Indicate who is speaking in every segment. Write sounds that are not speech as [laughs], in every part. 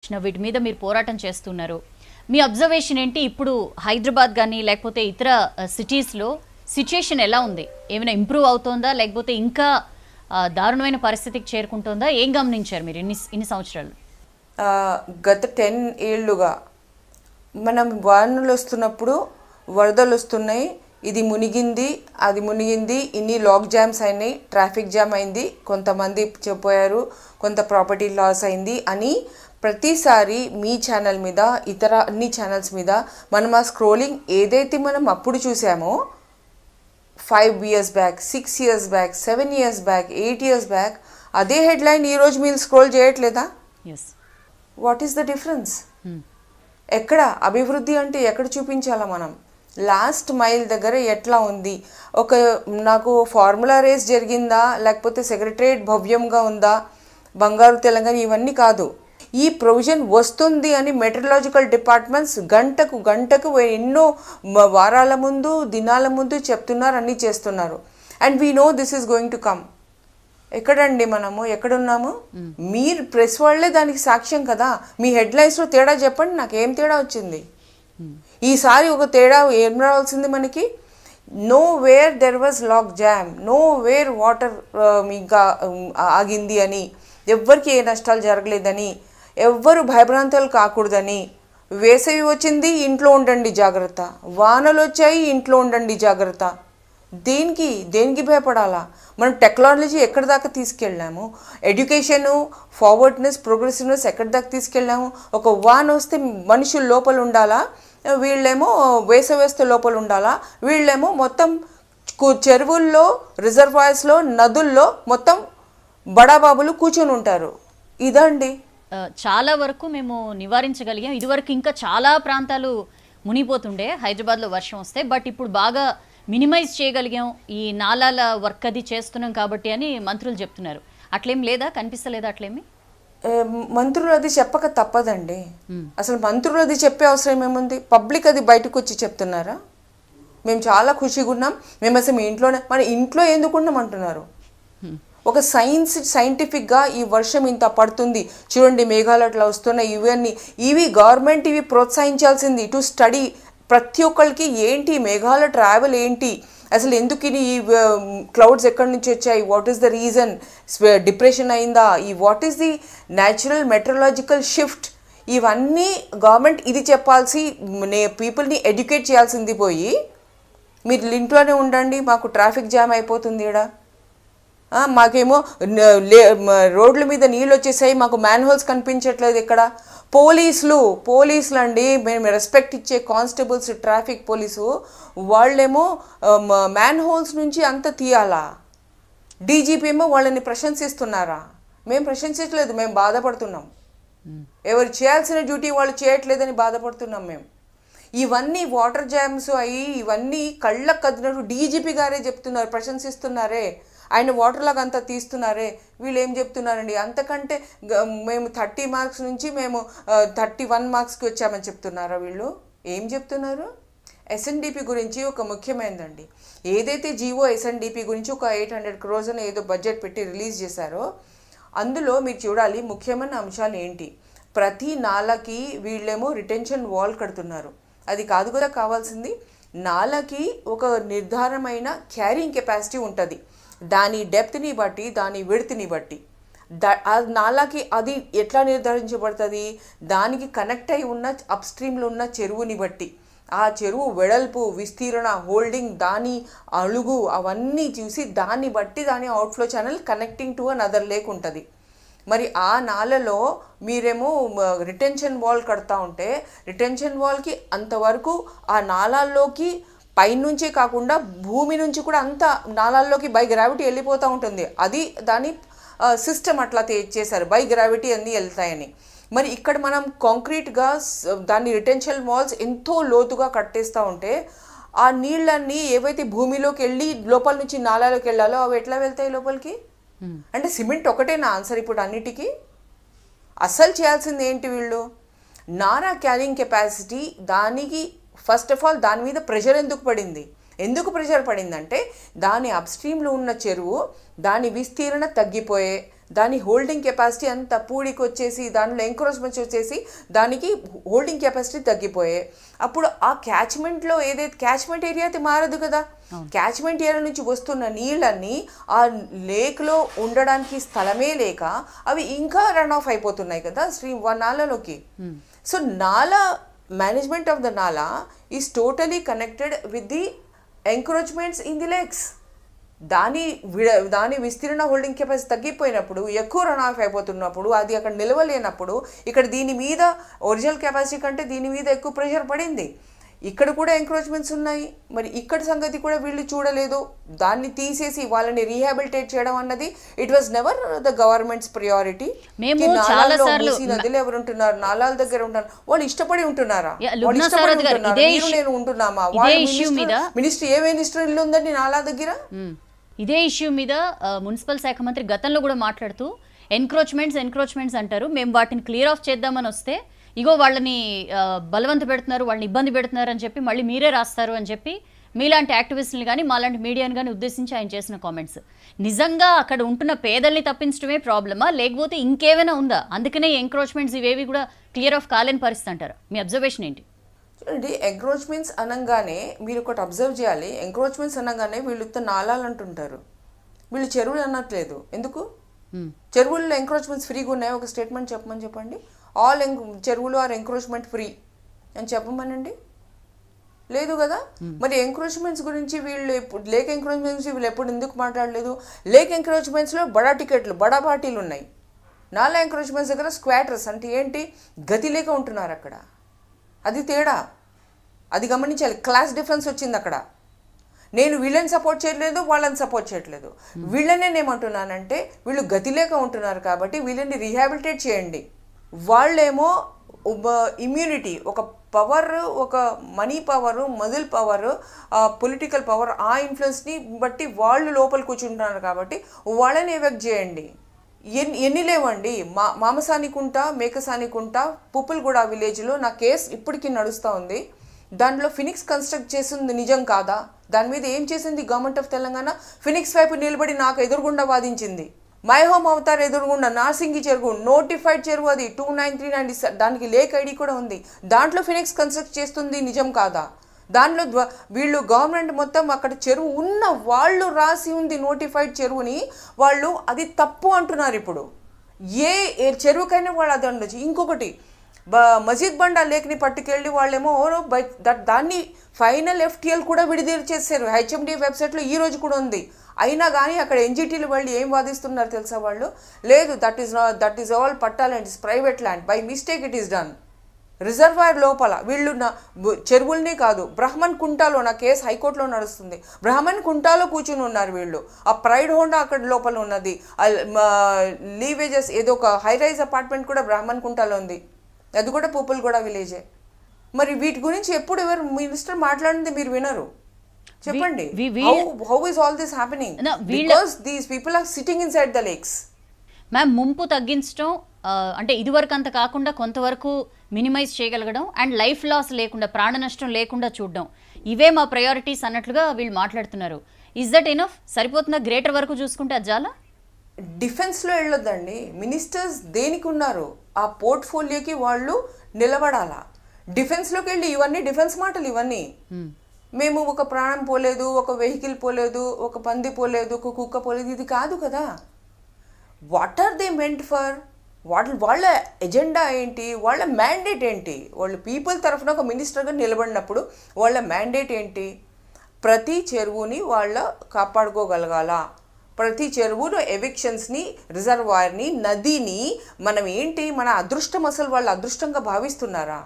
Speaker 1: ఇచ్చిన వీటి మీద మీరు పోరాటం చేస్తున్నారు మీ అబ్జర్వేషన్ ఏంటి ఇప్పుడు హైదరాబాద్ కానీ లేకపోతే ఇతర సిటీస్లో సిచ్యుయేషన్ ఎలా ఉంది ఏమైనా ఇంప్రూవ్ అవుతోందా లేకపోతే ఇంకా దారుణమైన పరిస్థితికి చేరుకుంటుందా ఏం గమనించారు మీరు ఇన్ని ఇన్ని సంవత్సరాలు
Speaker 2: గత టెన్ ఏళ్ళుగా మనం వానలు వస్తున్నప్పుడు వరదలు వస్తున్నాయి ఇది మునిగింది అది మునిగింది ఇన్ని లాక్ జామ్స్ అయినాయి ట్రాఫిక్ జామ్ అయింది కొంతమంది చెప్పారు కొంత ప్రాపర్టీ లాస్ అయింది అని ప్రతిసారి మీ ఛానల్ మీద ఇతర అన్ని ఛానల్స్ మీద మనం ఆ స్క్రోలింగ్ ఏదైతే మనం అప్పుడు చూసామో five years back six years back seven years back eight years back అదే హెడ్లైన్ ఈరోజు మీరు స్క్రోల్ చేయట్లేదా వాట్ ఈస్ ద డిఫరెన్స్ ఎక్కడ అభివృద్ధి అంటే ఎక్కడ చూపించాలా మనం లాస్ట్ మైల్ దగ్గర ఎట్లా ఉంది ఒక నాకు ఫార్ములా రేస్ జరిగిందా లేకపోతే సెక్రటరేట్ భవ్యంగా ఉందా బంగారు తెలంగాణ ఇవన్నీ కాదు ఈ ప్రొవిజన్ వస్తుంది అని మెట్రలాజికల్ డిపార్ట్మెంట్స్ గంటకు గంటకు ఎన్నో వారాల ముందు దినాల ముందు చెప్తున్నారు అన్నీ చేస్తున్నారు and we know this is going to come ఎక్కడండి మనము ఎక్కడున్నాము మీరు ప్రెస్ వాళ్ళే దానికి సాక్ష్యం కదా మీ హెడ్లైన్స్లో తేడా చెప్పండి నాకు ఏం తేడా వచ్చింది ఈసారి ఒక తేడా ఏం రావాల్సింది మనకి know where there was lock jam know where water ఇంకా ఆగింది అని ఎవ్వరికి ఏ నష్టాలు జరగలేదని ఎవ్వరు భయభ్రాంతలు కాకూడదని వేసవి వచ్చింది ఇంట్లో ఉండండి జాగ్రత్త వానలు వచ్చాయి ఇంట్లో ఉండండి జాగ్రత్త దేనికి దేనికి భయపడాలా మనం టెక్నాలజీ ఎక్కడి దాకా తీసుకెళ్ళాము ఎడ్యుకేషను ఫార్వర్డ్నెస్ ప్రోగ్రెసివ్నెస్ ఎక్కడి దాకా తీసుకెళ్ళాము ఒక వాన్ వస్తే మనుషులు లోపల ఉండాలా వీళ్ళేమో వేసవేస్తే లోపల ఉండాలా వీళ్ళేమో మొత్తం చెరువుల్లో రిజర్వాయర్స్లో నదుల్లో మొత్తం బడాబాబులు కూర్చొని ఉంటారు ఇదండి
Speaker 1: చాలా వరకు మేము నివారించగలిగాం ఇదివరకు ఇంకా చాలా ప్రాంతాలు మునిగిపోతుండే హైదరాబాద్లో వర్షం వస్తే బట్ ఇప్పుడు బాగా మినిమైజ్ చేయగలిగాం ఈ నాలాల వర్క్ అది చేస్తున్నాం కాబట్టి అని మంత్రులు చెప్తున్నారు అట్లేం లేదా కనిపిస్తలేదా అట్లేమి
Speaker 2: మంత్రులు అది చెప్పక తప్పదండి అసలు మంత్రులు అది చెప్పే అవసరం ఏముంది పబ్లిక్ అది బయటకు వచ్చి చెప్తున్నారా మేము చాలా ఖుషిగా ఉన్నాం మేము అసలు మీ ఇంట్లోనే మన ఇంట్లో ఎందుకున్నాం అంటున్నారు ఒక సైన్స్ సైంటిఫిక్గా ఈ వర్షం ఇంత పడుతుంది చూడండి మేఘాలు అట్లా వస్తున్నాయి ఇవన్నీ ఇవి గవర్నమెంట్ ఇవి ప్రోత్సహించాల్సింది టు స్టడీ ప్రతి ఒక్కరికి ఏంటి మేఘాల ట్రావెల్ ఏంటి అసలు ఎందుకు ఈ క్లౌడ్స్ ఎక్కడి నుంచి వచ్చాయి what is the reason depression అయిందా ఈ what is the natural meteorological shift ఇవన్నీ గవర్నమెంట్ ఇది చెప్పాల్సి నే పీపుల్ని ఎడ్యుకేట్ చేయాల్సింది పోయి మీరు ఇంట్లోనే ఉండండి మాకు ట్రాఫిక్ జామ్ అయిపోతుంది ఇక్కడ మాకేమో రోడ్ల మీద నీళ్ళు వచ్చేసాయి మాకు మ్యాన్హోల్స్ కనిపించట్లేదు ఇక్కడ పోలీసులు పోలీసులు అండి మేము రెస్పెక్ట్ ఇచ్చే కానిస్టేబుల్స్ ట్రాఫిక్ పోలీసు వాళ్ళేమో మ్యాన్ హోల్స్ నుంచి అంత తీయాలా డీజీపీ ఏమో వాళ్ళని ప్రశంసిస్తున్నారా మేము ప్రశంసించలేదు మేము బాధపడుతున్నాం ఎవరు చేయాల్సిన డ్యూటీ వాళ్ళు చేయట్లేదని బాధపడుతున్నాం మేము ఇవన్నీ వాటర్ జామ్స్ అయ్యి ఇవన్నీ కళ్ళ కదినట్టు డీజీపీ గారే చెప్తున్నారు ప్రశంసిస్తున్నారే ఆయన లాగా అంతా తీస్తున్నారే వీళ్ళు ఏం చెప్తున్నారండి అంతకంటే మేము థర్టీ మార్క్స్ నుంచి మేము థర్టీ వన్ మార్క్స్కి వచ్చామని చెప్తున్నారా వీళ్ళు ఏం చెప్తున్నారు ఎస్ఎన్డిపి గురించి ఒక ముఖ్యమైనదండి ఏదైతే జీవో ఎస్ఎన్డిపి గురించి ఒక ఎయిట్ హండ్రెడ్ క్రోర్స్ అని ఏదో బడ్జెట్ పెట్టి రిలీజ్ చేశారో అందులో మీరు చూడాలి ముఖ్యమైన అంశాలు ఏంటి ప్రతి నాలకి వీళ్ళేమో రిటెన్షన్ వాల్ కడుతున్నారు అది కాదు కదా కావాల్సింది నాలకి ఒక నిర్ధారమైన క్యారింగ్ కెపాసిటీ ఉంటుంది దాని డెప్త్ని బట్టి దాని విడతని బట్టి ఆ నాలాకి అది ఎట్లా నిర్ధారించబడుతుంది దానికి కనెక్ట్ అయి ఉన్న అప్ స్ట్రీమ్లో ఉన్న చెరువుని బట్టి ఆ చెరువు వెడల్పు విస్తీరణ హోల్డింగ్ దాని అడుగు అవన్నీ చూసి దాన్ని బట్టి దాని outflow channel connecting to another lake ఉంటుంది మరి ఆ నాలలో మీరేమో రిటెన్షన్ వాల్ కడతా ఉంటే రిటెన్షన్ వాల్కి అంతవరకు ఆ నాలాల్లోకి పైనుంచే కాకుండా భూమి నుంచి కూడా అంత నాళాల్లోకి బై గ్రావిటీ వెళ్ళిపోతూ ఉంటుంది అది దాని సిస్టమ్ అట్లా చేశారు బై గ్రావిటీ అన్నీ వెళ్తాయని మరి ఇక్కడ మనం కాంక్రీట్గా దాన్ని రిటెన్షియల్ వాల్స్ ఎంతో లోతుగా కట్టేస్తూ ఉంటే ఆ నీళ్ళన్నీ ఏవైతే భూమిలోకి వెళ్ళి లోపల నుంచి నాలాలోకి వెళ్ళాలో అవి ఎట్లా వెళ్తాయి లోపలికి అంటే సిమెంట్ ఒకటే నా ఆన్సర్ ఇప్పుడు అన్నిటికీ అస్సలు చేయాల్సింది ఏంటి వీళ్ళు నారా క్యారింగ్ కెపాసిటీ దానికి ఫస్ట్ ఆఫ్ ఆల్ దాని మీద ప్రెషర్ ఎందుకు పడింది ఎందుకు ప్రెషర్ పడిందంటే దాని అప్స్ట్రీమ్లో ఉన్న చెరువు దాని విస్తీర్ణ తగ్గిపోయే దాని హోల్డింగ్ కెపాసిటీ అంత పూడికి వచ్చేసి దానిలో ఎంక్రోచ్మెంట్స్ వచ్చేసి దానికి హోల్డింగ్ కెపాసిటీ తగ్గిపోయే అప్పుడు ఆ క్యాచ్మెంట్లో ఏదైతే క్యాచ్మెంట్ ఏరియా అయితే మారదు కదా క్యాచ్మెంట్ ఏరియా నుంచి వస్తున్న నీళ్ళన్నీ ఆ లేక్లో ఉండడానికి స్థలమే లేక అవి ఇంకా రన్ ఆఫ్ అయిపోతున్నాయి కదా స్ట్రీమ్ వన్ నాలలోకి so నాల management of the nala is totally connected with the encroachments in the legs దాని విడ దాని విస్తీర్ణ హోల్డింగ్ కెపాసిటీ తగ్గిపోయినప్పుడు ఎక్కువ రన్ ఆఫ్ అయిపోతున్నప్పుడు అది అక్కడ నిలవలేనప్పుడు ఇక్కడ దీని మీద ఒరిజినల్ కెపాసిటీ కంటే దీని మీద ఎక్కువ ప్రెషర్ పడింది ఇక్కడ కూడా ఎంక్రోచ్మెంట్స్ ఉన్నాయి మరి ఇక్కడ సంగతి కూడా వీళ్ళు చూడలేదు దాన్ని తీసేసి వాళ్ళని రీహాబిలిటేట్ చేయడం అన్నది it was never the government's priority నదిలో ఎవరు ఉంటున్నారు నాలాల దగ్గర ఉంటున్నారు వాళ్ళు ఇష్టపడి ఉంటున్నారా వాళ్ళు ఇష్టపడి ఉంటున్నారా నేను
Speaker 1: ఉంటున్నామా మినిస్టర్ ఏ మినిస్టర్ ఇల్లు ఉందండి నాలా దగ్గర ఇదే ఇష్యూ మీద మున్సిపల్ శాఖ మంత్రి గతంలో కూడా మాట్లాడుతూ ఎన్క్రోచ్మెంట్స్ ఎన్క్రోచ్మెంట్స్ అంటారు మేము వాటిని క్లియర్ ఆఫ్ చేద్దామని వస్తే ఇగో వాళ్ళని బలవంత పెడుతున్నారు వాళ్ళని ఇబ్బంది పెడుతున్నారు అని చెప్పి మళ్ళీ మీరే రాస్తారు అని చెప్పి మీలాంటి యాక్టివిస్టులు కానీ మాలాంటి మీడియాని కానీ ఉద్దేశించి ఆయన చేసిన కామెంట్స్ నిజంగా అక్కడ ఉంటున్న పేదల్ని తప్పించడమే ప్రాబ్లమా లేకపోతే ఇంకేమైనా ఉందా అందుకనే ఎంక్రోచ్మెంట్స్ ఇవేవి కూడా క్లియర్ ఆఫ్ కాలేని పరిస్థితి అంటారు మీ అబ్జర్వేషన్ ఏంటి
Speaker 2: చూడండి ఎంక్రోచ్మెంట్స్ అనగానే మీరు ఒకటి అబ్జర్వ్ చేయాలి ఎంక్రోచ్మెంట్స్ అనగానే వీళ్ళు నాళాలు అంటుంటారు వీళ్ళు చెరువులు అనట్లేదు ఎందుకు చెరువుల్లో ఎంక్రోచ్మెంట్స్ ఫ్రీగా ఉన్నాయి ఒక స్టేట్మెంట్ చెప్పమని చెప్పండి ఆల్ చెరువులు ఆర్ ఎంక్రోచ్మెంట్ ఫ్రీ అని చెప్పమనండి లేదు కదా hmm. మరి ఎంక్రోచ్మెంట్స్ గురించి వీళ్ళు ఇప్పుడు లేక్ ఎంక్రోచ్మెంట్స్ గురించి వీళ్ళు ఎప్పుడు ఎందుకు మాట్లాడలేదు లేక్ ఎంక్రోచ్మెంట్స్లో బడా టికెట్లు బడా పార్టీలు ఉన్నాయి నాలా ఎంక్రోచ్మెంట్స్ దగ్గర స్క్వాటర్స్ అంటే ఏంటి గతి లేక ఉంటున్నారు అక్కడ అది తేడా అది గమనించాలి క్లాస్ డిఫరెన్స్ వచ్చింది అక్కడ నేను వీళ్ళని సపోర్ట్ చేయట్లేదు వాళ్ళని సపోర్ట్ చేయట్లేదు hmm. వీళ్ళనే నేనేమంటున్నానంటే వీళ్ళు లేక ఉంటున్నారు కాబట్టి వీళ్ళని రీహాబిలిటేట్ చేయండి వాళ్ళేమో ఇమ్యూనిటీ ఒక పవర్ ఒక money power muscle power political power ఆ ఇన్ఫ్లుయెన్స్ని బట్టి వాళ్ళు లోపల కూర్చుంటున్నారు కాబట్టి వాళ్ళని ఎఫెక్ట్ చేయండి ఎన్ని ఎన్ని లేవండి మా మామసానికుంట మేకసానికుంట పుప్పులగూడ విలేజ్లో నా కేసు ఇప్పటికీ నడుస్తూ ఉంది దాంట్లో ఫినిక్స్ కన్స్ట్రక్ట్ చేసింది నిజం కాదా దాని మీద ఏం చేసింది గవర్నమెంట్ ఆఫ్ తెలంగాణ ఫినిక్స్ వైపు నిలబడి నాకు ఎదురుగుండా వాదించింది మై హోమ్ అవతార్ ఎదురుగుండా నార్సింగి చెరువు నోటిఫైడ్ చెరువు అది టూ నైన్ త్రీ నైన్ దానికి లేక్ ఐడి కూడా ఉంది దాంట్లో ఫినిక్స్ కన్స్ట్రక్ట్ చేస్తుంది నిజం కాదా దానిలో వీళ్ళు గవర్నమెంట్ మొత్తం అక్కడ చెరువు ఉన్న వాళ్ళు రాసి ఉంది నోటిఫైడ్ చెరువుని వాళ్ళు అది తప్పు అంటున్నారు ఇప్పుడు ఏ చెరువుకైనా వాళ్ళు అది ఉండొచ్చు ఇంకొకటి మజీద్ బండా లేక్ని పట్టుకెళ్ళి వాళ్ళేమో దాన్ని ఫైనల్ ఎఫ్టీఎల్ కూడా విడుదల చేశారు హెచ్ఎండి వెబ్సైట్లో ఈ రోజు కూడా ఉంది అయినా కానీ అక్కడ ఎన్జిటీలు వాళ్ళు ఏం వాదిస్తున్నారు తెలుసా వాళ్ళు లేదు దట్ ఈస్ నా that is all patta land is private land by mistake it is done reservoir లోపల వీళ్ళు నా చెరువుల్ని కాదు బ్రహ్మన్ కుంటాలో నా కేసు హైకోర్టులో నడుస్తుంది బ్రహ్మన్ కుంటాలో కూర్చుని ఉన్నారు వీళ్ళు ఆ ప్రైడ్ హోండా అక్కడ లోపల ఉన్నది లీవేజెస్ ఏదో ఒక హై రైజ్ అపార్ట్మెంట్ కూడా బ్రహ్మన్ కుంటాలో ఉంది అది కూడా కూడా విలేజే మరి వీటి గురించి ఎప్పుడు ఎవరు మినిస్టర్ మాట్లాడింది మీరు వినరు చెప్పండి
Speaker 1: how is all this happening because these people are sitting inside the lakes ma'am ముంపు తగ్గించడం అంటే ఇదివరకు అంత కాకుండా కొంతవరకు మినిమైజ్ చేయగలగడం అండ్ లైఫ్ లాస్ లేకుండా ప్రాణ నష్టం లేకుండా చూడడం ఇవే మా ప్రయారిటీస్ అన్నట్లుగా వీళ్ళు మాట్లాడుతున్నారు ఇస్ దట్ ఎనఫ్ సరిపోతుందా గ్రేటర్ వరకు చూసుకుంటే అజాలా డిఫెన్స్లో వెళ్ళొద్దండి మినిస్టర్స్ దేనికి ఉన్నారు ఆ పోర్ట్ఫోలియోకి వాళ్ళు
Speaker 2: నిలబడాలా డిఫెన్స్లోకి వెళ్ళి ఇవన్నీ డిఫెన్స్ మాటలు ఇవన్నీ hmm. మేము ఒక ప్రాణం పోలేదు ఒక వెహికల్ పోలేదు ఒక పంది పోలేదు ఒక కుక్క పోలేదు ఇది కాదు కదా what are they meant for వాళ్ళ వాళ్ళ ఎజెండా ఏంటి వాళ్ళ మ్యాండేట్ ఏంటి వాళ్ళు పీపుల్ తరఫున ఒక మినిస్టర్గా నిలబడినప్పుడు వాళ్ళ మ్యాండేట్ ఏంటి ప్రతి చెరువుని వాళ్ళ కాపాడుకోగలగాల ప్రతి చెరువును ఎవిక్షన్స్ని రిజర్వాయర్ని నదిని మనం ఏంటి మన అదృష్టం అసలు వాళ్ళు అదృష్టంగా భావిస్తున్నారా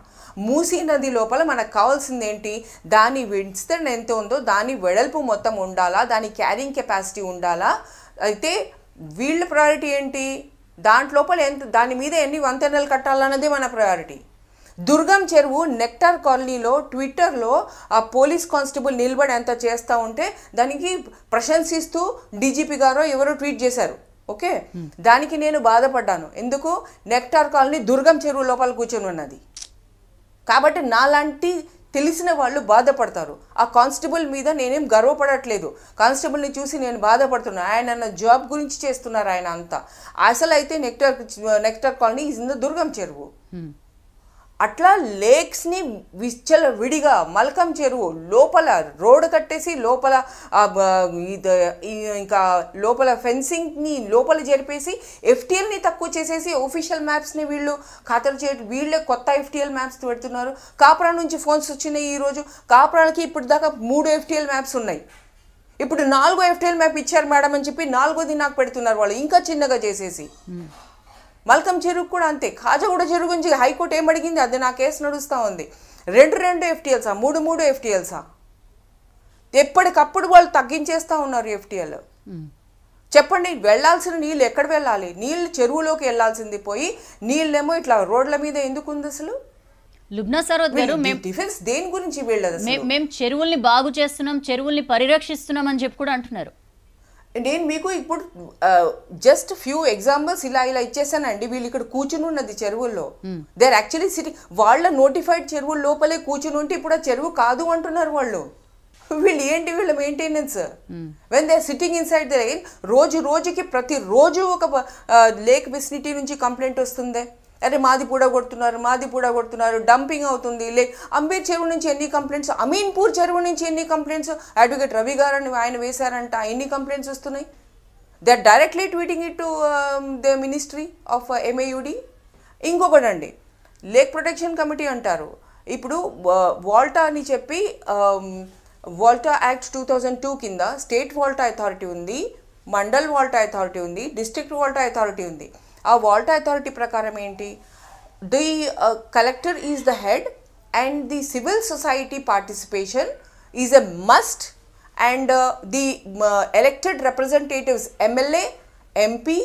Speaker 2: మూసీ నది లోపల మనకు కావాల్సింది ఏంటి దాని విస్తరణ ఎంత ఉందో దాని వెడల్పు మొత్తం ఉండాలా దాని క్యారింగ్ కెపాసిటీ ఉండాలా అయితే వీళ్ళ ప్రయారిటీ ఏంటి దాంట్లోపల ఎంత దాని మీద ఎన్ని వంతెనలు కట్టాలన్నదే మన ప్రయారిటీ దుర్గం చెరువు నెక్టార్ కాలనీలో ట్విట్టర్లో ఆ పోలీస్ కానిస్టేబుల్ నిలబడి ఎంత చేస్తూ ఉంటే దానికి ప్రశంసిస్తూ డీజీపీ గారో ఎవరో ట్వీట్ చేశారు ఓకే దానికి నేను బాధపడ్డాను ఎందుకు నెక్టార్ కాలనీ దుర్గం చెరువు లోపల కూర్చొని ఉన్నది కాబట్టి నాలాంటి తెలిసిన వాళ్ళు బాధపడతారు ఆ కానిస్టేబుల్ మీద నేనేం గర్వపడట్లేదు కానిస్టేబుల్ని చూసి నేను బాధపడుతున్నాను ఆయన నా జాబ్ గురించి చేస్తున్నారు ఆయన అంతా అసలు అయితే nectar nectar colony is in the Durgam Cheruvu hmm. అట్లా లేక్స్ని విచ్చల విడిగా మలకం చెరువు లోపల రోడ్ కట్టేసి లోపల ఇంకా లోపల ఫెన్సింగ్ని లోపల జరిపేసి ఎఫ్టీఎల్ని తక్కువ చేసేసి ఒఫీషియల్ మ్యాప్స్ని వీళ్ళు ఖాతరు చే వీళ్ళే కొత్త ఎఫ్టీఎల్ మ్యాప్స్ పెడుతున్నారు కాపురా నుంచి ఫోన్స్ వచ్చినాయి ఈరోజు కాపురానికి ఇప్పుడు దాకా మూడు ఎఫ్టీఎల్ మ్యాప్స్ ఉన్నాయి ఇప్పుడు నాలుగో ఎఫ్టీఎల్ మ్యాప్ ఇచ్చారు మేడం అని చెప్పి నాలుగోది నాకు పెడుతున్నారు వాళ్ళు ఇంకా చిన్నగా చేసేసి మల్కం చెరువు కూడా అంతే కాజగూడ చెరువు గురించి హైకోర్టు ఏం అడిగింది అది నా కేసు నడుస్తూ ఉంది రెండు రెండు ఎఫ్టీఎల్సా మూడు మూడు ఎఫ్టీఎల్సా ఎప్పటికప్పుడు వాళ్ళు తగ్గించేస్తూ ఉన్నారు ఎఫ్టీఎల్ చెప్పండి వెళ్లాల్సిన నీళ్ళు ఎక్కడ వెళ్ళాలి నీళ్ళు చెరువులోకి వెళ్లాల్సింది పోయి నీళ్ళేమో ఇట్లా రోడ్ల మీద ఎందుకు ఉంది
Speaker 1: అసలు డిఫెన్స్ దేని గురించి వెళ్ళదు మేము చెరువుల్ని బాగు చేస్తున్నాం చెరువుల్ని పరిరక్షిస్తున్నాం అని చెప్పి కూడా అంటున్నారు నేను మీకు ఇప్పుడు
Speaker 2: జస్ట్ ఫ్యూ ఎగ్జాంపుల్స్ ఇలా ఇలా ఇచ్చేసానండి వీళ్ళు ఇక్కడ కూర్చుని ఉన్నది చెరువుల్లో దే ఆర్ యాక్చువల్లీ సిటీ వాళ్ళ నోటిఫైడ్ చెరువు లోపలే కూర్చుని ఉంటే ఇప్పుడు ఆ చెరువు కాదు అంటున్నారు వాళ్ళు [laughs] వీళ్ళు ఏంటి వీళ్ళ maintenance when they sitting inside the రోజు రోజుకి ప్రతి రోజు ఒక లేక్ ఫెసిలిటీ నుంచి కంప్లైంట్ వస్తుంది అరే మాది కొడుతున్నారు మాది కొడుతున్నారు డంపింగ్ అవుతుంది లే అంబేద్ చెరువు నుంచి ఎన్ని కంప్లైంట్స్ అమీన్పూర్ చెరువు నుంచి ఎన్ని కంప్లైంట్స్ అడ్వకేట్ రవి గారని ఆయన వేశారంట ఎన్ని కంప్లైంట్స్ వస్తున్నాయి they are directly tweeting it to the ministry of MAUD అండి లేక్ ప్రొటెక్షన్ కమిటీ అంటారు ఇప్పుడు వాల్టా అని చెప్పి WALTA act two thousand two కింద స్టేట్ వాల్టా అథారిటీ ఉంది మండల్ వాల్టా అథారిటీ ఉంది డిస్ట్రిక్ట్ వాల్టా అథారిటీ ఉంది ఆ వాల్ట్ అథారిటీ ప్రకారం ఏంటి the collector is the head and the civil society participation is a must and the elected representatives MLA MP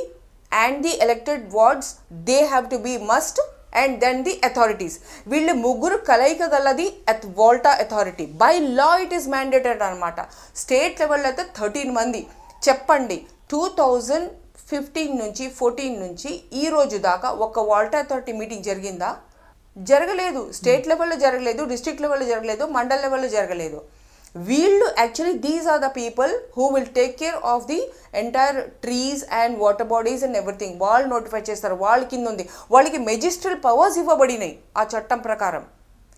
Speaker 2: and the elected wards they have to be must and then the authorities వీళ్ళు ముగ్గురు కలయిక గలది at WALTA authority by law it is mandated అనమాట state లెవెల్లో అయితే thirteen మంది చెప్పండి two thousand fifteen నుంచి ఫోర్టీన్ నుంచి ఈ రోజు దాకా ఒక్క వాల్టర్ అథారిటీ మీటింగ్ జరిగిందా జరగలేదు స్టేట్ లెవెల్లో జరగలేదు డిస్ట్రిక్ట్ లెవెల్లో జరగలేదు మండల్ లెవెల్లో జరగలేదు వీళ్ళు actually these are the people who will take care of the entire trees and water bodies and everything వాళ్ళు నోటిఫై చేస్తారు వాళ్ళ కింద ఉంది వాళ్ళకి మెజిస్ట్రల్ పవర్స్ ఇవ్వబడినాయి ఆ చట్టం ప్రకారం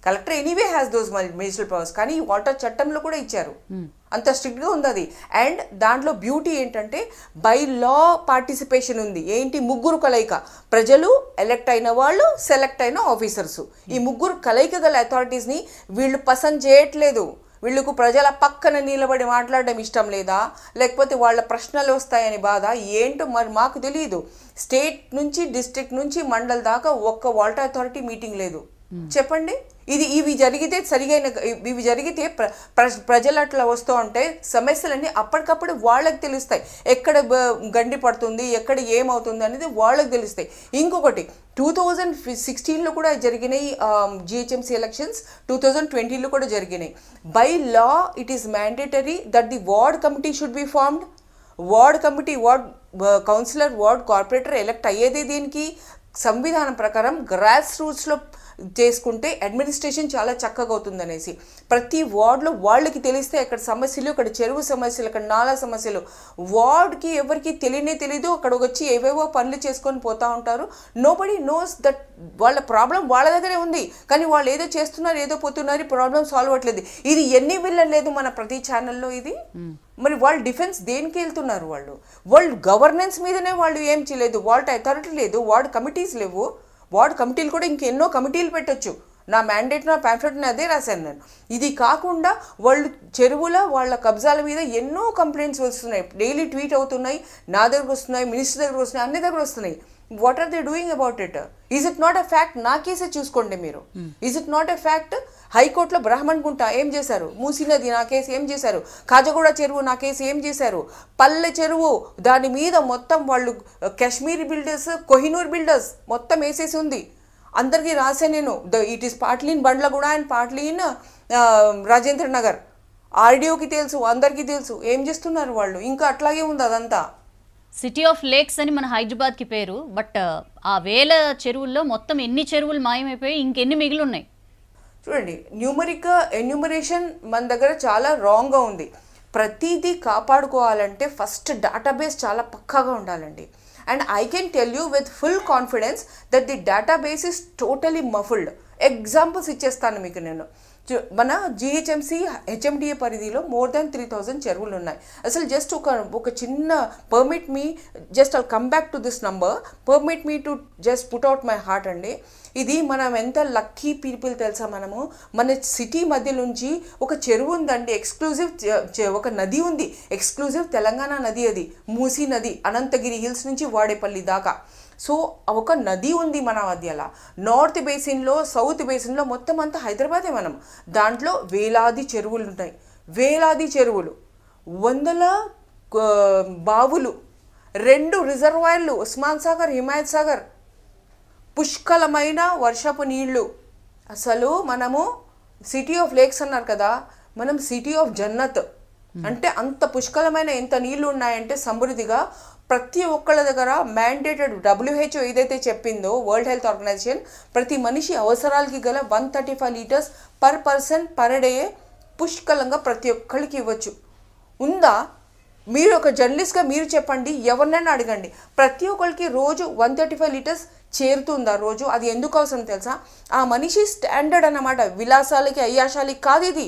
Speaker 2: collector anyway has those medicinal powers కానీ ఈ వాటర్ చట్టంలో కూడా ఇచ్చారు hmm. అంత స్ట్రిక్ట్గా ఉంది అది అండ్ దాంట్లో బ్యూటీ ఏంటంటే బై లా పార్టిసిపేషన్ ఉంది ఏంటి ముగ్గురు కలయిక ప్రజలు ఎలెక్ట్ అయిన వాళ్ళు సెలెక్ట్ అయిన ఆఫీసర్స్ ఈ hmm. ముగ్గురు కలయిక గల అథారిటీస్ని వీళ్ళు పసంద్ చేయట్లేదు వీళ్ళకు ప్రజల పక్కన నిలబడి మాట్లాడడం ఇష్టం లేదా లేకపోతే వాళ్ళ ప్రశ్నలు వస్తాయని బాధ ఏంటో మరి మాకు తెలియదు స్టేట్ నుంచి డిస్ట్రిక్ట్ నుంచి మండల్ దాకా ఒక్క వాటర్ అథారిటీ మీటింగ్ లేదు hmm. చెప్పండి ఇది ఇవి జరిగితే సరిగైన ఇవి జరిగితే ప్ర ప్రజలు అట్లా వస్తూ ఉంటే సమస్యలన్నీ అప్పటికప్పుడు వాళ్ళకి తెలుస్తాయి ఎక్కడ గండి పడుతుంది ఎక్కడ ఏమవుతుంది అనేది వాళ్ళకి తెలుస్తాయి ఇంకొకటి టూ థౌజండ్ సిక్స్టీన్లో కూడా జరిగినాయి జిహెచ్ఎంసీ ఎలక్షన్స్ టూ థౌజండ్ ట్వంటీలో కూడా జరిగినాయి by law it is mandatory that the ward committee should be formed ward committee ward councillor ward corporator elect అయ్యేది దీనికి సంవిధానం ప్రకారం గ్రాస్ రూట్స్లో చేసుకుంటే అడ్మినిస్ట్రేషన్ చాలా చక్కగా అవుతుందనేసి ప్రతి వార్డులో వాళ్ళకి తెలిస్తే అక్కడ సమస్యలు అక్కడ చెరువు సమస్యలు అక్కడ నాలా సమస్యలు వార్డ్కి ఎవరికి తెలియనే తెలీదు అక్కడ వచ్చి ఏవేవో పనులు చేసుకొని పోతూ ఉంటారు నోబడి నోస్ దట్ వాళ్ళ ప్రాబ్లం వాళ్ళ దగ్గరే ఉంది కానీ వాళ్ళు ఏదో చేస్తున్నారు ఏదో పోతున్నారు ప్రాబ్లం సాల్వ్ అవ్వట్లేదు ఇది ఎన్ని వెళ్ళలేదు మన ప్రతి ఛానల్లో ఇది మరి వాళ్ళు డిఫెన్స్ దేనికి వెళ్తున్నారు వాళ్ళు వాళ్ళు గవర్నెన్స్ మీదనే వాళ్ళు ఏం చేయలేదు వాళ్ళ అథారిటీ లేదు వార్డ్ కమిటీస్ లేవు వార్డు కమిటీలు కూడా ఇంకెన్నో కమిటీలు పెట్టచ్చు నా మ్యాండేట్ నా ప్యాంఫ్లెట్ అదే రాశాను నేను ఇది కాకుండా వాళ్ళు చెరువుల వాళ్ళ కబ్జాల మీద ఎన్నో కంప్లైంట్స్ వస్తున్నాయి డైలీ ట్వీట్ అవుతున్నాయి నా దగ్గర వస్తున్నాయి మినిస్టర్ దగ్గర వస్తున్నాయి అన్ని దగ్గర వస్తున్నాయి what are they doing about it is it not a fact నా కేసే చూసుకోండి మీరు is it not a fact హైకోర్టులో బ్రాహ్మణ్ గుంట ఏం చేశారు మూసినది నా కేసు ఏం చేశారు కాజగూడ చెరువు నా కేసు ఏం చేశారు పల్లె చెరువు దాని మీద మొత్తం వాళ్ళు కాశ్మీర్ బిల్డర్స్ కోహినూర్ బిల్డర్స్ మొత్తం వేసేసి ఉంది అందరికీ రాసే నేను ద ఇట్ ఈస్ పాట్లీన్ బండ్లగూడ అండ్ పాట్లీన్ రాజేంద్ర నగర్ ఆర్డీఓకి
Speaker 1: తెలుసు అందరికీ తెలుసు ఏం చేస్తున్నారు వాళ్ళు ఇంకా అట్లాగే ఉంది అదంతా సిటీ ఆఫ్ లేక్స్ అని మన హైదరాబాద్కి పేరు బట్ ఆ వేల చెరువుల్లో మొత్తం ఎన్ని చెరువులు మాయమైపోయి ఇంకెన్ని మిగిలి ఉన్నాయి
Speaker 2: చూడండి న్యూమరిక ఎన్యూమరేషన్ మన దగ్గర చాలా రాంగ్గా ఉంది ప్రతిదీ కాపాడుకోవాలంటే ఫస్ట్ డేటాబేస్ చాలా పక్కాగా ఉండాలండి and I can tell you with full confidence that the database is totally muffled examples ఇచ్చేస్తాను మీకు నేను మన జిహెచ్ఎంసి హెచ్ఎండిఏ పరిధిలో మోర్ దాన్ త్రీ థౌజండ్ చెరువులు ఉన్నాయి అసలు జస్ట్ ఒక ఒక చిన్న permit me just I come back to this number permit me to just put out my heart అండి ఇది మనం ఎంత లక్కీ పీపుల్ తెలుసా మనము మన సిటీ మధ్య నుంచి ఒక చెరువు ఉందండి ఎక్స్క్లూజివ్ ఒక నది ఉంది ఎక్స్క్లూజివ్ తెలంగాణ నది అది మూసీ నది అనంతగిరి హిల్స్ నుంచి వాడేపల్లి దాకా సో ఒక నది ఉంది మన మధ్యలో నార్త్ బేసిన్లో సౌత్ బేసిన్లో మొత్తం అంతా హైదరాబాదే మనం దాంట్లో వేలాది చెరువులు ఉంటాయి వేలాది చెరువులు వందల బావులు రెండు రిజర్వాయర్లు ఉస్మాన్ సాగర్ హిమాయత్ సాగర్ పుష్కలమైన వర్షపు నీళ్లు అసలు మనము సిటీ ఆఫ్ లేక్స్ అన్నారు కదా మనం సిటీ ఆఫ్ జన్నత్ అంటే అంత పుష్కలమైన ఎంత నీళ్లు ఉన్నాయంటే సమృద్ధిగా ప్రతి ఒక్కళ్ళ దగ్గర మ్యాండేటెడ్ డబ్ల్యూహెచ్ఓ ఏదైతే చెప్పిందో వరల్డ్ హెల్త్ ఆర్గనైజేషన్ ప్రతి మనిషి అవసరాలకి గల one thirty five litres per person per day పుష్కలంగా ప్రతి ఒక్కరికి ఇవ్వచ్చు ఉందా మీరు ఒక జర్నలిస్ట్గా మీరు చెప్పండి ఎవరినైనా అడగండి ప్రతి ఒక్కరికి రోజు వన్ థర్టీ ఫైవ్ లీటర్స్ చేరుతుంది ఆ రోజు అది ఎందుకు అవసరం తెలుసా ఆ మనిషి స్టాండర్డ్ అన్నమాట విలాసాలకి అయ్యాశాలకి కాదు ఇది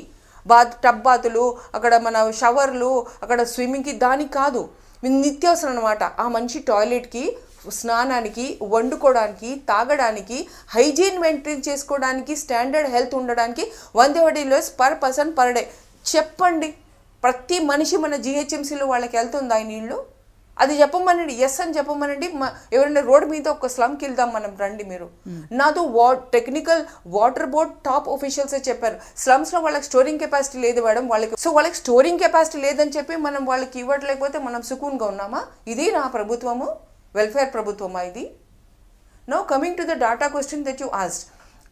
Speaker 2: బాత్ టబ్ బాతులు అక్కడ మన షవర్లు అక్కడ స్విమ్మింగ్కి దానికి కాదు నిత్యవసరం అనమాట ఆ మనిషి టాయిలెట్కి స్నానానికి వండుకోవడానికి తాగడానికి హైజీన్ మెయింటైన్ చేసుకోవడానికి స్టాండర్డ్ హెల్త్ ఉండడానికి one thirty per person per day చెప్పండి ప్రతి మనిషి మన జిహెచ్ఎంసీలో వాళ్ళకి వెళ్తుందా ఆ నీళ్ళు అది చెప్పమనండి ఎస్ అని చెప్పమనండి ఎవరైనా రోడ్ మీద ఒక స్లమ్కి వెళ్దాం మనం రండి మీరు నాతో వా టెక్నికల్ వాటర్ బోర్డ్ టాప్ ఆఫీషియల్సే చెప్పారు స్లమ్స్లో వాళ్ళకి స్టోరింగ్ కెపాసిటీ లేదు మేడం వాళ్ళకి సో వాళ్ళకి స్టోరింగ్ కెపాసిటీ లేదని చెప్పి మనం వాళ్ళకి ఇవ్వట్లేకపోతే మనం సుకూన్గా ఉన్నామా ఇది నా ప్రభుత్వము వెల్ఫేర్ ప్రభుత్వమా ఇది no coming to the data question that you asked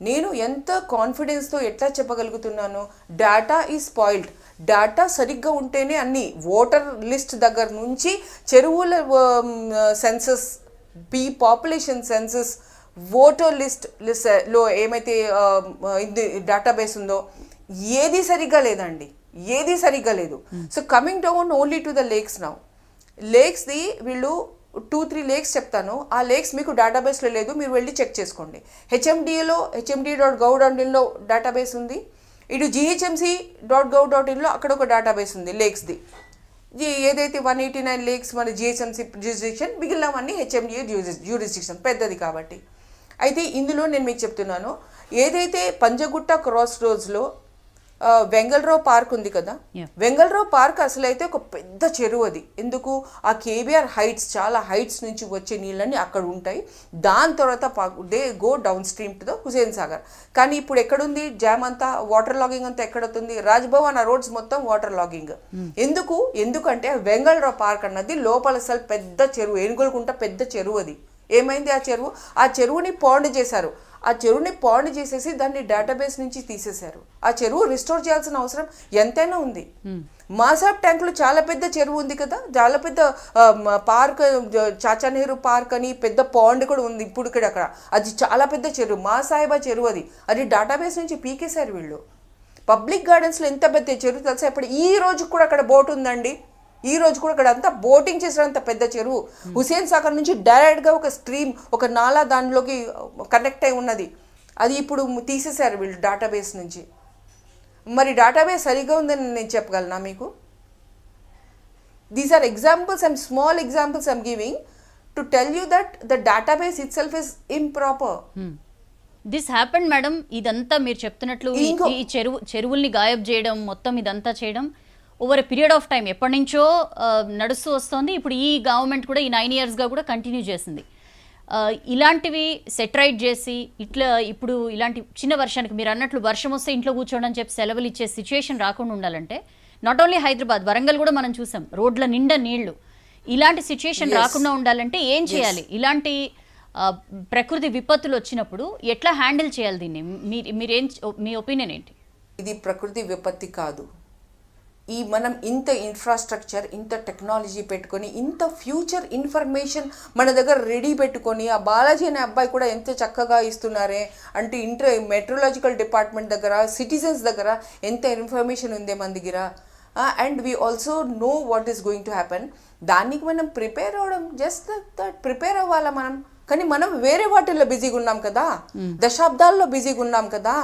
Speaker 2: నేను ఎంత కాన్ఫిడెన్స్తో ఎట్లా చెప్పగలుగుతున్నాను డాటా ఈజ్ స్పాయిల్డ్ డేటా సరిగ్గా ఉంటేనే అన్ని ఓటర్ లిస్ట్ దగ్గర నుంచి చెరువుల census B population census voter list లో ఏమైతే డేటాబేస్ ఉందో ఏది సరిగ్గా లేదండి ఏది సరిగ్గా లేదు so coming down only to the lakes now లేక్స్ది వీళ్ళు టూ త్రీ లేక్స్ చెప్తాను ఆ లేక్స్ మీకు డేటాబేస్లో లేదు మీరు వెళ్ళి చెక్ చేసుకోండి హెచ్ఎండిఏలో హెచ్ఎండి డాట్ గవ్ డాట్ ఇన్లో డేటాబేస్ ఉంది ఇటు జిహెచ్ఎంసీ డాట్ గవ్ డాట్ ఇన్లో అక్కడ ఒక డేటాబేస్ ఉంది లేక్స్ది ఏదైతే వన్ ఎయిటీ నైన్ లేక్స్ మన జిహెచ్ఎంసీ జ్యూరిస్టిక్షన్ మిగిలినవన్నీ హెచ్ఎండిఏ జ్యూరిస్టిక్షన్ పెద్దది కాబట్టి అయితే ఇందులో నేను మీకు చెప్తున్నాను ఏదైతే పంజగుట్ట క్రాస్ రోడ్స్లో వెంగళరావు పార్క్ ఉంది కదా వెంగళరావు పార్క్ అసలు అయితే ఒక పెద్ద చెరువు అది ఎందుకు ఆ కేబిఆర్ హైట్స్ చాలా హైట్స్ నుంచి వచ్చే నీళ్ళని అక్కడ ఉంటాయి దాని తర్వాత they go downstream to the Hussain Sagar కానీ ఇప్పుడు ఎక్కడుంది జామ్ అంతా వాటర్ లాగింగ్ అంతా ఎక్కడవుతుంది రాజ్భవన్ ఆ రోడ్స్ మొత్తం వాటర్ లాగింగ్ hmm. ఎందుకు ఎందుకంటే వెంగళరావు పార్క్ అన్నది లోపల అసలు పెద్ద చెరువు ఏనుగులకుంట పెద్ద చెరువు అది ఏమైంది ఆ చెరువు ఆ చెరువుని పాండ్ చేశారు ఆ చెరువుని పాండ్ చేసేసి దాన్ని డేటాబేస్ నుంచి తీసేశారు ఆ చెరువు రిస్టోర్ చేయాల్సిన అవసరం ఎంతైనా ఉంది hmm. మాసాబ్ ట్యాంక్లో చాలా పెద్ద చెరువు ఉంది కదా చాలా పెద్ద పార్క్ చాచా నెహ్రూ పార్క్ అని పెద్ద పాండ్ కూడా ఉంది ఇప్పుడు ఇక్కడ అక్కడ అది చాలా పెద్ద చెరువు మా సాహిబా చెరువు అది అది డేటాబేస్ నుంచి పీకేశారు వీళ్ళు పబ్లిక్ గార్డెన్స్లో ఎంత పెద్ద చెరువు తెలుసా ఇప్పుడు ఈ రోజు కూడా అక్కడ బోట్ ఉందండి ఈ రోజు కూడా ఇక్కడ అంతా బోటింగ్ చేసినంత పెద్ద చెరువు hmm. హుసేన్ సాగర్ నుంచి డైరెక్ట్గా ఒక స్ట్రీమ్ ఒక నాలా దానిలోకి కనెక్ట్ అయి ఉన్నది అది ఇప్పుడు తీసేశారు వీళ్ళు డేటాబేస్ నుంచి మరి డేటాబేస్ సరిగా ఉందని నేను చెప్పగలనా మీకు these are examples I'm small examples I'm giving
Speaker 1: to tell you that the database itself is improper this happen madam ఇదంతా మీరు చెప్తున్నట్లు ఈ చెరువు చెరువుల్ని గాయబ్ చేయడం మొత్తం ఇదంతా చేయడం over a period of time ఎప్పటి నుంచో నడుస్తూ వస్తుంది ఇప్పుడు ఈ గవర్నమెంట్ కూడా ఈ నైన్ ఇయర్స్గా కూడా కంటిన్యూ చేసింది ఇలాంటివి సెటరైట్ చేసి ఇట్లా ఇప్పుడు ఇలాంటి చిన్న వర్షానికి మీరు అన్నట్లు వర్షం వస్తే ఇంట్లో కూర్చోండి అని చెప్పి సెలవులు ఇచ్చే సిచ్యువేషన్ రాకుండా ఉండాలంటే నాట్ ఓన్లీ హైదరాబాద్ వరంగల్ కూడా మనం చూసాం రోడ్ల నిండా నీళ్లు ఇలాంటి సిచ్యువేషన్ రాకుండా ఉండాలంటే ఏం చేయాలి ఇలాంటి ప్రకృతి విపత్తులు వచ్చినప్పుడు ఎట్లా హ్యాండిల్ చేయాలి దీన్ని మీరు మీరేం మీ ఒపీనియన్ ఏంటి ఇది ప్రకృతి విపత్తి కాదు ఈ
Speaker 2: మనం ఇంత ఇన్ఫ్రాస్ట్రక్చర్ ఇంత టెక్నాలజీ పెట్టుకొని ఇంత ఫ్యూచర్ ఇన్ఫర్మేషన్ మన దగ్గర రెడీ పెట్టుకొని ఆ బాలాజీ అనే అబ్బాయి కూడా ఎంత చక్కగా ఇస్తున్నారే అంటే ఇంటర్ మెట్రోలాజికల్ డిపార్ట్మెంట్ దగ్గర సిటిజన్స్ దగ్గర ఎంత ఇన్ఫర్మేషన్ ఉందే మన దగ్గర and we also know what is going to happen దానికి మనం ప్రిపేర్ అవ్వడం జస్ట్ దట్ ప్రిపేర్ అవ్వాలా మనం కానీ మనం వేరే వాటిల్లో బిజీగా ఉన్నాం కదా hmm. దశాబ్దాల్లో బిజీగా ఉన్నాం కదా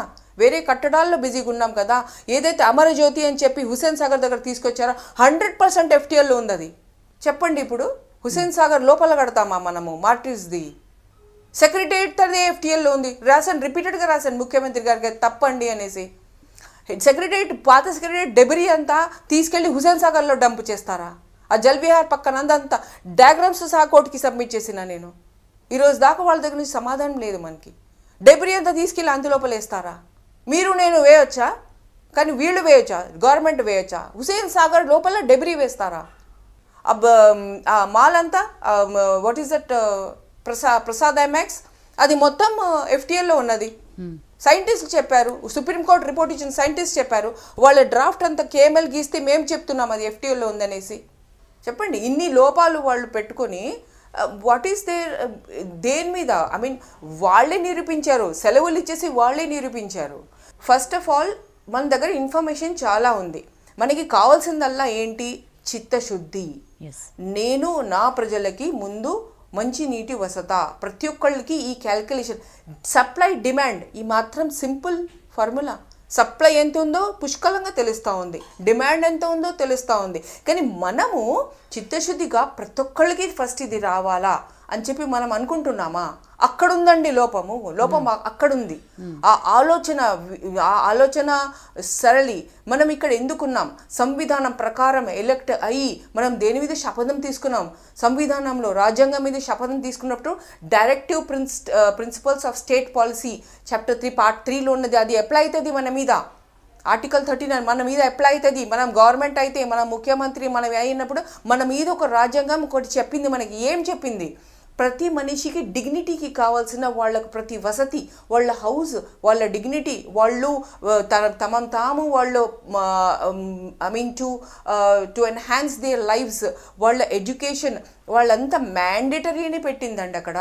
Speaker 2: వేరే కట్టడాల్లో బిజీగా ఉన్నాం కదా ఏదైతే అమరజ్యోతి అని చెప్పి హుసేన్ సాగర్ దగ్గర తీసుకొచ్చారో హండ్రెడ్ పర్సెంట్ ఎఫ్టీఎల్లో ఉంది అది చెప్పండి ఇప్పుడు హుసేన్ సాగర్ లోపల కడతామా మనము మార్టిస్ది సెక్రటరియట్ తనది ఎఫ్టీఎల్లో ఉంది రాశాను రిపీటెడ్గా రాశాను ముఖ్యమంత్రి గారికి తప్పండి అనేసి సెక్రటరియట్ పాత సెక్రటరియట్ డెబరీ అంతా తీసుకెళ్లి హుసేన్ సాగర్లో డంప్ చేస్తారా ఆ జల్విహార్ పక్కన అంతా డయాగ్రామ్స్ సహా కోర్టుకి సబ్మిట్ చేసిన నేను ఈరోజు దాకా వాళ్ళ దగ్గర నుంచి సమాధానం లేదు మనకి డెబ్రీ అంతా తీసుకెళ్ళి అందులోపలేస్తారా మీరు నేను వేయొచ్చా కానీ వీళ్ళు వేయొచ్చా గవర్నమెంట్ వేయొచ్చా హుసేన్ సాగర్ లోపల డెబ్రీ వేస్తారా ఆ మాల్ అంతా వాట్ ఈస్ దట్ ప్రసా ప్రసాద్ ఐమాక్స్ అది మొత్తం ఎఫ్టీఎల్లో ఉన్నది సైంటిస్ట్ hmm. చెప్పారు సుప్రీంకోర్టు రిపోర్ట్ ఇచ్చిన సైంటిస్ట్ చెప్పారు వాళ్ళ డ్రాఫ్ట్ అంతా కేఎంఎల్ గీస్తే మేము చెప్తున్నాం అది ఎఫ్టీఎల్లో ఉందనేసి చెప్పండి ఇన్ని లోపాలు వాళ్ళు పెట్టుకొని వాట్ ఈస్ దేర్ దేని మీద ఐ మీన్ వాళ్ళే నిరూపించారు సెలవులు ఇచ్చేసి వాళ్ళే నిరూపించారు ఫస్ట్ ఆఫ్ ఆల్ మన దగ్గర ఇన్ఫర్మేషన్ చాలా ఉంది మనకి కావాల్సిందల్లా ఏంటి చిత్తశుద్ధి నేను నా ప్రజలకి ముందు మంచి నీటి వసత ప్రతి ఒక్కళ్ళకి ఈ క్యాల్కులేషన్ సప్లై డిమాండ్ ఈ మాత్రం సింపుల్ ఫార్ములా సప్లై ఎంత ఉందో పుష్కలంగా తెలుస్తూ ఉంది డిమాండ్ ఎంత ఉందో తెలుస్తూ ఉంది కానీ మనము చిత్తశుద్ధిగా ప్రతి ఒక్కళ్ళకి ఫస్ట్ ఇది రావాలా అని చెప్పి మనం అనుకుంటున్నామా అక్కడుందండి లోపము లోపం అక్కడుంది ఆ ఆలోచన ఆ ఆలోచన సరళి మనం ఇక్కడ ఎందుకున్నాం సంవిధానం ప్రకారం ఎలక్ట్ అయ్యి మనం దేని మీద శపథం తీసుకున్నాం సంవిధానంలో రాజ్యాంగం మీద శపథం తీసుకున్నప్పుడు directive prince principles of state policy chapter three part త్రీలో ఉన్నది అది అప్లై అవుతుంది మన మీద ఆర్టికల్ థర్టీ నైన్ మన మీద అప్లై అవుతుంది మనం గవర్నమెంట్ అయితే మన ముఖ్యమంత్రి మనం అయినప్పుడు మన మీద ఒక రాజ్యాంగం ఒకటి చెప్పింది మనకి ఏం చెప్పింది ప్రతి మనిషికి డిగ్నిటీకి కావాల్సిన వాళ్ళకు ప్రతి వసతి వాళ్ళ హౌస్ వాళ్ళ డిగ్నిటీ వాళ్ళు తన తమం తాము వాళ్ళు I mean to to enhance their lives వాళ్ళ ఎడ్యుకేషన్ వాళ్ళంతా మ్యాండేటరీని పెట్టిందండి అక్కడ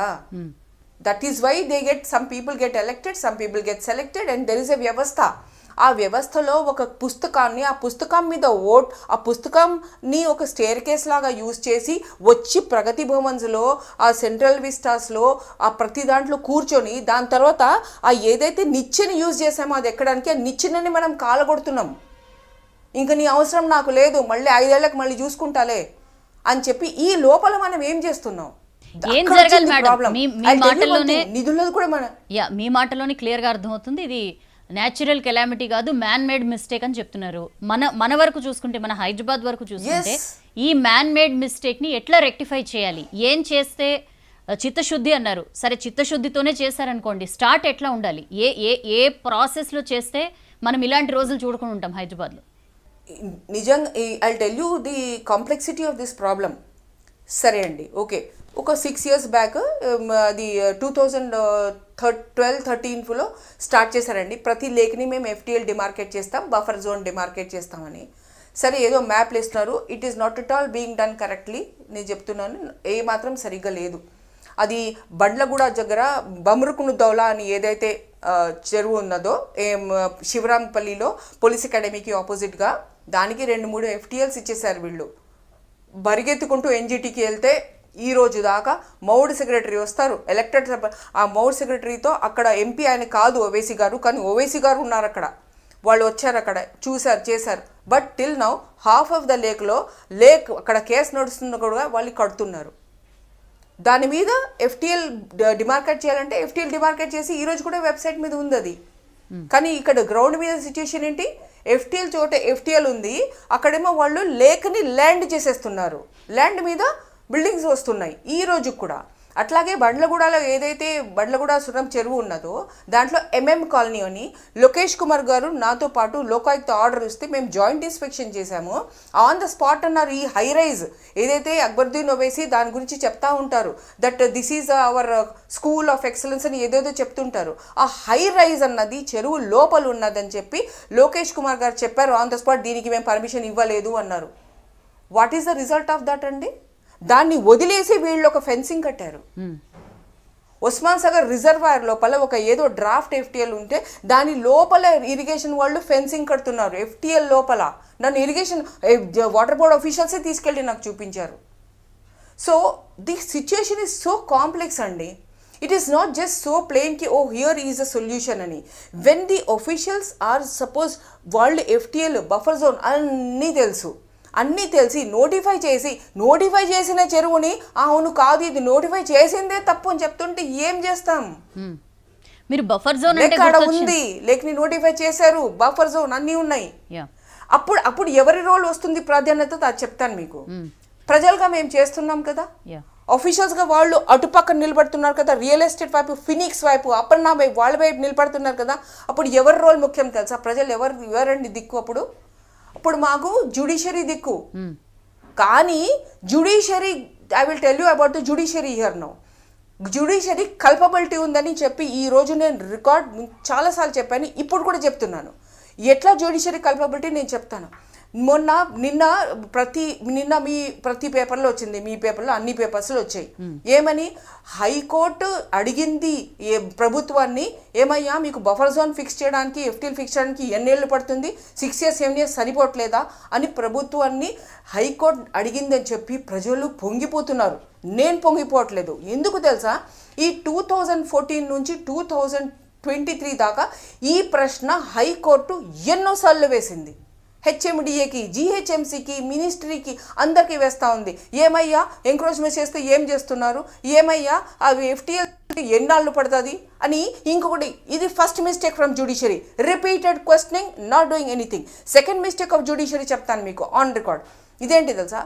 Speaker 2: that is why they get some people get elected some people get selected and there is a వ్యవస్థ ఆ వ్యవస్థలో ఒక పుస్తకాన్ని ఆ పుస్తకం మీద ఓట్ ఆ పుస్తకంని ఒక స్టేర్ కేస్ లాగా యూజ్ చేసి వచ్చి ప్రగతి భవన్స్లో ఆ సెంట్రల్ విస్టాస్లో ఆ ప్రతి దాంట్లో కూర్చొని దాని తర్వాత ఆ ఏదైతే నిచ్చెని యూజ్ చేసామో అది ఎక్కడానికి ఆ నిచ్చెనని మనం కాలగొడుతున్నాం ఇంక నీ అవసరం నాకు లేదు మళ్ళీ ఐదేళ్లకు మళ్ళీ చూసుకుంటాలే అని చెప్పి ఈ లోపల మనం ఏం చేస్తున్నాం ఏం జరగాలి మేడం మీ మాటల్లోనే నిధులది కూడా మన
Speaker 1: మీ మాటలోనే క్లియర్గా అర్థమవుతుంది ఇది న్యాచురల్ కెలామిటీ కాదు మ్యాన్ మేడ్ మిస్టేక్ అని చెప్తున్నారు మన మన వరకు చూసుకుంటే మన హైదరాబాద్ వరకు చూసుకుంటే ఈ మ్యాన్ మేడ్ మిస్టేక్ని ఎట్లా రెక్టిఫై చేయాలి ఏం చేస్తే చిత్తశుద్ధి అన్నారు సరే చిత్తశుద్ధితోనే చేశారనుకోండి స్టార్ట్ ఎట్లా ఉండాలి ఏ ఏ ఏ ప్రాసెస్లో చేస్తే మనం ఇలాంటి రోజులు చూడకుండా ఉంటాం హైదరాబాద్లో నిజంగా
Speaker 2: I tell you the complexity of this problem సరే అండి ఓకే ఒక సిక్స్ ఇయర్స్ బ్యాక్ అది టూ థౌజండ్ థర్ ట్వెల్వ్ థర్టీన్త్లో స్టార్ట్ చేశారండి ప్రతి లేక్ని మేము ఎఫ్టీఎల్ డిమార్కెట్ చేస్తాం బఫర్ జోన్ డిమార్కెట్ చేస్తామని సరే ఏదో మ్యాప్ వేస్తున్నారు it is not at all being done correctly నేను చెప్తున్నాను ఏ మాత్రం సరిగ్గా లేదు అది బండ్లగూడ దగ్గర బమ్రుకును దౌలా అని ఏదైతే చెరువు ఉన్నదో ఏం శివరాంపల్లిలో పోలీస్ అకాడమీకి ఆపోజిట్గా దానికి రెండు మూడు ఎఫ్టీఎల్స్ ఇచ్చేశారు వీళ్ళు బరిగెత్తుకుంటూ ఎన్జిటికి వెళ్తే ఈ రోజు దాకా మౌడ్ సెక్రటరీ వస్తారు ఎలక్టెడ్ ఆ మౌడ్ సెక్రటరీతో అక్కడ ఎంపీ ఆయన కాదు ఓవైసీ గారు కానీ ఓవైసీ గారు ఉన్నారు అక్కడ వాళ్ళు వచ్చారు అక్కడ చూశారు చేశారు but till now half of the లేక్లో లేక్ అక్కడ కేసు నడుస్తున్న కూడా వాళ్ళు కడుతున్నారు దాని మీద ఎఫ్టీఎల్ డిమార్కెట్ చేయాలంటే ఎఫ్టీఎల్ డిమార్కెట్ చేసి ఈరోజు కూడా వెబ్సైట్ మీద ఉంది అది hmm. కానీ ఇక్కడ గ్రౌండ్ మీద సిచ్యుయేషన్ ఏంటి ఎఫ్టీఎల్ చోట ఎఫ్టీఎల్ ఉంది అక్కడేమో వాళ్ళు లేక్ని ల్యాండ్ చేసేస్తున్నారు ల్యాండ్ మీద బిల్డింగ్స్ వస్తున్నాయి ఈ రోజు కూడా అట్లాగే బండ్లగూడలో ఏదైతే బండ్లగూడ సురం చెరువు ఉన్నదో దాంట్లో ఎంఎం కాలనీ అని లోకేష్ కుమార్ గారు నాతో పాటు లోకాయుక్త ఆర్డర్ ఇస్తే మేము జాయింట్ ఇన్స్పెక్షన్ చేశాము ఆన్ ద స్పాట్ అన్నారు ఈ హై రైజ్ ఏదైతే అక్బర్దీన్ ఒవేసి దాని గురించి చెప్తా ఉంటారు that this is our school of excellence అని ఏదేదో చెప్తుంటారు ఆ హై రైజ్ అన్నది చెరువు లోపల ఉన్నదని చెప్పి లోకేష్ కుమార్ గారు చెప్పారు ఆన్ ద స్పాట్ దీనికి మేము పర్మిషన్ ఇవ్వలేదు అన్నారు what is the result of that అండి దాన్ని వదిలేసి వీళ్ళు ఒక ఫెన్సింగ్ కట్టారు ఉస్మాన్ సాగర్ రిజర్వాయర్ లోపల ఒక ఏదో డ్రాఫ్ట్ ఎఫ్టీఎల్ ఉంటే దాని లోపల ఇరిగేషన్ వాళ్ళు ఫెన్సింగ్ కడుతున్నారు ఎఫ్టీఎల్ లోపల నన్ను ఇరిగేషన్ వాటర్ బోర్డ్ ఆఫీషియల్సే తీసుకెళ్ళి నాకు చూపించారు so the situation is so complex అండి it is not just so కి ఓ హియర్ ఈజ్ అ సొల్యూషన్ అని when the officials are suppose world FTL buffer zone అన్నీ తెలుసు అన్నీ తెలిసి నోటిఫై చేసి నోటిఫై చేసిన చెరువుని అవును కాదు ఇది నోటిఫై చేసిందే తప్పు అని చెప్తుంటే ఏం చేస్తాం
Speaker 1: మీరు బఫర్
Speaker 3: జోన్ అక్కడ ఉంది
Speaker 2: లేఖని నోటిఫై చేశారు బఫర్ జోన్ అన్ని ఉన్నాయి అప్పుడు అప్పుడు ఎవరి రోల్ వస్తుంది ప్రాధాన్యత అది చెప్తాను మీకు ప్రజలుగా మేము చేస్తున్నాం కదా గా వాళ్ళు అటుపక్క నిలబడుతున్నారు కదా రియల్ ఎస్టేట్ వైపు ఫినిక్స్ వైపు నా వైపు వాళ్ళ వైపు నిలబడుతున్నారు కదా అప్పుడు ఎవరి రోల్ ముఖ్యం తెలుసా ప్రజలు ఎవరు ఎవరండి దిక్కు అప్పుడు అప్పుడు మాకు జ్యుడిషరీ దిక్కు hmm. కానీ judiciary I will tell you about the judiciary here no judiciary culpability ఉందని చెప్పి ఈ రోజు నేను రికార్డ్ చాలాసార్లు చెప్పాను ఇప్పుడు కూడా చెప్తున్నాను ఎట్లా జ్యుడిషరీ కల్పబిలిటీ నేను చెప్తాను మొన్న నిన్న ప్రతి నిన్న మీ ప్రతి పేపర్లో వచ్చింది మీ పేపర్లో అన్ని పేపర్స్లో వచ్చాయి ఏమని హైకోర్టు అడిగింది ఏ ప్రభుత్వాన్ని ఏమయ్యా మీకు బఫర్ జోన్ ఫిక్స్ చేయడానికి ఎఫ్టీలు ఫిక్స్ చేయడానికి ఏళ్ళు పడుతుంది సిక్స్ ఇయర్స్ సెవెన్ ఇయర్స్ సరిపోవట్లేదా అని ప్రభుత్వాన్ని హైకోర్టు అడిగిందని చెప్పి ప్రజలు పొంగిపోతున్నారు నేను పొంగిపోవట్లేదు ఎందుకు తెలుసా ఈ టూ థౌజండ్ ఫోర్టీన్ నుంచి టూ థౌజండ్ ట్వంటీ త్రీ దాకా ఈ ప్రశ్న హైకోర్టు ఎన్నోసార్లు వేసింది హెచ్ఎండిఏకి జీహెచ్ఎంసీకి మినిస్ట్రీకి అందరికీ వేస్తూ ఉంది ఏమయ్యా ఎంక్రోచ్మెంట్ చేస్తే ఏం చేస్తున్నారు ఏమయ్యా అవి ఎఫ్టీఎల్ ఎన్నాళ్ళు పడుతుంది అని ఇంకొకటి ఇది first mistake from judiciary repeated questioning not doing anything second mistake of judiciary చెప్తాను మీకు ఆన్ రికార్డ్ ఇదేంటి తెలుసా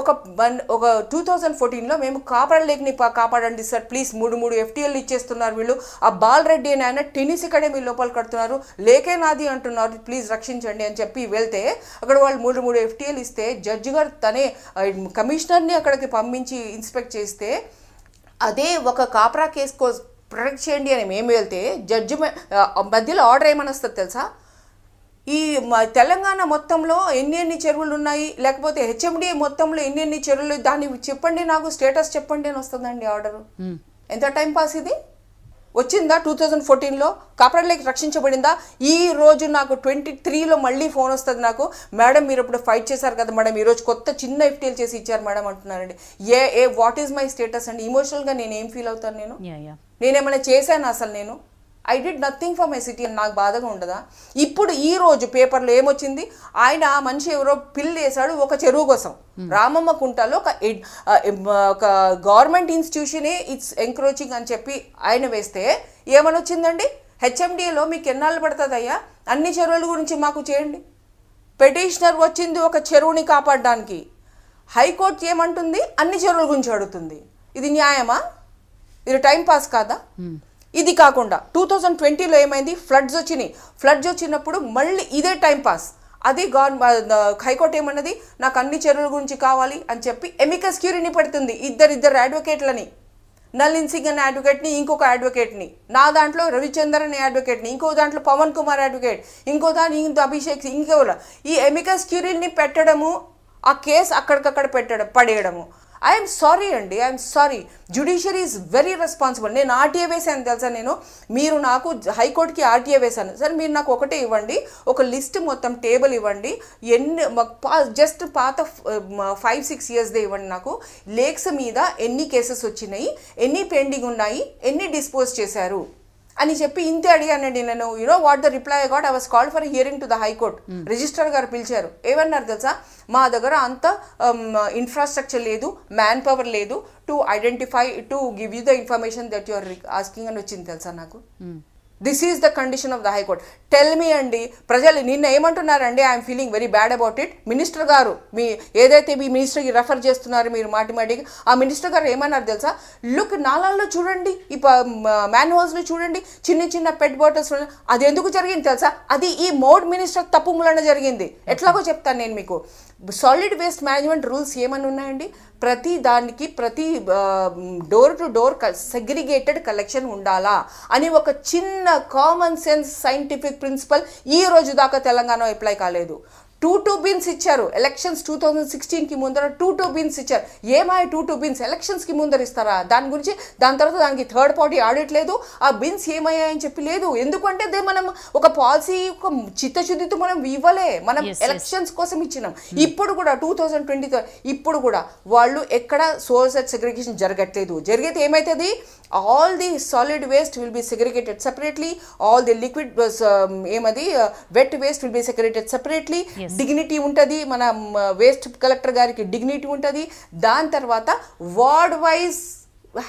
Speaker 2: ఒక వన్ ఒక టూ థౌజండ్ ఫోర్టీన్లో మేము కాపాడలేకని కాపాడండి సార్ ప్లీజ్ మూడు మూడు ఎఫ్టీఎల్ ఇచ్చేస్తున్నారు వీళ్ళు ఆ బాల్ రెడ్డి అని ఆయన టెన్నిస్ అకాడమీ లోపల కడుతున్నారు లేకే నాది అంటున్నారు ప్లీజ్ రక్షించండి అని చెప్పి వెళ్తే అక్కడ వాళ్ళు మూడు మూడు ఎఫ్టీఎల్ ఇస్తే జడ్జి గారు తనే కమిషనర్ని అక్కడికి పంపించి ఇన్స్పెక్ట్ చేస్తే అదే ఒక కాపరా కేసు ప్రొటెక్ట్ చేయండి అని మేము వెళ్తే జడ్జి మధ్యలో ఆర్డర్ ఏమని వస్తుంది తెలుసా ఈ తెలంగాణ మొత్తంలో ఎన్ని ఎన్ని చెరువులు ఉన్నాయి లేకపోతే హెచ్ఎండి మొత్తంలో ఎన్ని ఎన్ని చెరువులు దాన్ని చెప్పండి నాకు స్టేటస్ చెప్పండి అని వస్తుందండి ఆర్డర్ ఎంత టైం పాస్ ఇది వచ్చిందా టూ థౌజండ్ ఫోర్టీన్లో కాపర్ లేక్ రక్షించబడిందా ఈ రోజు నాకు ట్వంటీ త్రీలో మళ్ళీ ఫోన్ వస్తుంది నాకు మేడం మీరు ఇప్పుడు ఫైట్ చేశారు కదా మేడం ఈరోజు కొత్త చిన్న ఎఫ్టీఎల్ చేసి ఇచ్చారు మేడం అంటున్నారండి ఏ ఏ వాట్ ఈజ్ మై స్టేటస్ అండి ఇమోషనల్గా నేను ఏం ఫీల్ అవుతాను నేను నేనేమైనా చేశాను అసలు నేను I did nothing for my city అని నాకు బాధగా ఉండదా ఇప్పుడు ఈ రోజు పేపర్లో ఏమొచ్చింది ఆయన మనిషి ఎవరో పిల్లి వేశాడు ఒక చెరువు కోసం hmm. రామమ్మ కుంటాలో ఒక ఒక గవర్నమెంట్ ఇన్స్టిట్యూషనే ఇట్స్ ఎంక్రోచింగ్ అని చెప్పి ఆయన వేస్తే ఏమని వచ్చిందండి హెచ్ఎండిఏలో మీకు ఎన్నాళ్ళు పడుతుందయ్యా అన్ని చెరువుల గురించి మాకు చేయండి పెటిషనర్ వచ్చింది ఒక చెరువుని కాపాడడానికి హైకోర్టు ఏమంటుంది అన్ని చెరువుల గురించి అడుగుతుంది ఇది న్యాయమా ఇది టైం పాస్ కాదా hmm. ఇది కాకుండా టూ థౌజండ్ ట్వంటీలో ఏమైంది ఫ్లడ్స్ వచ్చినాయి ఫ్లడ్స్ వచ్చినప్పుడు మళ్ళీ ఇదే టైం పాస్ అది గవర్న హైకోర్టు ఏమన్నది నాకు అన్ని చర్యల గురించి కావాలి అని చెప్పి ఎమికస్ క్యూరిని పడుతుంది ఇద్దరిద్దరు అడ్వకేట్లని నలిన్ సింగ్ అనే అడ్వకేట్ని ఇంకొక అడ్వకేట్ని నా దాంట్లో రవిచంద్రన్ అనే అడ్వకేట్ని ఇంకో దాంట్లో పవన్ కుమార్ అడ్వకేట్ ఇంకో దాని ఇంకో అభిషేక్ ఇంకెవరు ఈ ఎమికస్ క్యూరిని పెట్టడము ఆ కేసు అక్కడికక్కడ పెట్టడం పడేయడము ఐఎమ్ సారీ అండి I'm sorry judiciary is very responsible నేను ఆర్టీఏ వేసాను తెలుసా నేను మీరు నాకు హైకోర్టుకి ఆర్టీఏ వేశాను సరే మీరు నాకు ఒకటే ఇవ్వండి ఒక లిస్ట్ మొత్తం టేబుల్ ఇవ్వండి ఎన్ని జస్ట్ పాత ఫైవ్ సిక్స్ ఇయర్స్దే ఇవ్వండి నాకు లేక్స్ మీద ఎన్ని కేసెస్ వచ్చినాయి ఎన్ని పెండింగ్ ఉన్నాయి ఎన్ని డిస్పోజ్ చేశారు అని చెప్పి ఇంతే అడిగానండి నేను you know what the reply got I was call for hearing to the high court register గారు పిలిచారు ఏమన్నారు తెలుసా మా దగ్గర అంత ఇన్ఫ్రాస్ట్రక్చర్ um, లేదు మ్యాన్ పవర్ లేదు to identify to give you the information that your asking అని వచ్చింది తెలుసా నాకు hmm. This is the condition of the high court tell me అండి ప్రజలు నిన్న ఏమంటున్నారండి I'm feeling very bad about it minister గారు మీ ఏదైతే మీ మినిస్టర్కి రెఫర్ చేస్తున్నారు మీరు మాటి మాటికి ఆ మినిస్టర్ గారు ఏమన్నారు తెలుసా లుక్ నాలాల్లో చూడండి ఈ మాన్యువల్స్లో చూడండి చిన్న చిన్న పెట్ బాటిల్స్ అది ఎందుకు జరిగింది తెలుసా అది ఈ మోడ్ మినిస్టర్ తప్పు మూలన జరిగింది ఎట్లాగో చెప్తాను నేను మీకు సాలిడ్ వేస్ట్ మేనేజ్మెంట్ రూల్స్ ఏమని ఉన్నాయండి ప్రతి దానికి ప్రతి door to door segregated collection ఉండాలా అని ఒక చిన్న కామన్ సెన్స్ సైంటిఫిక్ ప్రిన్సిపల్ ఈ రోజు దాకా తెలంగాణ అప్లై కాలేదు టూ టూ బిన్స్ ఇచ్చారు ఎలక్షన్స్ టూ థౌజండ్ సిక్స్టీన్కి ముందర టూ టూ బిన్స్ ఇచ్చారు ఏమాయ టూ టూ బిన్స్ ఎలక్షన్స్కి ముందర ఇస్తారా దాని గురించి దాని తర్వాత దానికి థర్డ్ పార్టీ ఆడిట్ లేదు ఆ బిన్స్ ఏమయ్యాయని చెప్పి లేదు ఎందుకంటే అదే మనం ఒక పాలసీ ఒక చిత్తశుద్ధితో మనం ఇవ్వలే మనం ఎలక్షన్స్ కోసం ఇచ్చినాం ఇప్పుడు కూడా టూ థౌజండ్ ట్వంటీ ఇప్పుడు కూడా వాళ్ళు ఎక్కడ సోర్స్ అండ్ సెగ్రిగేషన్ జరగట్లేదు జరిగితే ఏమవుతుంది all the solid waste will be segregated separately all the liquid ఏమది wet waste will be segregated separately dignity ఉంటుంది మన వేస్ట్ కలెక్టర్ గారికి డిగ్నిటీ ఉంటుంది దాని తర్వాత ward wise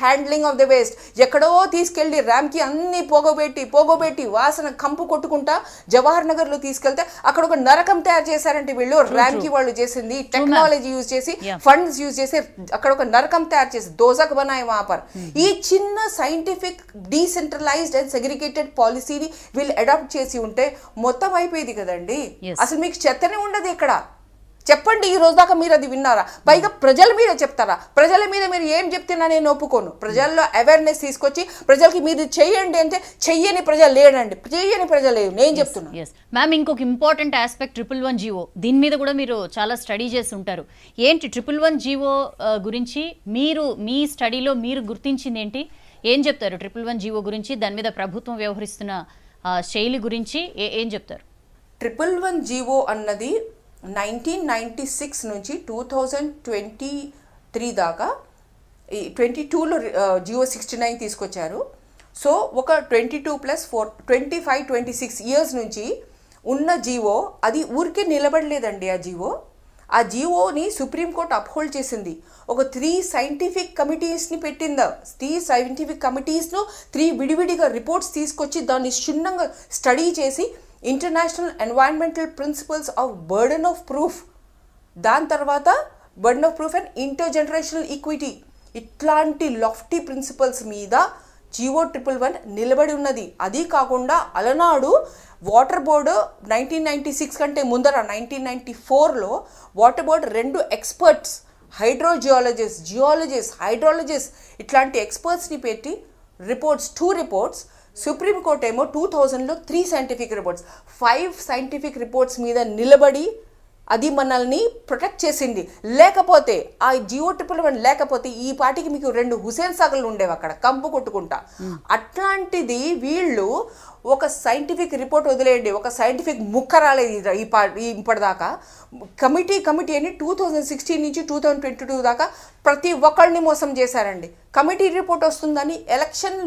Speaker 2: handling of the waste ఎక్కడో తీసుకెళ్ళి ర్యామ్కి అన్ని పోగోబెట్టి పోగోబెట్టి వాసన కంపు కొట్టుకుంటా జవహర్ నగర్లో తీసుకెళ్తే అక్కడ ఒక నరకం తయారు చేశారంటే వీళ్ళు ర్యామ్కి వాళ్ళు చేసింది టెక్నాలజీ యూజ్ చేసి ఫండ్స్ యూజ్ చేసి అక్కడ ఒక నరకం తయారు చేసి దోజక్ బనాయి వాపర్ hmm. ఈ చిన్న సైంటిఫిక్ డీసెంట్రలైజ్డ్ అండ్ సెగ్రిగేటెడ్ పాలసీని వీళ్ళు అడాప్ట్ చేసి ఉంటే మొత్తం అయిపోయేది కదండి అసలు మీకు చెత్తనే ఉండదు ఇక్కడ చెప్పండి ఈ రోజు దాకా మీరు అది విన్నారా పైగా ప్రజల మీద చెప్తారా ప్రజల మీద మీరు ఏం చెప్తున్నా నేను ఒప్పుకోను ప్రజల్లో
Speaker 1: అవేర్నెస్ తీసుకొచ్చి ప్రజలకి మీరు చేయండి అంటే చెయ్యని ప్రజలు లేడండి చెయ్యని ప్రజలు లేవు నేను ఎస్ మ్యామ్ ఇంకొక important aspect triple one GO దీని మీద కూడా మీరు చాలా స్టడీ చేసి ఉంటారు ఏంటి ట్రిపుల్ వన్ జీవో గురించి మీరు మీ స్టడీలో మీరు గుర్తించింది ఏంటి ఏం చెప్తారు ట్రిపుల్ వన్ జీవో గురించి దాని మీద ప్రభుత్వం వ్యవహరిస్తున్న శైలి గురించి ఏం చెప్తారు ట్రిపుల్ వన్ జీవో అన్నది నైన్టీన్ నైంటీ సిక్స్
Speaker 2: నుంచి టూ థౌజండ్ ట్వంటీ త్రీ దాకా ఈ ట్వంటీ టూలో జియో సిక్స్టీ నైన్ తీసుకొచ్చారు సో ఒక twenty two plus four twenty five twenty six years నుంచి ఉన్న జీవో అది ఊరికే నిలబడలేదండి ఆ జీవో ఆ జీవోని సుప్రీంకోర్టు అప్హోల్డ్ చేసింది ఒక త్రీ సైంటిఫిక్ కమిటీస్ని పెట్టిందా త్రీ సైంటిఫిక్ కమిటీస్ను త్రీ విడివిడిగా రిపోర్ట్స్ తీసుకొచ్చి దాన్ని క్షుణ్ణంగా స్టడీ చేసి international environmental principles of burden of proof దాని తర్వాత burden of proof and inter generational equity ఇట్లాంటి లాఫ్టీ ప్రిన్సిపల్స్ మీద జివో ట్రిపుల్ వన్ నిలబడి ఉన్నది అది కాకుండా అలనాడు water board nineteen ninety six కంటే ముందర నైన్టీన్ నైంటీ ఫోర్లో వాటర్ బోర్డు రెండు ఎక్స్పర్ట్స్ హైడ్రోజియాలజిస్ట్ జియాలజిస్ట్ హైడ్రాలజిస్ట్ ఇట్లాంటి ఎక్స్పర్ట్స్ని పెట్టి రిపోర్ట్స్ టూ రిపోర్ట్స్ సుప్రీంకోర్టు ఏమో టూ థౌజండ్లో three scientific reports five scientific reports మీద నిలబడి అది మనల్ని ప్రొటెక్ట్ చేసింది లేకపోతే ఆ జియో ట్రిపుల్ వన్ లేకపోతే ఈ పాటికి మీకు రెండు హుసేన్ సాగర్లు ఉండేవి అక్కడ కంపు కొట్టుకుంటా అట్లాంటిది వీళ్ళు ఒక సైంటిఫిక్ రిపోర్ట్ వదిలేయండి ఒక సైంటిఫిక్ ముక్క రాలేదు ఈ ఇప్పటిదాకా కమిటీ కమిటీ అని టూ థౌజండ్ సిక్స్టీన్ నుంచి టూ థౌజండ్ ట్వంటీ టూ దాకా ప్రతి ఒక్కరిని మోసం చేశారండి కమిటీ రిపోర్ట్ వస్తుందని ఎలక్షన్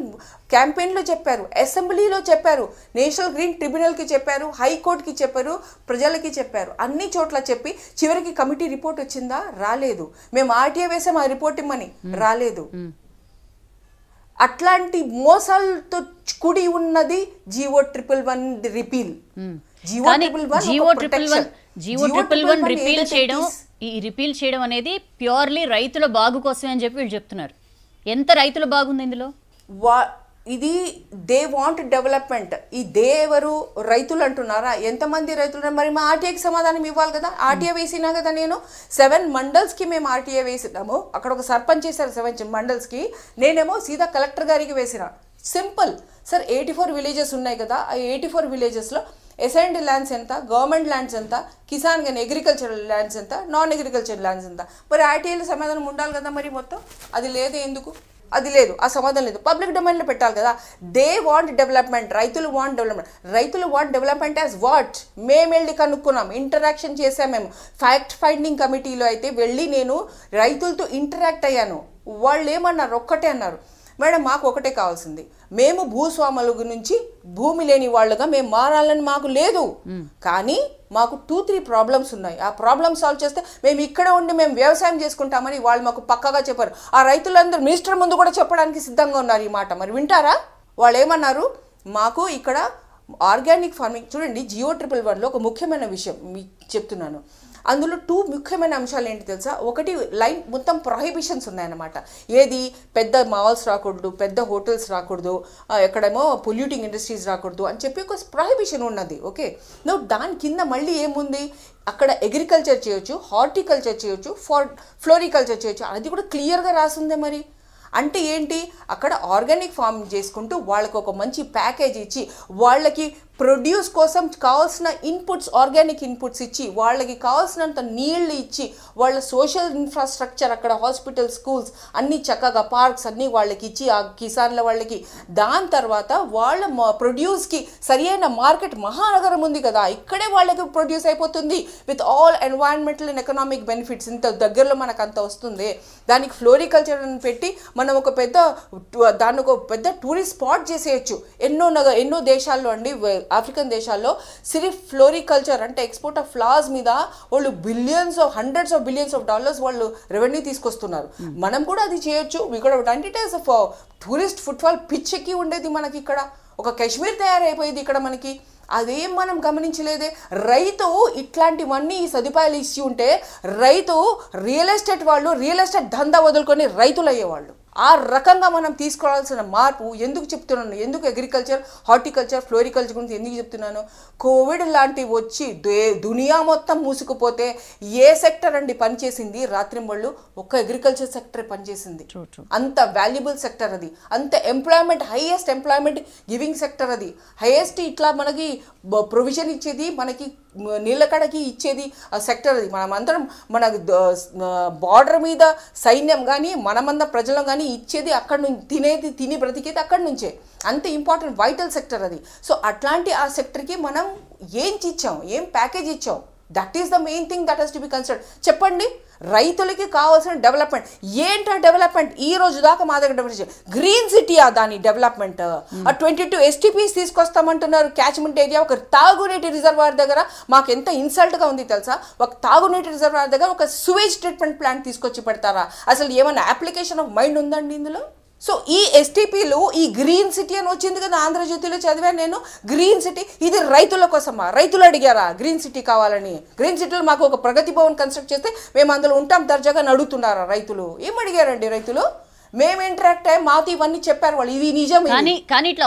Speaker 2: క్యాంపెయిన్లో చెప్పారు అసెంబ్లీలో చెప్పారు నేషనల్ గ్రీన్ ట్రిబ్యునల్కి చెప్పారు హైకోర్టుకి చెప్పారు ప్రజలకి చెప్పారు అన్ని చోట్ల చెప్పి చివరికి కమిటీ రిపోర్ట్ వచ్చిందా రాలేదు మేము ఆర్టీఏ వేసాం ఆ రిపోర్ట్ ఇమ్మని రాలేదు అట్లాంటి మోసాలతో కూడి ఉన్నది GO triple one
Speaker 1: repeal hmm. GO triple one GO triple one repeal చేయడం ఈ రిపీల్ చేయడం అనేది ప్యూర్లీ రైతుల బాగు కోసమే అని చెప్పి వీళ్ళు చెప్తున్నారు ఎంత రైతుల బాగుంది ఇందులో వా ఇది దే వాంట్ డెవలప్మెంట్ ఈ దే ఎవరు
Speaker 2: రైతులు అంటున్నారా ఎంతమంది రైతులు మరి మా ఆర్టీఐకి సమాధానం ఇవ్వాలి కదా ఆర్టీఏ వేసినా కదా నేను సెవెన్ మండల్స్కి మేము ఆర్టీఏ వేసినాము అక్కడ ఒక సర్పంచ్ చేశారు సెవెన్ మండల్స్కి నేనేమో సీదా కలెక్టర్ గారికి వేసిన simple sir eighty four villages ఉన్నాయి కదా ఆ ఎయిటీ ఫోర్ విలేజెస్లో ఎసైన్డ్ ల్యాండ్స్ ఎంత గవర్నమెంట్ ల్యాండ్స్ ఎంత కిసాన్ కానీ అగ్రికల్చర్ ల్యాండ్స్ ఎంత నాన్ అగ్రికల్చర్ ల్యాండ్స్ ఎంత మరి ఆర్టీఐలో సమాధానం ఉండాలి కదా మరి మొత్తం అది లేదు ఎందుకు అది లేదు ఆ సమాధానం లేదు పబ్లిక్ డొమైన్లో పెట్టాలి కదా దే వాంట్ డెవలప్మెంట్ రైతులు వాంట్ డెవలప్మెంట్ రైతులు వాంట్ డెవలప్మెంట్ యాజ్ వాట్ మేము వెళ్ళి కనుక్కున్నాం ఇంటరాక్షన్ చేసాం మేము ఫ్యాక్ట్ ఫైండింగ్ కమిటీలో అయితే వెళ్ళి నేను రైతులతో ఇంటరాక్ట్ అయ్యాను వాళ్ళు ఏమన్నారు ఒక్కటే అన్నారు మేడం మాకు ఒకటే కావాల్సింది మేము భూస్వాముల నుంచి భూమి లేని వాళ్ళుగా మేము మారాలని మాకు లేదు కానీ మాకు టూ త్రీ ప్రాబ్లమ్స్ ఉన్నాయి ఆ ప్రాబ్లమ్ సాల్వ్ చేస్తే మేము ఇక్కడ ఉండి మేము వ్యవసాయం చేసుకుంటామని వాళ్ళు మాకు పక్కగా చెప్పారు ఆ రైతులందరూ మినిస్టర్ ముందు కూడా చెప్పడానికి సిద్ధంగా ఉన్నారు ఈ మాట మరి వింటారా వాళ్ళు ఏమన్నారు మాకు ఇక్కడ ఆర్గానిక్ ఫార్మింగ్ చూడండి జియో ట్రిపుల్ వన్లో ఒక ముఖ్యమైన విషయం మీకు చెప్తున్నాను అందులో టూ ముఖ్యమైన అంశాలు ఏంటి తెలుసా ఒకటి లైన్ మొత్తం ప్రొహిబిషన్స్ ఉన్నాయన్నమాట ఏది పెద్ద మాల్స్ రాకూడదు పెద్ద హోటల్స్ రాకూడదు ఎక్కడేమో పొల్యూటింగ్ ఇండస్ట్రీస్ రాకూడదు అని చెప్పి ఒక ప్రొహిబిషన్ ఉన్నది ఓకే నువ్వు దాని కింద మళ్ళీ ఏముంది అక్కడ అగ్రికల్చర్ చేయొచ్చు హార్టికల్చర్ చేయొచ్చు ఫార్ ఫ్లోరికల్చర్ చేయొచ్చు అది కూడా క్లియర్గా రాసిందే మరి అంటే ఏంటి అక్కడ ఆర్గానిక్ ఫార్మింగ్ చేసుకుంటూ వాళ్ళకు ఒక మంచి ప్యాకేజ్ ఇచ్చి వాళ్ళకి ప్రొడ్యూస్ కోసం కావాల్సిన ఇన్పుట్స్ ఆర్గానిక్ ఇన్పుట్స్ ఇచ్చి వాళ్ళకి కావాల్సినంత నీళ్లు ఇచ్చి వాళ్ళ సోషల్ ఇన్ఫ్రాస్ట్రక్చర్ అక్కడ హాస్పిటల్ స్కూల్స్ అన్నీ చక్కగా పార్క్స్ అన్నీ వాళ్ళకి ఇచ్చి ఆ కిసాన్ల వాళ్ళకి దాని తర్వాత వాళ్ళ ప్రొడ్యూస్కి సరియైన మార్కెట్ మహానగరం ఉంది కదా ఇక్కడే వాళ్ళకి ప్రొడ్యూస్ అయిపోతుంది with all environmental and economic benefits ఇంత దగ్గరలో మనకు అంత వస్తుంది దానికి ఫ్లోరికల్చర్ అని పెట్టి మనం ఒక పెద్ద దాన్ని ఒక పెద్ద టూరిస్ట్ స్పాట్ చేసేయచ్చు ఎన్నో నగ ఎన్నో దేశాల్లో అండి ఆఫ్రికన్ దేశాల్లో సిరి ఫ్లోరికల్చర్ అంటే ఎక్స్పోర్ట్ ఆఫ్ ఫ్లవర్స్ మీద వాళ్ళు billions of hundreds of billions of dollars వాళ్ళు రెవెన్యూ తీసుకొస్తున్నారు మనం కూడా అది చేయొచ్చు వీ కూడా అంటే ఇట్ ఆఫ్ టూరిస్ట్ ఫుట్ఫాల్ పిచ్చెక్కి ఉండేది మనకి ఇక్కడ ఒక కశ్మీర్ తయారైపోయేది ఇక్కడ మనకి అదేం మనం గమనించలేదే రైతు ఇట్లాంటివన్నీ సదుపాయాలు ఇచ్చి ఉంటే రైతు రియల్ ఎస్టేట్ వాళ్ళు రియల్ ఎస్టేట్ దందా వదులుకొని రైతులు అయ్యేవాళ్ళు ఆ రకంగా మనం తీసుకోవాల్సిన మార్పు ఎందుకు చెప్తున్నాను ఎందుకు అగ్రికల్చర్ హార్టికల్చర్ ఫ్లోరికల్చర్ గురించి ఎందుకు చెప్తున్నాను కోవిడ్ లాంటివి వచ్చి దునియా మొత్తం మూసుకుపోతే ఏ సెక్టర్ అండి పనిచేసింది రాత్రింబళ్ళు ఒక్క అగ్రికల్చర్ సెక్టర్ పనిచేసింది అంత వాల్యుబుల్ సెక్టర్ అది అంత employment highest employment giving sector అది హైయెస్ట్ ఇట్లా మనకి ప్రొవిజన్ ఇచ్చేది మనకి నీళ్ళ కడకి ఇచ్చేది సెక్టర్ అది మనమందరం మన బార్డర్ మీద సైన్యం కానీ మనమంద ప్రజలం కానీ ఇచ్చేది అక్కడ నుంచి తినేది తిని బ్రతికేది అక్కడి నుంచే అంత ఇంపార్టెంట్ వైటల్ సెక్టర్ అది సో అట్లాంటి ఆ సెక్టర్కి మనం ఏం ఇచ్చాం ఏం ప్యాకేజ్ ఇచ్చాం that is the main thing that has to be consider చెప్పండి రైతులకి కావాల్సిన డెవలప్మెంట్ ఏంటో డెవలప్మెంట్ ఈ రోజు దాకా మా దగ్గర డెవలప్మెంట్ గ్రీన్ సిటీయా దాని డెవలప్మెంట్ ఆ ట్వంటీ టూ ఎస్టీపీస్ తీసుకొస్తామంటున్నారు క్యాచ్మెంట్ ఏరియా ఒక తాగునీటి రిజర్వాయర్ దగ్గర మాకు ఎంత ఇన్సల్ట్గా ఉంది తెలుసా ఒక తాగునీటి రిజర్వాయర్ దగ్గర ఒక సువేజ్ ట్రీట్మెంట్ ప్లాంట్ తీసుకొచ్చి పెడతారా అసలు ఏమైనా అప్లికేషన్ ఆఫ్ మైండ్ ఉందండి ఇందులో సో ఈ ఎస్టీపీలు ఈ గ్రీన్ సిటీ అని వచ్చింది కదా ఆంధ్రజ్యోతిలో చదివాను నేను గ్రీన్ సిటీ ఇది రైతుల కోసమా రైతులు అడిగారా గ్రీన్ సిటీ కావాలని గ్రీన్ సిటీలో మాకు ఒక ప్రగతి భవన్ కన్స్ట్రక్ట్ చేస్తే మేము అందులో ఉంటాం దర్జాగా నడుగుతున్నారా రైతులు ఏం అడిగారండి రైతులు మేము ఇంటరాక్ట్ అయ్యి మాతో
Speaker 1: ఇవన్నీ చెప్పారు వాళ్ళు ఇది నిజం కానీ ఇట్లా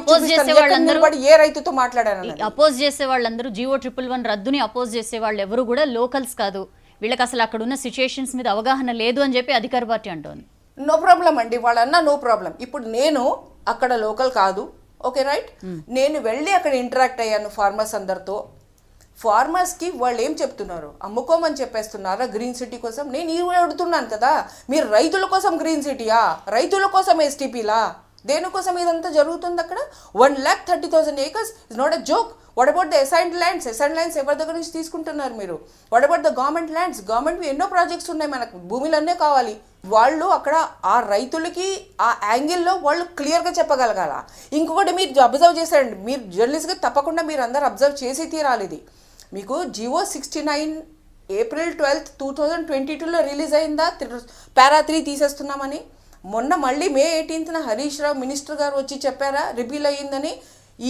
Speaker 1: అపోజ్ చేసే వాళ్ళందరూ ఏ రైతుతో మాట్లాడారు అపోజ్ చేసే వాళ్ళందరూ జియో ట్రిపుల్ వన్ రద్దుని అపోజ్ చేసే వాళ్ళు ఎవరు కూడా లోకల్స్ కాదు వీళ్ళకి అసలు అక్కడ ఉన్న సిచ్యుయేషన్స్ మీద అవగాహన లేదు అని చెప్పి అధికార పార్టీ అంటోంది
Speaker 2: నో ప్రాబ్లం అండి వాళ్ళన్నా నో ప్రాబ్లం ఇప్పుడు నేను అక్కడ లోకల్ కాదు ఓకే రైట్ hmm. నేను వెళ్ళి అక్కడ ఇంటరాక్ట్ అయ్యాను ఫార్మర్స్ అందరితో ఫార్మర్స్కి వాళ్ళు ఏం చెప్తున్నారు అమ్ముకోమని చెప్పేస్తున్నారా గ్రీన్ సిటీ కోసం నేను ఇవి అడుగుతున్నాను కదా మీరు రైతుల కోసం గ్రీన్ సిటీయా రైతుల కోసం ఎస్టీపీలా దేనికోసం ఇదంతా జరుగుతుంది అక్కడ one lakh thirty thousand acres is not a joke what about the assigned lands assigned lands ఎవరి దగ్గర నుంచి తీసుకుంటున్నారు మీరు what about the government lands government ఎన్నో ప్రాజెక్ట్స్ ఉన్నాయి మనకు భూమిలన్నీ కావాలి వాళ్ళు అక్కడ ఆ రైతులకి ఆ యాంగిల్లో వాళ్ళు క్లియర్గా చెప్పగలగాల ఇంకొకటి మీరు అబ్జర్వ్ చేశారండి మీరు జర్నలిస్ట్గా తప్పకుండా మీరు అందరు అబ్జర్వ్ చేసి తీరాలి ఇది మీకు GO sixty nine April twelfth two thousand twenty టూలో రిలీజ్ అయిందా పారా త్రీ తీసేస్తున్నామని మొన్న మళ్ళీ మే ఎయిటీన్త్న హరీష్ రావు మినిస్టర్ గారు వచ్చి చెప్పారా రిపీల్ అయ్యిందని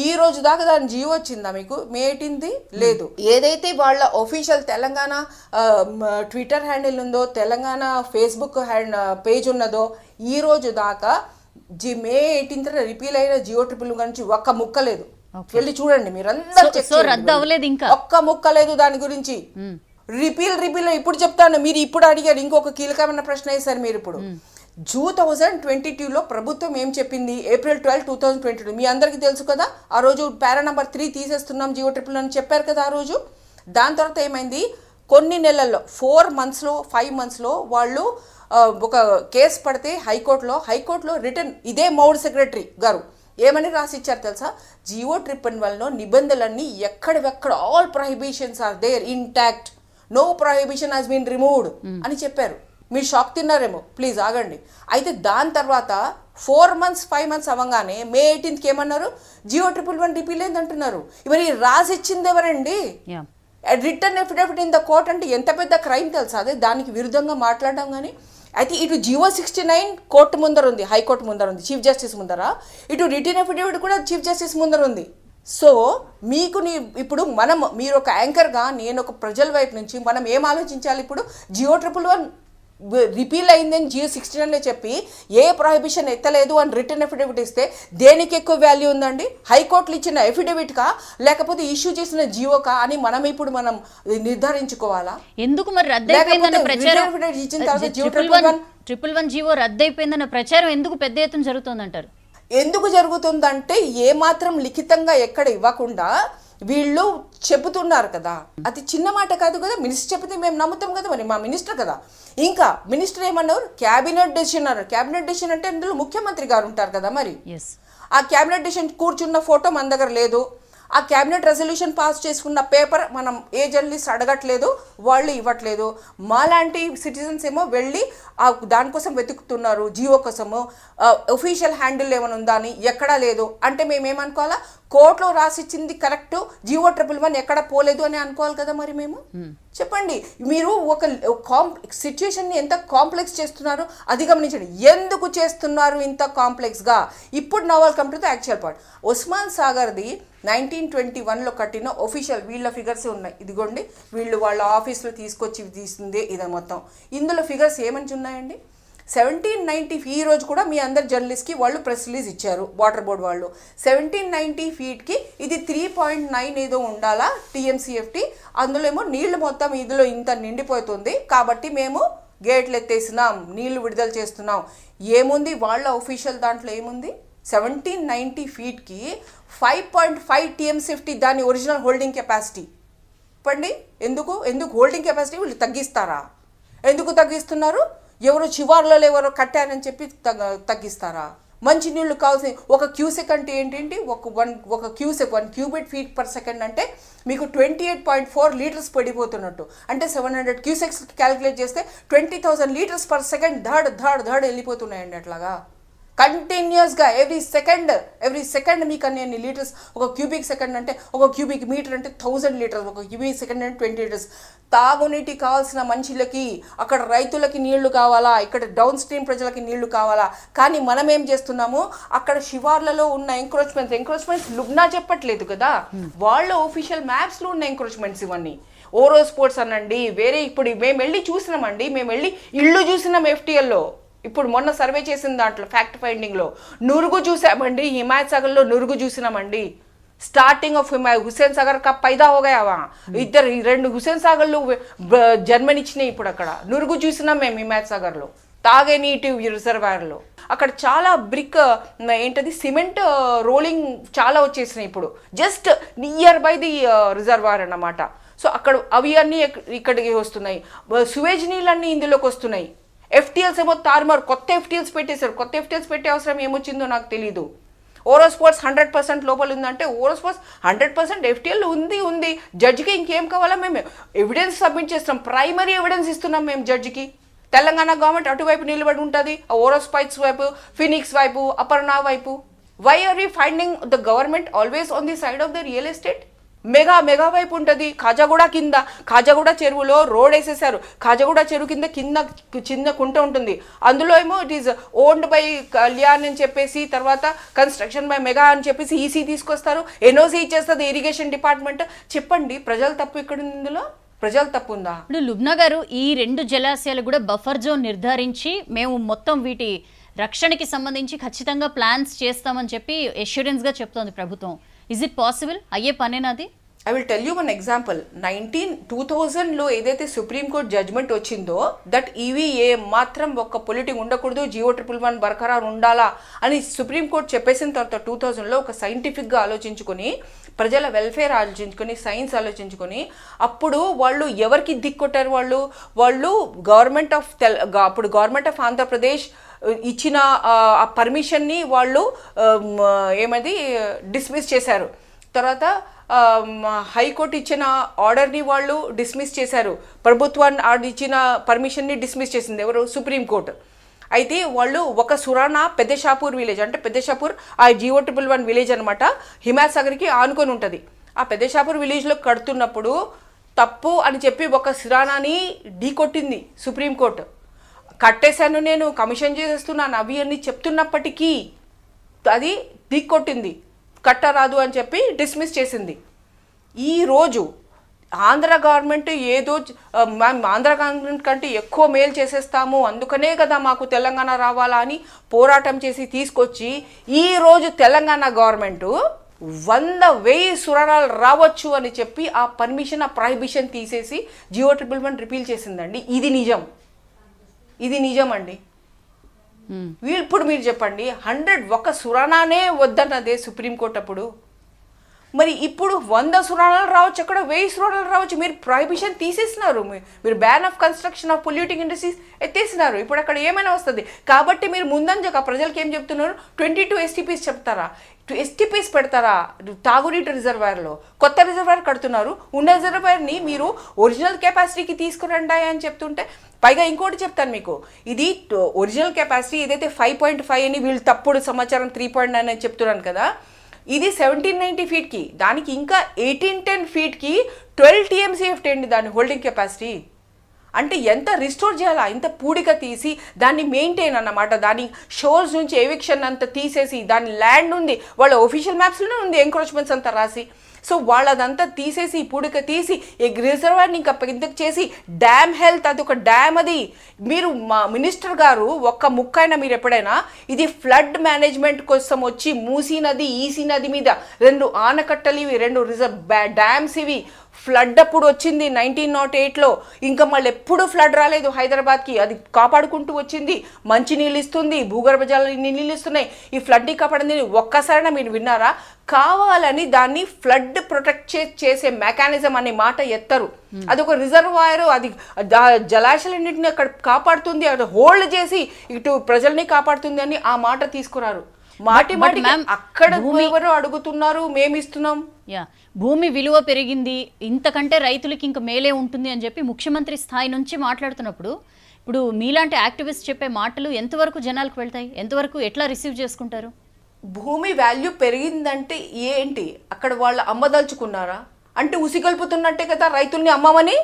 Speaker 2: ఈ రోజు దాకా దాని జీవో వచ్చిందా మీకు మే ఎయిటీన్త్ లేదు ఏదైతే వాళ్ళ ఒఫీషియల్ తెలంగాణ ట్విట్టర్ హ్యాండిల్ ఉందో తెలంగాణ ఫేస్బుక్ హ్యాండ్ పేజ్ ఉన్నదో ఈ రోజు దాకా జీ మే ఎయిటీన్త్ రిపీల్ అయిన జియో ట్రిపుల్ గురించి ఒక్క ముక్క లేదు వెళ్ళి చూడండి మీరు అందరూ ఒక్క ముక్క లేదు దాని గురించి రిపీల్ రిపీల్ ఇప్పుడు చెప్తాను మీరు ఇప్పుడు అడిగారు ఇంకొక కీలకమైన ప్రశ్న వేశారు మీరు ఇప్పుడు జూ థౌజండ్ ట్వంటీ టూలో ప్రభుత్వం ఏం చెప్పింది April twelve two thousand twenty two మీ అందరికీ తెలుసు కదా ఆ రోజు పేరా నెంబర్ త్రీ తీసేస్తున్నాం జియో ట్రిపుల్ అని చెప్పారు కదా ఆ రోజు దాని తర్వాత ఏమైంది కొన్ని నెలల్లో ఫోర్ మంత్స్లో ఫైవ్ మంత్స్లో వాళ్ళు ఒక కేసు పడితే హైకోర్టులో హైకోర్టులో రిటర్న్ ఇదే మౌడ్ సెక్రటరీ గారు ఏమని రాసి ఇచ్చారు తెలుసా జియో ట్రిపన్ వల్ల నిబంధనలన్నీ ఎక్కడెక్కడ all prohibitions are there intact no prohibition has been removed అని చెప్పారు మీరు షాక్ తిన్నారేమో ప్లీజ్ ఆగండి అయితే దాని తర్వాత ఫోర్ మంత్స్ ఫైవ్ మంత్స్ అవ్వగానే మే ఎయిటీన్త్కి ఏమన్నారు జియో ట్రిపుల్ వన్ డిపి అంటున్నారు రాసి రాసిచ్చింది ఎవరండి return affidavit in the court అంటే ఎంత పెద్ద క్రైమ్ తెలుసా అదే దానికి విరుద్ధంగా మాట్లాడడం కానీ అయితే ఇటు జియో సిక్స్టీ నైన్ కోర్టు ముందర ఉంది హైకోర్టు ముందర ఉంది చీఫ్ జస్టిస్ ముందర ఇటు రిటర్న్ ఎఫిడవిట్ కూడా చీఫ్ జస్టిస్ ముందర ఉంది సో మీకు నీ ఇప్పుడు మనం మీరు ఒక యాంకర్గా నేను ఒక ప్రజల వైపు నుంచి మనం ఏం ఆలోచించాలి ఇప్పుడు జియో ట్రిపుల్ వన్ రిపీల్ అయిందని జియో సిక్స్టీన్ అనే చెప్పి ఏ ప్రొహిబిషన్ ఎత్తలేదు అని రిటర్న్ ఎఫిడేవిట్ ఇస్తే దేనికి ఎక్కువ వాల్యూ ఉందండి హైకోర్టులు ఇచ్చిన కా
Speaker 1: లేకపోతే ఇష్యూ చేసిన జియోకా అని మనం ఇప్పుడు మనం నిర్ధారించుకోవాలా ఎందుకు మరి ఇచ్చిన తర్వాత జియో ట్రిపుల్ వన్ జీవో రద్దయిపోయిందన్న ప్రచారం ఎందుకు పెద్ద ఎత్తున జరుగుతుందంటారు ఎందుకు జరుగుతుందంటే ఏమాత్రం లిఖితంగా ఎక్కడ ఇవ్వకుండా
Speaker 2: వీళ్ళు చెబుతున్నారు కదా అది చిన్న మాట కాదు కదా మినిస్టర్ చెబితే మేము నమ్ముతాం కదా మరి మా మినిస్టర్ కదా ఇంకా మినిస్టర్ ఏమన్నారు క్యాబినెట్ డెసిషన్ అన్నారు క్యాబినెట్ డెసిషన్ అంటే అందులో ముఖ్యమంత్రి గారు ఉంటారు కదా మరి ఆ క్యాబినెట్ డెసిషన్ కూర్చున్న ఫోటో మన దగ్గర లేదు ఆ క్యాబినెట్ రెజల్యూషన్ పాస్ చేసుకున్న పేపర్ మనం ఏ జర్నలిస్ట్ అడగట్లేదు వాళ్ళు ఇవ్వట్లేదు మాలాంటి సిటిజన్స్ ఏమో వెళ్ళి ఆ దానికోసం వెతుకుతున్నారు జియో కోసము ఒఫీషియల్ హ్యాండిల్ ఏమైనా ఉందా అని ఎక్కడా లేదు అంటే మేము ఏమనుకోవాలా కోర్టులో రాసిచ్చింది కరెక్ట్ జియో ట్రిపుల్ వన్ ఎక్కడ పోలేదు అని అనుకోవాలి కదా మరి మేము చెప్పండి మీరు ఒక సిచ్యుయేషన్ని ఎంత కాంప్లెక్స్ చేస్తున్నారు అది గమనించండి ఎందుకు చేస్తున్నారు ఇంత కాంప్లెక్స్గా ఇప్పుడు now I'll come to the actual point Osman సాగర్ది నైన్టీన్ ట్వంటీ వన్లో కట్టిన ఒఫీషియల్ వీళ్ళ ఫిగర్స్ ఉన్నాయి ఇదిగోండి వీళ్ళు వాళ్ళ ఆఫీస్లో తీసుకొచ్చి తీసిందే ఇది మొత్తం ఇందులో ఫిగర్స్ ఏమని ఉన్నాయండి సెవెంటీన్ నైంటీ ఈ రోజు కూడా మీ అందరు జర్నలిస్ట్కి వాళ్ళు ప్రెస్ రిలీజ్ ఇచ్చారు వాటర్ బోర్డ్ వాళ్ళు సెవెంటీన్ నైంటీ ఫీట్కి ఇది త్రీ పాయింట్ నైన్ ఏదో ఉండాలా టీఎంసీఎఫ్టీ అందులో ఏమో నీళ్లు మొత్తం ఇదిలో ఇంత నిండిపోతుంది కాబట్టి మేము గేట్లు ఎత్తేసినాం నీళ్లు విడుదల చేస్తున్నాం ఏముంది వాళ్ళ ఒఫీషియల్ దాంట్లో ఏముంది సెవెంటీన్ నైంటీ ఫీట్కి ఫైవ్ పాయింట్ ఫైవ్ టీఎంసీఎఫ్టీ దాని ఒరిజినల్ హోల్డింగ్ కెపాసిటీ చెప్పండి ఎందుకు ఎందుకు హోల్డింగ్ కెపాసిటీ వీళ్ళు తగ్గిస్తారా ఎందుకు తగ్గిస్తున్నారు ఎవరో చివార్లో ఎవరో కట్టారని చెప్పి తగ్గ తగ్గిస్తారా నీళ్లు కావాల్సిన ఒక క్యూసెక్ అంటే ఏంటంటే ఒక వన్ ఒక cusec one cubic feet per second అంటే మీకు twenty eight point four litres పడిపోతున్నట్టు అంటే సెవెన్ హండ్రెడ్ క్యూసెక్స్ క్యాలిక్యులేట్ చేస్తే twenty thousand litres per second ధాడ్ ధడ్ ధాడ్ వెళ్ళిపోతున్నాయండి అట్లాగా కంటిన్యూస్గా ఎవ్రీ సెకండ్ ఎవ్రీ సెకండ్ మీకు అన్ని లీటర్స్ ఒక క్యూబిక్ సెకండ్ అంటే ఒక క్యూబిక్ మీటర్ అంటే థౌజండ్ లీటర్స్ ఒక క్యూబిక్ సెకండ్ అంటే ట్వంటీ లీటర్స్ తాగునీటి కావాల్సిన మనుషులకి అక్కడ రైతులకి నీళ్లు కావాలా ఇక్కడ డౌన్ స్ట్రీమ్ ప్రజలకి నీళ్లు కావాలా కానీ మనం ఏం చేస్తున్నాము అక్కడ శివార్లలో ఉన్న ఎంక్రోచ్మెంట్స్ ఎంక్రోచ్మెంట్స్ లుబ్నా చెప్పట్లేదు కదా వాళ్ళ ఒఫీషియల్ మ్యాప్స్లో ఉన్న ఎంక్రోచ్మెంట్స్ ఇవన్నీ ఓరో స్పోర్ట్స్ అనండి వేరే ఇప్పుడు మేము వెళ్ళి చూసినామండి మేము వెళ్ళి ఇళ్ళు చూసినాం ఎఫ్టీఎల్లో ఇప్పుడు మొన్న సర్వే చేసిన దాంట్లో ఫ్యాక్ట్ ఫైండింగ్లో నురుగు చూసామండి హిమాయత్ సాగర్లో నురుగు చూసినామండి స్టార్టింగ్ ఆఫ్ హిమాయత్ హుసేన్ సాగర్ కప్ పైదా హోగా hmm. ఇద్దరు రెండు హుసేన్ సాగర్లు జన్మనిచ్చినాయి ఇప్పుడు అక్కడ నురుగు చూసినాం మేము హిమాయత్ సాగర్లో తాగే నీటి రిజర్వాయర్లో అక్కడ చాలా బ్రిక్ ఏంటది సిమెంట్ రోలింగ్ చాలా వచ్చేసినాయి ఇప్పుడు just near by the reservoir అన్నమాట సో అక్కడ అవి అన్నీ ఇక్కడికి వస్తున్నాయి సువేజ్ నీళ్ళన్నీ ఇందులోకి వస్తున్నాయి ఎఫ్టీఎల్స్ ఏమో తారుమారు కొత్త ఎఫ్టీఎల్స్ పెట్టేశారు కొత్త ఎఫ్టీఎల్స్ పెట్టే అవసరం ఏమొచ్చిందో నాకు తెలియదు ఓరో స్పోర్ట్స్ హండ్రెడ్ పర్సెంట్ లోపల ఉందంటే ఓరో స్పోర్ట్స్ హండ్రెడ్ పర్సెంట్ ఎఫ్టీఎల్ ఉంది ఉంది జడ్జికి ఇంకేం కావాలా మేము ఎవిడెన్స్ సబ్మిట్ చేస్తాం ప్రైమరీ ఎవిడెన్స్ ఇస్తున్నాం మేము జడ్జికి తెలంగాణ గవర్నమెంట్ అటువైపు నిలబడి ఉంటుంది ఓరో స్పైట్స్ వైపు ఫినిక్స్ వైపు అపర్ణ వైపు why are you finding the government always on the side of the real estate mega mega వైపు ఉంటుంది ఖాజాగూడ కింద ఖాజాగూడ చెరువులో రోడ్ వేసేసారు కాజాగూడ చెరువు కింద కింద చిన్న కుంట ఉంటుంది అందులో ఏమో it is owned by Kalyan అని చెప్పేసి తర్వాత కన్స్ట్రక్షన్ బై మెగా అని చెప్పేసి ఈసీ e తీసుకొస్తారు ఎన్ఓసీ ఇచ్చేస్తుంది ఇరిగేషన్
Speaker 1: డిపార్ట్మెంట్ చెప్పండి ప్రజలు తప్పు ఇక్కడ ఇందులో ప్రజలు తప్పు ఉందా ఇప్పుడు లుబ్నా గారు ఈ రెండు జలాశయాలు కూడా బఫర్ జోన్ నిర్ధారించి మేము మొత్తం వీటి రక్షణకి సంబంధించి ఖచ్చితంగా ప్లాన్స్ చేస్తామని చెప్పి ఎష్యూరెన్స్గా చెప్తోంది ప్రభుత్వం ఇస్ ఇట్ పాసిబుల్ అయ్యే పనేనాది I will tell you one example nineteen two థౌజండ్లో ఏదైతే సుప్రీంకోర్టు జడ్జ్మెంట్
Speaker 2: వచ్చిందో దట్ ఈవీ ఏ మాత్రం ఒక్క పొలిటింగ్ ఉండకూడదు జియో ట్రిపుల్ వన్ బరకరారు ఉండాలా అని సుప్రీంకోర్టు చెప్పేసిన తర్వాత టూ థౌజండ్లో ఒక సైంటిఫిక్గా ఆలోచించుకొని ప్రజల వెల్ఫేర్ ఆలోచించుకొని సైన్స్ ఆలోచించుకొని అప్పుడు వాళ్ళు ఎవరికి దిక్కొట్టారు వాళ్ళు వాళ్ళు గవర్నమెంట్ ఆఫ్ తెల్ అప్పుడు గవర్నమెంట్ ఆఫ్ ఆంధ్రప్రదేశ్ ఇచ్చిన ఆ పర్మిషన్ని వాళ్ళు ఏమది డిస్మిస్ చేశారు తర్వాత హైకోర్టు ఇచ్చిన ఆర్డర్ని వాళ్ళు డిస్మిస్ చేశారు ప్రభుత్వాన్ని ఇచ్చిన పర్మిషన్ని డిస్మిస్ చేసింది ఎవరు సుప్రీంకోర్టు అయితే వాళ్ళు ఒక సురానా షాపూర్ విలేజ్ అంటే షాపూర్ ఆ జియో ట్రిపుల్ వన్ విలేజ్ అనమాట హిమాసాగర్కి ఆనుకొని ఉంటుంది ఆ షాపూర్ విలేజ్లో కడుతున్నప్పుడు తప్పు అని చెప్పి ఒక ఢీ ఢీకొట్టింది సుప్రీంకోర్టు కట్టేశాను నేను కమిషన్ చేసేస్తున్నాను అవి అని చెప్తున్నప్పటికీ అది దిక్కొట్టింది కట్టరాదు అని చెప్పి డిస్మిస్ చేసింది ఈరోజు ఆంధ్ర గవర్నమెంట్ ఏదో ఆంధ్ర గవర్నమెంట్ కంటే ఎక్కువ మేలు చేసేస్తాము అందుకనే కదా మాకు తెలంగాణ రావాలా అని పోరాటం చేసి తీసుకొచ్చి ఈరోజు తెలంగాణ గవర్నమెంటు వంద వెయ్యి సురణాలు రావచ్చు అని చెప్పి ఆ పర్మిషన్ ఆ ప్రైబిషన్ తీసేసి జియో ట్రిపుల్ వన్ రిపీల్ చేసిందండి ఇది నిజం ఇది నిజమండి ఇప్పుడు మీరు చెప్పండి హండ్రెడ్ ఒక సురాణానే వద్దన్నదే సుప్రీంకోర్టు అప్పుడు మరి ఇప్పుడు వంద సురాణాలు రావచ్చు అక్కడ వెయ్యి సురాణాలు రావచ్చు మీరు ప్రొహిబిషన్ తీసేసినారు మీరు ban of construction of polluting industries ఎత్తేసినారు ఇప్పుడు అక్కడ ఏమైనా వస్తుంది కాబట్టి మీరు ముందంజక ప్రజలకు ఏం చెప్తున్నారు ట్వంటీ టూ ఎస్టీపీస్ చెప్తారా ఎస్టీపీస్ పెడతారా తాగునీటి రిజర్వాయర్లో కొత్త రిజర్వాయర్ కడుతున్నారు ఉన్న రిజర్వాయర్ని మీరు ఒరిజినల్ కెపాసిటీకి తీసుకురండి అని చెప్తుంటే పైగా ఇంకోటి చెప్తాను మీకు ఇది ఒరిజినల్ కెపాసిటీ ఏదైతే ఫైవ్ పాయింట్ ఫైవ్ అని వీళ్ళు తప్పుడు సమాచారం త్రీ పాయింట్ నైన్ అని చెప్తున్నాను కదా ఇది సెవెంటీన్ నైన్టీ ఫీట్కి దానికి ఇంకా ఎయిటీన్ టెన్ ఫీట్కి ట్వెల్వ్ ఎఫ్ టెండి దాని హోల్డింగ్ కెపాసిటీ అంటే ఎంత రిస్టోర్ చేయాలా ఇంత పూడిక తీసి దాన్ని మెయింటైన్ అన్నమాట దాని షోర్స్ నుంచి ఎవిక్షన్ అంత తీసేసి దాని ల్యాండ్ ఉంది వాళ్ళ ఒఫీషియల్ మ్యాప్స్లోనే ఉంది ఎంక్రోచ్మెంట్స్ అంతా రాసి సో వాళ్ళదంతా తీసేసి పుడిక తీసి ఈ రిజర్వాయర్ని ఇంకా పెద్దకు చేసి డ్యామ్ హెల్త్ అది ఒక డ్యామ్ అది మీరు మా మినిస్టర్ గారు ఒక్క ముక్కైనా మీరు ఎప్పుడైనా ఇది ఫ్లడ్ మేనేజ్మెంట్ కోసం వచ్చి మూసీ నది ఈసీ నది మీద రెండు ఆనకట్టలు ఇవి రెండు రిజర్వ్ డ్యామ్స్ ఇవి ఫ్లడ్ అప్పుడు వచ్చింది నైన్టీన్ నాట్ ఎయిట్లో ఇంకా మళ్ళీ ఎప్పుడు ఫ్లడ్ రాలేదు హైదరాబాద్కి అది కాపాడుకుంటూ వచ్చింది మంచి నీళ్ళు ఇస్తుంది భూగర్భ జలాలు నీళ్ళు ఇస్తున్నాయి ఈ ఫ్లడ్ని కాపాడింది ఒక్కసారైనా మీరు విన్నారా కావాలని దాన్ని ఫ్లడ్ ప్రొటెక్ట్ చేసే మెకానిజం అనే మాట ఎత్తరు అదొక రిజర్వాయర్ అది జలాశయాలన్నింటినీ అక్కడ కాపాడుతుంది అది హోల్డ్ చేసి ఇటు ప్రజల్ని కాపాడుతుంది అని ఆ మాట
Speaker 1: తీసుకున్నారు మాటి మాటి అక్కడ ఎవరు అడుగుతున్నారు మేము ఇస్తున్నాం యా భూమి విలువ పెరిగింది ఇంతకంటే రైతులకి ఇంక మేలే ఉంటుంది అని చెప్పి ముఖ్యమంత్రి స్థాయి నుంచి మాట్లాడుతున్నప్పుడు ఇప్పుడు మీలాంటి యాక్టివిస్ట్ చెప్పే మాటలు ఎంతవరకు జనాలకు వెళ్తాయి ఎంతవరకు ఎట్లా రిసీవ్ చేసుకుంటారు భూమి వాల్యూ పెరిగిందంటే ఏంటి అక్కడ వాళ్ళు అమ్మదలుచుకున్నారా
Speaker 2: అంటే ఉసిగల్పుతున్నట్టే కదా రైతుల్ని అమ్మమని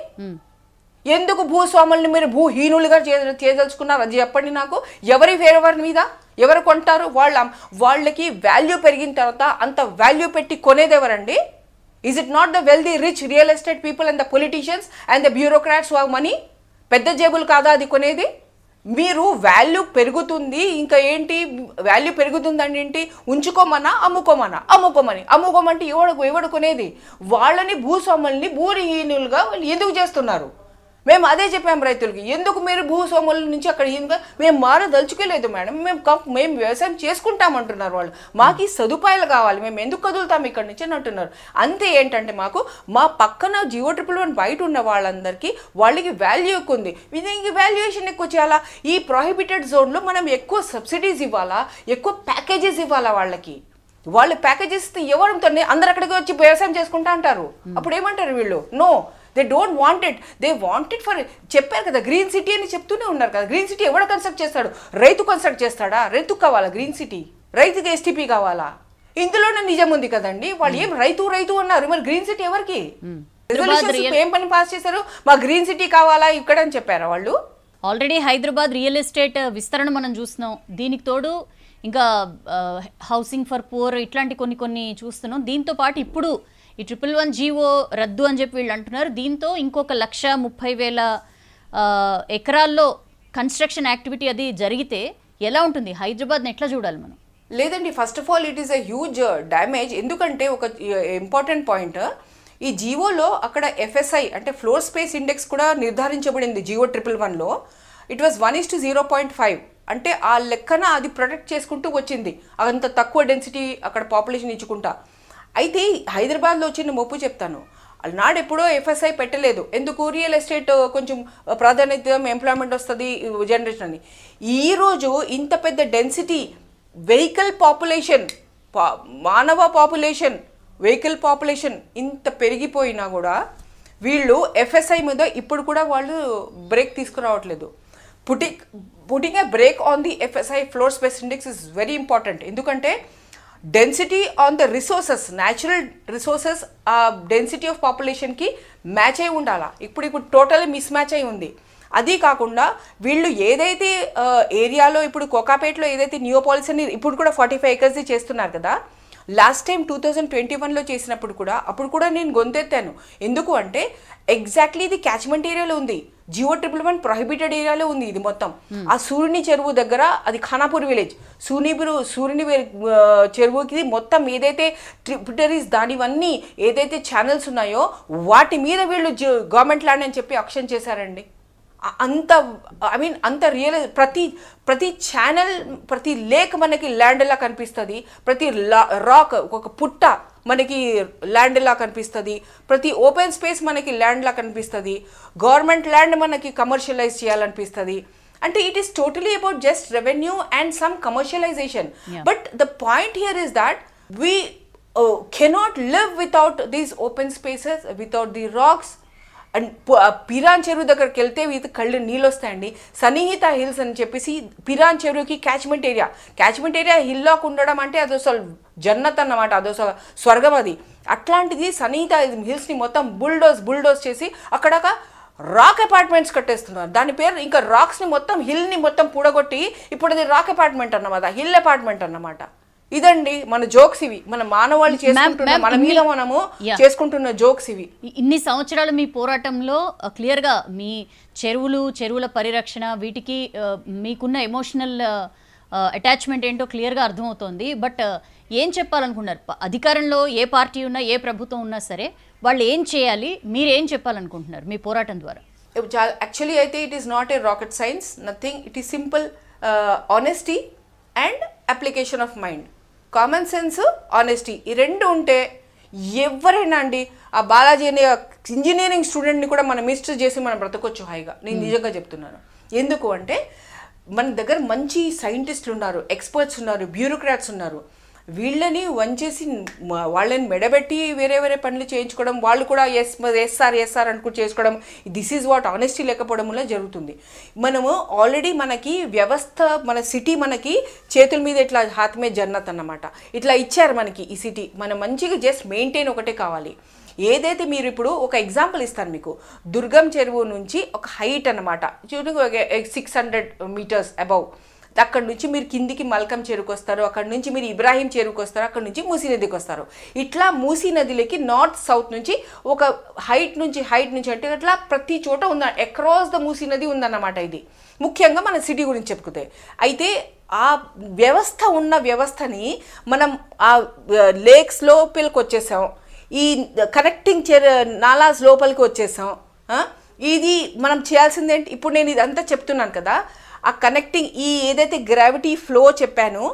Speaker 2: ఎందుకు భూస్వాముల్ని మీరు భూహీనులుగా చేదలుచుకున్నారు అది చెప్పండి నాకు ఎవరి వేరెవరి మీద ఎవరు కొంటారు వాళ్ళ వాళ్ళకి వాల్యూ పెరిగిన తర్వాత అంత వాల్యూ పెట్టి కొనేది ఎవరండి is it not the wealthy rich real estate people and the politicians and the bureaucrats వా మనీ పెద్ద జేబులు కాదా అది కొనేది మీరు వాల్యూ పెరుగుతుంది ఇంకా ఏంటి వాల్యూ పెరుగుతుందండి ఏంటి ఉంచుకోమనా అమ్ముకోమనా అమ్ముకోమని అమ్ముకోమంటే ఎవడు ఎవడు కొనేది వాళ్ళని భూస్వాముల్ని భూరిహీనులుగా ఎందుకు చేస్తున్నారు మేము అదే చెప్పాము రైతులకి ఎందుకు మీరు భూస్వాముల నుంచి అక్కడ మేము మారదలుచుకోలేదు మేడం మేము మేము వ్యవసాయం చేసుకుంటామంటున్నారు వాళ్ళు మాకు ఈ సదుపాయాలు కావాలి మేము ఎందుకు కదులుతాం ఇక్కడ నుంచి అని అంటున్నారు అంతే ఏంటంటే మాకు మా పక్కన జియో ట్రిపుల్ వన్ బయట ఉన్న వాళ్ళందరికీ వాళ్ళకి వాల్యూ ఎక్కువ ఉంది ఇది వాల్యుయేషన్ ఎక్కువ చేయాలా ఈ ప్రాహిబిటెడ్ జోన్లో మనం ఎక్కువ సబ్సిడీస్ ఇవ్వాలా ఎక్కువ ప్యాకేజెస్ ఇవ్వాలా వాళ్ళకి వాళ్ళు ప్యాకేజెస్ ఇవ్వడంతో అందరు అక్కడికి వచ్చి వ్యవసాయం చేసుకుంటా అంటారు అప్పుడు ఏమంటారు వీళ్ళు no they don't wanted they wanted for చెప్పారు కదా గ్రీన్ సిటీ అని చెప్తూనే ఉన్నారు కదా గ్రీన్ సిటీ ఎవడ కన్స్ట్రక్ట్ చేస్తాడు రైతు కన్స్ట్రక్ట్ చేస్తాడా రైతుకు కావాలా గ్రీన్ సిటీ రైతుకి ఎస్టీపీ కావాలా ఇందులోనే నిజం ఉంది కదండి వాళ్ళు ఏం రైతు రైతు అన్నారు మరి
Speaker 1: గ్రీన్ సిటీ ఎవరికి hmm. ఏం పని పాస్ చేశారు మా గ్రీన్ సిటీ కావాలా ఇక్కడ అని చెప్పారా వాళ్ళు already Hyderabad real estate uh, విస్తరణ మనం చూస్తున్నాం దీనికి తోడు ఇంకా హౌసింగ్ ఫర్ పూర్ ఇట్లాంటి కొన్ని కొన్ని చూస్తున్నాం దీంతో పాటు ఇప్పుడు ఈ ట్రిపుల్ వన్ జీవో రద్దు అని చెప్పి వీళ్ళు అంటున్నారు దీంతో ఇంకొక లక్ష ముప్పై వేల ఎకరాల్లో కన్స్ట్రక్షన్ యాక్టివిటీ అది జరిగితే ఎలా ఉంటుంది హైదరాబాద్ని ఎట్లా చూడాలి మనం లేదండి first of all it is a huge damage ఎందుకంటే ఒక ఇంపార్టెంట్ పాయింట్
Speaker 2: ఈ uh, జియోలో అక్కడ ఎఫ్ఎస్ఐ అంటే ఫ్లోర్ స్పేస్ ఇండెక్స్ కూడా నిర్ధారించబడింది జియో ట్రిపుల్ వన్లో it was one is to zero point five అంటే ఆ లెక్కన అది ప్రొటెక్ట్ చేసుకుంటూ వచ్చింది అంత తక్కువ డెన్సిటీ అక్కడ పాపులేషన్ ఇచ్చుకుంటా అయితే హైదరాబాద్లో వచ్చిన మొప్పు చెప్తాను నాడు ఎప్పుడో ఎఫ్ఎస్ఐ పెట్టలేదు ఎందుకు రియల్ ఎస్టేట్ కొంచెం ప్రాధాన్యత ఎంప్లాయ్మెంట్ వస్తుంది జనరేషన్ అని ఈరోజు ఇంత పెద్ద డెన్సిటీ వెహికల్ పాపులేషన్ మానవ పాపులేషన్ వెహికల్ పాపులేషన్ ఇంత పెరిగిపోయినా కూడా వీళ్ళు ఎఫ్ఎస్ఐ మీద ఇప్పుడు కూడా వాళ్ళు బ్రేక్ తీసుకురావట్లేదు putting putting a break on the FSI floor space index is very important ఎందుకంటే density on the resources natural resources ఆ డెన్సిటీ ఆఫ్ పాపులేషన్కి మ్యాచ్ అయి ఉండాలా ఇప్పుడు ఇప్పుడు టోటల్ మిస్ మ్యాచ్ అయి ఉంది అది కాకుండా వీళ్ళు ఏదైతే ఏరియాలో ఇప్పుడు కోకాపేటలో ఏదైతే న్యూ నియోపాలిసీని ఇప్పుడు కూడా ఫార్టీ ఫైవ్ ఏకర్స్ది చేస్తున్నారు కదా last time two thousand twenty వన్లో చేసినప్పుడు కూడా అప్పుడు కూడా నేను గొంతెత్తాను ఎందుకు అంటే ఎగ్జాక్ట్లీ ఇది క్యాచ్మెంట్ ఏరియాలో ఉంది జియో ట్రిపుల్ వన్ ప్రొహిబిటెడ్ ఏరియాలో ఉంది ఇది మొత్తం ఆ సూర్యుని చెరువు దగ్గర అది ఖానాపూర్ విలేజ్ సూర్యుని సూర్యుని చెరువుకి మొత్తం ఏదైతే ట్రిపుటరీస్ దానివన్నీ ఏదైతే ఛానల్స్ ఉన్నాయో వాటి మీద వీళ్ళు గవర్నమెంట్ ల్యాండ్ అని చెప్పి అక్షన్ చేశారండి అంత ఐ మీన్ అంత రియల్ ప్రతి ప్రతి ఛానల్ ప్రతి లేక్ మనకి ల్యాండ్లా కనిపిస్తుంది ప్రతి రాక్ ఒక పుట్ట మనకి ల్యాండ్ లా కనిపిస్తది ప్రతి ఓపెన్ స్పేస్ మనకి ల్యాండ్ లా కనిపిస్తది గవర్నమెంట్ ల్యాండ్ మనకి కమర్షియలైజ్ చేయాల అనిపిస్తది అంటే it is totally about just revenue and some commercialisation but the point here is that we cannot live without this open spaces without the rocks and పిరాన్ చెరువు దగ్గరికి వెళ్తే ఇది కళ్ళు నీళ్ళు వస్తాయండి సన్నిహిత హిల్స్ అని చెప్పేసి పిరాన్ చెరువుకి catchment area catchment area hillock ఉండడం అంటే అది అసలు జన్నత్ అన్నమాట అది అసలు స్వర్గం అది అట్లాంటిది సన్నిహిత హిల్స్ని మొత్తం బుల్డోస్ బుల్డోస్ చేసి అక్కడ రాక్ అపార్ట్మెంట్స్ కట్టేస్తున్నారు దాని పేరు ఇంకా రాక్స్ని మొత్తం హిల్ని మొత్తం పూడగొట్టి ఇప్పుడు అది రాక్ అపార్ట్మెంట్ అన్నమాట హిల్ అపార్ట్మెంట్ అన్నమాట ఇదండి మన జోక్స్ ఇవి మన మానవాళి చేసుకుంటున్న మన మీద మనము చేసుకుంటున్న
Speaker 1: జోక్స్ ఇవి ఇన్ని సంవత్సరాలు మీ పోరాటంలో క్లియర్ uh, గా మీ చెరువులు చెరువుల పరిరక్షణ వీటికి uh, మీకున్న ఎమోషనల్ అటాచ్మెంట్ uh, ఏంటో క్లియర్గా అర్థమవుతోంది బట్ ఏం చెప్పాలనుకున్నారు అధికారంలో ఏ పార్టీ ఉన్నా ఏ ప్రభుత్వం ఉన్నా సరే వాళ్ళు ఏం చేయాలి మీరు ఏం చెప్పాలనుకుంటున్నారు మీ పోరాటం ద్వారా యాక్చువల్లీ అయితే it is
Speaker 2: not a rocket science nothing it is simple honesty and application of mind common sense honesty ఈ రెండు ఉంటే ఎవరైనా అండి ఆ బాలాజీ అనే ఇంజనీరింగ్ స్టూడెంట్ని కూడా మనం మిస్టర్ చేసి మనం బ్రతకొచ్చు హాయిగా నేను hmm. నిజంగా చెప్తున్నాను ఎందుకు అంటే మన దగ్గర మంచి సైంటిస్టులు ఉన్నారు ఎక్స్పర్ట్స్ ఉన్నారు బ్యూరోక్రాట్స్ ఉన్నారు వీళ్ళని వంచేసి వాళ్ళని మెడబెట్టి వేరే వేరే పనులు చేయించుకోవడం వాళ్ళు కూడా ఎస్ ఎస్ఆర్ ఎస్ఆర్ అనుకుంటూ చేసుకోవడం దిస్ ఈజ్ వాట్ ఆనెస్టీ లేకపోవడం వల్ల జరుగుతుంది మనము ఆల్రెడీ మనకి వ్యవస్థ మన సిటీ మనకి చేతుల మీద ఇట్లా హాత్మే జన్నత్ అన్నమాట ఇట్లా ఇచ్చారు మనకి ఈ సిటీ మనం మంచిగా జస్ట్ మెయింటైన్ ఒకటే కావాలి ఏదైతే మీరు ఇప్పుడు ఒక ఎగ్జాంపుల్ ఇస్తాను మీకు దుర్గం చెరువు నుంచి ఒక హైట్ అనమాట చూడ సిక్స్ హండ్రెడ్ మీటర్స్ అబౌవ్ అక్కడ నుంచి మీరు కిందికి మల్కం చేరుకొస్తారు అక్కడ నుంచి మీరు ఇబ్రాహీం చేరుకొస్తారు అక్కడ నుంచి మూసీ నదికి వస్తారు ఇట్లా మూసీ నదిలోకి నార్త్ సౌత్ నుంచి ఒక హైట్ నుంచి హైట్ నుంచి అంటే అట్లా ప్రతి చోట ఉంద అక్రాస్ ద మూసీ నది ఉందన్నమాట ఇది ముఖ్యంగా మన సిటీ గురించి చెప్పుకుంటే అయితే ఆ వ్యవస్థ ఉన్న వ్యవస్థని మనం ఆ లేక్స్ లోపలికి వచ్చేసాం ఈ కనెక్టింగ్ చే నాలాస్ లోపలికి వచ్చేసాం ఇది మనం చేయాల్సిందేంటి ఇప్పుడు నేను ఇదంతా చెప్తున్నాను కదా ఆ కనెక్టింగ్ ఈ ఏదైతే గ్రావిటీ ఫ్లో చెప్పానో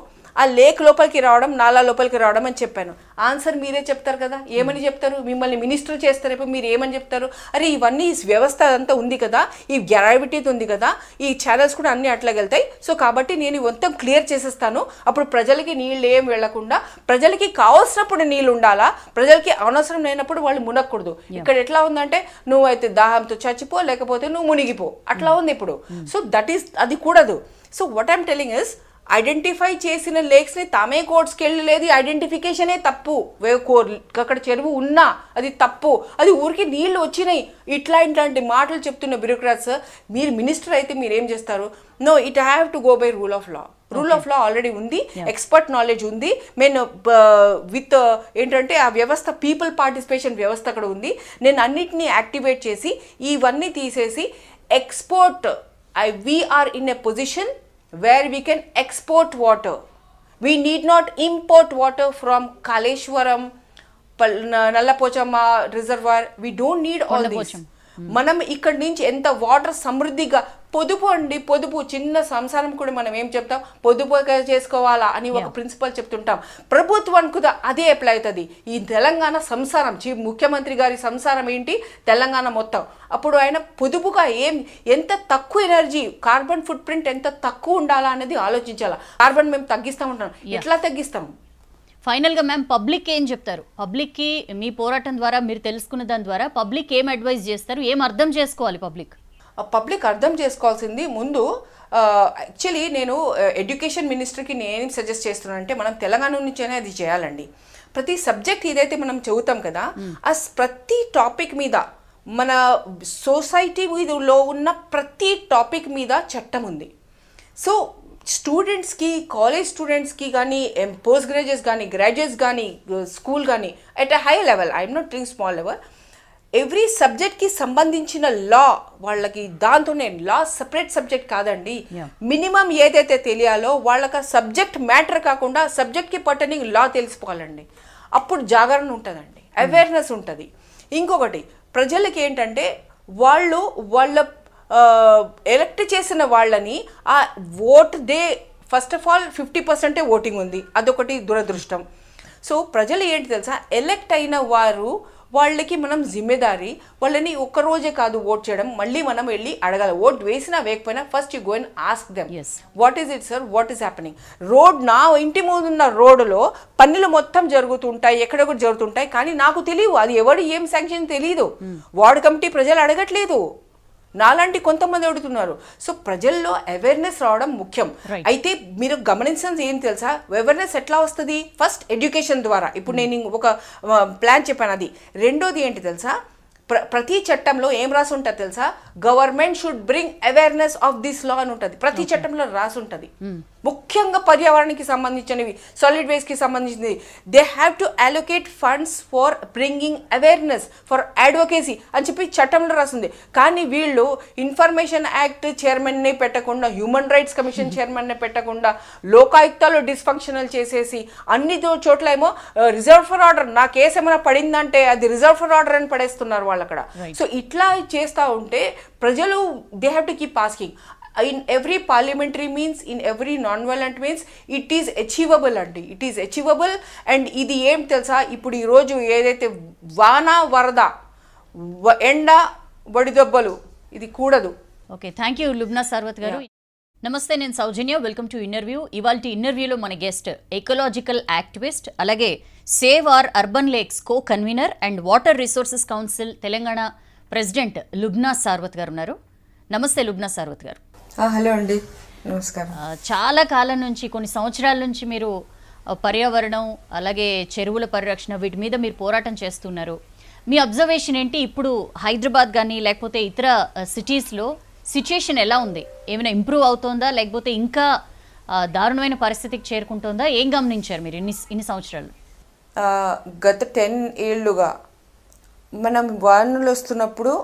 Speaker 2: ఆ లేక్ లోపలికి రావడం నాలా లోపలికి రావడం అని చెప్పాను ఆన్సర్ మీరే చెప్తారు కదా ఏమని చెప్తారు మిమ్మల్ని మినిస్టర్ చేస్తారు మీరు ఏమని చెప్తారు అరే ఇవన్నీ వ్యవస్థ అదంతా ఉంది కదా ఈ గ్రావిటీ ఉంది కదా ఈ ఛానల్స్ కూడా అన్నీ అట్లా వెళ్తాయి సో కాబట్టి నేను మొత్తం క్లియర్ చేసేస్తాను అప్పుడు ప్రజలకి నీళ్ళు ఏం వెళ్లకుండా ప్రజలకి కావాల్సినప్పుడు నీళ్ళు ఉండాలా ప్రజలకి అనవసరం లేనప్పుడు వాళ్ళు మునక్కూడదు ఇక్కడ ఎట్లా ఉందంటే నువ్వైతే దాహంతో చచ్చిపో లేకపోతే నువ్వు మునిగిపో అట్లా hmm. ఉంది ఇప్పుడు hmm. సో దట్ ఈస్ అది కూడదు so what I'm telling is identify చేసిన లేక్స్ని తామే కోర్ట్స్కి వెళ్ళలేదు ఐడెంటిఫికేషనే తప్పు కోర్ అక్కడ చెరువు ఉన్నా అది తప్పు అది ఊరికి నీళ్ళు వచ్చినాయి ఇట్లా ఇట్లాంటి మాటలు చెప్తున్న బ్యూరోక్రాట్స్ మీరు మినిస్టర్ అయితే మీరు ఏం చేస్తారు no it have to go by rule of law rule of law already ఉంది ఎక్స్పర్ట్ నాలెడ్జ్ ఉంది నేను విత్ uh, uh, ఏంటంటే ఆ వ్యవస్థ పీపుల్ పార్టిసిపేషన్ వ్యవస్థ అక్కడ ఉంది నేను అన్నిటినీ యాక్టివేట్ చేసి ఇవన్నీ తీసేసి export I we are in a position where we can export water. We need not import water from Kaleshwaram, Nallapochama reservoir. We don't need all this. మనం ఇక్కడి నుంచి ఎంత వాటర్ సమృద్ధిగా పొదుపు అండి పొదుపు చిన్న సంసారం కూడా మనం ఏం చెప్తాం పొదుపుగా చేసుకోవాలా అని ఒక ప్రిన్సిపల్ చెప్తుంటాం ప్రభుత్వానికి కూడా అదే అప్లై అవుతుంది ఈ తెలంగాణ సంసారం చీఫ్ ముఖ్యమంత్రి గారి సంసారం ఏంటి తెలంగాణ మొత్తం అప్పుడు ఆయన పొదుపుగా ఏం ఎంత తక్కువ
Speaker 1: ఎనర్జీ కార్బన్ ఫుట్ ప్రింట్ ఎంత తక్కువ ఉండాలా అనేది ఆలోచించాలా కార్బన్ మేము తగ్గిస్తూ ఉంటాం ఎట్లా తగ్గిస్తాం ఫైనల్గా మ్యామ్ పబ్లిక్ ఏం చెప్తారు పబ్లిక్కి మీ పోరాటం ద్వారా మీరు తెలుసుకున్న దాని ద్వారా పబ్లిక్ ఏం అడ్వైజ్ చేస్తారు ఏం అర్థం చేసుకోవాలి పబ్లిక్ పబ్లిక్ అర్థం చేసుకోవాల్సింది ముందు యాక్చువల్లీ నేను ఎడ్యుకేషన్ మినిస్టర్కి నేను సజెస్ట్ చేస్తున్నానంటే
Speaker 2: మనం తెలంగాణ నుంచేనే అది చేయాలండి ప్రతి సబ్జెక్ట్ ఏదైతే మనం చదువుతాం కదా ఆ ప్రతి టాపిక్ మీద మన సొసైటీ మీదలో ఉన్న ప్రతి టాపిక్ మీద చట్టం ఉంది సో స్టూడెంట్స్కి కాలేజ్ స్టూడెంట్స్కి కానీ పోస్ట్ గ్రాడ్యుయేట్స్ కానీ గ్రాడ్యుయేట్స్ కానీ స్కూల్ కానీ at a high level I'm not డ్రింగ్ small level every సబ్జెక్ట్కి సంబంధించిన లా వాళ్ళకి దాంతోనే లా సపరేట్ సబ్జెక్ట్ కాదండి మినిమం ఏదైతే తెలియాలో వాళ్ళకి సబ్జెక్ట్ మ్యాటర్ కాకుండా సబ్జెక్ట్కి పర్టనింగ్ లా తెలిసిపోవాలండి అప్పుడు జాగరణ ఉంటుందండి అవేర్నెస్ hmm. ఉంటుంది ఇంకొకటి ప్రజలకి ఏంటంటే వాళ్ళు వాళ్ళ ఎలక్ట్ చేసిన వాళ్ళని ఆ vote day first of all fifty పర్సెంటే ఓటింగ్ ఉంది అదొకటి దురదృష్టం సో ప్రజలు ఏంటి తెలుసా ఎలెక్ట్ అయిన వారు వాళ్ళకి మనం జిమ్మేదారి వాళ్ళని ఒక్కరోజే కాదు ఓట్ చేయడం మళ్ళీ మనం వెళ్ళి అడగాలి ఓట్ వేసినా వేయకపోయినా first you going ask them what is it sir what is happening road నా ఇంటి ముందున్న రోడ్డులో పన్నులు మొత్తం జరుగుతుంటాయి ఎక్కడ కూడా జరుగుతుంటాయి కానీ నాకు తెలియదు అది ఎవరు ఏం శాంక్షన్ తెలియదు hmm. వార్డు కమిటీ ప్రజలు అడగట్లేదు నాలాంటి కొంతమంది అడుగుతున్నారు సో ప్రజల్లో అవేర్నెస్ రావడం ముఖ్యం అయితే మీరు గమనించినది ఏం తెలుసా అవేర్నెస్ ఎట్లా వస్తుంది ఫస్ట్ ఎడ్యుకేషన్ ద్వారా ఇప్పుడు నేను ఒక ప్లాన్ చెప్పాను అది రెండోది ఏంటి తెలుసా ప్ర ప్రతి చట్టంలో ఏం రాసి ఉంటుంది తెలుసా government should bring awareness of this law అని ఉంటుంది ప్రతి చట్టంలో రాసి ఉంటుంది hmm. ముఖ్యంగా పర్యావరణకి సంబంధించినవి సాలిడ్ వేస్ట్కి సంబంధించినవి they have to allocate funds for bringing awareness for advocacy అని చెప్పి చట్టంలో రాస్తుంది కానీ వీళ్ళు ఇన్ఫర్మేషన్ యాక్ట్ చైర్మన్ని పెట్టకుండా హ్యూమన్ రైట్స్ కమిషన్ చైర్మన్ని పెట్టకుండా లోకాయుక్తాలు డిస్ఫంక్షనల్ చేసేసి అన్ని చోట్ల ఏమో రిజర్వ్ ఫర్ ఆర్డర్ నా కేసు ఏమైనా పడిందంటే అది రిజర్వ్ ఫర్ ఆర్డర్ అని పడేస్తున్నారు వాళ్ళు అక్కడ సో ఇట్లా చేస్తూ ఉంటే ప్రజలు they have to keep asking in every parliamentary means in every non violent means it is achievable అండి ఇట్ ఈజ్ అచీవబుల్ అండ్ ఇది ఏం తెలుసా ఇప్పుడు ఈరోజు ఏదైతే వాన
Speaker 1: వరద ఎండ వడిదెబ్బలు ఇది కూడదు okay thank you Lubna Sarwat గారు నమస్తే నేను సౌజన్య వెల్కమ్ టు ఇంటర్వ్యూ ఇవాళ ఇంటర్వ్యూలో మన గెస్ట్ ఎకలాజికల్ యాక్టివిస్ట్ అలాగే save our urban lakes co convener and water resources council Telangana president Lubna Sarwat గారు ఉన్నారు నమస్తే లుబ్నా సార్వత్ గారు హలో అండి నమస్కారం చాలా కాలం నుంచి కొన్ని సంవత్సరాల నుంచి మీరు పర్యావరణం అలాగే చెరువుల పరిరక్షణ వీటి మీద మీరు పోరాటం చేస్తున్నారు మీ అబ్జర్వేషన్ ఏంటి ఇప్పుడు హైదరాబాద్ కానీ లేకపోతే ఇతర సిటీస్లో సిచ్యుయేషన్ ఎలా ఉంది ఏమైనా ఇంప్రూవ్ అవుతుందా లేకపోతే ఇంకా దారుణమైన పరిస్థితికి చేరుకుంటుందా ఏం గమనించారు మీరు ఇన్ని ఇన్ని సంవత్సరాలు
Speaker 2: గత టెన్ ఏళ్ళుగా మనం వానలు వస్తున్నప్పుడు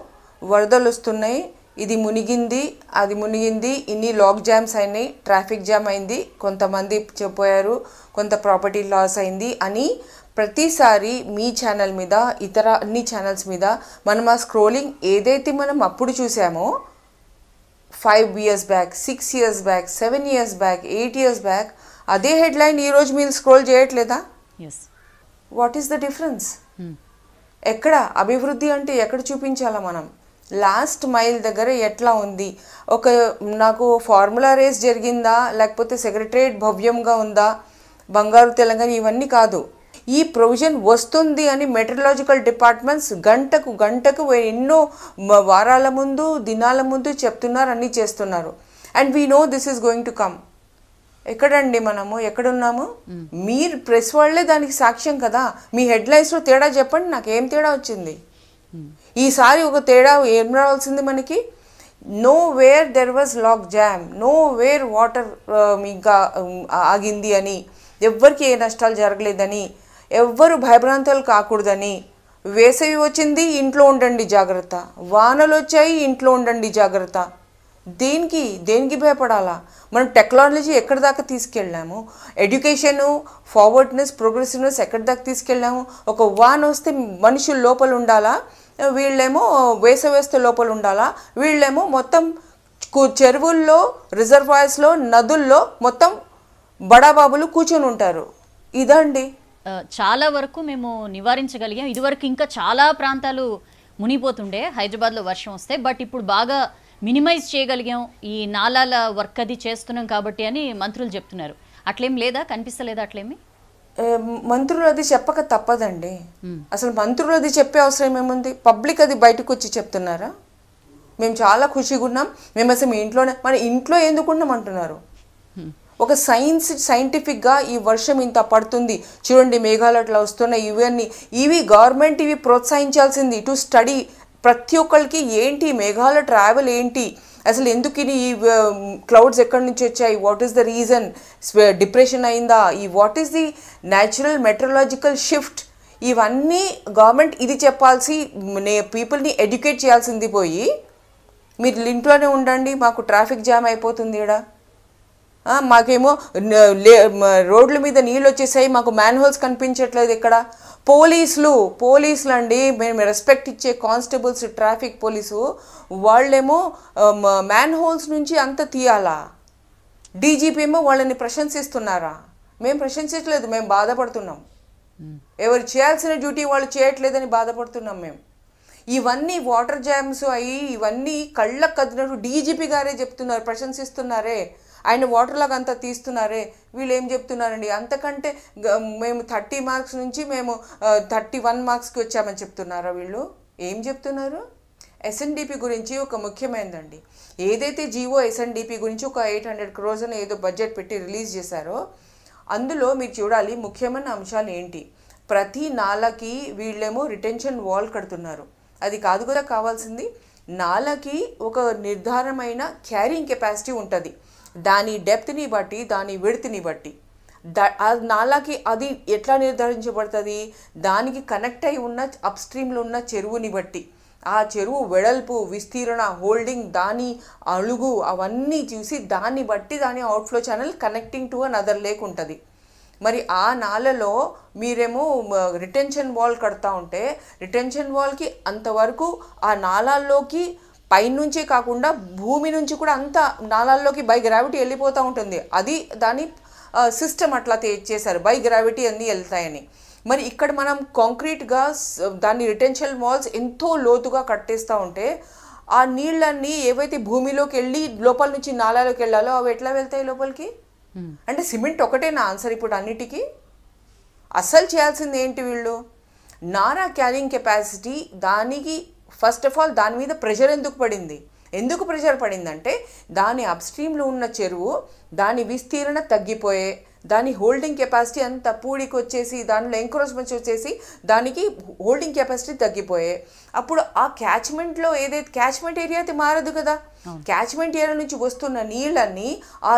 Speaker 2: వరదలు వస్తున్నాయి ఇది మునిగింది అది మునిగింది ఇన్ని లాక్ జామ్స్ అయినాయి ట్రాఫిక్ జామ్ అయింది కొంతమంది చెప్పారు కొంత ప్రాపర్టీ లాస్ అయింది అని ప్రతిసారి మీ ఛానల్ మీద ఇతర అన్ని ఛానల్స్ మీద మనం ఆ స్క్రోలింగ్ ఏదైతే మనం అప్పుడు చూసామో five years back six years back seven years back eight years back అదే హెడ్లైన్ ఈరోజు మీరు స్క్రోల్ చేయట్లేదా వాట్ ఈస్ ద డిఫరెన్స్ ఎక్కడ అభివృద్ధి అంటే ఎక్కడ చూపించాలా మనం లాస్ట్ మైల్ దగ్గర ఎట్లా ఉంది ఒక నాకు ఫార్ములా రేస్ జరిగిందా లేకపోతే సెక్రటరేట్ భవ్యంగా ఉందా బంగారు తెలంగాణ ఇవన్నీ కాదు ఈ ప్రొవిజన్ వస్తుంది అని మెట్రలాజికల్ డిపార్ట్మెంట్స్ గంటకు గంటకు ఎన్నో వారాల ముందు దినాల ముందు చెప్తున్నారు అన్నీ చేస్తున్నారు and we know this is going to come ఎక్కడండి మనము ఎక్కడున్నాము మీరు ప్రెస్ వాళ్ళే దానికి సాక్ష్యం కదా మీ హెడ్లైన్స్లో తేడా చెప్పండి నాకేం తేడా వచ్చింది ఈసారి ఒక తేడా ఏం రావాల్సింది మనకి know where there was lock jam know where water ఇంకా um, ఆగింది అని ఎవ్వరికి ఏ నష్టాలు జరగలేదని ఎవ్వరు భయభ్రాంతాలు కాకూడదని వేసవి వచ్చింది ఇంట్లో ఉండండి జాగ్రత్త వానలు వచ్చాయి ఇంట్లో ఉండండి జాగ్రత్త దేనికి దేనికి భయపడాలా మనం టెక్నాలజీ ఎక్కడి దాకా తీసుకెళ్ళాము ఎడ్యుకేషను ఫార్వర్డ్నెస్ ప్రోగ్రెసివ్నెస్ ఎక్కడి దాకా తీసుకెళ్ళాము ఒక వాన్ వస్తే మనుషులు లోపల ఉండాలా వీళ్ళేమో వేసవేస్త లోపల ఉండాలా వీళ్ళేమో మొత్తం చెరువుల్లో రిజర్వాయర్స్లో నదుల్లో మొత్తం బడాబాబులు కూర్చొని ఉంటారు
Speaker 1: ఇదండి చాలా వరకు మేము నివారించగలిగాం ఇదివరకు ఇంకా చాలా ప్రాంతాలు మునిగిపోతుండే హైదరాబాద్లో వర్షం వస్తే బట్ ఇప్పుడు బాగా మినిమైజ్ చేయగలిగాం ఈ నాలాల వర్క్ అది చేస్తున్నాం కాబట్టి అని మంత్రులు చెప్తున్నారు అట్లేం లేదా కనిపిస్తలేదా అట్లేమి
Speaker 2: మంత్రులది అది చెప్పక తప్పదండి అసలు మంత్రులు అది చెప్పే అవసరం ఏముంది పబ్లిక్ అది బయటకు వచ్చి చెప్తున్నారా మేము చాలా ఖుషిగా ఉన్నాం మేము అసలు మీ ఇంట్లోనే మన ఇంట్లో ఎందుకు అంటున్నారు ఒక సైన్స్ సైంటిఫిక్గా ఈ వర్షం ఇంత పడుతుంది చూడండి మేఘాలు అట్లా వస్తున్నాయి ఇవన్నీ ఇవి గవర్నమెంట్ ఇవి ప్రోత్సహించాల్సింది టు స్టడీ ప్రతి ఒక్కరికి ఏంటి మేఘాల ట్రావెల్ ఏంటి అసలు ఎందుకు ఈ క్లౌడ్స్ ఎక్కడి నుంచి వచ్చాయి what is the reason depression అయిందా ఈ what is the natural meteorological shift ఇవన్నీ గవర్నమెంట్ ఇది చెప్పాల్సి నే పీపుల్ని ఎడ్యుకేట్ చేయాల్సింది పోయి మీరు ఇంట్లోనే ఉండండి మాకు ట్రాఫిక్ జామ్ అయిపోతుంది ఇక్కడ మాకేమో రోడ్ల మీద నీళ్ళు వచ్చేసాయి మాకు మ్యాన్హోల్స్ కనిపించట్లేదు ఇక్కడ పోలీసులు పోలీసులు అండి మేము రెస్పెక్ట్ ఇచ్చే కానిస్టేబుల్స్ ట్రాఫిక్ పోలీసు వాళ్ళేమో మ్యాన్ హోల్స్ నుంచి అంత తీయాలా డీజీపీ ఏమో వాళ్ళని ప్రశంసిస్తున్నారా మేము ప్రశంసించలేదు మేము బాధపడుతున్నాం ఎవరు చేయాల్సిన డ్యూటీ వాళ్ళు చేయట్లేదని బాధపడుతున్నాం మేము ఇవన్నీ వాటర్ జామ్స్ అయ్యి ఇవన్నీ కళ్ళకు కదినట్టు డీజీపీ గారే చెప్తున్నారు ప్రశంసిస్తున్నారే ఆయన లాగా అంతా తీస్తున్నారే వీళ్ళు ఏం చెప్తున్నారండి అంతకంటే మేము థర్టీ మార్క్స్ నుంచి మేము థర్టీ వన్ మార్క్స్కి వచ్చామని చెప్తున్నారా వీళ్ళు ఏం చెప్తున్నారు ఎస్ఎన్డిపి గురించి ఒక ముఖ్యమైనదండి ఏదైతే జియో ఎస్ఎన్డిపి గురించి ఒక ఎయిట్ హండ్రెడ్ క్రోర్స్ అని ఏదో బడ్జెట్ పెట్టి రిలీజ్ చేశారో అందులో మీరు చూడాలి ముఖ్యమైన అంశాలు ఏంటి ప్రతి నాలకి వీళ్ళేమో రిటెన్షన్ వాల్ కడుతున్నారు అది కాదు కూడా కావాల్సింది నాలకి ఒక నిర్ధారమైన క్యారింగ్ కెపాసిటీ ఉంటుంది దాని డెప్త్ని బట్టి దాని విడితిని బట్టి దా నాలాకి అది ఎట్లా నిర్ధారించబడుతుంది దానికి కనెక్ట్ అయి ఉన్న అప్ స్ట్రీమ్లో ఉన్న చెరువుని బట్టి ఆ చెరువు వెడల్పు విస్తీర్ణ హోల్డింగ్ దాని అలుగు అవన్నీ చూసి దాన్ని బట్టి దాని outflow channel connecting to another lake ఉంటుంది మరి ఆ నాలలో మీరేమో రిటెన్షన్ వాల్ కడతా ఉంటే రిటెన్షన్ వాల్కి అంతవరకు ఆ నాలాల్లోకి పైనుంచి కాకుండా భూమి నుంచి కూడా అంత నాళాల్లోకి బై గ్రావిటీ వెళ్ళిపోతూ ఉంటుంది అది దాని సిస్టమ్ అట్లా చేశారు బై గ్రావిటీ అన్నీ వెళ్తాయని మరి ఇక్కడ మనం కాంక్రీట్గా దాన్ని రిటెన్షియల్ వాల్స్ ఎంతో లోతుగా కట్టేస్తూ ఉంటే ఆ నీళ్ళన్నీ ఏవైతే భూమిలోకి వెళ్ళి లోపల నుంచి నాలాలోకి వెళ్ళాలో అవి ఎట్లా వెళ్తాయి లోపలికి అంటే సిమెంట్ ఒకటే నా ఆన్సర్ ఇప్పుడు అన్నిటికీ అస్సలు చేయాల్సింది ఏంటి వీళ్ళు నారా క్యారింగ్ కెపాసిటీ దానికి ఫస్ట్ ఆఫ్ ఆల్ దాని మీద ప్రెషర్ ఎందుకు పడింది ఎందుకు ప్రెషర్ పడిందంటే దాని అప్స్ట్రీమ్లో ఉన్న చెరువు దాని విస్తీర్ణ తగ్గిపోయే దాని హోల్డింగ్ కెపాసిటీ అంత పూడికి వచ్చేసి దానిలో ఎంక్రోచ్మెంట్స్ వచ్చేసి దానికి హోల్డింగ్ కెపాసిటీ తగ్గిపోయే అప్పుడు ఆ క్యాచ్మెంట్లో ఏదైతే క్యాచ్మెంట్ ఏరియా అయితే మారదు కదా క్యాచ్మెంట్ ఏరియా నుంచి వస్తున్న నీళ్ళన్నీ ఆ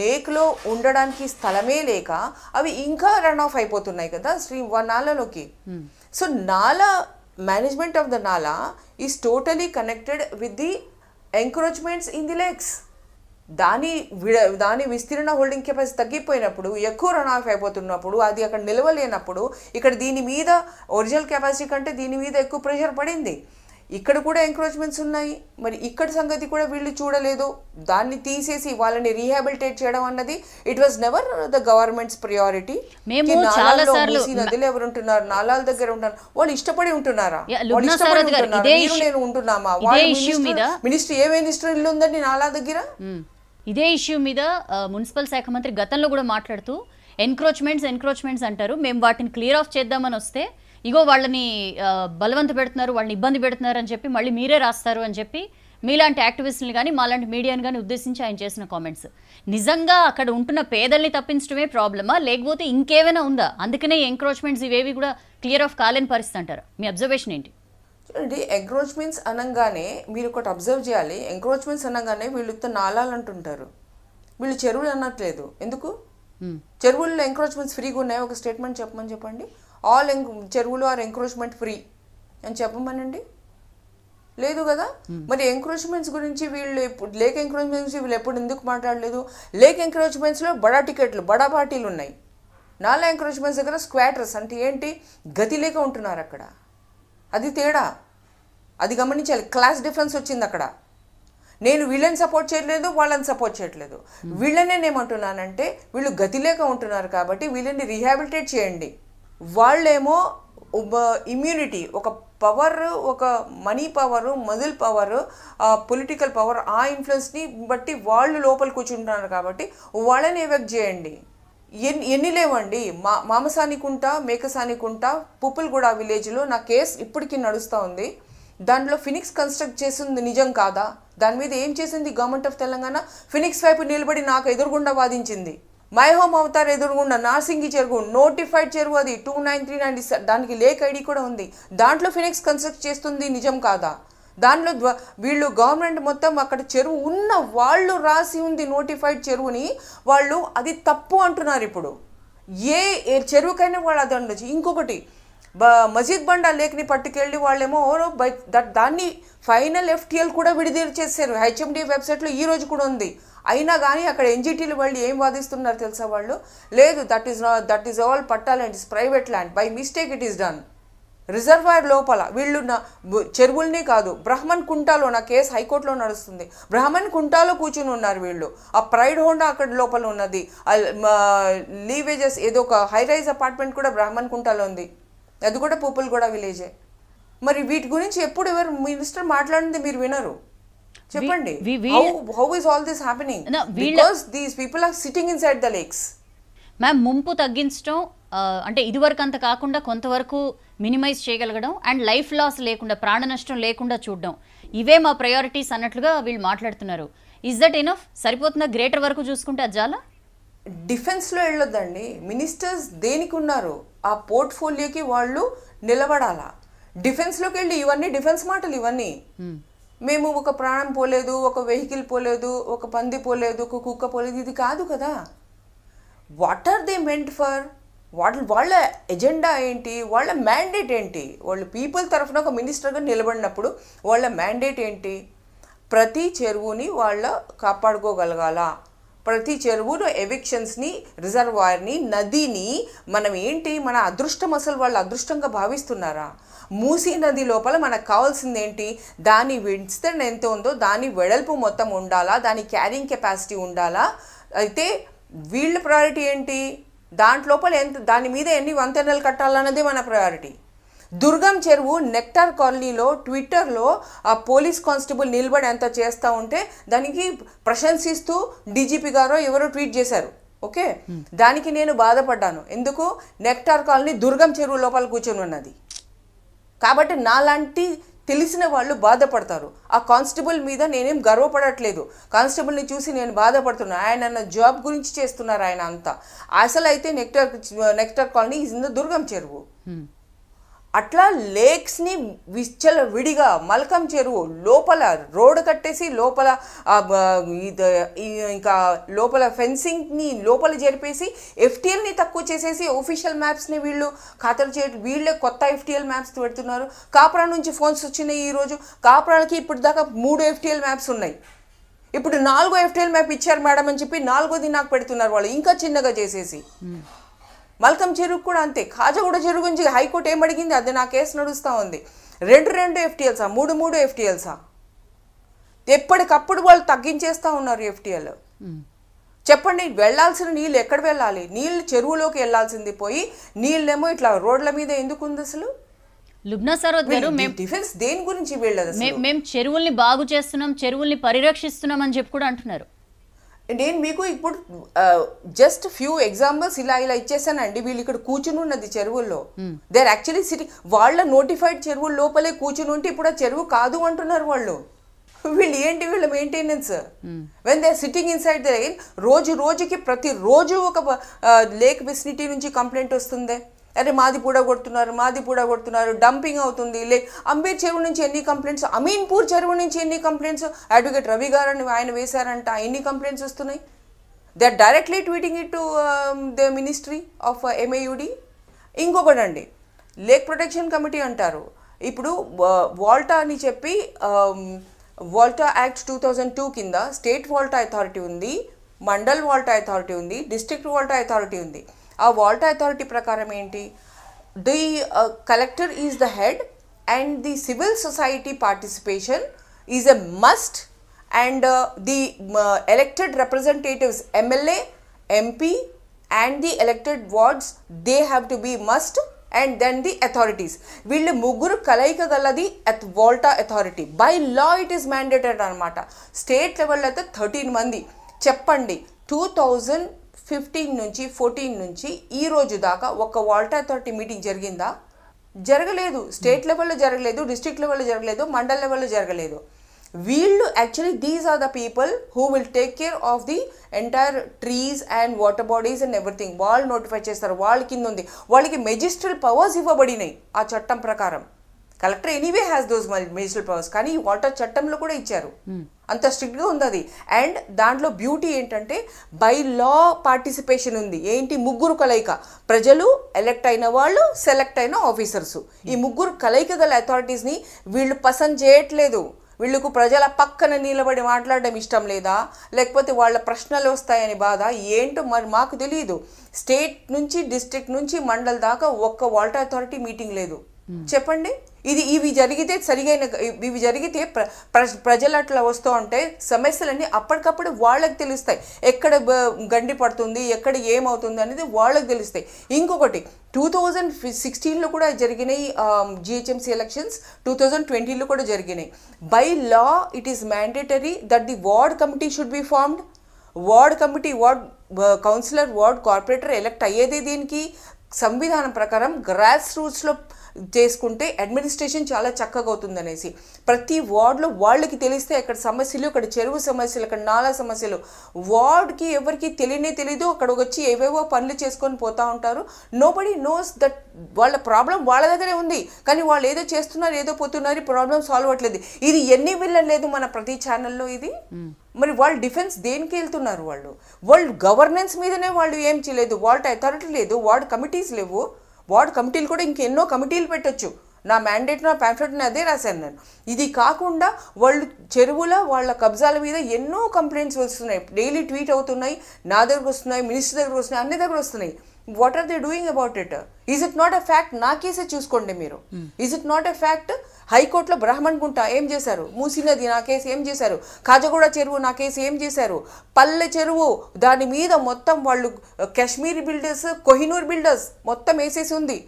Speaker 2: లేక్లో ఉండడానికి స్థలమే లేక అవి ఇంకా రన్ ఆఫ్ అయిపోతున్నాయి కదా స్ట్రీమ్ వన్ నాలలోకి సో నాల మేనేజ్మెంట్ ఆఫ్ ద నాలా is totally connected with the encroachments in the legs దాని విడ దాని విస్తీర్ణ హోల్డింగ్ కెపాసిటీ తగ్గిపోయినప్పుడు ఎక్కువ రన్ ఆఫ్ అయిపోతున్నప్పుడు అది అక్కడ నిలవలేనప్పుడు ఇక్కడ దీని మీద ఒరిజినల్ కెపాసిటీ కంటే దీని మీద ఎక్కువ ప్రెషర్ పడింది ఇక్కడ కూడా ఎంక్రోచ్మెంట్స్ ఉన్నాయి మరి ఇక్కడ సంగతి కూడా వీళ్ళు చూడలేదు దాన్ని తీసేసి వాళ్ళని రీహాబిలిటేట్ చేయడం అన్నది it was never the government's priority మేము చాలా నదిలో ఎవరు ఉంటున్నారు నాలాల దగ్గర ఉంటున్నారు వాళ్ళు ఇష్టపడి ఉంటున్నారా వాళ్ళు ఇష్టపడి ఉంటున్నారు నేను ఉంటున్నామా
Speaker 1: మినిస్టర్ ఏ ఉందండి నాలా దగ్గర ఇదే ఇష్యూ మీద మున్సిపల్ శాఖ మంత్రి గతంలో కూడా మాట్లాడుతూ ఎన్క్రోచ్మెంట్స్ ఎన్క్రోచ్మెంట్స్ అంటారు మేము వాటిని క్లియర్ ఆఫ్ చేద్దామని వస్తే ఇగో వాళ్ళని బలవంత పెడుతున్నారు వాళ్ళని ఇబ్బంది పెడుతున్నారు అని చెప్పి మళ్ళీ మీరే రాస్తారు అని చెప్పి మీలాంటి యాక్టివిస్టులు కానీ మాలాంటి మీడియాను కానీ ఉద్దేశించి ఆయన చేసిన కామెంట్స్ నిజంగా అక్కడ ఉంటున్న పేదల్ని తప్పించడమే ప్రాబ్లమా లేకపోతే ఇంకేమైనా ఉందా అందుకనే ఎంక్రోచ్మెంట్స్ ఇవేవి కూడా క్లియర్ ఆఫ్ కాలేని పరిస్థితి అంటారు మీ అబ్జర్వేషన్ ఏంటి
Speaker 2: చూడండి ఎంక్రోచ్మెంట్స్ అనగానే మీరు ఒకటి అబ్జర్వ్ చేయాలి ఎంక్రోచ్మెంట్స్ అనగానే వీళ్ళతో నాలాలు అంటుంటారు వీళ్ళు చెరువులు అనట్లేదు ఎందుకు చెరువుల్లో ఎంక్రోచ్మెంట్స్ ఫ్రీగా ఉన్నాయి ఒక స్టేట్మెంట్ చెప్పమని చెప్పండి ఆల్ చెరువులు ఆర్ ఎంక్రోచ్మెంట్ ఫ్రీ అని చెప్పమనండి లేదు కదా hmm. మరి ఎంక్రోచ్మెంట్స్ గురించి వీళ్ళు ఇప్పుడు లేక్ ఎంక్రోచ్మెంట్స్ వీళ్ళు ఎప్పుడు ఎందుకు మాట్లాడలేదు లేక్ ఎంక్రోచ్మెంట్స్లో బడా టికెట్లు బడా పార్టీలు ఉన్నాయి నాలా ఎంక్రోచ్మెంట్స్ దగ్గర స్క్వాటర్స్ అంటే ఏంటి గతి లేక ఉంటున్నారు అక్కడ అది తేడా అది గమనించాలి క్లాస్ డిఫరెన్స్ వచ్చింది అక్కడ నేను వీళ్ళని సపోర్ట్ చేయట్లేదు వాళ్ళని సపోర్ట్ చేయట్లేదు hmm. వీళ్ళనే నేనేమంటున్నానంటే వీళ్ళు గతి లేక ఉంటున్నారు కాబట్టి వీళ్ళని రీహాబిలిటేట్ చేయండి వాళ్ళేమో ఇమ్యూనిటీ ఒక పవర్ ఒక money power muscle power political power ఆ ఇన్ఫ్లుయెన్స్ని బట్టి వాళ్ళు లోపల కూర్చుంటున్నారు కాబట్టి వాళ్ళని ఎవెక్ట్ చేయండి ఎన్ని ఎన్ని లేవండి మా మామసానికుంటా మేకసానికుంటా పుప్పులగూడ విలేజ్లో నా కేసు ఇప్పటికీ నడుస్తూ ఉంది దాంట్లో ఫినిక్స్ కన్స్ట్రక్ట్ చేసింది నిజం కాదా దాని మీద ఏం చేసింది గవర్నమెంట్ ఆఫ్ తెలంగాణ ఫినిక్స్ వైపు నిలబడి నాకు ఎదురుగుండా వాదించింది మై హోమ్ అవతార్ ఎదురుగుండా నార్సింగి చెరువు నోటిఫైడ్ చెరువు అది టూ నైన్ త్రీ నైన్ దానికి లేక్ ఐడి కూడా ఉంది దాంట్లో ఫినిక్స్ కన్స్ట్రక్ట్ చేస్తుంది నిజం కాదా దాంట్లో వీళ్ళు గవర్నమెంట్ మొత్తం అక్కడ చెరువు ఉన్న వాళ్ళు రాసి ఉంది నోటిఫైడ్ చెరువుని వాళ్ళు అది తప్పు అంటున్నారు ఇప్పుడు ఏ చెరువుకైనా వాళ్ళు అది ఉండొచ్చు ఇంకొకటి బ మజీద్ బండా లేక్ని పట్టుకెళ్ళి వాళ్ళేమో బై దాన్ని ఫైనల్ ఎఫ్టీఎల్ కూడా విడుదల చేశారు హెచ్ఎండి వెబ్సైట్లో ఈరోజు కూడా ఉంది అయినా కానీ అక్కడ ఎన్జిటీలు వాళ్ళు ఏం వాదిస్తున్నారు తెలుసా వాళ్ళు లేదు దట్ ఈస్ నా that is all patta land is private land by mistake it is done reservoir లోపల వీళ్ళు నా చెరువుల్ని కాదు బ్రహ్మన్ కుంటాలో నా కేసు హైకోర్టులో నడుస్తుంది బ్రహ్మన్ కుంటాలో కూర్చుని ఉన్నారు వీళ్ళు ఆ ప్రైడ్ హోండా అక్కడ లోపల ఉన్నది లీవేజెస్ ఏదో ఒక హై రైజ్ అపార్ట్మెంట్ కూడా బ్రహ్మన్ కుంటాలో ఉంది అది కూడా కూడా విలేజే మరి వీటి గురించి ఎప్పుడు ఎవరు మినిస్టర్ మాట్లాడింది మీరు వినరు చెప్పండి how is all
Speaker 1: this happening because these people are sitting inside the lakes ma'am ముంపు తగ్గించడం అంటే ఇదివరకు అంత కాకుండా కొంతవరకు మినిమైజ్ చేయగలగడం అండ్ లైఫ్ లాస్ లేకుండా ప్రాణ నష్టం లేకుండా చూడడం ఇవే మా ప్రయారిటీస్ అన్నట్లుగా వీళ్ళు మాట్లాడుతున్నారు ఇస్ దట్ ఎనఫ్ సరిపోతుందా గ్రేటర్ వరకు చూసుకుంటే అజాలా డిఫెన్స్లో వెళ్ళొద్దండి మినిస్టర్స్
Speaker 2: దేనికి ఉన్నారు ఆ పోర్ట్ఫోలియోకి వాళ్ళు నిలబడాలా డిఫెన్స్లోకి వెళ్ళి ఇవన్నీ డిఫెన్స్ మాటలు ఇవన్నీ hmm. మేము ఒక ప్రాణం పోలేదు ఒక వెహికల్ పోలేదు ఒక పంది పోలేదు ఒక కుక్క పోలేదు ఇది కాదు కదా what are they meant for వాళ్ళ వాళ్ళ ఎజెండా ఏంటి వాళ్ళ మ్యాండేట్ ఏంటి వాళ్ళు పీపుల్ తరఫున ఒక మినిస్టర్గా నిలబడినప్పుడు వాళ్ళ మ్యాండేట్ ఏంటి ప్రతి చెరువుని వాళ్ళ కాపాడుకోగలగాల ప్రతి చెరువును ఎవిక్షన్స్ని రిజర్వాయర్ని నదిని మనం ఏంటి మన అదృష్టం అసలు వాళ్ళు అదృష్టంగా భావిస్తున్నారా మూసీ నది లోపల మనకు కావాల్సింది ఏంటి దాని విస్తరణ ఎంత ఉందో దాని వెడల్పు మొత్తం ఉండాలా దాని క్యారింగ్ కెపాసిటీ ఉండాలా అయితే వీళ్ళ ప్రయారిటీ ఏంటి దాంట్లోపల ఎంత దాని మీద ఎన్ని వంతెనలు కట్టాలన్నది మన ప్రయారిటీ దుర్గం చెరువు నెక్టార్ కాలనీలో ట్విట్టర్లో ఆ పోలీస్ కానిస్టేబుల్ నిలబడి ఎంత చేస్తూ ఉంటే దానికి ప్రశంసిస్తూ డీజీపీ గారో ఎవరో ట్వీట్ చేశారు ఓకే దానికి నేను బాధపడ్డాను ఎందుకు నెక్టార్ కాలనీ దుర్గం చెరువు లోపల కూర్చొని ఉన్నది కాబట్టి నాలాంటి తెలిసిన వాళ్ళు బాధపడతారు ఆ కానిస్టేబుల్ మీద నేనేం గర్వపడట్లేదు కానిస్టేబుల్ని చూసి నేను బాధపడుతున్నాను ఆయన నా జాబ్ గురించి చేస్తున్నారు ఆయన అంతా అసలు అయితే nectar nectar colony in the Durgam Cheruvu అట్లా లేక్స్ని విచ్చల విడిగా మల్కం చెరువు లోపల రోడ్ కట్టేసి లోపల ఇంకా లోపల ఫెన్సింగ్ని లోపల జరిపేసి ఎఫ్టీఎల్ని తక్కువ చేసేసి ఒఫీషియల్ మ్యాప్స్ని వీళ్ళు ఖాతరు చేయ వీళ్ళే కొత్త ఎఫ్టీఎల్ మ్యాప్స్ పెడుతున్నారు కాపురా నుంచి ఫోన్స్ వచ్చినాయి ఈరోజు కాపురాలకి ఇప్పుడు దాకా మూడు ఎఫ్టీఎల్ మ్యాప్స్ ఉన్నాయి ఇప్పుడు నాలుగో ఎఫ్టీఎల్ మ్యాప్ ఇచ్చారు మేడం అని చెప్పి నాలుగోది నాకు పెడుతున్నారు వాళ్ళు ఇంకా చిన్నగా చేసేసి మల్కం చెరుకు కూడా అంతే కూడా చెరువు గురించి హైకోర్టు ఏం అడిగింది అది నా కేసు నడుస్తూ ఉంది రెండు రెండు ఎఫ్టీఎల్సా మూడు మూడు ఎఫ్టీఎల్సా ఎప్పటికప్పుడు వాళ్ళు తగ్గించేస్తూ ఉన్నారు ఎఫ్టీఎల్ చెప్పండి వెళ్ళాల్సిన నీళ్ళు ఎక్కడ వెళ్ళాలి నీళ్ళు చెరువులోకి వెళ్ళాల్సింది పోయి నీళ్ళేమో ఇట్లా రోడ్ల మీద ఎందుకు ఉంది అసలు లుబ్నా సరోద్ గారు డిఫెన్స్
Speaker 1: దేని గురించి వెళ్ళదు మేము చెరువుల్ని బాగు చేస్తున్నాం చెరువుల్ని పరిరక్షిస్తున్నాం అని చెప్పి కూడా అంటున్నారు నేను మీకు ఇప్పుడు
Speaker 2: జస్ట్ ఫ్యూ ఎగ్జాంపుల్స్ ఇలా ఇలా ఇచ్చేసానండి వీళ్ళు ఇక్కడ కూర్చుని ఉన్నది చెరువుల్లో దేర్ యాక్చువల్లీ సిటీ వాళ్ళ నోటిఫైడ్ చెరువు లోపలే కూర్చుని ఉంటే ఇప్పుడు ఆ చెరువు కాదు అంటున్నారు వాళ్ళు వీళ్ళు ఏంటి వీళ్ళ maintenance when they sitting inside the రోజు రోజుకి ప్రతి రోజు ఒక లేక్ విసినిటీ నుంచి కంప్లైంట్ వస్తుంది అరే మాది కొడుతున్నారు మాది కొడుతున్నారు డంపింగ్ అవుతుంది లే అంబేద్ చెరువు నుంచి ఎన్ని కంప్లైంట్స్ అమీన్పూర్ చెరువు నుంచి ఎన్ని కంప్లైంట్స్ అడ్వకేట్ రవి గారు ఆయన వేశారంట ఎన్ని కంప్లైంట్స్ వస్తున్నాయి they are directly tweeting it to the ministry of MAUD ఇంకొకటండి లేక్ ప్రొటెక్షన్ కమిటీ అంటారు ఇప్పుడు వాల్టా అని చెప్పి um, WALTA act two thousand two కింద స్టేట్ వాల్టా అథారిటీ ఉంది మండల్ వాల్టా అథారిటీ ఉంది డిస్ట్రిక్ట్ వాల్టా అథారిటీ ఉంది ఆ వాల్ట్ అథారిటీ ప్రకారం ఏంటి the collector is the head and the civil society participation is a must and the elected representatives MLA MP and the elected wards they have to be must and then the authorities వీళ్ళు ముగ్గురు కలయిక గలది at WALTA authority by law it is mandated అనమాట state లెవెల్లో అయితే thirteen మంది చెప్పండి two thousand fifteen నుంచి ఫోర్టీన్ నుంచి ఈ రోజు దాకా ఒక్క వాల్టర్ అథారిటీ మీటింగ్ జరిగిందా జరగలేదు స్టేట్ hmm. లెవెల్లో జరగలేదు డిస్ట్రిక్ట్ లెవెల్లో జరగలేదు మండల్ లెవెల్లో జరగలేదు వీళ్ళు actually these are the people who will take care of the entire trees and water bodies and everything వాళ్ళు నోటిఫై చేస్తారు వాళ్ళ కింద ఉంది వాళ్ళకి మెజిస్ట్రల్ పవర్స్ ఇవ్వబడినాయి ఆ చట్టం ప్రకారం collector anyway has those medicinal powers కానీ వాటర్ చట్టంలో కూడా ఇచ్చారు అంత స్ట్రిక్ట్గా ఉంది అది అండ్ దాంట్లో బ్యూటీ ఏంటంటే బై లా పార్టిసిపేషన్ ఉంది ఏంటి ముగ్గురు కలయిక ప్రజలు ఎలెక్ట్ అయిన వాళ్ళు సెలెక్ట్ అయిన ఆఫీసర్స్ ఈ ముగ్గురు కలయిక గల అథారిటీస్ని వీళ్ళు పసంద్ చేయట్లేదు వీళ్ళకు ప్రజల పక్కన నిలబడి మాట్లాడడం ఇష్టం లేదా లేకపోతే వాళ్ళ ప్రశ్నలు వస్తాయని బాధ ఏంటో మరి మాకు తెలియదు స్టేట్ నుంచి డిస్ట్రిక్ట్ నుంచి మండల్ దాకా ఒక్క వాటర్ అథారిటీ మీటింగ్ లేదు చెప్పండి ఇది ఇవి జరిగితే సరిగైన ఇవి జరిగితే ప్ర ప్రజలు అట్లా వస్తూ ఉంటే సమస్యలన్నీ అప్పటికప్పుడు వాళ్ళకి తెలుస్తాయి ఎక్కడ గండి పడుతుంది ఎక్కడ ఏమవుతుంది అనేది వాళ్ళకి తెలుస్తాయి ఇంకొకటి టూ థౌజండ్ సిక్స్టీన్లో కూడా జరిగినాయి జిహెచ్ఎంసీ ఎలక్షన్స్ టూ థౌజండ్ ట్వంటీలో కూడా జరిగినాయి by law it is mandatory that the ward committee should be formed ward committee ward councillor ward corporator elect అయ్యేదే దీనికి సంవిధానం ప్రకారం గ్రాస్ రూట్స్లో చేసుకుంటే అడ్మినిస్ట్రేషన్ చాలా చక్కగా అవుతుంది అనేసి ప్రతి వార్డులో వాళ్ళకి తెలిస్తే అక్కడ సమస్యలు అక్కడ చెరువు సమస్యలు అక్కడ నాలా సమస్యలు వార్డ్కి ఎవరికి తెలియనే తెలీదు అక్కడ వచ్చి ఏవేవో పనులు చేసుకొని పోతూ ఉంటారు నోబడి నోస్ దట్ వాళ్ళ ప్రాబ్లం వాళ్ళ దగ్గరే ఉంది కానీ వాళ్ళు ఏదో చేస్తున్నారు ఏదో పోతున్నారు ప్రాబ్లం సాల్వ్ అవ్వట్లేదు ఇది ఎన్ని వెళ్ళలేదు మన ప్రతి ఛానల్లో ఇది మరి వాళ్ళు డిఫెన్స్ దేనికి వెళ్తున్నారు వాళ్ళు వాళ్ళు గవర్నెన్స్ మీదనే వాళ్ళు ఏం చేయలేదు వాళ్ళ అథారిటీ లేదు వార్డ్ కమిటీస్ లేవు వార్డ్ కమిటీలు కూడా ఇంకెన్నో కమిటీలు పెట్టొచ్చు నా మ్యాండేట్ నా ప్యాంఫ్లెట్ అదే రాశాను నేను ఇది కాకుండా వాళ్ళు చెరువుల వాళ్ళ కబ్జాల మీద ఎన్నో కంప్లైంట్స్ వస్తున్నాయి డైలీ ట్వీట్ అవుతున్నాయి నా దగ్గర వస్తున్నాయి మినిస్టర్ దగ్గర వస్తున్నాయి అన్ని దగ్గర వస్తున్నాయి what are they doing about it is it not a fact నా కేసే చూసుకోండి మీరు is it not a fact హైకోర్టులో బ్రాహ్మణ్ గుంట ఏం చేశారు మూసినది నా కేసు ఏం చేశారు కాజగూడ చెరువు నా కేసు ఏం చేశారు పల్లె చెరువు దాని మీద మొత్తం వాళ్ళు కాశ్మీర్ బిల్డర్స్ కోహినూర్ బిల్డర్స్ మొత్తం వేసేసి ఉంది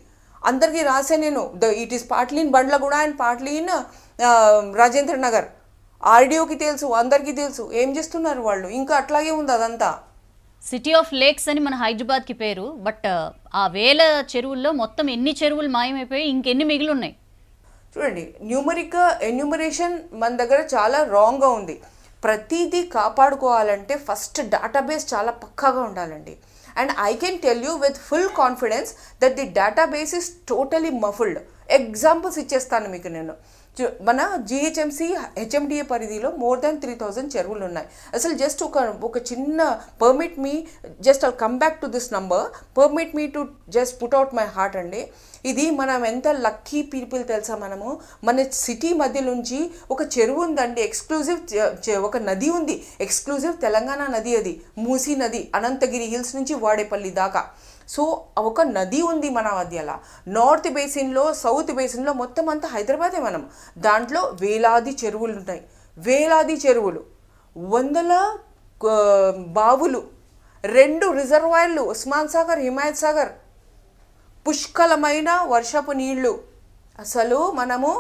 Speaker 2: అందరికీ రాసే నేను ద ఇట్ ఈస్ పాట్లీన్ బండ్లగూడ అండ్ పాట్లీన్ రాజేంద్ర నగర్ ఆర్డీఓకి తెలుసు అందరికీ తెలుసు ఏం చేస్తున్నారు వాళ్ళు
Speaker 1: ఇంకా అట్లాగే ఉంది అదంతా సిటీ ఆఫ్ లేక్స్ అని మన హైదరాబాద్కి పేరు బట్ ఆ వేల చెరువుల్లో మొత్తం ఎన్ని చెరువులు మాయమైపోయి ఇంకెన్ని మిగిలి ఉన్నాయి చూడండి న్యూమరిక
Speaker 2: ఎన్యూమరేషన్ మన దగ్గర చాలా రాంగ్గా ఉంది ప్రతిదీ కాపాడుకోవాలంటే ఫస్ట్ డేటాబేస్ చాలా పక్కాగా ఉండాలండి and I can tell you with full confidence that the database is totally muffled examples ఇచ్చేస్తాను మీకు నేను మన జిహెచ్ఎంసి హెచ్ఎండిఏ పరిధిలో మోర్ దాన్ త్రీ థౌజండ్ చెరువులు ఉన్నాయి అసలు జస్ట్ ఒక ఒక చిన్న permit me just come back to this number permit me to just put out my heart అండి ఇది మనం ఎంత లక్కీ పీపుల్ తెలుసా మనము మన సిటీ మధ్య నుంచి ఒక చెరువు ఉందండి ఎక్స్క్లూజివ్ ఒక నది ఉంది ఎక్స్క్లూజివ్ తెలంగాణ నది అది మూసీ నది అనంతగిరి హిల్స్ నుంచి వాడేపల్లి దాకా సో ఒక నది ఉంది మన మధ్యలో నార్త్ బేసిన్లో సౌత్ బేసిన్లో మొత్తం అంతా హైదరాబాదే మనం దాంట్లో వేలాది చెరువులు ఉంటాయి వేలాది చెరువులు వందల బావులు రెండు రిజర్వాయర్లు ఉస్మాన్ సాగర్ హిమాయత్ సాగర్ పుష్కలమైన వర్షపు నీళ్లు అసలు మనము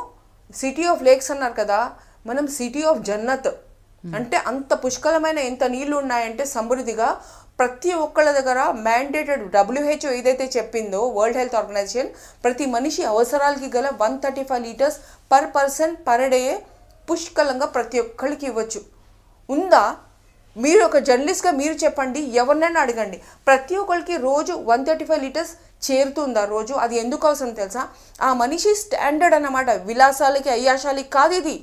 Speaker 2: సిటీ ఆఫ్ లేక్స్ అన్నారు కదా మనం సిటీ ఆఫ్ జన్నత్ అంటే అంత పుష్కలమైన ఎంత నీళ్లు ఉన్నాయంటే సమృద్ధిగా ప్రతి ఒక్కళ్ళ దగ్గర మ్యాండేటెడ్ డబ్ల్యూహెచ్ఓ ఏదైతే చెప్పిందో వరల్డ్ హెల్త్ ఆర్గనైజేషన్ ప్రతి మనిషి అవసరాలకి గల one thirty five litres per person per day పుష్కలంగా ప్రతి ఒక్కరికి ఇవ్వచ్చు ఉందా మీరు ఒక జర్నలిస్ట్గా మీరు చెప్పండి ఎవరినైనా అడగండి ప్రతి ఒక్కరికి రోజు వన్ థర్టీ ఫైవ్ లీటర్స్ చేరుతుందా రోజు అది ఎందుకు అవసరం తెలుసా ఆ మనిషి స్టాండర్డ్ అన్నమాట విలాసాలకి అయ్యాశాలకి కాదు ఇది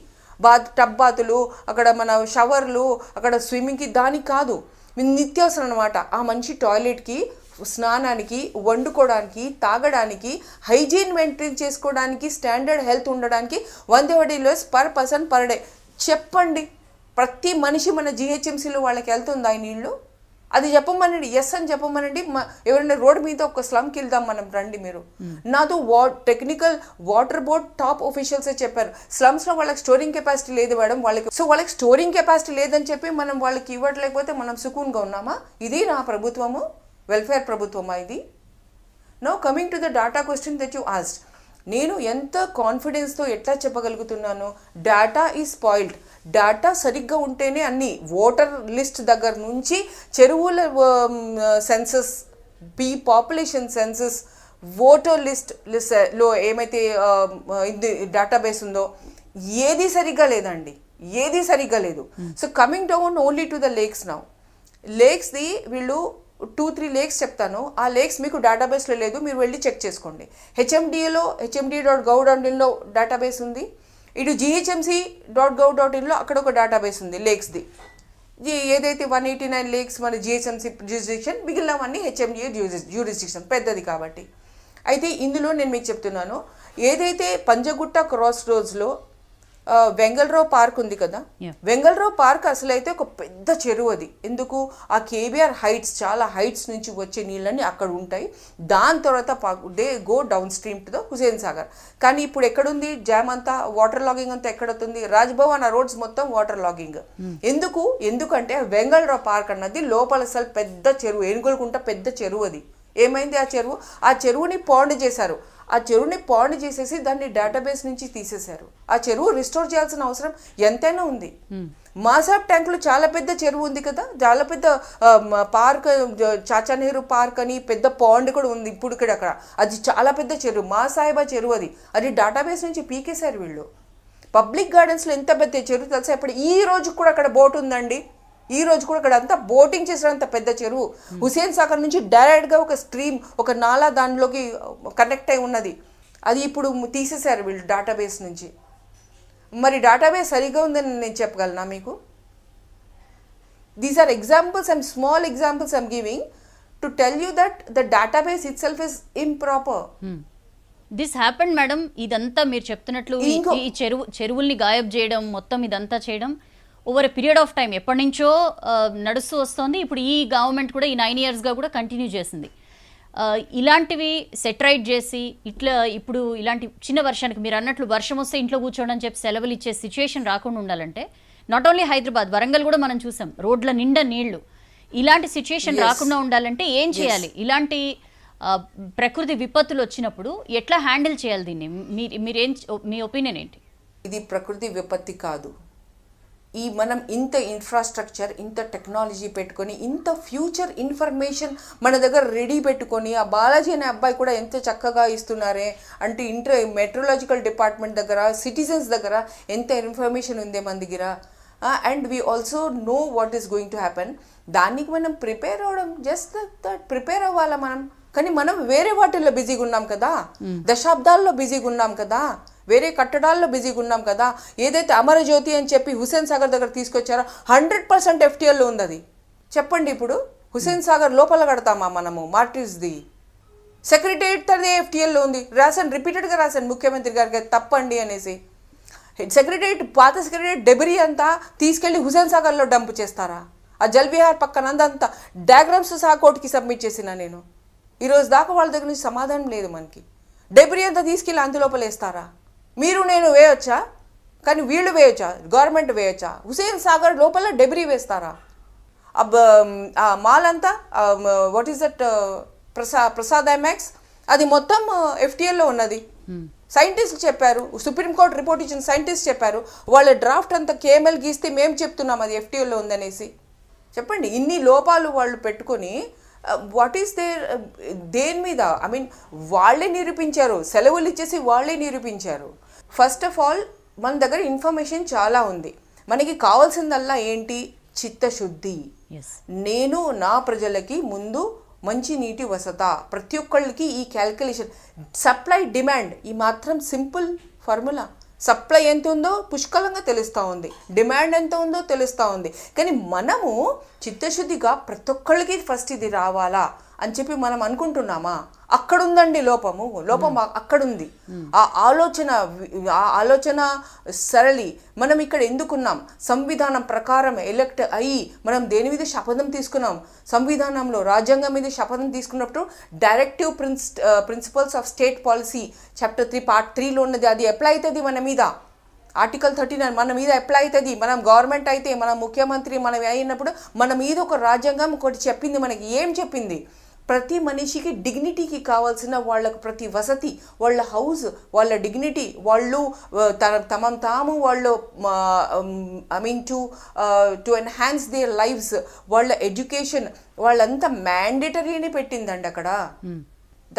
Speaker 2: బాత్ టబ్ బాతులు అక్కడ మన షవర్లు అక్కడ స్విమ్మింగ్కి దానికి కాదు నిత్యవసరం అనమాట ఆ మనిషి టాయిలెట్కి స్నానానికి వండుకోవడానికి తాగడానికి హైజీన్ మెయింటైన్ చేసుకోవడానికి స్టాండర్డ్ హెల్త్ ఉండడానికి వంద thirty per person per day చెప్పండి ప్రతి మనిషి మన జిహెచ్ఎంసీలో వాళ్ళకి వెళ్తుందా ఈ నీళ్ళు అది చెప్పమనండి ఎస్ అని చెప్పమనండి ఎవరైనా రోడ్ మీద ఒక స్లమ్కి వెళ్దాం మనం రండి మీరు hmm. నాతో వా టెక్నికల్ వాటర్ బోర్డ్ టాప్ ఆఫీషియల్సే చెప్పారు స్లమ్స్లో వాళ్ళకి స్టోరింగ్ కెపాసిటీ లేదు మేడం వాళ్ళకి సో వాళ్ళకి స్టోరింగ్ కెపాసిటీ లేదని చెప్పి మనం వాళ్ళకి ఇవ్వట్లేకపోతే మనం సుకూన్గా ఉన్నామా ఇది నా ప్రభుత్వము వెల్ఫేర్ ప్రభుత్వమా ఇది no coming to the data question that you asked నేను ఎంత కాన్ఫిడెన్స్తో ఎట్లా చెప్పగలుగుతున్నాను డాటా ఈజ్ స్పాయిల్డ్ డేటా సరిగ్గా ఉంటేనే అన్ని ఓటర్ లిస్ట్ దగ్గర నుంచి చెరువుల సెన్సస్ పీ పాపులేషన్ సెన్సస్ ఓటర్ లిస్ట్ లో ఏమైతే డేటాబేస్ ఉందో ఏది సరిగ్గా లేదండి ఏది సరిగ్గా లేదు so coming down only to the lakes now లేక్స్ది వీళ్ళు టూ త్రీ లేక్స్ చెప్తాను ఆ లేక్స్ మీకు డేటాబేస్లో లేదు మీరు వెళ్ళి చెక్ చేసుకోండి హెచ్ఎండిఏలో హెచ్ఎండి డాట్ గవ్ డాట్ ఇన్లో డేటాబేస్ ఉంది ఇటు జిహెచ్ఎంసీ డాట్ గవ్ డాట్ ఇన్లో అక్కడ ఒక డేటాబేస్ ఉంది లేక్స్ది ఏదైతే వన్ ఎయిటీ నైన్ లేక్స్ మన జిహెచ్ఎంసీ జ్యూరిస్టిక్షన్ మిగిలినవన్నీ హెచ్ఎండిఏ జ్యూరిస్టిక్షన్ పెద్దది కాబట్టి అయితే ఇందులో నేను మీకు చెప్తున్నాను ఏదైతే పంజగుట్ట క్రాస్ రోడ్స్లో వెంగళరావు పార్క్ ఉంది కదా వెంగళరావు పార్క్ అసలైతే ఒక పెద్ద చెరువు అది ఎందుకు ఆ కేబిఆర్ హైట్స్ చాలా హైట్స్ నుంచి వచ్చే నీళ్ళని అక్కడ ఉంటాయి దాని తర్వాత they go downstream to the Hussain Sagar కానీ ఇప్పుడు ఎక్కడుంది జామ్ అంతా వాటర్ లాగింగ్ అంతా ఎక్కడవుతుంది రాజ్భవన్ ఆ రోడ్స్ మొత్తం వాటర్ లాగింగ్ hmm. ఎందుకు ఎందుకంటే వెంగళరావు పార్క్ అన్నది లోపల అసలు పెద్ద చెరువు ఏనుగులకుంట పెద్ద చెరువు అది ఏమైంది ఆ చెరువు ఆ చెరువుని పాండ్ చేశారు ఆ చెరువుని పాండ్ చేసేసి దాన్ని డేటాబేస్ నుంచి తీసేశారు ఆ చెరువు రిస్టోర్ చేయాల్సిన అవసరం ఎంతైనా ఉంది మాసాబ్ ట్యాంక్లో చాలా పెద్ద చెరువు ఉంది కదా చాలా పెద్ద పార్క్ చాచా నెహ్రూ పార్క్ అని పెద్ద పాండ్ కూడా ఉంది ఇప్పుడు ఇక్కడ అక్కడ అది చాలా పెద్ద చెరువు మా సాయిబా చెరువు అది అది డేటాబేస్ నుంచి పీకేశారు వీళ్ళు పబ్లిక్ గార్డెన్స్లో ఎంత పెద్ద చెరువు తెలుసా ఇప్పుడు ఈ రోజు కూడా అక్కడ బోట్ ఉందండి ఈ రోజు కూడా ఇక్కడ అంతా బోటింగ్ చేసినంత పెద్ద చెరువు హుసేన్ సాగర్ నుంచి డైరెక్ట్గా ఒక స్ట్రీమ్ ఒక నాలా దానిలోకి కనెక్ట్ అయి ఉన్నది అది ఇప్పుడు తీసేశారు వీళ్ళు డేటాబేస్ నుంచి మరి డేటాబేస్ సరిగా ఉందని నేను చెప్పగలనా మీకు these are examples I'm small examples I'm giving to tell you that the database itself is
Speaker 1: improper this happen madam ఇదంతా మీరు చెప్తున్నట్లు ఈ చెరువు చెరువుల్ని గాయబ్ చేయడం మొత్తం ఇదంతా చేయడం ఓవర్ పీరియడ్ ఆఫ్ టైం ఎప్పటి నుంచో నడుస్తూ వస్తుంది ఇప్పుడు ఈ గవర్నమెంట్ కూడా ఈ నైన్ ఇయర్స్గా కూడా కంటిన్యూ చేసింది ఇలాంటివి సెటరైట్ చేసి ఇట్లా ఇప్పుడు ఇలాంటి చిన్న వర్షానికి మీరు అన్నట్లు వర్షం వస్తే ఇంట్లో కూర్చోవడం అని చెప్పి సెలవులు ఇచ్చే సిచ్యువేషన్ రాకుండా ఉండాలంటే నాట్ ఓన్లీ హైదరాబాద్ వరంగల్ కూడా మనం చూసాం రోడ్ల నిండా నీళ్లు ఇలాంటి సిచ్యువేషన్ రాకుండా ఉండాలంటే ఏం చేయాలి ఇలాంటి ప్రకృతి విపత్తులు వచ్చినప్పుడు ఎట్లా హ్యాండిల్ చేయాలి దీన్ని మీరు ఏం మీ ఒపీనియన్ ఏంటి ఇది ప్రకృతి విపత్తి కాదు ఈ మనం ఇంత ఇన్ఫ్రాస్ట్రక్చర్ ఇంత టెక్నాలజీ
Speaker 2: పెట్టుకొని ఇంత ఫ్యూచర్ ఇన్ఫర్మేషన్ మన దగ్గర రెడీ పెట్టుకొని ఆ బాలాజీ అనే అబ్బాయి కూడా ఎంత చక్కగా ఇస్తున్నారే అంటే ఇంటర్ మెట్రాలజికల్ డిపార్ట్మెంట్ దగ్గర సిటిజన్స్ దగ్గర ఎంత ఇన్ఫర్మేషన్ ఉందే మన దగ్గర and we also know what is going to happen దానికి మనం ప్రిపేర్ అవ్వడం జస్ట్ దట్ ప్రిపేర్ అవ్వాలా మనం కానీ మనం వేరే వాటిల్లో బిజీగా ఉన్నాం కదా hmm. దశాబ్దాల్లో బిజీగా ఉన్నాం కదా వేరే కట్టడాల్లో బిజీగా ఉన్నాం కదా ఏదైతే అమరజ్యోతి అని చెప్పి హుసేన్ సాగర్ దగ్గర తీసుకొచ్చారో హండ్రెడ్ పర్సెంట్ ఎఫ్టీఎల్లో ఉంది అది చెప్పండి ఇప్పుడు హుసేన్ సాగర్ లోపల కడతామా మనము మార్టిస్ది సెక్రటరియట్ అది ఎఫ్టీఎల్లో ఉంది రాశాను రిపీటెడ్గా రాశాను ముఖ్యమంత్రి గారికి తప్పండి అనేసి సెక్రటరియట్ పాత సెక్రటరియట్ డెబ్రీ అంతా తీసుకెళ్లి హుసేన్ సాగర్లో డంప్ చేస్తారా ఆ జల్బిహార్ పక్కన అంతా డయాగ్రామ్స్ సహా కోర్టుకి సబ్మిట్ చేసిన నేను ఈరోజు దాకా వాళ్ళ దగ్గర నుంచి సమాధానం లేదు మనకి డెబ్రీ అంతా తీసుకెళ్ళి అందులోపలేస్తారా మీరు నేను వేయొచ్చా కానీ వీళ్ళు వేయొచ్చా గవర్నమెంట్ వేయొచ్చా హుసేన్ సాగర్ లోపల డెబ్రీ వేస్తారా అబ్ ఆ మాల్ అంతా వాట్ ఈస్ దట్ ప్రసా ప్రసాద్ ఎమ్యాక్స్ అది మొత్తం ఎఫ్టీఎల్లో ఉన్నది సైంటిస్ట్ hmm. చెప్పారు సుప్రీంకోర్టు రిపోర్ట్ ఇచ్చిన సైంటిస్ట్ చెప్పారు వాళ్ళ డ్రాఫ్ట్ అంతా కేఎంఎల్ గీస్తే మేము చెప్తున్నాం అది ఎఫ్టీఎల్లో ఉందనేసి చెప్పండి ఇన్ని లోపాలు వాళ్ళు పెట్టుకొని వాట్ ఈస్ దేర్ దేని మీద ఐ మీన్ వాళ్ళే నిరూపించారు సెలవులు ఇచ్చేసి వాళ్ళే నిరూపించారు ఫస్ట్ ఆఫ్ ఆల్ మన దగ్గర ఇన్ఫర్మేషన్ చాలా ఉంది మనకి కావాల్సిందల్లా ఏంటి చిత్తశుద్ధి నేను నా ప్రజలకి ముందు మంచి నీటి వసత ప్రతి ఒక్కళ్ళకి ఈ క్యాల్కులేషన్ సప్లై డిమాండ్ ఈ మాత్రం సింపుల్ ఫార్ములా సప్లై ఎంత ఉందో పుష్కలంగా తెలుస్తూ ఉంది డిమాండ్ ఎంత ఉందో తెలుస్తూ ఉంది కానీ మనము చిత్తశుద్ధిగా ప్రతి ఒక్కళ్ళకి ఫస్ట్ ఇది రావాలా అని చెప్పి మనం అనుకుంటున్నామా అక్కడుందండి లోపము లోపం అక్కడుంది ఆ ఆలోచన ఆ ఆలోచన సరళి మనం ఇక్కడ ఎందుకున్నాం సంవిధానం ప్రకారం ఎలక్ట్ అయ్యి మనం దేని మీద శపథం తీసుకున్నాం సంవిధానంలో రాజ్యాంగం మీద శపథం తీసుకున్నప్పుడు directive prince principles of state policy chapter three part త్రీలో ఉన్నది అది అప్లై అవుతుంది మన మీద ఆర్టికల్ థర్టీ నైన్ మన మీద అప్లై అవుతుంది మనం గవర్నమెంట్ అయితే మనం ముఖ్యమంత్రి మనం అయినప్పుడు మన మీద ఒక రాజ్యాంగం ఒకటి చెప్పింది మనకి ఏం చెప్పింది ప్రతి మనిషికి డిగ్నిటీకి కావాల్సిన వాళ్ళకు ప్రతి వసతి వాళ్ళ హౌస్ వాళ్ళ డిగ్నిటీ వాళ్ళు తన తమ తాము వాళ్ళు I mean to to enhance their lives వాళ్ళ ఎడ్యుకేషన్ వాళ్ళంతా మ్యాండేటరీని పెట్టిందండి అక్కడ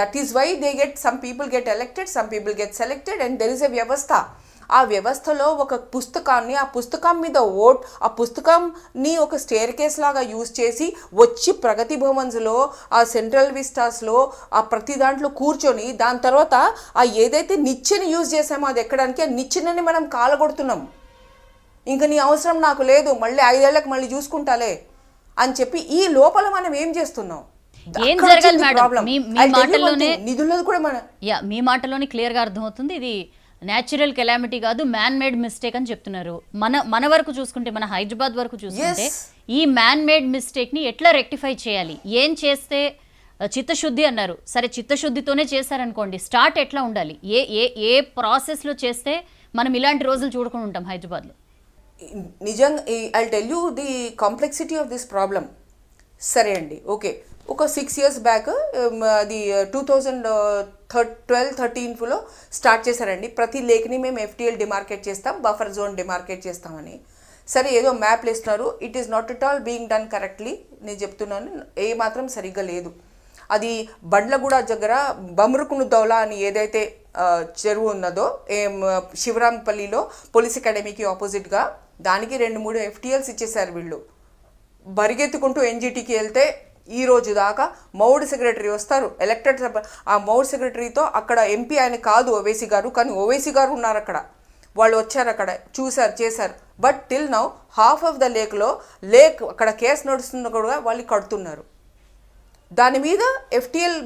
Speaker 2: that is why they get some people get elected some people get selected and there is a వ్యవస్థ ఆ వ్యవస్థలో ఒక పుస్తకాన్ని ఆ పుస్తకం మీద ఓట్ ఆ పుస్తకంని ఒక స్టేర్ కేస్ లాగా యూజ్ చేసి వచ్చి ప్రగతి భవన్స్లో ఆ సెంట్రల్ విస్టాస్లో ఆ ప్రతి దాంట్లో కూర్చొని దాని తర్వాత ఆ ఏదైతే నిచ్చెని యూజ్ చేసామో అది ఎక్కడానికి ఆ నిచ్చెనని మనం కాలగొడుతున్నాం ఇంక నీ అవసరం నాకు లేదు మళ్ళీ ఐదేళ్లకు మళ్ళీ చూసుకుంటాలే అని చెప్పి ఈ లోపల మనం ఏం చేస్తున్నాం ఏం జరగాలి మేడం మీ మాటల్లోనే నిధుల్లో
Speaker 1: కూడా మన మీ మాటలోనే క్లియర్గా అర్థమవుతుంది ఇది న్యాచురల్ కెలామిటీ కాదు మ్యాన్ మేడ్ మిస్టేక్ అని చెప్తున్నారు మన మన వరకు చూసుకుంటే మన హైదరాబాద్ వరకు చూసుకుంటే ఈ మ్యాన్ మేడ్ మిస్టేక్ని ఎట్లా రెక్టిఫై చేయాలి ఏం చేస్తే చిత్తశుద్ధి అన్నారు సరే చిత్తశుద్ధితోనే చేశారనుకోండి స్టార్ట్ ఎట్లా ఉండాలి ఏ ఏ ఏ ప్రాసెస్లో చేస్తే మనం ఇలాంటి రోజులు చూడకుండా ఉంటాం హైదరాబాద్లో
Speaker 2: నిజంగా I tell you the complexity of this problem సరే అండి ఓకే ఒక సిక్స్ ఇయర్స్ బ్యాక్ అది two uh, thousand third twelve థర్టీన్త్లో స్టార్ట్ చేశారండి ప్రతి లేక్ని మేము ఎఫ్టీఎల్ డిమార్కేట్ చేస్తాం బఫర్ జోన్ డిమార్కేట్ చేస్తామని సరే ఏదో మ్యాప్ వేస్తున్నారు it is not at all being done correctly నేను చెప్తున్నాను ఏ మాత్రం సరిగ్గా లేదు అది బండ్లగూడ దగ్గర బమ్రుకును దౌలా అని ఏదైతే చెరువు ఉన్నదో ఏం శివరాంపల్లిలో పోలీస్ అకాడమీకి ఆపోజిట్గా దానికి రెండు మూడు ఎఫ్టీఎల్స్ ఇచ్చేశారు వీళ్ళు బరిగెత్తుకుంటూ ఎన్జిటికి వెళ్తే ఈ రోజు దాకా మౌడ్ సెక్రటరీ వస్తారు ఎలక్టెడ్ ఆ మౌడ్ సెక్రటరీతో అక్కడ ఎంపీ ఆయన కాదు ఓవైసీ గారు కానీ ఓవైసీ గారు ఉన్నారు అక్కడ వాళ్ళు వచ్చారు అక్కడ చూశారు చేశారు but till now half of the లేక్లో లేక్ అక్కడ కేసు నడుస్తున్న కూడా వాళ్ళు కడుతున్నారు దాని మీద ఎఫ్టీఎల్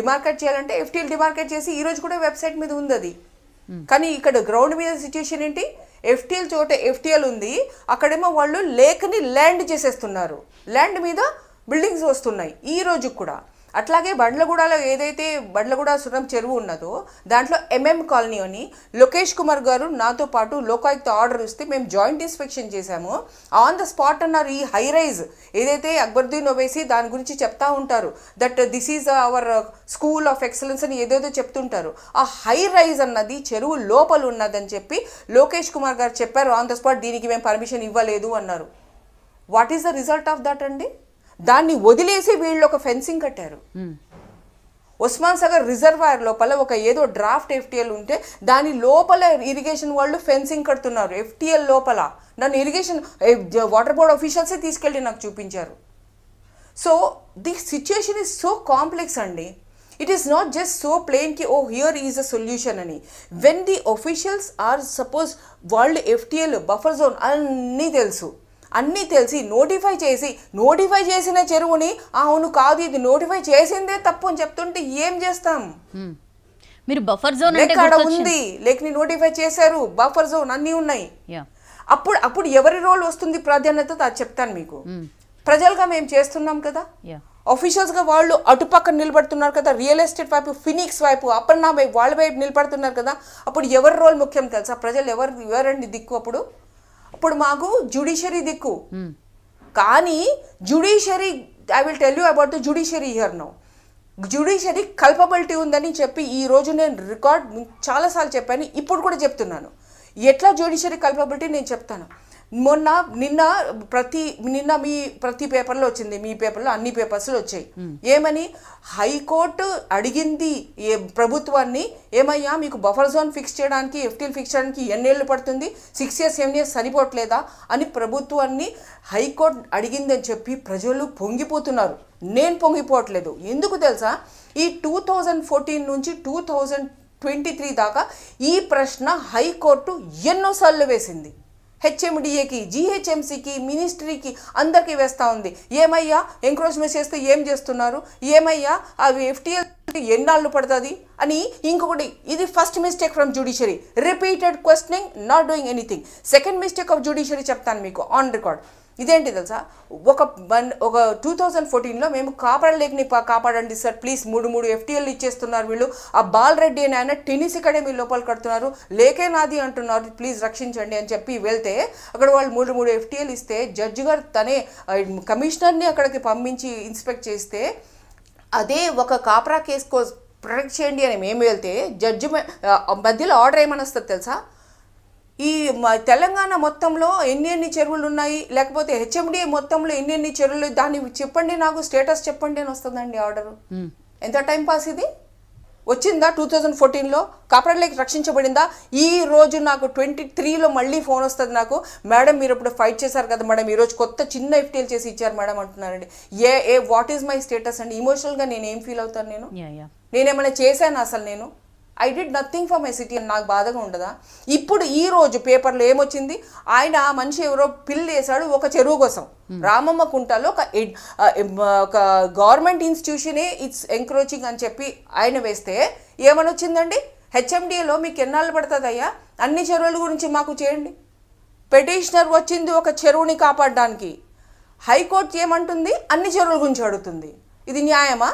Speaker 2: డిమార్కెట్ చేయాలంటే ఎఫ్టీఎల్ డిమార్కెట్ చేసి ఈరోజు కూడా వెబ్సైట్ మీద ఉంది అది hmm. కానీ ఇక్కడ గ్రౌండ్ మీద సిచ్యుయేషన్ ఏంటి ఎఫ్టీఎల్ చోట ఎఫ్టీఎల్ ఉంది అక్కడేమో వాళ్ళు లేక్ని ల్యాండ్ చేసేస్తున్నారు ల్యాండ్ మీద బిల్డింగ్స్ వస్తున్నాయి ఈ రోజు కూడా అట్లాగే బండ్లగూడలో ఏదైతే బండ్లగూడ సురం చెరువు ఉన్నదో దాంట్లో ఎంఎం కాలనీ అని లోకేష్ కుమార్ గారు నాతో పాటు లోకాయుక్త ఆర్డర్ ఇస్తే మేము జాయింట్ ఇన్స్పెక్షన్ చేశాము ఆన్ ద స్పాట్ అన్నారు ఈ హై రైజ్ ఏదైతే అక్బర్దీన్ ఒవేసి దాని గురించి చెప్తా ఉంటారు that this is our school of excellence అని ఏదేదో చెప్తుంటారు ఆ హై రైజ్ అన్నది చెరువు లోపల ఉన్నదని చెప్పి లోకేష్ కుమార్ గారు చెప్పారు ఆన్ ద స్పాట్ దీనికి మేము పర్మిషన్ ఇవ్వలేదు అన్నారు what is the result of that అండి దాన్ని వదిలేసి వీళ్ళు ఒక ఫెన్సింగ్ కట్టారు ఉస్మాన్ సాగర్ రిజర్వాయర్ లోపల ఒక ఏదో డ్రాఫ్ట్ ఎఫ్టీఎల్ ఉంటే దాని లోపల ఇరిగేషన్ వాళ్ళు ఫెన్సింగ్ కడుతున్నారు ఎఫ్టీఎల్ లోపల నన్ను ఇరిగేషన్ వాటర్ బోర్డ్ ఆఫీషియల్సే తీసుకెళ్ళి నాకు చూపించారు so the situation is so complex అండి it is not just so ప్లెయిన్కి oh here is a solution అని when the officials are suppose world FTL buffer zone అన్నీ తెలుసు అన్నీ తెలిసి నోటిఫై చేసి నోటిఫై చేసిన చెరువుని అవును కాదు ఇది నోటిఫై చేసిందే తప్పు అని చెప్తుంటే ఏం చేస్తాం మీరు
Speaker 1: బఫర్
Speaker 3: జోన్ అక్కడ ఉంది
Speaker 2: లేక్ నోటిఫై చేశారు బఫర్ జోన్ అన్ని ఉన్నాయి అప్పుడు అప్పుడు ఎవరి రోల్ వస్తుంది ప్రాధాన్యత అది చెప్తాను మీకు ప్రజలుగా మేము చేస్తున్నాం కదా గా వాళ్ళు అటుపక్క నిలబడుతున్నారు కదా రియల్ ఎస్టేట్ వైపు ఫినిక్స్ వైపు అపర్ణ వైపు వాళ్ళ వైపు నిలబడుతున్నారు కదా అప్పుడు ఎవరి రోల్ ముఖ్యం తెలుసా ప్రజలు ఎవరు ఎవరండి దిక్కు అప్పుడు ఇప్పుడు మాకు జ్యుడిషరీ దిక్కు hmm. కానీ judiciary I will tell you about the judiciary here no judiciary culpability ఉందని చెప్పి ఈ రోజు నేను రికార్డ్ చాలాసార్లు చెప్పాను ఇప్పుడు కూడా చెప్తున్నాను ఎట్లా జ్యుడిషరీ కల్పబిలిటీ నేను చెప్తాను మొన్న నిన్న ప్రతి నిన్న మీ ప్రతి పేపర్లో వచ్చింది మీ పేపర్లో అన్ని పేపర్స్లో వచ్చాయి ఏమని హైకోర్టు అడిగింది ఏ ప్రభుత్వాన్ని ఏమయ్యా మీకు బఫర్ జోన్ ఫిక్స్ చేయడానికి ఎఫ్టీలు ఫిక్స్ చేయడానికి ఎన్నేళ్ళు పడుతుంది సిక్స్ ఇయర్స్ సెవెన్ ఇయర్స్ సరిపోవట్లేదా అని ప్రభుత్వాన్ని హైకోర్టు అడిగిందని చెప్పి ప్రజలు పొంగిపోతున్నారు నేను పొంగిపోవట్లేదు ఎందుకు తెలుసా ఈ టూ థౌజండ్ ఫోర్టీన్ నుంచి టూ థౌజండ్ ట్వంటీ త్రీ దాకా ఈ ప్రశ్న హైకోర్టు ఎన్నోసార్లు వేసింది హెచ్ఎండిఏకి జీహెచ్ఎంసీకి మినిస్ట్రీకి అందరికీ వేస్తూ ఉంది ఏమయ్యా ఎంక్రోచ్మెంట్ చేస్తే ఏం చేస్తున్నారు ఏమయ్యా అవి ఎఫ్టీఎల్ ఎన్నాళ్ళు పడుతుంది అని ఇంకొకటి ఇది first mistake from judiciary repeated questioning not doing anything second mistake of judiciary చెప్తాను మీకు ఆన్ రికార్డ్ ఇదేంటి తెలుసా ఒక వన్ ఒక టూ థౌజండ్ ఫోర్టీన్లో మేము కాపాడలేకని కాపాడండి సార్ ప్లీజ్ మూడు మూడు ఎఫ్టీఎల్ ఇచ్చేస్తున్నారు వీళ్ళు ఆ రెడ్డి అని ఆయన టెన్నిస్ అకాడమీ లోపల కడుతున్నారు లేకే నాది అంటున్నారు ప్లీజ్ రక్షించండి అని చెప్పి వెళ్తే అక్కడ వాళ్ళు మూడు మూడు ఎఫ్టీఎల్ ఇస్తే జడ్జి గారు తనే కమిషనర్ని అక్కడికి పంపించి ఇన్స్పెక్ట్ చేస్తే అదే ఒక కాపరా కేసు ప్రొటెక్ట్ చేయండి అని మేము వెళ్తే జడ్జి మధ్యలో ఆర్డర్ ఏమని వస్తుంది తెలుసా ఈ తెలంగాణ మొత్తంలో ఎన్ని ఎన్ని చెరువులు ఉన్నాయి లేకపోతే హెచ్ఎండి మొత్తంలో ఎన్ని ఎన్ని చెరువులు దాన్ని చెప్పండి నాకు స్టేటస్ చెప్పండి అని వస్తుందండి ఆర్డర్ ఎంత టైం పాస్ ఇది వచ్చిందా టూ థౌజండ్ ఫోర్టీన్లో కాపరేట్ రక్షించబడిందా ఈ రోజు నాకు ట్వంటీ త్రీలో మళ్ళీ ఫోన్ వస్తుంది నాకు మేడం మీరు ఇప్పుడు ఫైట్ చేశారు కదా మేడం ఈరోజు కొత్త చిన్న ఎఫ్టీఎల్ చేసి ఇచ్చారు మేడం అంటున్నారండి ఏ ఏ వాట్ ఈజ్ మై స్టేటస్ అండి ఇమోషనల్గా నేను ఏం ఫీల్ అవుతాను నేను నేనేమైనా చేశాను అసలు నేను I did nothing for my city అని నాకు బాధగా ఉండదా ఇప్పుడు ఈ రోజు పేపర్లో ఏమొచ్చింది ఆయన మనిషి ఎవరో పిల్లేశాడు ఒక చెరువు కోసం hmm. రామమ్మ కుంటాలో ఒక ఒక గవర్నమెంట్ ఇన్స్టిట్యూషనే ఇట్స్ ఎంక్రోచింగ్ అని చెప్పి ఆయన వేస్తే వచ్చిందండి హెచ్ఎండిఏలో మీకు ఎన్నాళ్ళు పడుతుందయ్యా అన్ని చెరువుల గురించి మాకు చేయండి పెటిషనర్ వచ్చింది ఒక చెరువుని కాపాడడానికి హైకోర్టు ఏమంటుంది అన్ని చెరువుల గురించి అడుగుతుంది ఇది న్యాయమా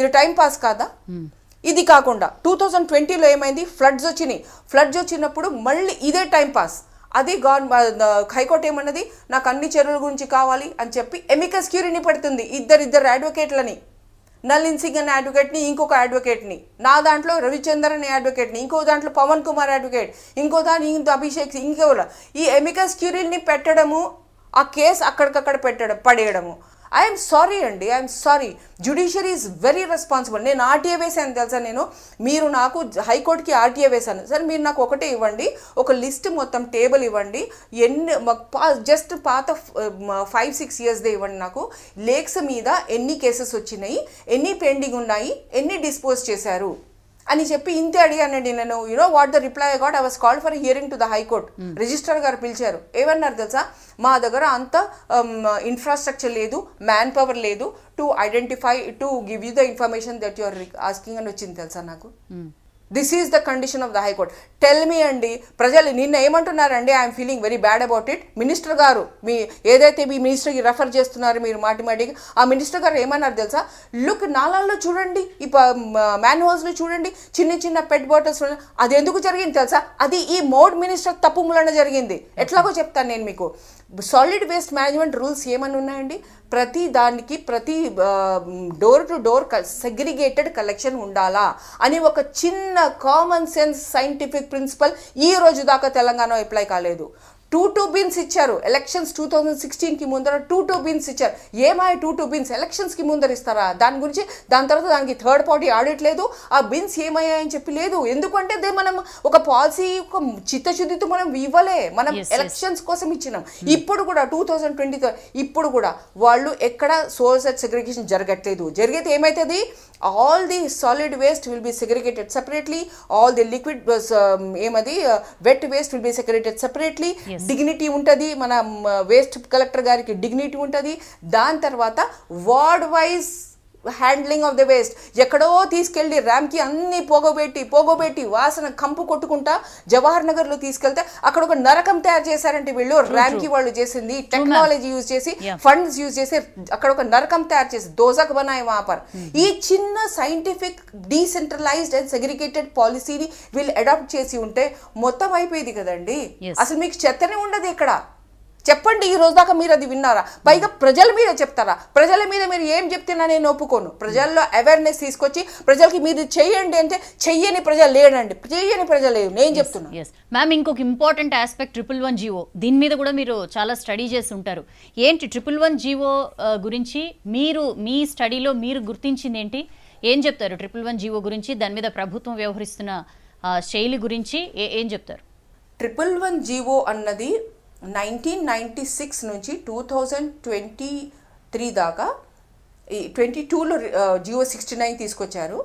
Speaker 2: ఇది టైం పాస్ కాదా hmm. ఇది కాకుండా టూ థౌజండ్ ట్వంటీలో ఏమైంది ఫ్లడ్స్ వచ్చినాయి ఫ్లడ్స్ వచ్చినప్పుడు మళ్ళీ ఇదే టైం పాస్ అది గవర్నమెంట్ హైకోర్టు ఏమన్నది నాకు అన్ని చర్యల గురించి కావాలి అని చెప్పి ఎమికస్ క్యూరిని పడుతుంది ఇద్దరిద్దరు అడ్వకేట్లని నలిన్ సింగ్ అనే అడ్వకేట్ని ఇంకొక అడ్వకేట్ని నా దాంట్లో రవిచంద్రన్ అనే అడ్వకేట్ని ఇంకో దాంట్లో పవన్ కుమార్ అడ్వకేట్ ఇంకో దాని ఇంకో అభిషేక్ ఇంకెవరు ఈ ఎమికస్ క్యూరీని పెట్టడము ఆ కేసు అక్కడికక్కడ పెట్టడం పడేయడము ఐఎమ్ సారీ అండి I'm sorry judiciary is very responsible నేను ఆర్టీఏ వేసాను తెలుసా నేను మీరు నాకు హైకోర్టుకి ఆర్టీఏ వేశాను సరే మీరు నాకు ఒకటే ఇవ్వండి ఒక లిస్ట్ మొత్తం టేబుల్ ఇవ్వండి ఎన్ని జస్ట్ పాత ఫైవ్ సిక్స్ ఇయర్స్దే ఇవ్వండి నాకు లేక్స్ మీద ఎన్ని కేసెస్ వచ్చినాయి ఎన్ని పెండింగ్ ఉన్నాయి ఎన్ని డిస్పోజ్ చేశారు అని చెప్పి ఇంతే అడిగానండి నేను you know what the reply got I was call for hearing to the high court registrar గారు పిలిచారు ఏమన్నారు తెలుసా మా దగ్గర అంత ఇన్ఫ్రాస్ట్రక్చర్ um, లేదు మ్యాన్ పవర్ లేదు to identify to give you the information that you are asking అని వచ్చింది తెలుసా నాకు hmm. This is the condition of the high court tell me అండి ప్రజలు నిన్న ఏమంటున్నారండి I'm feeling very bad about it minister గారు మీ ఏదైతే మీ మినిస్టర్కి రెఫర్ చేస్తున్నారు మీరు మాటి మాటికి ఆ మినిస్టర్ గారు ఏమన్నారు తెలుసా లుక్ నాలాల్లో చూడండి ఈ మ్యాన్ హౌస్లో చూడండి చిన్న చిన్న పెట్ బాటిల్స్ అది ఎందుకు జరిగింది తెలుసా అది ఈ మోడ్ మినిస్టర్ తప్పు మూలన జరిగింది ఎట్లాగో చెప్తాను నేను మీకు సాలిడ్ వేస్ట్ మేనేజ్మెంట్ రూల్స్ ఏమని ఉన్నాయండి ప్రతి దానికి ప్రతి door to door segregated collection ఉండాలా అని ఒక చిన్న కామన్ సెన్స్ సైంటిఫిక్ ప్రిన్సిపల్ ఈ రోజు దాకా తెలంగాణ అప్లై కాలేదు టూ టూ బిన్స్ ఇచ్చారు ఎలక్షన్స్ టూ థౌజండ్ సిక్స్టీన్కి ముందర టూ టూ బిన్స్ ఇచ్చారు ఏమాయ టూ టూ బిన్స్ ఎలక్షన్స్కి ముందర ఇస్తారా దాని గురించి దాని తర్వాత దానికి థర్డ్ పార్టీ ఆడిట్ లేదు ఆ బిన్స్ ఏమయ్యాయని చెప్పి లేదు ఎందుకంటే దే మనం ఒక పాలసీ ఒక చిత్తశుద్ధితో మనం ఇవ్వలే మనం ఎలక్షన్స్ కోసం ఇచ్చినాం ఇప్పుడు కూడా టూ థౌజండ్ ట్వంటీ ఇప్పుడు కూడా వాళ్ళు ఎక్కడ సోల్స్ అండ్ సెగ్రిగేషన్ జరగట్లేదు జరిగితే ఏమవుతుంది all the solid waste will be segregated separately all the liquid ఏమది wet waste will be segregated separately dignity ఉంటుంది మన వేస్ట్ కలెక్టర్ గారికి డిగ్నిటీ ఉంటుంది దాని తర్వాత ward wise handling of the waste ఎక్కడో తీసుకెళ్ళి ర్యామ్కి అన్నీ పోగోబెట్టి పోగోబెట్టి వాసన కంపు కొట్టుకుంటా జవహర్ నగర్లో తీసుకెళ్తే అక్కడ ఒక నరకం తయారు చేశారంటే వీళ్ళు ర్యామ్కి వాళ్ళు చేసింది టెక్నాలజీ యూజ్ చేసి ఫండ్స్ యూజ్ చేసి అక్కడ ఒక నరకం తయారు చేసి దోజక్ బనాయి వాపర్ hmm. ఈ చిన్న సైంటిఫిక్ డీసెంట్రలైజ్డ్ అండ్ సెగ్రిగేటెడ్ పాలసీని వీళ్ళు అడాప్ట్ చేసి ఉంటే మొత్తం అయిపోయేది కదండి అసలు మీకు చెత్తనే ఉండదు ఇక్కడ చెప్పండి ఈ రోజు దాకా మీరు అది విన్నారా పైగా ప్రజల మీద చెప్తారా ప్రజల మీద మీరు ఏం చెప్తున్నా నేను ఒప్పుకోను ప్రజల్లో అవేర్నెస్ తీసుకొచ్చి ప్రజలకి మీరు చేయండి
Speaker 1: అంటే చెయ్యని ప్రజలు లేడండి చెయ్యని ప్రజలు లేవు నేను చెప్తున్నా మ్యామ్ ఇంకొక important aspect triple one GO దీని మీద కూడా మీరు చాలా స్టడీ చేసి ఉంటారు ఏంటి ట్రిపుల్ వన్ జీవో గురించి మీరు మీ స్టడీలో మీరు గుర్తించింది ఏంటి ఏం చెప్తారు ట్రిపుల్ వన్ జీవో గురించి దాని మీద ప్రభుత్వం వ్యవహరిస్తున్న శైలి గురించి ఏం చెప్తారు ట్రిపుల్ వన్
Speaker 2: జీవో అన్నది నైన్టీన్ నైంటీ సిక్స్ నుంచి టూ థౌజండ్ ట్వంటీ త్రీ దాకా ఈ ట్వంటీ టూలో జియో సిక్స్టీ నైన్ తీసుకొచ్చారు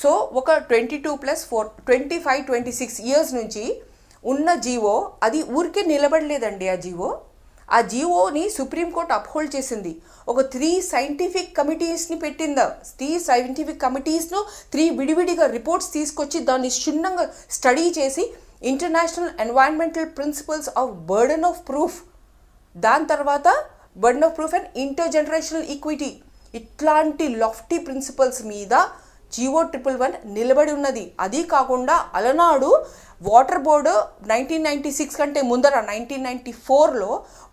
Speaker 2: సో ఒక twenty two plus four twenty five twenty six years నుంచి ఉన్న జీవో అది ఊరికే నిలబడలేదండి ఆ జీవో ఆ జీవోని సుప్రీంకోర్టు అప్హోల్డ్ చేసింది ఒక త్రీ సైంటిఫిక్ కమిటీస్ని పెట్టిందా త్రీ సైంటిఫిక్ కమిటీస్ను త్రీ విడివిడిగా రిపోర్ట్స్ తీసుకొచ్చి దాన్ని క్షుణ్ణంగా స్టడీ చేసి international environmental principles of burden of proof దాని తర్వాత burden of proof and inter generational equity ఇట్లాంటి లాఫ్టీ ప్రిన్సిపల్స్ మీద జివో ట్రిపుల్ వన్ నిలబడి ఉన్నది అది కాకుండా అలనాడు water board nineteen ninety six కంటే ముందర నైన్టీన్ నైంటీ ఫోర్లో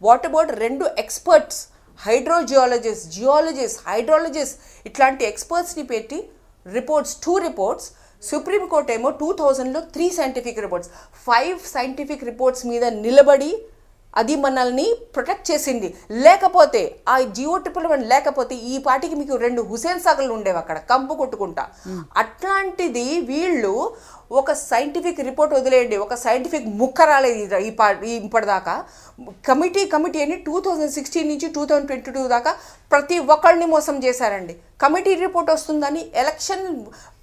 Speaker 2: వాటర్ బోర్డు రెండు ఎక్స్పర్ట్స్ హైడ్రోజియాలజిస్ట్ జియాలజిస్ట్ హైడ్రాలజిస్ట్ ఇట్లాంటి ఎక్స్పర్ట్స్ని పెట్టి రిపోర్ట్స్ టూ రిపోర్ట్స్ సుప్రీంకోర్టు ఏమో టూ థౌజండ్లో three scientific reports five scientific reports మీద నిలబడి అది మనల్ని ప్రొటెక్ట్ చేసింది లేకపోతే ఆ జియో ట్రిపుల్ వన్ లేకపోతే ఈ పాటికి మీకు రెండు హుసేన్ సాగర్లు ఉండేవి అక్కడ కంపు కొట్టుకుంటా అట్లాంటిది వీళ్ళు ఒక సైంటిఫిక్ రిపోర్ట్ వదిలేయండి ఒక సైంటిఫిక్ ముక్క రాలేదు ఈ పా ఇప్పటిదాకా కమిటీ కమిటీ అని టూ థౌజండ్ సిక్స్టీన్ నుంచి టూ థౌజండ్ ట్వంటీ టూ దాకా ప్రతి ఒక్కరిని మోసం చేశారండి కమిటీ రిపోర్ట్ వస్తుందని ఎలక్షన్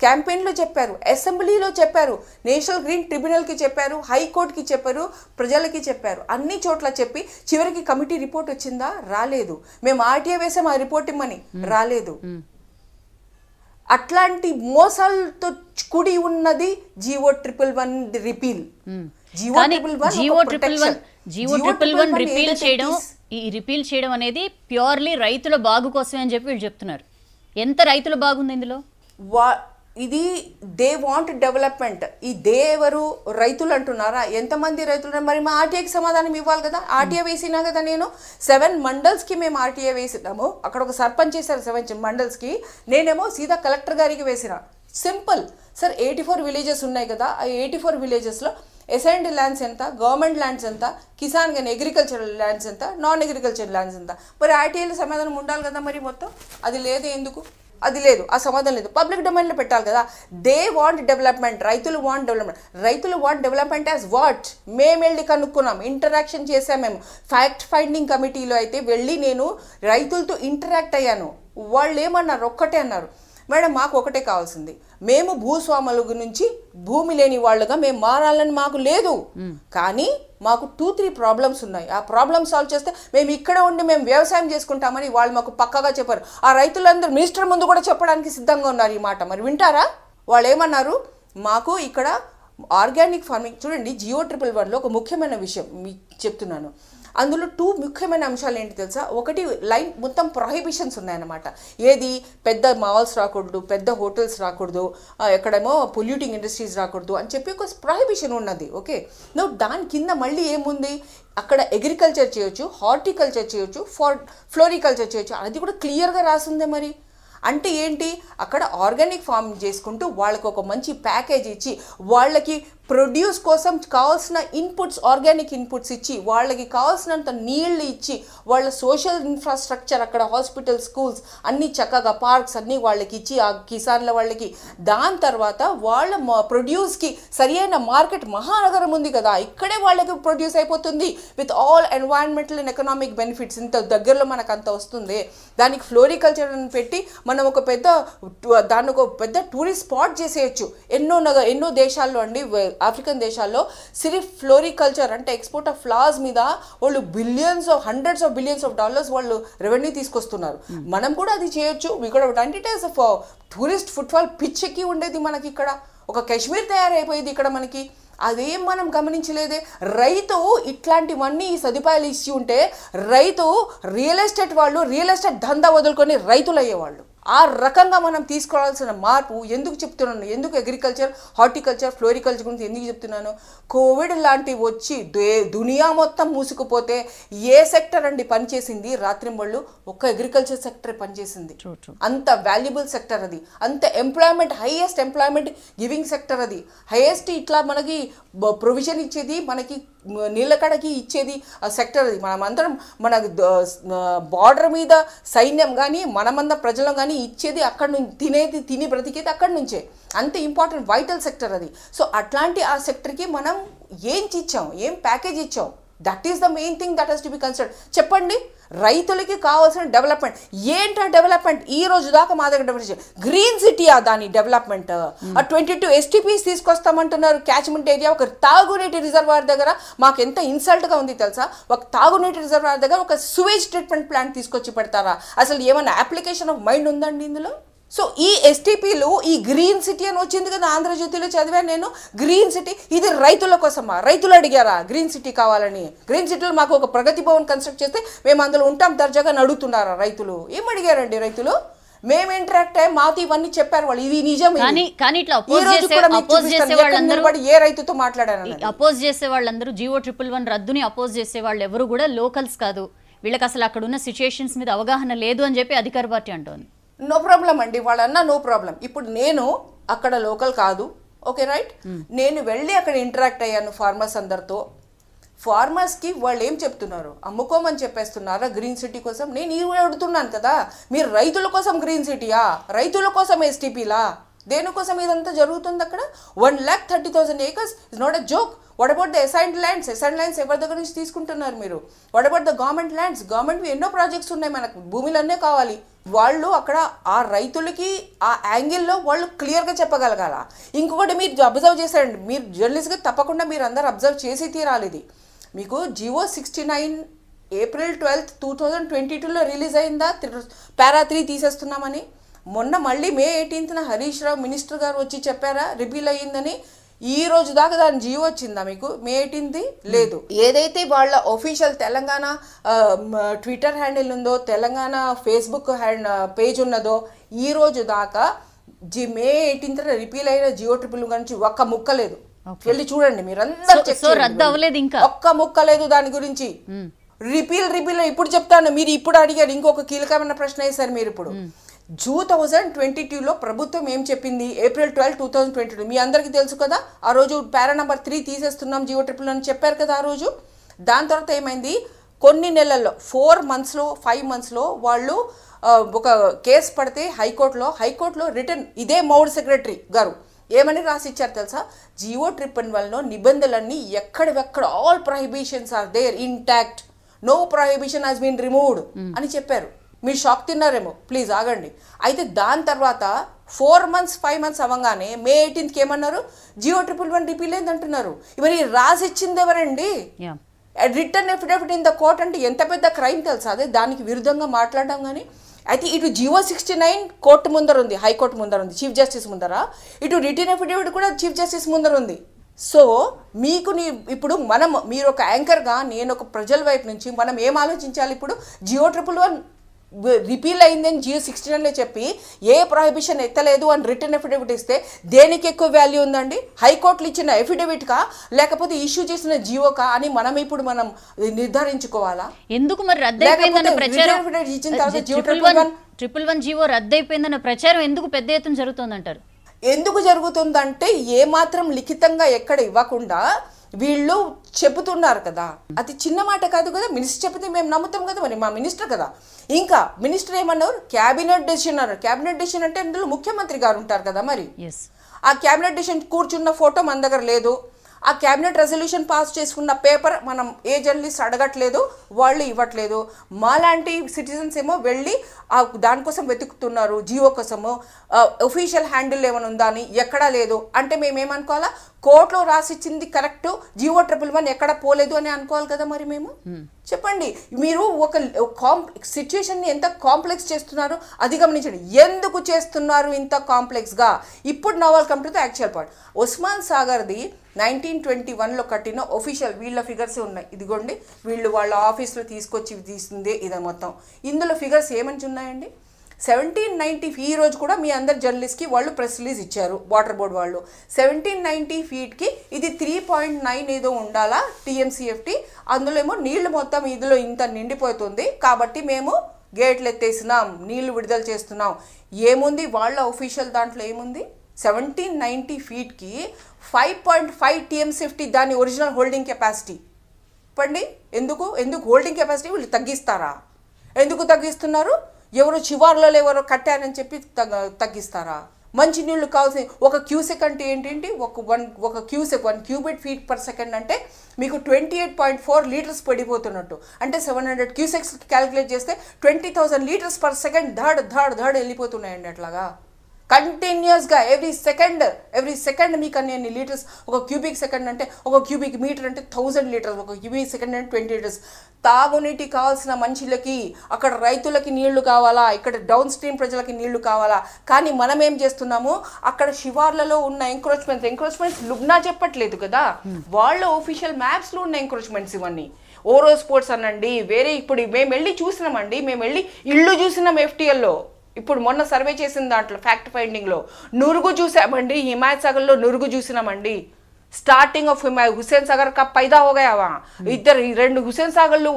Speaker 2: క్యాంపెయిన్లో చెప్పారు అసెంబ్లీలో చెప్పారు నేషనల్ గ్రీన్ ట్రిబ్యునల్కి చెప్పారు హైకోర్టుకి చెప్పారు ప్రజలకి చెప్పారు అన్ని చోట్ల చెప్పి చివరికి కమిటీ రిపోర్ట్ వచ్చిందా రాలేదు మేము ఆర్టీఏ వేసాం ఆ రిపోర్ట్ ఇమ్మని రాలేదు అట్లాంటి మోసాలతో కూడి ఉన్నది GO triple one repeal GO triple one GO triple one triple one repeal చేయడం
Speaker 1: ఈ రిపీల్ చేయడం అనేది ప్యూర్లీ రైతుల బాగు కోసమే అని చెప్పి వీళ్ళు చెప్తున్నారు ఎంత రైతుల బాగుంది ఇందులో వా ఇది
Speaker 2: దే వాంట్ డెవలప్మెంట్ ఈ దే ఎవరు రైతులు అంటున్నారా ఎంతమంది రైతులు మరి మా ఆర్టీఏకి సమాధానం ఇవ్వాలి కదా ఆర్టీఏ వేసినా కదా నేను సెవెన్ మండల్స్కి మేము ఆర్టీఏ వేసినాము అక్కడ ఒక సర్పంచ్ చేశారు సెవెన్ మండల్స్కి నేనేమో సీదా కలెక్టర్ గారికి వేసిన simple sir eighty four villages ఉన్నాయి కదా ఆ ఎయిటీ ఫోర్ విలేజెస్లో ఎసైన్డ్ ల్యాండ్స్ ఎంత గవర్నమెంట్ ల్యాండ్స్ ఎంత కిసాన్ కానీ అగ్రికల్చర్ ల్యాండ్స్ ఎంత నాన్ అగ్రికల్చర్ ల్యాండ్స్ ఎంత మరి ఆర్టీఏలో సమాధానం ఉండాలి కదా మరి మొత్తం అది లేదు ఎందుకు అది లేదు ఆ సమాధానం లేదు పబ్లిక్ డొమైన్లో పెట్టాలి కదా దే వాంట్ డెవలప్మెంట్ రైతులు వాంట్ డెవలప్మెంట్ రైతులు వాంట్ డెవలప్మెంట్ యాజ్ వాట్ మేము వెళ్ళి కనుక్కున్నాం ఇంటరాక్షన్ చేసాం మేము ఫ్యాక్ట్ ఫైండింగ్ కమిటీలో అయితే వెళ్ళి నేను రైతులతో ఇంటరాక్ట్ అయ్యాను వాళ్ళు ఏమన్నారు ఒక్కటే అన్నారు మేడం మాకు ఒకటే కావాల్సింది మేము భూస్వాముల గురించి భూమి లేని వాళ్ళుగా మేము మారాలని మాకు లేదు కానీ మాకు టూ త్రీ ప్రాబ్లమ్స్ ఉన్నాయి ఆ ప్రాబ్లమ్ సాల్వ్ చేస్తే మేము ఇక్కడ ఉండి మేము వ్యవసాయం చేసుకుంటామని వాళ్ళు మాకు పక్కగా చెప్పారు ఆ రైతులందరూ మినిస్టర్ ముందు కూడా చెప్పడానికి సిద్ధంగా ఉన్నారు ఈ మాట మరి వింటారా వాళ్ళు ఏమన్నారు మాకు ఇక్కడ ఆర్గానిక్ ఫార్మింగ్ చూడండి జియో ట్రిపుల్ వన్లో ఒక ముఖ్యమైన విషయం మీకు చెప్తున్నాను అందులో టూ ముఖ్యమైన అంశాలు ఏంటి తెలుసా ఒకటి లైన్ మొత్తం ప్రొహిబిషన్స్ ఉన్నాయన్నమాట ఏది పెద్ద మాల్స్ రాకూడదు పెద్ద హోటల్స్ రాకూడదు ఎక్కడేమో పొల్యూటింగ్ ఇండస్ట్రీస్ రాకూడదు అని చెప్పి ఒక ప్రొహిబిషన్ ఉన్నది ఓకే నువ్వు దాని కింద మళ్ళీ ఏముంది అక్కడ అగ్రికల్చర్ చేయొచ్చు హార్టికల్చర్ చేయొచ్చు ఫార్ ఫ్లోరికల్చర్ చేయొచ్చు అది కూడా క్లియర్గా రాసిందే మరి అంటే ఏంటి అక్కడ ఆర్గానిక్ ఫార్మింగ్ చేసుకుంటూ వాళ్ళకు ఒక మంచి ప్యాకేజ్ ఇచ్చి వాళ్ళకి ప్రొడ్యూస్ కోసం కావాల్సిన ఇన్పుట్స్ ఆర్గానిక్ ఇన్పుట్స్ ఇచ్చి వాళ్ళకి కావాల్సినంత నీళ్లు ఇచ్చి వాళ్ళ సోషల్ ఇన్ఫ్రాస్ట్రక్చర్ అక్కడ హాస్పిటల్ స్కూల్స్ అన్నీ చక్కగా పార్క్స్ అన్నీ వాళ్ళకి ఇచ్చి ఆ కిసాన్ల వాళ్ళకి దాని తర్వాత వాళ్ళ ప్రొడ్యూస్కి సరియైన మార్కెట్ మహానగరం ఉంది కదా ఇక్కడే వాళ్ళకి ప్రొడ్యూస్ అయిపోతుంది with all environmental and economic benefits ఇంత దగ్గరలో మనకు అంత వస్తుంది దానికి ఫ్లోరికల్చర్ అని పెట్టి మనం ఒక పెద్ద దాన్ని ఒక పెద్ద టూరిస్ట్ స్పాట్ చేసేయచ్చు ఎన్నో ఎన్నో దేశాల్లో అండి ఆఫ్రికన్ దేశాల్లో సిరిఫ్ ఫ్లోరికల్చర్ అంటే ఎక్స్పోర్ట్ ఆఫ్ ఫ్లావర్స్ మీద వాళ్ళు billions of hundreds of billions of dollars వాళ్ళు రెవెన్యూ తీసుకొస్తున్నారు మనం కూడా అది చేయొచ్చు ఇక్కడ కూడా అంటే టూరిస్ట్ ఫుట్బాల్ పిచ్చెక్కి ఉండేది మనకి ఇక్కడ ఒక కశ్మీర్ తయారైపోయేది ఇక్కడ మనకి అదేం మనం గమనించలేదే రైతు ఇట్లాంటివన్నీ సదుపాయాలు ఇచ్చి ఉంటే రైతు రియల్ ఎస్టేట్ వాళ్ళు రియల్ ఎస్టేట్ దందా వదులుకొని రైతులు అయ్యేవాళ్ళు ఆ రకంగా మనం తీసుకోవాల్సిన మార్పు ఎందుకు చెప్తున్నాను ఎందుకు అగ్రికల్చర్ హార్టికల్చర్ ఫ్లోరికల్చర్ గురించి ఎందుకు చెప్తున్నాను కోవిడ్ లాంటివి వచ్చి దునియా మొత్తం మూసుకుపోతే ఏ సెక్టర్ అండి పనిచేసింది రాత్రింబళ్ళు ఒక్క అగ్రికల్చర్ సెక్టర్ పనిచేసింది అంత వాల్యుబుల్ సెక్టర్ అది అంత employment highest employment giving sector అది హైయెస్ట్ ఇట్లా మనకి ప్రొవిజన్ ఇచ్చేది మనకి నీళ్ళ కడకి ఇచ్చేది సెక్టర్ అది మనమందరం మన బార్డర్ మీద సైన్యం కానీ మనమందరం ప్రజలం కానీ ఇచ్చేది అక్కడ నుంచి తినేది తిని బ్రతికేది అక్కడి నుంచే అంత ఇంపార్టెంట్ వైటల్ సెక్టర్ అది సో అట్లాంటి ఆ సెక్టర్కి మనం ఏం ఇచ్చాం ఏం ప్యాకేజ్ ఇచ్చాం that is the main thing that has to be considered చెప్పండి రైతులకి కావాల్సిన డెవలప్మెంట్ ఏంటా డెవలప్మెంట్ ఈ రోజు దాకా మా దగ్గర డెవలప్ గ్రీన్ సిటీయా దాని డెవలప్మెంట్ ఆ ట్వంటీ టూ ఎస్టీపీస్ తీసుకొస్తామంటున్నారు క్యాచ్మెంట్ ఏరియా ఒక తాగునీటి రిజర్వార్ దగ్గర మాకు ఎంత ఇన్సల్ట్గా ఉంది తెలుసా ఒక తాగునీటి రిజర్వార్ దగ్గర ఒక సువేజ్ ట్రీట్మెంట్ ప్లాంట్ తీసుకొచ్చి పెడతారా అసలు ఏమైనా అప్లికేషన్ ఆఫ్ మైండ్ ఉందండి ఇందులో సో ఈ ఎస్టీపీలు ఈ గ్రీన్ సిటీ అని వచ్చింది కదా ఆంధ్రజ్యోతిలో చదివాను నేను గ్రీన్ సిటీ ఇది రైతుల కోసమా రైతులు అడిగారా గ్రీన్ సిటీ కావాలని గ్రీన్ సిటీలో మాకు ఒక ప్రగతి భవన్ కన్స్ట్రక్ట్ చేస్తే మేము అందులో ఉంటాం దర్జాగా నడుగుతున్నారా రైతులు ఏం అడిగారండి రైతులు మేము ఇంటరాక్ట్ అయ్యే మాతో ఇవన్నీ చెప్పారు వాళ్ళు ఇది నిజం
Speaker 1: కానీ ఇట్లా అపోజ్ ఏ రైతుతో మాట్లాడారు అపోజ్ చేసే వాళ్ళందరూ జియో ట్రిపుల్ వన్ రద్దుని అపోజ్ చేసే వాళ్ళు ఎవరు కూడా లోకల్స్ కాదు వీళ్ళకి అసలు అక్కడ ఉన్న సిచ్యుయేషన్స్ మీద అవగాహన లేదు అని చెప్పి అధికార పార్టీ అంటోంది
Speaker 2: నో ప్రాబ్లం అండి వాళ్ళన్నా నో ప్రాబ్లం ఇప్పుడు నేను అక్కడ లోకల్ కాదు ఓకే రైట్ hmm. నేను వెళ్ళి అక్కడ ఇంటరాక్ట్ అయ్యాను ఫార్మర్స్ అందరితో ఫార్మర్స్కి వాళ్ళు ఏం చెప్తున్నారు అమ్ముకోమని చెప్పేస్తున్నారా గ్రీన్ సిటీ కోసం నేను ఈ అడుగుతున్నాను కదా మీరు రైతుల కోసం గ్రీన్ సిటీయా రైతుల కోసం ఎస్టీపీలా దేనికోసం ఇదంతా జరుగుతుంది అక్కడ one lakh thirty thousand acres is not a joke what about the assigned lands assign lands ఎవరి దగ్గర నుంచి తీసుకుంటున్నారు మీరు what about the government lands government ఎన్నో ప్రాజెక్ట్స్ ఉన్నాయి మనకు భూమిలన్నీ కావాలి వాళ్ళు అక్కడ ఆ రైతులకి ఆ యాంగిల్లో వాళ్ళు క్లియర్గా చెప్పగలగాల ఇంకొకటి మీరు అబ్జర్వ్ చేశారండి మీరు జర్నలిస్ట్గా తప్పకుండా మీరు అందరు అబ్జర్వ్ చేసి తీరాలి ఇది మీకు GO sixty nine April twelfth two thousand twenty టూలో రిలీజ్ అయిందా పారా త్రీ తీసేస్తున్నామని మొన్న మళ్ళీ మే ఎయిటీన్త్న హరీష్ రావు మినిస్టర్ గారు వచ్చి చెప్పారా రిపీల్ అయ్యిందని ఈ రోజు దాకా దాని జీవో వచ్చిందా మీకు మే లేదు ఏదైతే వాళ్ళ ఒఫీషియల్ తెలంగాణ ట్విట్టర్ హ్యాండిల్ ఉందో తెలంగాణ ఫేస్బుక్ హ్యాండ్ పేజ్ ఉన్నదో ఈ రోజు దాకా జీ మే ఎయిటీన్త్ రిపీల్ అయిన జియో ట్రిపుల్ గురించి ఒక్క ముక్క లేదు వెళ్ళి చూడండి మీరు అందరూ
Speaker 1: ఇంకా ఒక్క ముక్క
Speaker 2: లేదు దాని గురించి రిపీల్ రిపీల్ ఇప్పుడు చెప్తాను మీరు ఇప్పుడు అడిగారు ఇంకొక కీలకమైన ప్రశ్న వేశారు మీరు ఇప్పుడు టూ థౌజండ్ ట్వంటీ టూలో ప్రభుత్వం ఏం చెప్పింది April twelve two thousand twenty two మీ అందరికీ తెలుసు కదా ఆ రోజు పేరా నెంబర్ త్రీ తీసేస్తున్నాం జియో ట్రిపుల్ అని చెప్పారు కదా ఆ రోజు దాని తర్వాత ఏమైంది కొన్ని నెలల్లో ఫోర్ మంత్స్లో ఫైవ్ మంత్స్లో వాళ్ళు ఒక కేసు పడితే హైకోర్టులో హైకోర్టులో రిటర్న్ ఇదే మౌడ్ సెక్రటరీ గారు ఏమని రాసిచ్చారు తెలుసా జియో ట్రిపన్ వల్ల నిబంధనలన్నీ ఎక్కడెక్కడ all prohibitions are there intact no prohibition has been removed అని చెప్పారు మీరు షాక్ తిన్నారేమో ప్లీజ్ ఆగండి అయితే దాని తర్వాత ఫోర్ మంత్స్ ఫైవ్ మంత్స్ అవ్వగానే మే ఎయిటీన్త్కి ఏమన్నారు జియో ట్రిపుల్ వన్ రిపీల్ అంటున్నారు ఇవన్నీ రాసి ఇచ్చింది ఎవరండి return affidavit in the court అంటే ఎంత పెద్ద క్రైమ్ తెలుసా అదే దానికి విరుద్ధంగా మాట్లాడడం కానీ అయితే ఇటు జియో సిక్స్టీ నైన్ కోర్టు ముందర ఉంది హైకోర్టు ముందర ఉంది చీఫ్ జస్టిస్ ముందర ఇటు రిటర్న్ ఎఫిడవిట్ కూడా చీఫ్ జస్టిస్ ముందర ఉంది సో మీకు నీ ఇప్పుడు మనం మీరు ఒక యాంకర్గా నేను ఒక ప్రజల వైపు నుంచి మనం ఏం ఆలోచించాలి ఇప్పుడు జియో ట్రిపుల్ వన్ రిపీల్ అయిందని జియో సిక్స్టీన్ అని చెప్పి ఏ ప్రొహిబిషన్ ఎత్తలేదు అని రిటర్న్ ఎఫిడవిట్ ఇస్తే దేనికి ఎక్కువ వాల్యూ ఉందండి హైకోర్టులు ఇచ్చిన కా లేకపోతే ఇష్యూ చేసిన జియోకా అని మనం ఇప్పుడు
Speaker 1: మనం నిర్ధారించుకోవాలా ఎందుకు మరి ఇచ్చిన తర్వాత ట్రిపుల్ వన్ రద్దు రద్దయిపోయిందన్న ప్రచారం ఎందుకు పెద్ద ఎత్తున జరుగుతుందంటారు ఎందుకు జరుగుతుందంటే
Speaker 2: ఏమాత్రం లిఖితంగా ఎక్కడ ఇవ్వకుండా వీళ్ళు చెబుతున్నారు కదా అది చిన్న మాట కాదు కదా మినిస్టర్ చెప్తే మేము నమ్ముతాం కదా మరి మా మినిస్టర్ కదా ఇంకా మినిస్టర్ ఏమన్నారు క్యాబినెట్ డెసిషన్ అన్నారు క్యాబినెట్ డెసిషన్ అంటే అందులో ముఖ్యమంత్రి గారు ఉంటారు కదా మరి ఆ క్యాబినెట్ డెసిషన్ కూర్చున్న ఫోటో మన దగ్గర లేదు ఆ క్యాబినెట్ రెజల్యూషన్ పాస్ చేసుకున్న పేపర్ మనం ఏ జర్నలిస్ట్ అడగట్లేదు వాళ్ళు ఇవ్వట్లేదు మాలాంటి సిటిజన్స్ ఏమో వెళ్ళి దానికోసం వెతుకుతున్నారు జియో కోసము ఒఫీషియల్ హ్యాండిల్ ఏమైనా ఉందా అని ఎక్కడా లేదు అంటే మేమేమనుకోవాలా కోర్టులో రాసిచ్చింది కరెక్ట్ జియో ట్రిపుల్ వన్ ఎక్కడ పోలేదు అని అనుకోవాలి కదా మరి మేము చెప్పండి మీరు ఒక సిచ్యుయేషన్ని ఎంత కాంప్లెక్స్ చేస్తున్నారు అది గమనించండి ఎందుకు చేస్తున్నారు ఇంత కాంప్లెక్స్గా ఇప్పుడు నవల్ కంప్లీట్ యాక్చువల్ పాయింట్ ఉస్మాన్ సాగర్ది నైన్టీన్ ట్వంటీ వన్లో కట్టిన ఒఫీషియల్ వీళ్ళ ఫిగర్స్ ఉన్నాయి ఇదిగోండి వీళ్ళు వాళ్ళ ఆఫీస్లో తీసుకొచ్చి తీస్తుంది ఇది మొత్తం ఇందులో ఫిగర్స్ ఏమని ఉన్నాయండి సెవెంటీన్ నైంటీ ఈ రోజు కూడా మీ అందరు జర్నలిస్ట్కి వాళ్ళు ప్రెస్ రిలీజ్ ఇచ్చారు వాటర్ బోర్డు వాళ్ళు సెవెంటీన్ నైంటీ ఫీట్కి ఇది త్రీ పాయింట్ నైన్ ఏదో ఉండాలా టీఎంసీఎఫ్టీ అందులో ఏమో నీళ్లు మొత్తం ఇదిలో ఇంత నిండిపోతుంది కాబట్టి మేము గేట్లు ఎత్తేసినాం నీళ్లు విడుదల చేస్తున్నాం ఏముంది వాళ్ళ ఒఫీషియల్ దాంట్లో ఏముంది సెవెంటీన్ నైంటీ ఫీట్కి five point five TMCFT దాని ఒరిజినల్ హోల్డింగ్ కెపాసిటీ చెప్పండి ఎందుకు ఎందుకు హోల్డింగ్ కెపాసిటీ వీళ్ళు తగ్గిస్తారా ఎందుకు తగ్గిస్తున్నారు ఎవరు చివర్లలో ఎవరో కట్టారని చెప్పి తగ్గ తగ్గిస్తారా నీళ్లు కావాల్సి ఒక క్యూసెక్ అంటే ఏంటంటే ఒక వన్ ఒక cusec one cubic feet per second అంటే మీకు twenty eight point four litres పడిపోతున్నట్టు అంటే సెవెన్ హండ్రెడ్ క్యూసెక్స్ క్యాలిక్యులేట్ చేస్తే twenty thousand litres per second ధాడ్ ధడ్ ధాడ్ వెళ్ళిపోతున్నాయండి అట్లాగా కంటిన్యూస్గా ఎవ్రీ సెకండ్ ఎవ్రీ సెకండ్ మీకు అన్ని అన్ని లీటర్స్ ఒక క్యూబిక్ సెకండ్ అంటే ఒక క్యూబిక్ మీటర్ అంటే థౌజండ్ లీటర్స్ ఒక క్యూబిక్ సెకండ్ అంటే ట్వంటీ లీటర్స్ తాగునీటి కావాల్సిన మనుషులకి అక్కడ రైతులకి నీళ్లు కావాలా ఇక్కడ డౌన్ స్ట్రీమ్ ప్రజలకి నీళ్లు కావాలా కానీ మనం ఏం చేస్తున్నాము అక్కడ శివార్లలో ఉన్న ఎంక్రోచ్మెంట్స్ ఎంక్రోచ్మెంట్స్ లుబ్నా చెప్పట్లేదు కదా వాళ్ళ ఒఫీషియల్ మ్యాప్స్లో ఉన్న ఎంక్రోచ్మెంట్స్ ఇవన్నీ ఓరో స్పోర్ట్స్ అనండి వేరే ఇప్పుడు మేము వెళ్ళి చూసినామండి మేము వెళ్ళి ఇళ్ళు చూసినాం ఎఫ్టీఎల్లో ఇప్పుడు మొన్న సర్వే చేసిన దాంట్లో ఫ్యాక్ట్ ఫైండింగ్లో నురుగు చూసామండి హిమాయత్ సాగర్లో నురుగు చూసినామండి స్టార్టింగ్ ఆఫ్ హుసేన్ సాగర్ కప్ పైదా హోగావా ఇద్దరు రెండు హుసేన్ సాగర్లు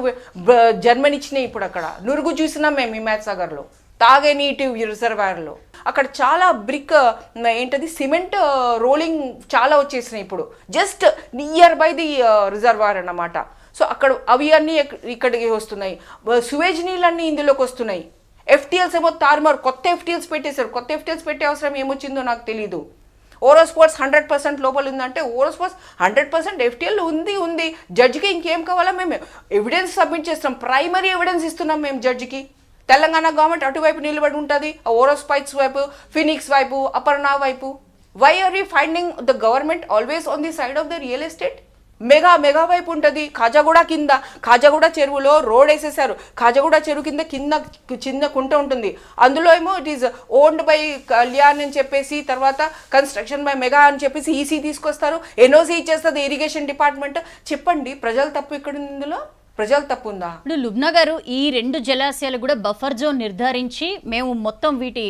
Speaker 2: జన్మనిచ్చినాయి ఇప్పుడు అక్కడ నురుగు చూసినాం మేము హిమాయత్ సాగర్లో తాగే నీటి రిజర్వాయర్లో అక్కడ చాలా బ్రిక్ ఏంటది సిమెంట్ రోలింగ్ చాలా వచ్చేసినాయి ఇప్పుడు just near by the reservoir అన్నమాట సో అక్కడ అవి అన్నీ ఇక్కడికి వస్తున్నాయి సువేజ్ నీళ్ళన్నీ ఇందులోకి వస్తున్నాయి ఎఫ్టీఎల్స్ ఏమో తారుమారు కొత్త ఎఫ్టీఎల్స్ పెట్టేశారు కొత్త ఎఫ్టీఎల్స్ పెట్టే అవసరం ఏమొచ్చిందో నాకు తెలియదు ఓరో స్పోర్ట్స్ హండ్రెడ్ పర్సెంట్ లోపల ఉందంటే ఓరో స్పోర్ట్స్ హండ్రెడ్ పర్సెంట్ ఎఫ్టీఎల్ ఉంది ఉంది జడ్జికి ఇంకేం కావాలా మేము ఎవిడెన్స్ సబ్మిట్ చేస్తాం ప్రైమరీ ఎవిడెన్స్ ఇస్తున్నాం మేము జడ్జికి తెలంగాణ గవర్నమెంట్ అటువైపు నిలబడి ఉంటుంది ఓరో స్పైట్స్ వైపు ఫినిక్స్ వైపు అపర్ణ వైపు why are you finding the government always on the side of the real estate mega mega వైపు ఉంటుంది ఖాజాగూడ కింద ఖాజాగూడ చెరువులో రోడ్ వేసేసారు ఖాజాగూడ చెరువు కింద కింద చిన్న కుంట ఉంటుంది అందులో ఏమో it is owned by Kalyan అని చెప్పేసి తర్వాత కన్స్ట్రక్షన్ బై మెగా అని చెప్పేసి ఈసీ e తీసుకొస్తారు ఎన్ఓసీ ఇచ్చేస్తుంది ఇరిగేషన్ డిపార్ట్మెంట్ చెప్పండి ప్రజలు తప్పు ఇక్కడ
Speaker 1: ఇందులో ప్రజలు తప్పు ఉందా ఇప్పుడు లుబ్నా గారు ఈ రెండు జలాశయాలు కూడా బఫర్ జోన్ నిర్ధారించి మేము మొత్తం వీటి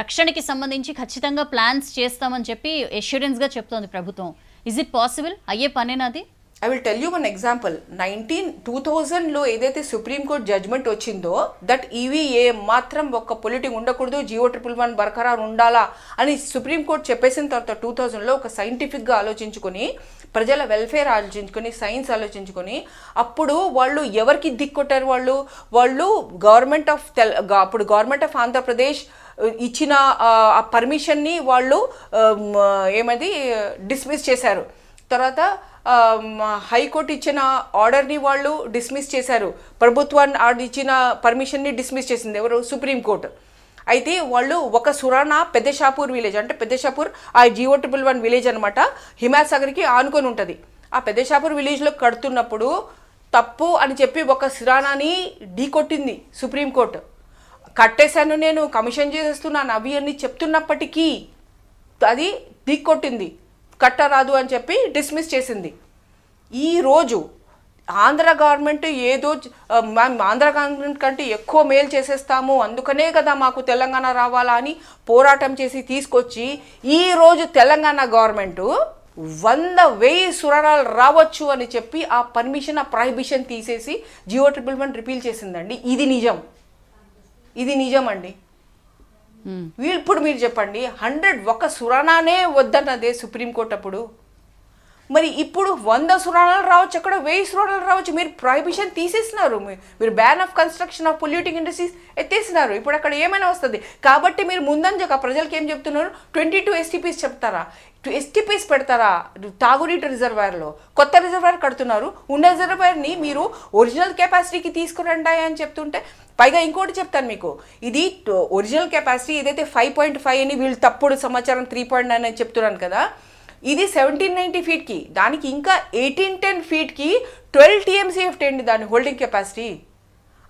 Speaker 1: రక్షణకి సంబంధించి ఖచ్చితంగా ప్లాన్స్ చేస్తామని చెప్పి ఎష్యూరెన్స్గా చెప్తోంది ప్రభుత్వం ఇస్ ఇట్ పాసిబుల్ అయ్యే పనేనాది I will tell you one example
Speaker 2: nineteen two థౌజండ్లో ఏదైతే సుప్రీంకోర్టు జడ్జ్మెంట్ వచ్చిందో దట్ ఈవీ ఏ మాత్రం ఒక్క పొలిటింగ్ ఉండకూడదు జియో ట్రిపుల్ వన్ బరకరారు ఉండాలా అని సుప్రీంకోర్టు చెప్పేసిన తర్వాత టూ థౌజండ్లో ఒక సైంటిఫిక్గా ఆలోచించుకొని ప్రజల వెల్ఫేర్ ఆలోచించుకొని సైన్స్ ఆలోచించుకొని అప్పుడు వాళ్ళు ఎవరికి దిక్కొట్టారు వాళ్ళు వాళ్ళు గవర్నమెంట్ ఆఫ్ తెల్ అప్పుడు గవర్నమెంట్ ఆఫ్ ఆంధ్రప్రదేశ్ ఇచ్చిన ఆ పర్మిషన్ని వాళ్ళు ఏమది డిస్మిస్ చేశారు తర్వాత హైకోర్టు ఇచ్చిన ఆర్డర్ని వాళ్ళు డిస్మిస్ చేశారు ప్రభుత్వాన్ని ఇచ్చిన పర్మిషన్ని డిస్మిస్ చేసింది ఎవరు సుప్రీంకోర్టు అయితే వాళ్ళు ఒక సురానా పెద్దషాపూర్ విలేజ్ అంటే పెద్దషాపూర్ ఆ జియో ట్రిపుల్ వన్ విలేజ్ అనమాట హిమాసాగర్కి ఆనుకొని ఉంటుంది ఆ పెద్దషాపూర్ విలేజ్లో కడుతున్నప్పుడు తప్పు అని చెప్పి ఒక సురానాని ఢీకొట్టింది సుప్రీంకోర్టు కట్టేశాను నేను కమిషన్ చేసేస్తున్నాను అవి అని చెప్తున్నప్పటికీ అది దిక్కొట్టింది కట్టరాదు అని చెప్పి డిస్మిస్ చేసింది ఈరోజు ఆంధ్ర గవర్నమెంట్ ఏదో ఆంధ్ర గవర్నమెంట్ కంటే ఎక్కువ మేలు చేసేస్తాము అందుకనే కదా మాకు తెలంగాణ రావాలా అని పోరాటం చేసి తీసుకొచ్చి ఈరోజు తెలంగాణ గవర్నమెంట్ వంద వెయ్యి సురణాలు రావచ్చు అని చెప్పి ఆ పర్మిషన్ ఆ ప్రహిబిషన్ తీసేసి జియో ట్రిబుల్ వన్ రిపీల్ చేసిందండి ఇది నిజం ఇది నిజమండి ఇప్పుడు మీరు చెప్పండి హండ్రెడ్ ఒక సురణానే వద్దన్నదే సుప్రీంకోర్టు అప్పుడు మరి ఇప్పుడు వంద సురాణాలు రావచ్చు అక్కడ వెయ్యి సురాణాలు రావచ్చు మీరు ప్రొహిబిషన్ తీసేసినారు మీరు ban of construction of polluting industries ఎత్తేసినారు ఇప్పుడు అక్కడ ఏమైనా వస్తుంది కాబట్టి మీరు ముందంజక ప్రజలకి ఏం చెప్తున్నారు ట్వంటీ టూ ఎస్టీపీస్ చెప్తారా ఎస్టీపీస్ పెడతారా తాగునీటి రిజర్వాయర్లో కొత్త రిజర్వాయర్ కడుతున్నారు ఉన్న రిజర్వాయర్ని మీరు ఒరిజినల్ కెపాసిటీకి తీసుకురండి అని చెప్తుంటే పైగా ఇంకోటి చెప్తాను మీకు ఇది ఒరిజినల్ కెపాసిటీ ఏదైతే ఫైవ్ పాయింట్ ఫైవ్ అని వీళ్ళు తప్పుడు సమాచారం త్రీ పాయింట్ నైన్ అని చెప్తున్నాను కదా ఇది సెవెంటీన్ నైన్టీ ఫీట్కి దానికి ఇంకా ఎయిటీన్ టెన్ ఫీట్కి ట్వెల్వ్ టీఎంసీఎఫ్ టెండి దాని హోల్డింగ్ కెపాసిటీ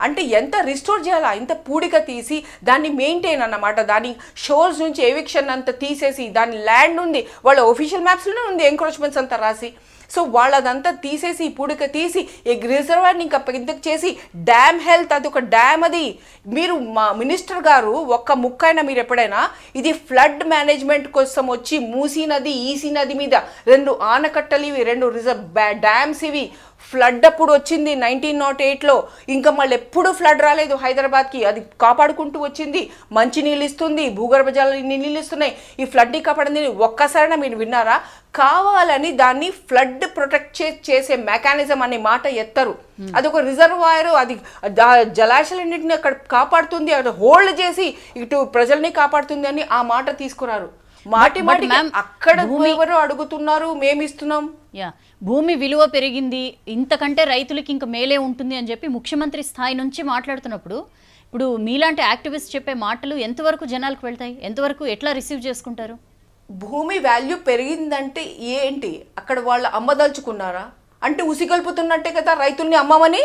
Speaker 2: అంటే ఎంత రిస్టోర్ చేయాలా ఇంత పూడిక తీసి దాన్ని మెయింటైన్ అన్నమాట దాని షోర్స్ నుంచి ఎవిక్షన్ అంతా తీసేసి దాని ల్యాండ్ ఉంది వాళ్ళ ఒఫీషియల్ మ్యాప్స్లోనే ఉంది ఎంక్రోచ్మెంట్స్ అంతా రాసి సో వాళ్ళదంతా తీసేసి పూడిక తీసి ఎగ్ రిజర్వాయర్ని ఇంకా పెద్దకు చేసి డ్యామ్ హెల్త్ అది ఒక డ్యామ్ అది మీరు మా మినిస్టర్ గారు ఒక్క ముక్కైనా మీరు ఎప్పుడైనా ఇది ఫ్లడ్ మేనేజ్మెంట్ కోసం వచ్చి మూసీ నది ఈసీ నది మీద రెండు ఆనకట్టలు ఇవి రెండు రిజర్వ్ డ్యామ్స్ ఇవి ఫ్లడ్ అప్పుడు వచ్చింది నైన్టీన్ నాట్ ఎయిట్లో ఇంకా మళ్ళీ ఎప్పుడు ఫ్లడ్ రాలేదు హైదరాబాద్కి అది కాపాడుకుంటూ వచ్చింది మంచి నీళ్ళు ఇస్తుంది భూగర్భ జలాలు నీళ్ళు ఇస్తున్నాయి ఈ ఫ్లడ్ని కాపాడింది ఒక్కసారైనా మీరు విన్నారా కావాలని దాన్ని ఫ్లడ్ ప్రొటెక్ట్ చేసే మెకానిజం అనే మాట ఎత్తరు అదొక రిజర్వాయర్ అది జలాశయాలన్నింటినీ అక్కడ కాపాడుతుంది అక్కడ హోల్డ్ చేసి ఇటు ప్రజల్ని కాపాడుతుంది అని ఆ మాట తీసుకున్నారు మాటి మాటి అక్కడ
Speaker 1: ఎవరు అడుగుతున్నారు మేము ఇస్తున్నాం యా భూమి విలువ పెరిగింది ఇంతకంటే రైతులకి ఇంక మేలే ఉంటుంది అని చెప్పి ముఖ్యమంత్రి స్థాయి నుంచి మాట్లాడుతున్నప్పుడు ఇప్పుడు మీలాంటి యాక్టివిస్ట్ చెప్పే మాటలు ఎంతవరకు జనాలకు వెళ్తాయి ఎంతవరకు ఎట్లా రిసీవ్ చేసుకుంటారు భూమి వాల్యూ పెరిగిందంటే ఏంటి అక్కడ వాళ్ళు అమ్మదలుచుకున్నారా అంటే ఉసిగల్పుతున్నట్టే కదా రైతుల్ని
Speaker 2: అమ్మమని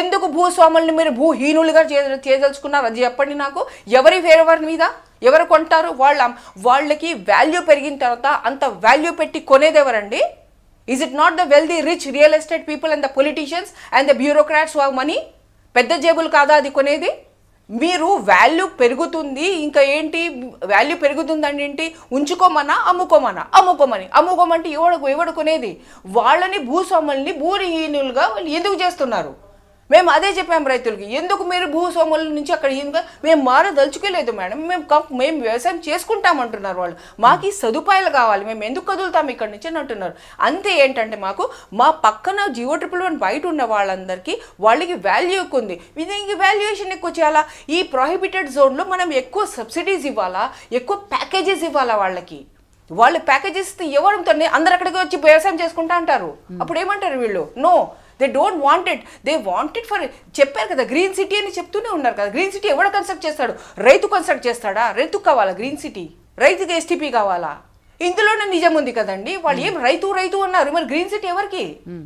Speaker 2: ఎందుకు భూస్వాములను మీరు భూహీనులుగా చే అది చెప్పండి నాకు ఎవరి ఫేవర్ మీద ఎవరు కొంటారు వాళ్ళ వాళ్ళకి వాల్యూ పెరిగిన తర్వాత అంత వాల్యూ పెట్టి కొనేది ఎవరండి is it not the wealthy rich real estate people and the politicians and the bureaucrats money పెద్ద జేబులు కాదా అది కొనేది మీరు వాల్యూ పెరుగుతుంది ఇంకా ఏంటి వాల్యూ పెరుగుతుందండి ఏంటి ఉంచుకోమనా అమ్ముకోమనా అమ్ముకోమని అమ్ముకోమంటే ఎవడు ఎవడు కొనేది వాళ్ళని భూస్వాముల్ని భూరిహీనులుగా వాళ్ళు ఎందుకు చేస్తున్నారు మేము అదే చెప్పాము రైతులకి ఎందుకు మీరు భూస్వాముల నుంచి అక్కడ మేము మారదలుచుకోలేదు మేడం మేము మేము వ్యవసాయం చేసుకుంటామంటున్నారు వాళ్ళు మాకు ఈ సదుపాయాలు కావాలి మేము ఎందుకు కదులుతాం ఇక్కడ నుంచి అని అంటున్నారు అంతే ఏంటంటే మాకు మా పక్కన జియో ట్రిపుల్ వన్ బయట ఉన్న వాళ్ళందరికీ వాళ్ళకి వాల్యూ ఎక్కువ ఉంది ఇది వాల్యుయేషన్ ఎక్కువ చేయాలా ఈ ప్రొహిబిటెడ్ జోన్లో మనం ఎక్కువ సబ్సిడీస్ ఇవ్వాలా ఎక్కువ ప్యాకేజెస్ ఇవ్వాలా వాళ్ళకి వాళ్ళు ప్యాకేజెస్ ఇవ్వడంతో అందరు అక్కడికి వచ్చి వ్యవసాయం చేసుకుంటా అంటారు అప్పుడు ఏమంటారు వీళ్ళు no they don't wanted they wanted for చెప్పారు కదా గ్రీన్ సిటీ అని చెప్తూనే ఉన్నారు కదా గ్రీన్ సిటీ ఎవడ కన్స్ట్రక్ట్ చేస్తాడు రైతు కన్స్ట్రక్ట్ చేస్తాడా రైతుకు కావాలా గ్రీన్ సిటీ రైతుకి ఎస్టీపీ కావాలా ఇందులోనే నిజం ఉంది కదండి వాళ్ళు hmm. ఏం రైతు రైతు అన్నారు మరి గ్రీన్ సిటీ ఎవరికి hmm.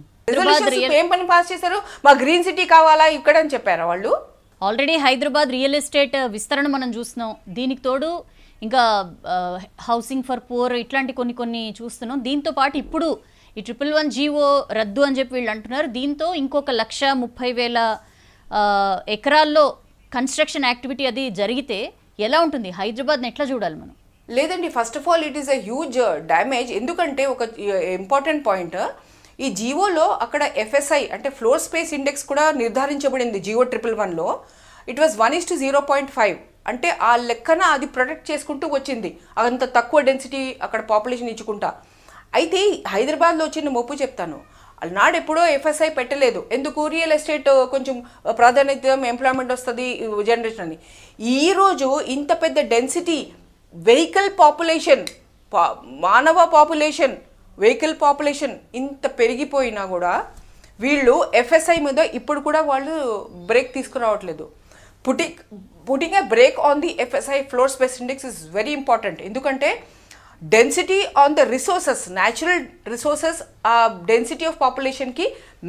Speaker 4: ఏం పని
Speaker 1: పాస్ చేశారు మా గ్రీన్ సిటీ కావాలా ఇక్కడ అని చెప్పారా వాళ్ళు ఆల్రెడీ హైదరాబాద్ రియల్ ఎస్టేట్ విస్తరణ మనం చూస్తున్నాం దీనికి తోడు ఇంకా హౌసింగ్ ఫర్ పూర్ ఇట్లాంటి కొన్ని కొన్ని చూస్తున్నాం దీంతో పాటు ఇప్పుడు ఈ ట్రిపుల్ వన్ జీవో రద్దు అని చెప్పి వీళ్ళు అంటున్నారు దీంతో ఇంకొక లక్ష ముప్పై వేల ఎకరాల్లో కన్స్ట్రక్షన్ యాక్టివిటీ అది జరిగితే ఎలా ఉంటుంది హైదరాబాద్ని ఎట్లా చూడాలి మనం
Speaker 2: లేదండి first of all it is a huge damage ఎందుకంటే ఒక ఇంపార్టెంట్ పాయింట్ ఈ జియోలో uh, అక్కడ ఎఫ్ఎస్ఐ అంటే ఫ్లోర్ స్పేస్ ఇండెక్స్ కూడా నిర్ధారించబడింది జియో ట్రిపుల్ వన్లో it was one is to zero point five అంటే ఆ లెక్కన అది ప్రొటెక్ట్ చేసుకుంటూ వచ్చింది అంత తక్కువ డెన్సిటీ అక్కడ పాపులేషన్ ఇచ్చుకుంటా అయితే హైదరాబాద్లో వచ్చిన మొప్పు చెప్తాను నాడెప్పుడో ఎఫ్ఎస్ఐ పెట్టలేదు ఎందుకు రియల్ ఎస్టేట్ కొంచెం ప్రాధాన్యత ఎంప్లాయ్మెంట్ వస్తుంది జనరేషన్ అని ఈరోజు ఇంత పెద్ద డెన్సిటీ వెహికల్ పాపులేషన్ మానవ పాపులేషన్ వెహికల్ పాపులేషన్ ఇంత పెరిగిపోయినా కూడా వీళ్ళు ఎఫ్ఎస్ఐ మీద ఇప్పుడు కూడా వాళ్ళు బ్రేక్ తీసుకురావట్లేదు putting putting a break on the FSI floor space index is very important ఎందుకంటే density on the resources natural resources ఆ డెన్సిటీ ఆఫ్ పాపులేషన్కి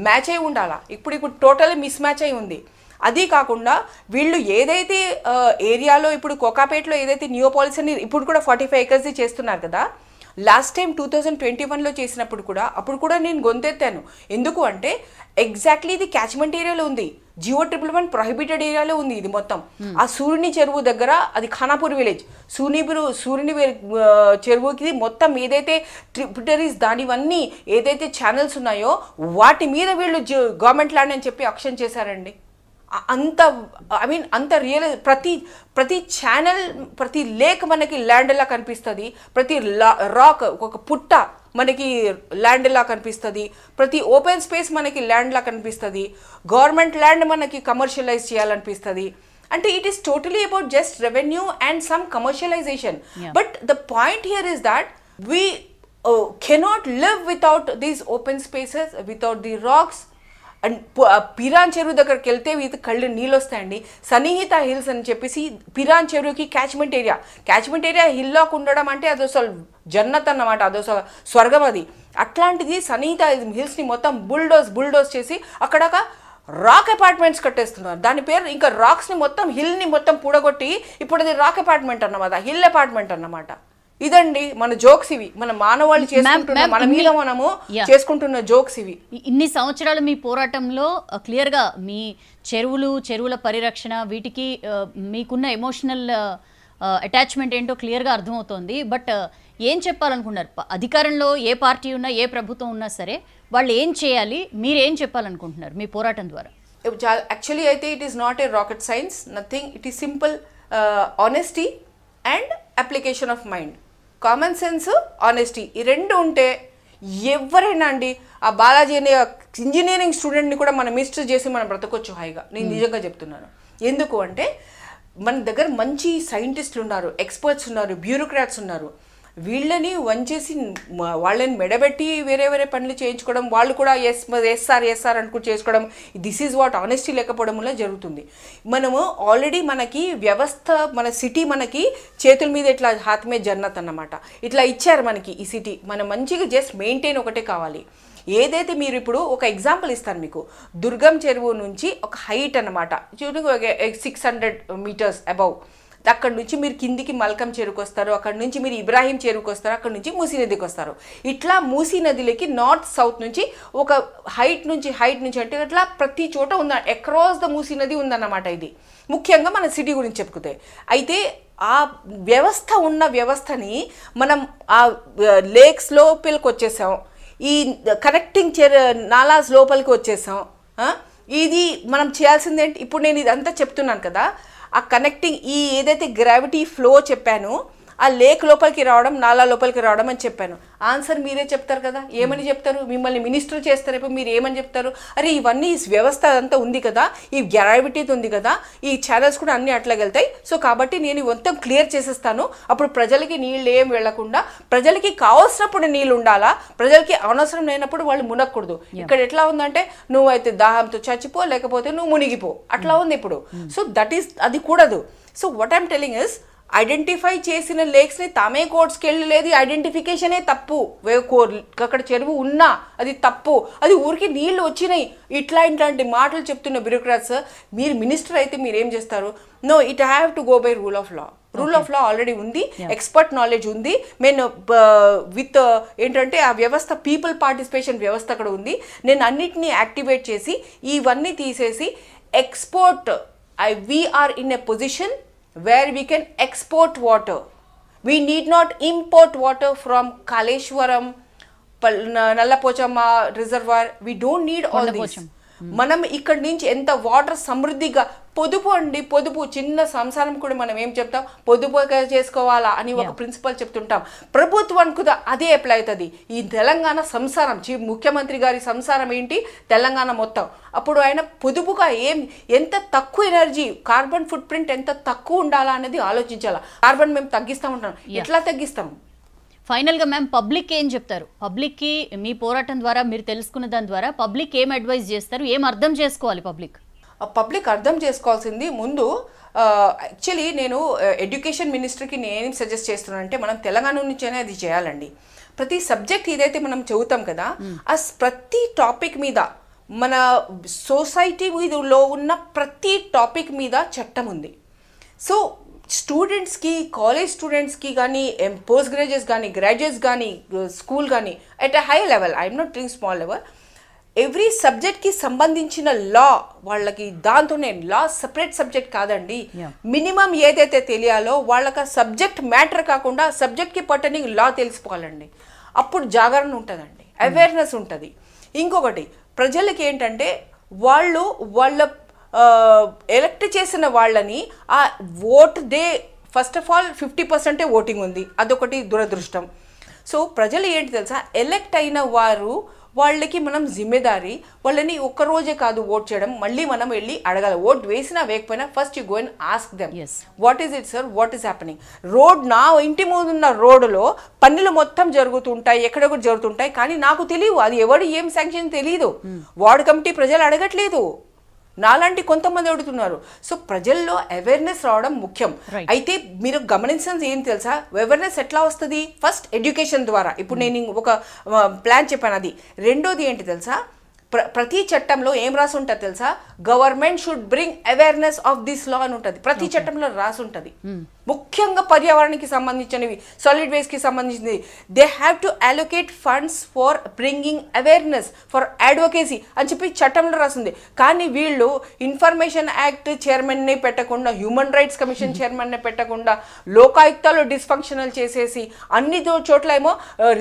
Speaker 2: మ్యాచ్ అయి ఉండాలా ఇప్పుడు ఇప్పుడు టోటల్ మిస్ మ్యాచ్ అయి ఉంది అది కాకుండా వీళ్ళు ఏదైతే ఏరియాలో ఇప్పుడు కోకాపేటలో ఏదైతే నియోపాలిసీని ఇప్పుడు కూడా ఫార్టీ ఫైవ్ ఏకర్స్ చేస్తున్నారు కదా last time two thousand twenty వన్లో చేసినప్పుడు కూడా అప్పుడు కూడా నేను గొంతెత్తాను ఎందుకు అంటే ఎగ్జాక్ట్లీ ఇది క్యాచ్మెంట్ ఏరియాలో ఉంది జియో ట్రిపుల్ వన్ ప్రొహిబిటెడ్ ఏరియాలో ఉంది ఇది మొత్తం hmm. ఆ సూర్యుని చెరువు దగ్గర అది ఖానాపూర్ విలేజ్ సూర్యపురు సూర్యుని చెరువుకి మొత్తం ఏదైతే ట్రిబ్యుటరీస్ దానివన్నీ ఏదైతే ఛానల్స్ ఉన్నాయో వాటి మీద వీళ్ళు గవర్నమెంట్ ల్యాండ్ అని చెప్పి అక్షన్ చేశారండి అంత ఐ మీన్ అంత రియల్ ప్రతి ప్రతి ఛానల్ ప్రతి లేక్ మనకి ల్యాండ్లా కనిపిస్తుంది ప్రతి రాక్ ఒక పుట్ట మనకి ల్యాండ్లా కనిపిస్తుంది ప్రతి ఓపెన్ స్పేస్ మనకి ల్యాండ్లా కనిపిస్తుంది గవర్నమెంట్ ల్యాండ్ మనకి కమర్షియలైజ్ చేయాలనిపిస్తుంది అంటే it is totally about just revenue and some commercialisation but the point here is that we cannot live without these open spaces without the rocks and పిరాన్ చెరువు దగ్గరికి వెళ్తే ఇది కళ్ళు నీళ్ళు వస్తాయండి సన్నిహిత హిల్స్ అని చెప్పేసి పిరాన్ చెరువుకి క్యాచ్మెంట్ ఏరియా క్యాచ్మెంట్ ఏరియా లోకి ఉండడం అంటే అది అసలు జన్నత్ అన్నమాట అది అసలు స్వర్గం అది అట్లాంటిది సన్నిహిత హిల్స్ని మొత్తం బుల్డోస్ బుల్డోస్ చేసి అక్కడ రాక్ అపార్ట్మెంట్స్ కట్టేస్తున్నారు దాని పేరు ఇంకా రాక్స్ని మొత్తం హిల్ని మొత్తం పూడగొట్టి ఇప్పుడు అది రాక్ అపార్ట్మెంట్ అన్నమాట హిల్ అపార్ట్మెంట్ అన్నమాట ఇదండి మన జోక్స్ ఇవి మన
Speaker 1: మానవాళ్ళు చేసుకుంటున్న మన మీద మనము చేసుకుంటున్న జోక్స్ ఇవి ఇన్ని సంవత్సరాలు మీ పోరాటంలో క్లియర్ గా మీ చెరువులు చెరువుల పరిరక్షణ వీటికి మీకున్న ఎమోషనల్ అటాచ్మెంట్ ఏంటో క్లియర్ గా అర్థమవుతోంది బట్ ఏం చెప్పాలనుకున్నారు అధికారంలో ఏ పార్టీ ఉన్నా ఏ ప్రభుత్వం ఉన్నా సరే వాళ్ళు ఏం చేయాలి మీరేం చెప్పాలనుకుంటున్నారు మీ పోరాటం ద్వారా యాక్చువల్లీ అయితే it is not a rocket science nothing it is
Speaker 2: simple honesty and application of mind common sense honesty ఈ రెండు ఉంటే ఎవరైనా అండి ఆ బాలాజీ అనే ఇంజనీరింగ్ స్టూడెంట్ని కూడా మనం మిస్టర్ చేసి మనం బ్రతకొచ్చు హాయిగా నేను hmm. నిజంగా చెప్తున్నాను ఎందుకు అంటే మన దగ్గర మంచి సైంటిస్టులు ఉన్నారు ఎక్స్పర్ట్స్ ఉన్నారు బ్యూరోక్రాట్స్ ఉన్నారు వీళ్ళని వంచేసి వాళ్ళని మెడబెట్టి వేరే వేరే పనులు చేయించుకోవడం వాళ్ళు కూడా ఎస్ ఎస్ఆర్ ఎస్ఆర్ అనుకుంటూ చేసుకోవడం దిస్ ఈజ్ వాట్ ఆనెస్టీ లేకపోవడం వల్ల జరుగుతుంది మనము ఆల్రెడీ మనకి వ్యవస్థ మన సిటీ మనకి చేతుల మీద ఇట్లా హాత్మే జన్నత్ అన్నమాట ఇట్లా ఇచ్చారు మనకి ఈ సిటీ మనం మంచిగా జస్ట్ మెయింటైన్ ఒకటే కావాలి ఏదైతే మీరు ఇప్పుడు ఒక ఎగ్జాంపుల్ ఇస్తాను మీకు దుర్గం చెరువు నుంచి ఒక హైట్ అనమాట చూడండి సిక్స్ హండ్రెడ్ మీటర్స్ అబౌవ్ అక్కడ నుంచి మీరు కిందికి మల్కం చేరుకొస్తారు అక్కడ నుంచి మీరు ఇబ్రాహీం చేరుకొస్తారు అక్కడ నుంచి మూసీ నదికి వస్తారు ఇట్లా మూసీ నదిలోకి నార్త్ సౌత్ నుంచి ఒక హైట్ నుంచి హైట్ నుంచి అంటే అట్లా ప్రతి చోట ఉంద అక్రాస్ ద మూసీ నది ఉందన్నమాట ఇది ముఖ్యంగా మన సిటీ గురించి చెప్పుకుంటే అయితే ఆ వ్యవస్థ ఉన్న వ్యవస్థని మనం ఆ లేక్స్ లోపలికి వచ్చేసాం ఈ కనెక్టింగ్ చే నాలాస్ లోపలికి వచ్చేసాం ఇది మనం చేయాల్సిందేంటి ఇప్పుడు నేను ఇదంతా చెప్తున్నాను కదా ఆ కనెక్టింగ్ ఈ ఏదైతే గ్రావిటీ ఫ్లో చెప్పానో ఆ లేక్ లోపలికి రావడం నాలా లోపలికి రావడం అని చెప్పాను ఆన్సర్ మీరే చెప్తారు కదా ఏమని చెప్తారు మిమ్మల్ని మినిస్టర్ చేస్తారు మీరు ఏమని చెప్తారు అరే ఇవన్నీ ఈ వ్యవస్థ అంతా ఉంది కదా ఈ గ్రావిటీ ఉంది కదా ఈ ఛానల్స్ కూడా అన్నీ అట్లా వెళ్తాయి సో కాబట్టి నేను మొత్తం క్లియర్ చేసేస్తాను అప్పుడు ప్రజలకి నీళ్ళు ఏం వెళ్లకుండా ప్రజలకి కావాల్సినప్పుడు నీళ్ళు ఉండాలా ప్రజలకి అనవసరం లేనప్పుడు వాళ్ళు మునక్కూడదు ఇక్కడ ఎట్లా ఉందంటే నువ్వైతే దాహంతో చచ్చిపో లేకపోతే నువ్వు మునిగిపో అట్లా mm. ఉంది ఇప్పుడు mm. సో దట్ ఈస్ అది కూడదు so what I'm telling is identify చేసిన లేక్స్ని తామే వెళ్ళి లేదు ఐడెంటిఫికేషనే తప్పు కోర్ అక్కడ చెరువు ఉన్నా అది తప్పు అది ఊరికి నీళ్లు వచ్చినాయి ఇట్లా ఇట్లాంటి మాటలు చెప్తున్న బ్యూరోక్రాట్స్ మీరు మినిస్టర్ అయితే మీరు ఏం చేస్తారు no it have to go by rule of law rule of law already ఉంది ఎక్స్పర్ట్ నాలెడ్జ్ ఉంది నేను విత్ uh, uh, ఏంటంటే ఆ వ్యవస్థ పీపుల్ పార్టిసిపేషన్ వ్యవస్థ అక్కడ ఉంది నేను అన్నిటినీ యాక్టివేట్ చేసి ఇవన్నీ తీసేసి export I we are in a position where we can export water. We need not import water from Kaleshwaram, Nallapocham uh, reservoir. We don't need all these. మనం ఇక్కడ నుంచి ఎంత వాటర్ సమృద్ధిగా పొదుపు అండి పొదుపు చిన్న సంసారం కూడా మనం ఏం చెప్తాం పొదుపుగా చేసుకోవాలా అని ఒక ప్రిన్సిపల్ చెప్తుంటాం ప్రభుత్వానికి కూడా అదే అప్లై అవుతుంది ఈ తెలంగాణ సంసారం చీఫ్ ముఖ్యమంత్రి గారి సంసారం ఏంటి తెలంగాణ మొత్తం అప్పుడు ఆయన పొదుపుగా ఏం ఎంత తక్కువ ఎనర్జీ కార్బన్ ఫుట్ ప్రింట్ ఎంత తక్కువ ఉండాలా
Speaker 1: అనేది ఆలోచించాలా కార్బన్ మేము తగ్గిస్తూ ఉంటాం ఎట్లా తగ్గిస్తాం ఫైనల్గా మ్యామ్ పబ్లిక్ ఏం చెప్తారు పబ్లిక్కి మీ పోరాటం ద్వారా మీరు తెలుసుకున్న దాని ద్వారా పబ్లిక్ ఏం అడ్వైజ్ చేస్తారు ఏం అర్థం చేసుకోవాలి పబ్లిక్ పబ్లిక్ అర్థం చేసుకోవాల్సింది ముందు యాక్చువల్లీ
Speaker 2: నేను ఎడ్యుకేషన్ మినిస్టర్కి నేనేం సజెస్ట్ చేస్తున్నానంటే మనం తెలంగాణ నుంచైనా అది చేయాలండి ప్రతి సబ్జెక్ట్ ఏదైతే మనం చెబుతాం కదా ఆ ప్రతి టాపిక్ మీద మన సొసైటీ మీదలో ఉన్న ప్రతి టాపిక్ మీద చట్టం ఉంది సో స్టూడెంట్స్కి కాలేజ్ స్టూడెంట్స్కి కానీ పోస్ట్ గ్రాడ్యుయేట్స్ కానీ గ్రాడ్యుయేట్స్ కానీ స్కూల్ కానీ at a high level I'm not డ్రింగ్ small level every సబ్జెక్ట్కి సంబంధించిన లా వాళ్ళకి దాంతోనే లా సపరేట్ సబ్జెక్ట్ కాదండి మినిమం ఏదైతే తెలియాలో వాళ్ళకి సబ్జెక్ట్ మ్యాటర్ కాకుండా సబ్జెక్ట్కి పర్టనింగ్ లా తెలుసుకోవాలండి అప్పుడు జాగరణ ఉంటుందండి అవేర్నెస్ hmm. ఉంటుంది ఇంకొకటి ప్రజలకి ఏంటంటే వాళ్ళు వాళ్ళ ఎలక్ట్ చేసిన వాళ్ళని ఆ vote day first of all fifty పర్సెంటే ఓటింగ్ ఉంది అదొకటి దురదృష్టం సో ప్రజలు ఏంటి తెలుసా ఎలక్ట్ అయిన వారు వాళ్ళకి మనం జిమ్మేదారి వాళ్ళని ఒక్కరోజే కాదు ఓట్ చేయడం మళ్ళీ మనం వెళ్ళి అడగాలి ఓట్ వేసినా వేయకపోయినా first you going ask them what is it sir what is happening road నా ఇంటి ముందున్న రోడ్డులో పన్నులు మొత్తం జరుగుతుంటాయి ఎక్కడెక్కడ జరుగుతుంటాయి కానీ నాకు తెలియదు అది ఎవరు ఏం శాంక్షన్ తెలియదు hmm. వార్డ్ కమిటీ ప్రజలు అడగట్లేదు నాలాంటి కొంతమంది అడుగుతున్నారు సో ప్రజల్లో అవేర్నెస్ రావడం ముఖ్యం అయితే మీరు గమనించినది ఏం తెలుసా అవేర్నెస్ ఎట్లా వస్తుంది ఫస్ట్ ఎడ్యుకేషన్ ద్వారా ఇప్పుడు నేను ఒక ప్లాన్ చెప్పాను అది రెండోది ఏంటి తెలుసా ప్ర ప్రతి చట్టంలో ఏం రాసి ఉంటుంది తెలుసా government should bring awareness of this law అని ఉంటుంది ప్రతి చట్టంలో రాసి ఉంటుంది hmm. ముఖ్యంగా పర్యావరణానికి సంబంధించినవి సాలిడ్ వేస్ట్కి సంబంధించినవి they have to allocate funds for bringing awareness for advocacy అని చెప్పి చట్టంలో రాస్తుంది కానీ వీళ్ళు ఇన్ఫర్మేషన్ యాక్ట్ చైర్మన్ని పెట్టకుండా హ్యూమన్ రైట్స్ కమిషన్ చైర్మన్ని పెట్టకుండా లోకాయుక్తాలు డిస్ఫంక్షనల్ చేసేసి అన్ని చోట్ల ఏమో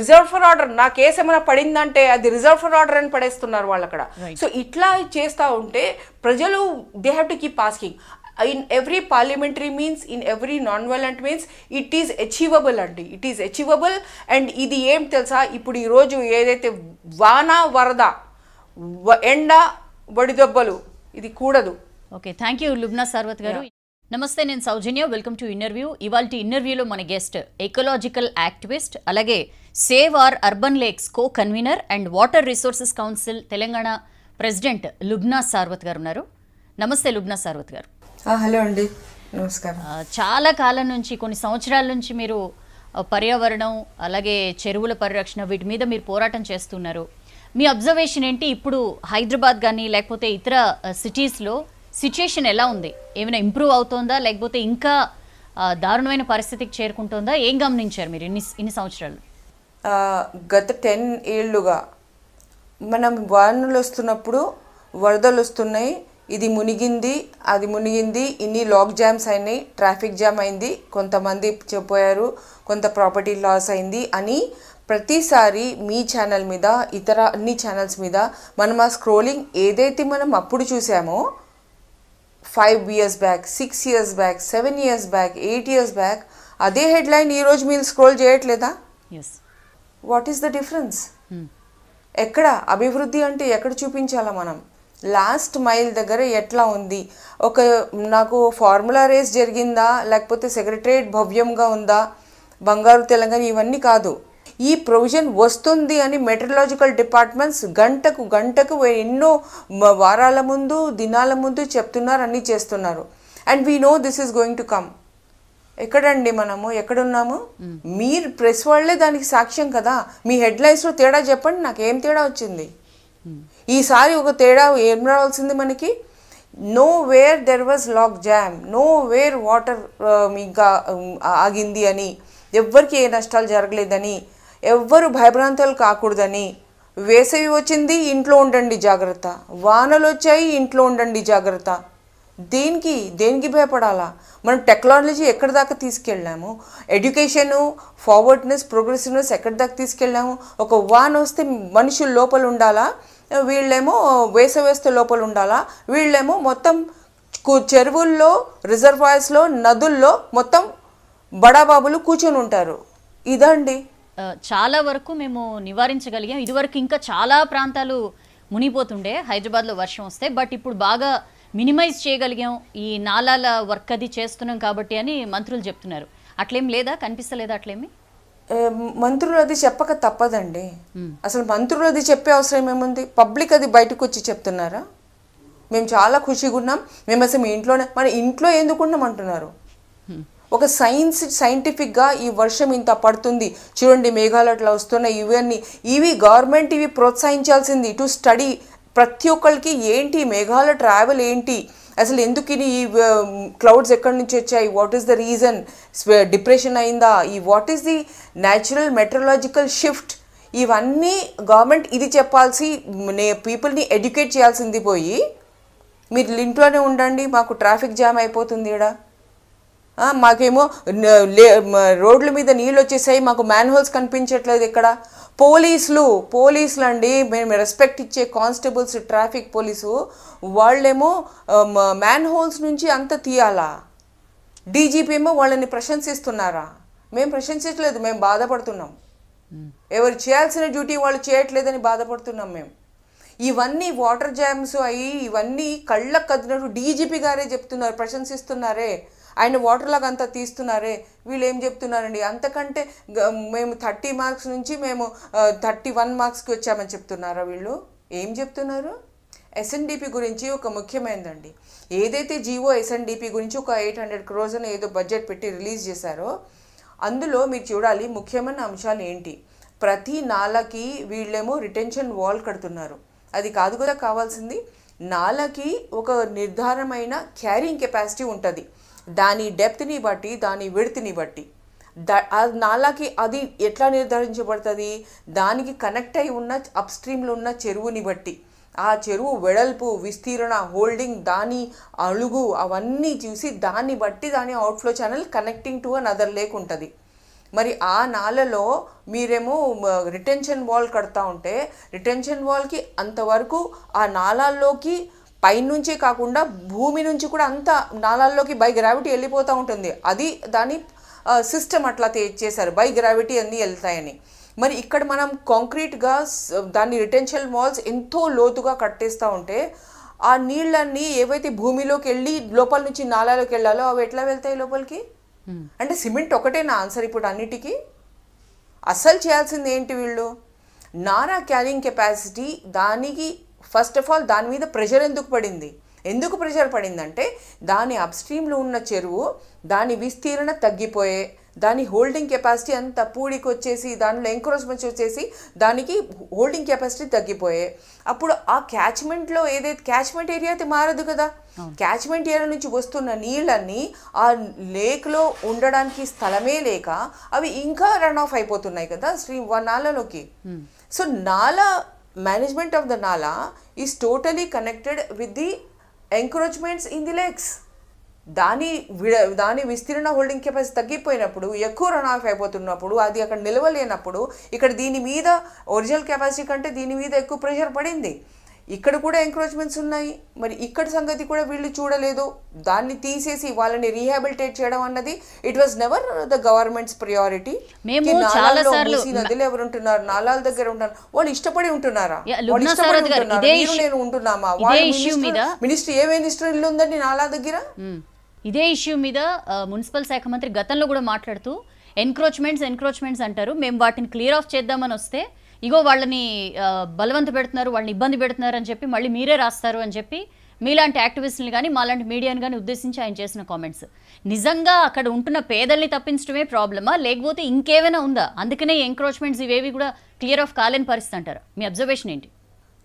Speaker 2: రిజర్వ్ ఫర్ ఆర్డర్ నా కేసు ఏమైనా పడిందంటే అది రిజర్వ్ ఫర్ ఆర్డర్ అని పడేస్తున్నారు వాళ్ళు అక్కడ సో ఇట్లా చేస్తూ ఉంటే ప్రజలు they have to keep asking in every parliamentary means in every non violent means it is achievable అండి ఇట్ ఈజ్ అచీవబుల్ అండ్ ఇది ఏం
Speaker 1: తెలుసా ఇప్పుడు ఈరోజు ఏదైతే వాన వరద ఎండ వడిదెబ్బలు ఇది కూడదు okay thank you Lubna Sarwat గారు నమస్తే నేను సౌజన్య వెల్కమ్ టు ఇంటర్వ్యూ ఇవాళ ఇంటర్వ్యూలో మన గెస్ట్ ఎకలాజికల్ యాక్టివిస్ట్ అలాగే save our urban lakes co convener and water resources council Telangana president Lubna Sarwat గారు ఉన్నారు నమస్తే లుబ్నా సార్వత్ గారు హలో అండి నమస్కారం చాలా కాలం నుంచి కొన్ని సంవత్సరాల నుంచి మీరు పర్యావరణం అలాగే చెరువుల పరిరక్షణ వీటి మీద మీరు పోరాటం చేస్తున్నారు మీ అబ్జర్వేషన్ ఏంటి ఇప్పుడు హైదరాబాద్ కానీ లేకపోతే ఇతర సిటీస్లో సిచ్యుయేషన్ ఎలా ఉంది ఏమైనా ఇంప్రూవ్ అవుతుందా లేకపోతే ఇంకా దారుణమైన పరిస్థితికి చేరుకుంటుందా ఏం గమనించారు మీరు ఇన్ని ఇన్ని సంవత్సరాలు
Speaker 2: గత టెన్ ఏళ్ళుగా
Speaker 1: మనం వానలు వస్తున్నప్పుడు
Speaker 2: వరదలు వస్తున్నాయి ఇది మునిగింది అది మునిగింది ఇన్ని లాక్ జామ్స్ అయినాయి ట్రాఫిక్ జామ్ అయింది కొంతమంది చెప్పారు కొంత ప్రాపర్టీ లాస్ అయింది అని ప్రతిసారి మీ ఛానల్ మీద ఇతర అన్ని ఛానల్స్ మీద మనం ఆ స్క్రోలింగ్ ఏదైతే మనం అప్పుడు చూసామో five years back six years back seven years back eight years back అదే హెడ్లైన్ ఈరోజు మీరు స్క్రోల్ చేయట్లేదా వాట్ ఈస్ ద డిఫరెన్స్ ఎక్కడ అభివృద్ధి అంటే ఎక్కడ చూపించాలా మనం లాస్ట్ మైల్ దగ్గర ఎట్లా ఉంది ఒక నాకు ఫార్ములా రేస్ జరిగిందా లేకపోతే సెక్రటరేట్ భవ్యంగా ఉందా బంగారు తెలంగాణ ఇవన్నీ కాదు ఈ ప్రొవిజన్ వస్తుంది అని మెటరలాజికల్ డిపార్ట్మెంట్స్ గంటకు గంటకు ఎన్నో వారాల ముందు దినాల ముందు చెప్తున్నారు అన్నీ చేస్తున్నారు and we know this is going to come ఎక్కడండి మనము ఎక్కడున్నాము మీరు ప్రెస్ వాళ్ళే దానికి సాక్ష్యం కదా మీ హెడ్లైన్స్లో తేడా చెప్పండి నాకు ఏం తేడా వచ్చింది ఈసారి ఒక తేడా ఏం రావాల్సింది మనకి know where there was lock jam know where water ఇంకా ఆగింది అని ఎవ్వరికి ఏ నష్టాలు జరగలేదని ఎవ్వరు భయభ్రాంతాలు కాకూడదని వేసవి వచ్చింది ఇంట్లో ఉండండి జాగ్రత్త వానలు వచ్చాయి ఇంట్లో ఉండండి జాగ్రత్త దేనికి దేనికి భయపడాలా మనం టెక్నాలజీ ఎక్కడి దాకా తీసుకెళ్ళాము ఎడ్యుకేషను ఫార్వర్డ్నెస్ ప్రోగ్రెసివ్నెస్ ఎక్కడి దాకా తీసుకెళ్ళాము ఒక వాన్ వస్తే మనుషులు లోపల ఉండాలా వీళ్ళేమో వేసవేస్తు లోపల ఉండాలా వీళ్ళేమో మొత్తం చెరువుల్లో రిజర్వాయర్స్లో నదుల్లో మొత్తం బడాబాబులు కూర్చొని ఉంటారు ఇదండి
Speaker 1: చాలా వరకు మేము నివారించగలిగాం ఇదివరకు ఇంకా చాలా ప్రాంతాలు మునిగిపోతుండే హైదరాబాద్లో వర్షం వస్తే బట్ ఇప్పుడు బాగా మినిమైజ్ చేయగలిగాం ఈ నాలాల వర్క్ అది చేస్తున్నాం కాబట్టి అని మంత్రులు చెప్తున్నారు అట్లేం లేదా కనిపిస్తలేదా అట్లేమి
Speaker 2: మంత్రులు అది చెప్పక తప్పదండి అసలు మంత్రులు అది చెప్పే అవసరం ఏముంది పబ్లిక్ అది బయటకు వచ్చి చెప్తున్నారా మేము చాలా ఖుషీగా ఉన్నాం మేము అసలు మీ ఇంట్లోనే మన ఇంట్లో ఎందుకున్నాం అంటున్నారు ఒక సైన్స్ సైంటిఫిక్గా ఈ వర్షం ఇంత పడుతుంది చూడండి మేఘాలు అట్లా వస్తున్నాయి ఇవన్నీ ఇవి గవర్నమెంట్ ఇవి ప్రోత్సహించాల్సింది టు స్టడీ ప్రతి ఒక్కరికి ఏంటి మేఘాల ట్రావెల్ ఏంటి అసలు ఎందుకు ఈ క్లౌడ్స్ ఎక్కడి నుంచి వచ్చాయి what is the reason depression అయిందా ఈ what is the natural meteorological shift ఇవన్నీ గవర్నమెంట్ ఇది చెప్పాల్సి నే పీపుల్ని ఎడ్యుకేట్ చేయాల్సింది పోయి మీరు ఇంట్లోనే ఉండండి మాకు ట్రాఫిక్ జామ్ అయిపోతుంది ఇక్కడ మాకేమో రోడ్ల మీద నీళ్ళు వచ్చేసాయి మాకు మ్యాన్హోల్స్ కనిపించట్లేదు ఇక్కడ పోలీసులు పోలీసులు అండి మేము రెస్పెక్ట్ ఇచ్చే కానిస్టేబుల్స్ ట్రాఫిక్ పోలీసు వాళ్ళేమో మ్యాన్ హోల్స్ నుంచి అంత తీయాలా డీజీపీ ఏమో వాళ్ళని ప్రశంసిస్తున్నారా మేము ప్రశంసించలేదు మేము బాధపడుతున్నాం ఎవరు చేయాల్సిన డ్యూటీ వాళ్ళు చేయట్లేదని బాధపడుతున్నాం మేము ఇవన్నీ వాటర్ జామ్స్ అయ్యి ఇవన్నీ కళ్ళ కదినట్టు డీజీపీ గారే చెప్తున్నారు ప్రశంసిస్తున్నారే ఆయన లాగా అంతా తీస్తున్నారే వీళ్ళు ఏం చెప్తున్నారండి అంతకంటే మేము థర్టీ మార్క్స్ నుంచి మేము థర్టీ వన్ మార్క్స్కి వచ్చామని చెప్తున్నారా వీళ్ళు ఏం చెప్తున్నారు ఎస్ఎన్డిపి గురించి ఒక ముఖ్యమైనదండి ఏదైతే జివో ఎస్ఎన్డిపి గురించి ఒక ఎయిట్ హండ్రెడ్ క్రోర్స్ అని ఏదో బడ్జెట్ పెట్టి రిలీజ్ చేశారో అందులో మీరు చూడాలి ముఖ్యమైన అంశాలు ఏంటి ప్రతి నాలకి వీళ్ళేమో రిటెన్షన్ వాల్ కడుతున్నారు అది కాదు కదా కావాల్సింది నాలకి ఒక నిర్ధారమైన క్యారింగ్ కెపాసిటీ ఉంటుంది దాని డెప్త్ని బట్టి దాని విడతని బట్టి ఆ నాలాకి అది ఎట్లా నిర్ధారించబడుతుంది దానికి కనెక్ట్ అయి ఉన్న అప్ స్ట్రీమ్లో ఉన్న చెరువుని బట్టి ఆ చెరువు వెడల్పు విస్తీరణ హోల్డింగ్ దాని అడుగు అవన్నీ చూసి దాన్ని బట్టి దాని outflow channel connecting to another lake ఉంటుంది మరి ఆ నాలలో మీరేమో రిటెన్షన్ వాల్ కడతా ఉంటే రిటెన్షన్ వాల్కి అంతవరకు ఆ నాలాల్లోకి పైనుంచే కాకుండా భూమి నుంచి కూడా అంత నాళాల్లోకి బై గ్రావిటీ వెళ్ళిపోతూ ఉంటుంది అది దాని సిస్టమ్ అట్లా చేశారు బై గ్రావిటీ అన్నీ వెళ్తాయని మరి ఇక్కడ మనం కాంక్రీట్గా దాన్ని రిటెన్షియల్ వాల్స్ ఎంతో లోతుగా కట్టేస్తూ ఉంటే ఆ నీళ్ళన్నీ ఏవైతే భూమిలోకి వెళ్ళి లోపల నుంచి నాలాలోకి వెళ్ళాలో అవి ఎట్లా వెళ్తాయి లోపలికి అంటే సిమెంట్ ఒకటే నా ఆన్సర్ ఇప్పుడు అన్నిటికీ అస్సలు చేయాల్సింది ఏంటి వీళ్ళు నారా క్యారింగ్ కెపాసిటీ దానికి ఫస్ట్ ఆఫ్ ఆల్ దాని మీద ప్రెషర్ ఎందుకు పడింది ఎందుకు ప్రెషర్ పడిందంటే దాని అప్స్ట్రీమ్లో ఉన్న చెరువు దాని విస్తీర్ణ తగ్గిపోయే దాని హోల్డింగ్ కెపాసిటీ అంత పూడికి వచ్చేసి దానిలో ఎంక్రోచ్మెంట్స్ వచ్చేసి దానికి హోల్డింగ్ కెపాసిటీ తగ్గిపోయే అప్పుడు ఆ క్యాచ్మెంట్లో ఏదైతే క్యాచ్మెంట్ ఏరియా అయితే మారదు కదా క్యాచ్మెంట్ ఏరియా నుంచి వస్తున్న నీళ్ళన్నీ ఆ లేక్లో ఉండడానికి స్థలమే లేక అవి ఇంకా రన్ ఆఫ్ అయిపోతున్నాయి కదా స్ట్రీమ్ వన్ నాలలోకి so నాల management of the nala is totally connected with the encroachments in the legs దాని విడ దాని విస్తీర్ణ హోల్డింగ్ కెపాసిటీ తగ్గిపోయినప్పుడు ఎక్కువ రన్ ఆఫ్ అయిపోతున్నప్పుడు అది అక్కడ నిలవలేనప్పుడు ఇక్కడ దీని మీద ఒరిజినల్ కెపాసిటీ కంటే దీని మీద ఎక్కువ ప్రెషర్ పడింది ఇక్కడ కూడా ఎంక్రోచ్మెంట్స్ ఉన్నాయి మరి ఇక్కడ సంగతి కూడా వీళ్ళు చూడలేదు దాన్ని తీసేసి వాళ్ళని రీహాబిలిటేట్ చేయడం అన్నది it was never the government's priority మేము చాలా ఎవరు ఉంటున్నారు నాలాల దగ్గర ఉంటున్నారు వాళ్ళు ఇష్టపడి ఉంటున్నారా వాళ్ళు ఇష్టపడి ఉంటున్నారు నేను ఉంటున్నామా మినిస్టర్
Speaker 1: ఏ మినిస్టర్ ఇల్లు ఉందండి నాలా దగ్గర ఇదే ఇష్యూ మీద మున్సిపల్ శాఖ మంత్రి గతంలో కూడా మాట్లాడుతూ ఎన్క్రోచ్మెంట్స్ ఎన్క్రోచ్మెంట్స్ అంటారు మేము వాటిని క్లియర్ ఆఫ్ చేద్దామని వస్తే ఇగో వాళ్ళని బలవంత పెడుతున్నారు వాళ్ళని ఇబ్బంది పెడుతున్నారు అని చెప్పి మళ్ళీ మీరే రాస్తారు అని చెప్పి మీలాంటి యాక్టివిస్టులు కానీ మాలాంటి మీడియాని కానీ ఉద్దేశించి ఆయన చేసిన కామెంట్స్ నిజంగా అక్కడ ఉంటున్న పేదల్ని తప్పించడమే ప్రాబ్లమా లేకపోతే ఇంకేమైనా ఉందా అందుకనే ఎంక్రోచ్మెంట్స్ ఇవేవి కూడా క్లియర్ ఆఫ్ కాలేని పరిస్థితి అంటారు మీ అబ్జర్వేషన్ ఏంటి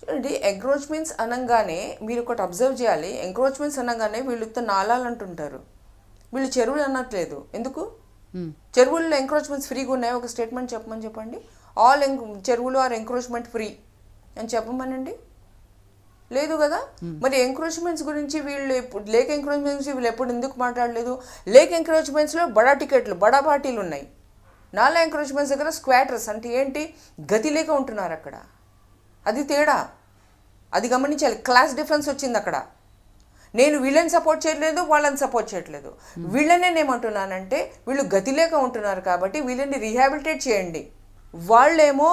Speaker 2: చూడండి ఎంక్రోచ్మెంట్స్ అనగానే మీరు ఒకటి అబ్జర్వ్ చేయాలి ఎంక్రోచ్మెంట్స్ అనగానే వీళ్ళు నాళాలు అంటుంటారు వీళ్ళు చెరువులు అనట్లేదు ఎందుకు చెరువుల్లో ఎంక్రోచ్మెంట్స్ ఫ్రీగా ఉన్నాయి ఒక స్టేట్మెంట్ చెప్పమని చెప్పండి ఆల్ చెరువులు ఆర్ ఎంక్రోచ్మెంట్ ఫ్రీ అని చెప్పమనండి లేదు కదా hmm. మరి ఎంక్రోచ్మెంట్స్ గురించి వీళ్ళు ఇప్పుడు లేక్ ఎంక్రోచ్మెంట్స్ వీళ్ళు ఎప్పుడు ఎందుకు మాట్లాడలేదు లేక్ ఎంక్రోచ్మెంట్స్లో బడా టికెట్లు బడా పార్టీలు ఉన్నాయి నాలా ఎంక్రోచ్మెంట్స్ దగ్గర స్క్వాటర్స్ అంటే ఏంటి గతి లేక ఉంటున్నారు అక్కడ అది తేడా అది గమనించాలి క్లాస్ డిఫరెన్స్ వచ్చింది అక్కడ నేను వీళ్ళని సపోర్ట్ చేయట్లేదు వాళ్ళని సపోర్ట్ చేయట్లేదు hmm. వీళ్ళనే నేనేమంటున్నానంటే వీళ్ళు లేక ఉంటున్నారు కాబట్టి వీళ్ళని రీహాబిలిటేట్ చేయండి వాళ్ళేమో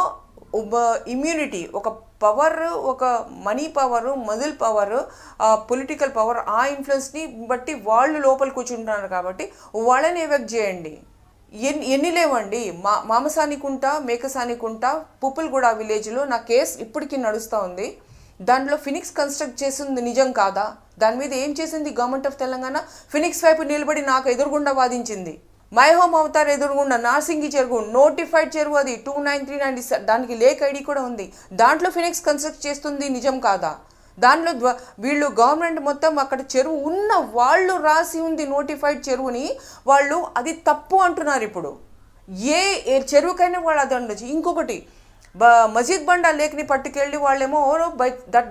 Speaker 2: ఇమ్యూనిటీ ఒక పవర్ ఒక money power muscle power political power ఆ ఇన్ఫ్లుయెన్స్ని బట్టి వాళ్ళు లోపల కూర్చుంటున్నారు కాబట్టి వాళ్ళని ఎవెక్ట్ చేయండి ఎన్ని ఎన్ని లేవండి మా మామసానికుంట మేకసానికుంట పుప్పులగూడ విలేజ్లో నా కేసు ఇప్పటికీ నడుస్తూ ఉంది దాంట్లో ఫినిక్స్ కన్స్ట్రక్ట్ చేసింది నిజం కాదా దాని మీద ఏం చేసింది గవర్నమెంట్ ఆఫ్ తెలంగాణ ఫినిక్స్ వైపు నిలబడి నాకు ఎదురుగుండా వాదించింది మై హోమ్ అవతార్ ఎదురుగుండా నార్సింగి చెరువు నోటిఫైడ్ చెరువు అది టూ నైన్ త్రీ నైన్ దానికి లేక్ ఐడి కూడా ఉంది దాంట్లో ఫినిక్స్ కన్స్ట్రక్ట్ చేస్తుంది నిజం కాదా దానిలో వీళ్ళు గవర్నమెంట్ మొత్తం అక్కడ చెరువు ఉన్న వాళ్ళు రాసి ఉంది నోటిఫైడ్ చెరువుని వాళ్ళు అది తప్పు అంటున్నారు ఇప్పుడు ఏ చెరువుకైనా వాళ్ళు అది ఉండొచ్చు ఇంకొకటి బ మజీద్ బండా లేక్ని పట్టుకెళ్ళి వాళ్ళేమో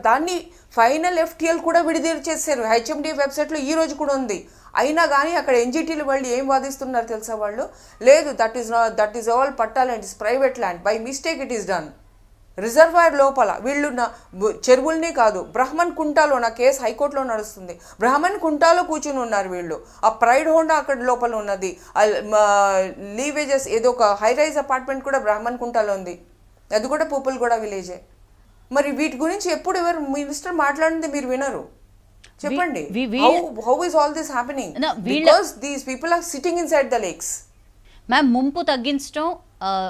Speaker 2: దాన్ని ఫైనల్ ఎఫ్టీఎల్ కూడా విడుదల చేశారు హెచ్ఎండి వెబ్సైట్లో ఈ రోజు కూడా ఉంది అయినా కానీ అక్కడ ఎన్జిటీలు వాళ్ళు ఏం వాదిస్తున్నారు తెలుసా వాళ్ళు లేదు దట్ ఈస్ నా that is all patta land is private land by mistake it is done reservoir లోపల వీళ్ళు చెరువుల్ని కాదు బ్రహ్మన్ కుంటాలో నా కేసు హైకోర్టులో నడుస్తుంది బ్రహ్మన్ కుంటాలో కూర్చుని ఉన్నారు వీళ్ళు ఆ ప్రైడ్ హోండా అక్కడ లోపల ఉన్నది లీవేజెస్ ఏదో ఒక హై రైజ్ అపార్ట్మెంట్ కూడా బ్రహ్మన్ కుంటాలో ఉంది అది కూడా కూడా విలేజే మరి వీటి గురించి ఎప్పుడు ఎవరు మినిస్టర్ మాట్లాడింది మీరు వినరు
Speaker 1: చెప్పండి how is all this happening because these people are sitting inside the lakes ma'am ముంపు తగ్గించడం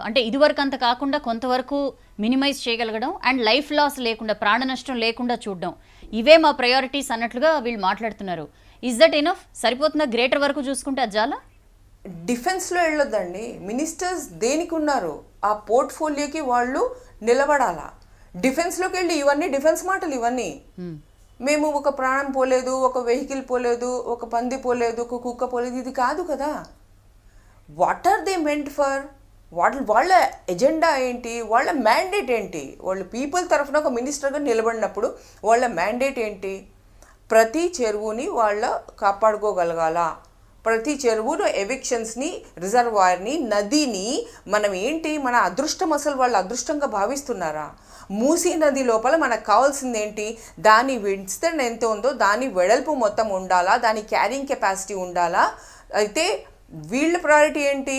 Speaker 1: అంటే ఇదివరకు అంత కాకుండా కొంతవరకు మినిమైజ్ చేయగలగడం అండ్ లైఫ్ లాస్ లేకుండా ప్రాణ నష్టం లేకుండా చూడడం ఇవే మా ప్రయారిటీస్ అన్నట్లుగా వీళ్ళు మాట్లాడుతున్నారు ఇస్ దట్ ఎనఫ్ సరిపోతుందా గ్రేటర్ వరకు చూసుకుంటే అజాలా డిఫెన్స్లో వెళ్ళొద్దండి మినిస్టర్స్ దేనికి ఉన్నారు ఆ పోర్ట్ఫోలియోకి వాళ్ళు
Speaker 2: నిలబడాలా డిఫెన్స్లోకి వెళ్ళి ఇవన్నీ డిఫెన్స్ మాటలు ఇవన్నీ hmm. మేము ఒక ప్రాణం పోలేదు ఒక వెహికల్ పోలేదు ఒక పంది పోలేదు ఒక కుక్క పోలేదు ఇది కాదు కదా what are they meant for వాళ్ళ వాళ్ళ ఎజెండా ఏంటి వాళ్ళ మ్యాండేట్ ఏంటి వాళ్ళు పీపుల్ తరఫున ఒక మినిస్టర్గా నిలబడినప్పుడు వాళ్ళ మ్యాండేట్ ఏంటి ప్రతి చెరువుని వాళ్ళ కాపాడుకోగలగాల ప్రతి చెరువును ఎవిక్షన్స్ని రిజర్వాయర్ని నదిని మనం ఏంటి మన అదృష్టం అసలు వాళ్ళు అదృష్టంగా భావిస్తున్నారా మూసీ నది లోపల మనకు కావాల్సింది ఏంటి దాని విస్తరణ ఎంత ఉందో దాని వెడల్పు మొత్తం ఉండాలా దాని క్యారింగ్ కెపాసిటీ ఉండాలా అయితే వీళ్ళ ప్రయారిటీ ఏంటి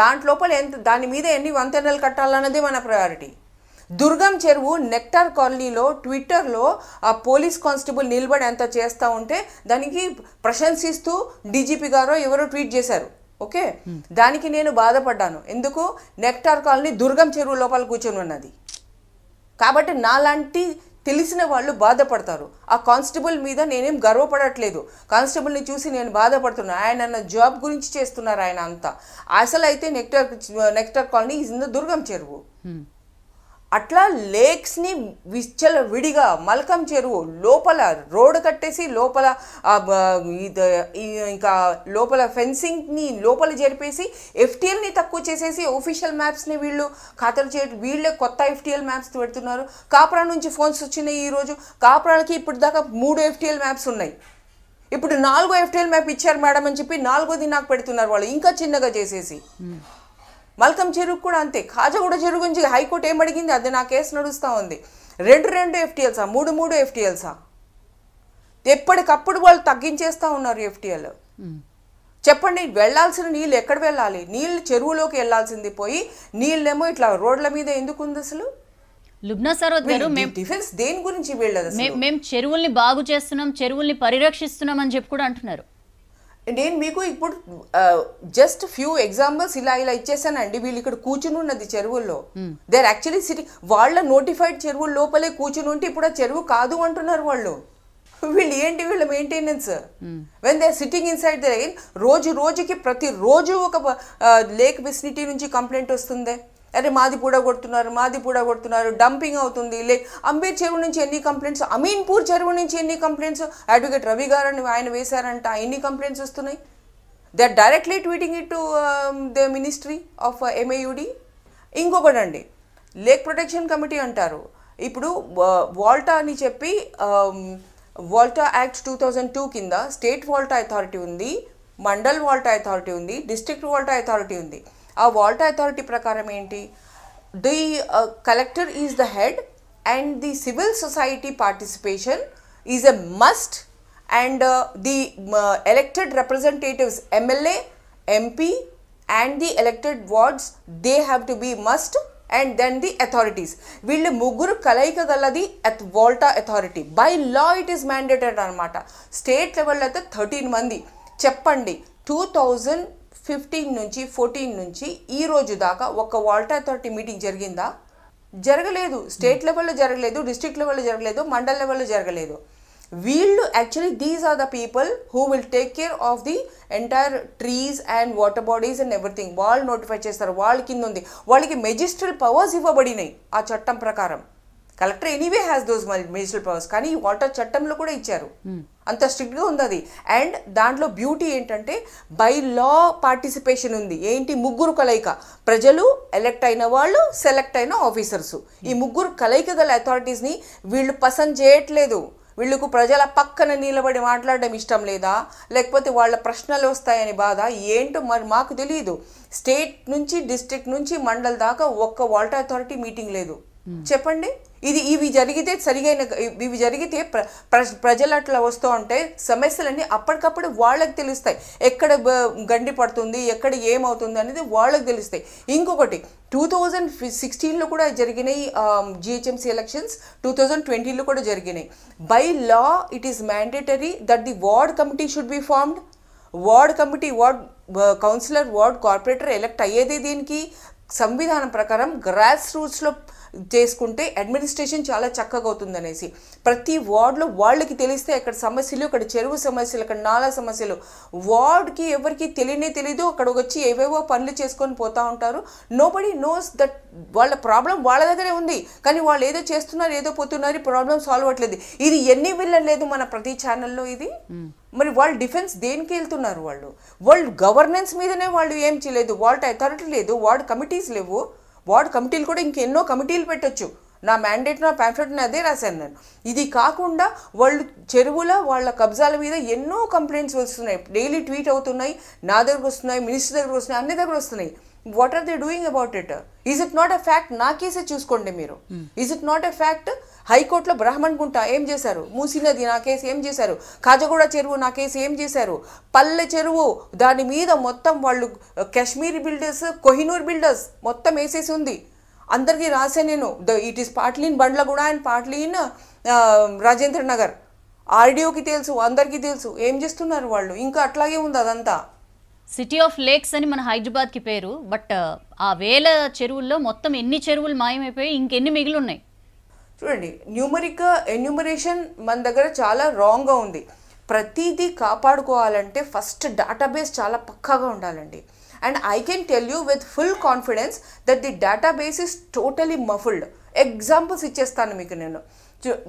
Speaker 2: దాంట్లోపల ఎంత దాని మీద ఎన్ని వంతెనలు కట్టాలన్నదే మన ప్రయారిటీ దుర్గం చెరువు నెక్టార్ కాలనీలో ట్విట్టర్లో ఆ పోలీస్ కానిస్టేబుల్ నిలబడి ఎంత చేస్తూ ఉంటే దానికి ప్రశంసిస్తూ డీజీపీ గారో ఎవరో ట్వీట్ చేశారు ఓకే దానికి నేను బాధపడ్డాను ఎందుకు నెక్టార్ కాలనీ దుర్గం చెరువు లోపల కూర్చొని ఉన్నది కాబట్టి నాలాంటి తెలిసిన వాళ్ళు బాధపడతారు ఆ కానిస్టేబుల్ మీద నేనేం గర్వపడట్లేదు కానిస్టేబుల్ని చూసి నేను బాధపడుతున్నాను ఆయన నా జాబ్ గురించి చేస్తున్నారు ఆయన అంతా అసలు అయితే nectar nectar colony is in the Durgam Cheruvu hmm. అట్లా లేక్స్ని విచ్చల విడిగా మలకం చెరువు లోపల రోడ్డు కట్టేసి లోపల ఇంకా లోపల ఫెన్సింగ్ని లోపల జరిపేసి ఎఫ్టీఎల్ని తక్కువ చేసేసి ఒఫీషియల్ మ్యాప్స్ని వీళ్ళు ఖాతరు చే వీళ్ళే కొత్త ఎఫ్టీఎల్ మ్యాప్స్ పెడుతున్నారు కాపురా నుంచి ఫోన్స్ వచ్చినాయి ఈరోజు కాపురాలకి ఇప్పుడు దాకా మూడు ఎఫ్టీఎల్ మ్యాప్స్ ఉన్నాయి ఇప్పుడు నాలుగో ఎఫ్టీఎల్ మ్యాప్ ఇచ్చారు మేడం అని చెప్పి నాలుగోది నాకు పెడుతున్నారు వాళ్ళు ఇంకా చిన్నగా చేసేసి మల్కం చెరుకు కూడా అంతే కాజగూడ చెరువు గురించి హైకోర్టు ఏం అడిగింది అది నా కేసు నడుస్తూ ఉంది రెండు రెండు ఎఫ్టీఎల్సా మూడు మూడు ఎఫ్టీఎల్సా ఎప్పటికప్పుడు వాళ్ళు తగ్గించేస్తూ ఉన్నారు ఎఫ్టీఎల్ చెప్పండి వెళ్లాల్సిన నీళ్ళు ఎక్కడ వెళ్ళాలి నీళ్ళు చెరువులోకి వెళ్లాల్సింది పోయి నీళ్ళేమో ఇట్లా రోడ్ల మీద ఎందుకు ఉంది అసలు
Speaker 1: డిఫెన్స్ దేని గురించి వెళ్ళదు మేము చెరువుల్ని బాగు చేస్తున్నాం చెరువుల్ని పరిరక్షిస్తున్నాం అని చెప్పి కూడా అంటున్నారు నేను
Speaker 2: మీకు ఇప్పుడు జస్ట్ ఫ్యూ ఎగ్జాంపుల్స్ ఇలా ఇలా ఇచ్చేసానండి వీళ్ళు ఇక్కడ కూర్చుని ఉన్నది చెరువుల్లో దే ఆర్ యాక్చువల్లీ సిటీ వాళ్ళ నోటిఫైడ్ చెరువు లోపలే కూర్చుని ఉంటే ఇప్పుడు ఆ చెరువు కాదు అంటున్నారు వాళ్ళు [laughs] వీళ్ళు ఏంటి వీళ్ళ maintenance when they sitting inside the రోజు రోజుకి ప్రతి రోజు ఒక లేక్ ఫెసిలిటీ నుంచి కంప్లైంట్ వస్తుంది అరే మాది పూడ కొడుతున్నారు మాది పూడ కొడుతున్నారు డంపింగ్ అవుతుంది లే అంబేద్ చెరువు నుంచి ఎన్ని కంప్లైంట్స్ అమీన్పూర్ చెరువు నుంచి ఎన్ని కంప్లైంట్స్ అడ్వకేట్ రవి గారని ఆయన వేశారంట ఎన్ని కంప్లైంట్స్ వస్తున్నాయి they are directly tweeting it to the ministry of MAUD అండి లేక్ ప్రొటెక్షన్ కమిటీ అంటారు ఇప్పుడు వాల్టా అని చెప్పి um, WALTA act two thousand two కింద స్టేట్ వాల్టా అథారిటీ ఉంది మండల్ వాల్టా అథారిటీ ఉంది డిస్ట్రిక్ట్ వాల్టా అథారిటీ ఉంది ఆ వాల్ట్ అథారిటీ ప్రకారం ఏంటి the collector is the head and the civil society participation is a must and the elected representatives MLA MP and the elected wards they have to be must and then the authorities వీళ్ళు ముగ్గురు కలయిక గలది at WALTA authority by law it is mandated అనమాట state లెవెల్లో అయితే thirteen మంది చెప్పండి two thousand fifteen నుంచి ఫోర్టీన్ నుంచి ఈ రోజు దాకా ఒక్క వాల్టర్ అథారిటీ మీటింగ్ జరిగిందా జరగలేదు స్టేట్ లెవెల్లో జరగలేదు డిస్ట్రిక్ట్ లెవెల్లో జరగలేదు మండల్ లెవెల్లో జరగలేదు వీళ్ళు actually these are the people who will take care of the entire trees and water bodies and everything వాళ్ళు నోటిఫై చేస్తారు వాళ్ళ కింద ఉంది వాళ్ళకి మెజిస్ట్రల్ పవర్స్ ఇవ్వబడినాయి ఆ చట్టం ప్రకారం collector anyway has those medicinal powers కానీ ఈ వాటర్ చట్టంలో కూడా ఇచ్చారు hmm. అంత స్ట్రిక్ట్గా ఉంది అది అండ్ దాంట్లో బ్యూటీ ఏంటంటే బై లా పార్టిసిపేషన్ ఉంది ఏంటి ముగ్గురు కలయిక ప్రజలు ఎలెక్ట్ అయిన వాళ్ళు సెలెక్ట్ అయిన ఆఫీసర్స్ ఈ hmm. ముగ్గురు కలయిక గల అథారిటీస్ని వీళ్ళు పసంద్ చేయట్లేదు వీళ్ళకు ప్రజల పక్కన నిలబడి మాట్లాడడం ఇష్టం లేదా లేకపోతే వాళ్ళ ప్రశ్నలు వస్తాయని బాధ ఏంటో మరి మాకు తెలియదు స్టేట్ నుంచి డిస్ట్రిక్ట్ నుంచి మండల్ దాకా ఒక్క వాటర్ అథారిటీ మీటింగ్ లేదు Hmm. చెప్పండి ఇది ఇవి జరిగితే సరిగైన ఇవి జరిగితే ప్ర ప్రజలు అట్లా వస్తూ ఉంటే సమస్యలన్నీ అప్పటికప్పుడు వాళ్ళకి తెలుస్తాయి ఎక్కడ గండి పడుతుంది ఎక్కడ ఏమవుతుంది అనేది వాళ్ళకి తెలుస్తాయి ఇంకొకటి టూ థౌజండ్ సిక్స్టీన్లో కూడా జరిగినాయి జిహెచ్ఎంసీ ఎలక్షన్స్ టూ థౌజండ్ ట్వంటీలో కూడా జరిగినాయి by law it is mandatory that the ward committee should be formed ward committee ward councillor ward corporator elect అయ్యేది దీనికి సంవిధానం ప్రకారం గ్రాస్ రూట్స్లో చేసుకుంటే అడ్మినిస్ట్రేషన్ చాలా చక్కగా అవుతుందనేసి ప్రతి వార్డులో వాళ్ళకి తెలిస్తే అక్కడ సమస్యలు అక్కడ చెరువు సమస్యలు అక్కడ నాలా సమస్యలు వార్డ్కి ఎవరికి తెలియనే తెలీదు అక్కడ వచ్చి ఏవేవో పనులు చేసుకొని పోతూ ఉంటారు నోబడి నోస్ దట్ వాళ్ళ ప్రాబ్లం వాళ్ళ దగ్గరే ఉంది కానీ వాళ్ళు ఏదో చేస్తున్నారు ఏదో పోతున్నారు ప్రాబ్లం సాల్వ్ అవ్వట్లేదు ఇది ఎన్ని వెళ్ళలేదు మన ప్రతి ఛానల్లో ఇది మరి వాళ్ళు డిఫెన్స్ దేనికి వెళ్తున్నారు వాళ్ళు వాళ్ళు గవర్నెన్స్ మీదనే వాళ్ళు ఏం చేయలేదు వాళ్ళ అథారిటీ లేదు వార్డ్ కమిటీస్ లేవు వార్డ్ కమిటీలు కూడా ఇంకెన్నో కమిటీలు పెట్టచ్చు నా మ్యాండేట్ నా ప్యాంఫ్లెట్ అదే రాశాను నేను ఇది కాకుండా వాళ్ళు చెరువుల వాళ్ళ కబ్జాల మీద ఎన్నో కంప్లైంట్స్ వస్తున్నాయి డైలీ ట్వీట్ అవుతున్నాయి నా దగ్గర వస్తున్నాయి మినిస్టర్ దగ్గర వస్తున్నాయి అన్ని దగ్గర వస్తున్నాయి what are they doing about it is it not a fact నా కేసే చూసుకోండి మీరు is it not a fact హైకోర్టులో బ్రాహ్మణ్ గుంట ఏం చేశారు మూసినది నా కేసు ఏం చేశారు కాజగూడ చెరువు నా కేసు ఏం చేశారు పల్లె చెరువు దాని మీద మొత్తం వాళ్ళు కాశ్మీర్ బిల్డర్స్ కోహినూర్ బిల్డర్స్ మొత్తం వేసేసి ఉంది అందరికీ రాసే నేను ద ఇట్ ఈస్ పాట్లీన్ బండ్లగూడ అండ్ పాట్లీన్ రాజేంద్ర నగర్
Speaker 1: ఆర్డీఓకి తెలుసు అందరికీ తెలుసు ఏం చేస్తున్నారు వాళ్ళు ఇంకా అట్లాగే ఉంది అదంతా సిటీ ఆఫ్ లేక్స్ అని మన హైదరాబాద్కి పేరు బట్ ఆ వేల చెరువుల్లో మొత్తం ఎన్ని చెరువులు మాయమైపోయి ఇంకెన్ని మిగిలి ఉన్నాయి
Speaker 2: చూడండి న్యూమరిక ఎన్యూమరేషన్ మన దగ్గర చాలా రాంగ్గా ఉంది ప్రతిదీ కాపాడుకోవాలంటే ఫస్ట్ డేటాబేస్ చాలా పక్కాగా ఉండాలండి and I can tell you with full confidence that the database is totally muffled examples ఇచ్చేస్తాను మీకు నేను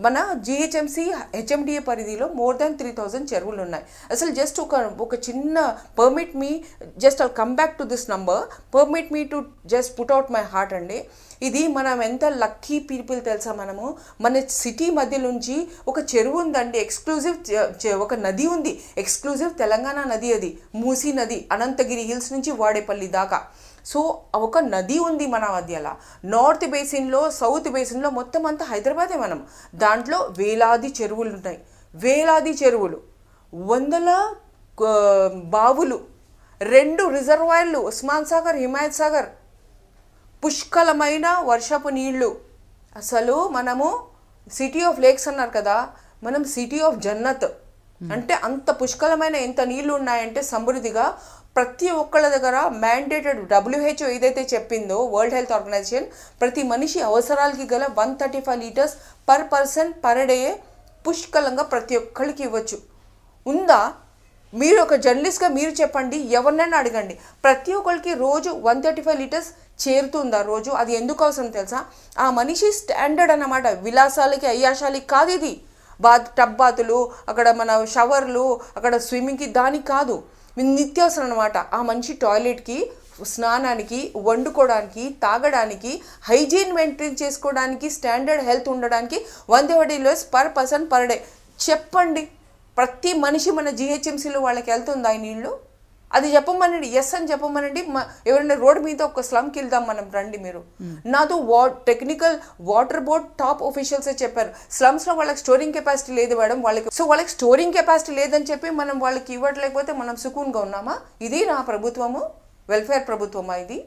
Speaker 2: మన జిహెచ్ఎంసి హెచ్ఎండిఏ పరిధిలో మోర్ దాన్ త్రీ థౌజండ్ చెరువులు ఉన్నాయి అసలు జస్ట్ ఒక ఒక చిన్న permit me just I come back to this number permit me to just put out my heart అండి ఇది మనం ఎంత లక్కీ పీపుల్ తెలుసా మనము మన సిటీ మధ్య నుంచి ఒక చెరువు ఉందండి ఎక్స్క్లూజివ్ ఒక నది ఉంది ఎక్స్క్లూజివ్ తెలంగాణ నది అది మూసీ నది అనంతగిరి హిల్స్ నుంచి వాడేపల్లి దాకా సో ఒక నది ఉంది మన మధ్యలో నార్త్ బేసిన్లో సౌత్ బేసిన్లో మొత్తం అంతా హైదరాబాదే మనం దాంట్లో వేలాది చెరువులు ఉంటాయి వేలాది చెరువులు వందల బావులు రెండు రిజర్వాయర్లు ఉస్మాన్ సాగర్ హిమాయత్ సాగర్ పుష్కలమైన వర్షపు నీళ్లు అసలు మనము సిటీ ఆఫ్ లేక్స్ అన్నారు కదా మనం సిటీ ఆఫ్ జన్నత్ అంటే అంత పుష్కలమైన ఎంత నీళ్లు ఉన్నాయంటే సమృద్ధిగా ప్రతి ఒక్కళ్ళ దగ్గర మ్యాండేటెడ్ డబ్ల్యూహెచ్ఓ ఏదైతే చెప్పిందో వరల్డ్ హెల్త్ ఆర్గనైజేషన్ ప్రతి మనిషి అవసరాలకి గల one thirty five litres per person per day పుష్కలంగా ప్రతి ఒక్కరికి ఇవ్వచ్చు ఉందా మీరు ఒక జర్నలిస్ట్గా మీరు చెప్పండి ఎవరినైనా అడగండి ప్రతి ఒక్కరికి రోజు వన్ థర్టీ ఫైవ్ లీటర్స్ చేరుతుందా రోజు అది ఎందుకు అవసరం తెలుసా ఆ మనిషి స్టాండర్డ్ అన్నమాట విలాసాలకి అయ్యాశాలకి కాదు ఇది బాత్ టబ్ బాతులు అక్కడ మన షవర్లు అక్కడ స్విమ్మింగ్కి దానికి కాదు నిత్యావసరం అనమాట ఆ మనిషి టాయిలెట్కి స్నానానికి వండుకోవడానికి తాగడానికి హైజీన్ మెయింటైన్ చేసుకోవడానికి స్టాండర్డ్ హెల్త్ ఉండడానికి one thirty per person per day చెప్పండి ప్రతి మనిషి మన జిహెచ్ఎంసీలో వాళ్ళకి వెళ్తుందా ఈ నీళ్ళు అది చెప్పమనండి ఎస్ అని చెప్పమనండి ఎవరైనా రోడ్ మీద ఒక స్లమ్కి వెళ్దాం మనం రండి మీరు నాతో వా టెక్నికల్ వాటర్ బోర్డ్ టాప్ ఆఫీషియల్సే చెప్పారు స్లమ్స్లో వాళ్ళకి స్టోరింగ్ కెపాసిటీ లేదు మేడం వాళ్ళకి సో వాళ్ళకి స్టోరింగ్ కెపాసిటీ లేదని చెప్పి మనం వాళ్ళకి ఇవ్వట్లేకపోతే మనం సుకూన్గా ఉన్నామా ఇది నా ప్రభుత్వము వెల్ఫేర్ ప్రభుత్వమా ఇది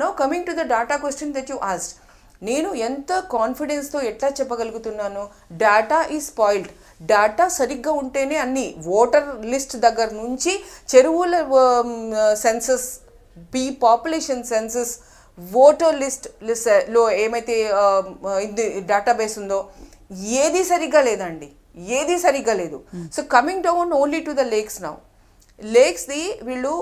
Speaker 2: no coming to the data question that you asked నేను ఎంత కాన్ఫిడెన్స్తో ఎట్లా చెప్పగలుగుతున్నాను డాటా ఈజ్ స్పాయిల్డ్ డేటా సరిగ్గా ఉంటేనే అన్ని ఓటర్ లిస్ట్ దగ్గర నుంచి చెరువుల census B population census voter list లో ఏమైతే డేటాబేస్ ఉందో ఏది సరిగ్గా లేదండి ఏది సరిగ్గా లేదు hmm. So coming down only to the lakes now లేక్స్ది వీళ్ళు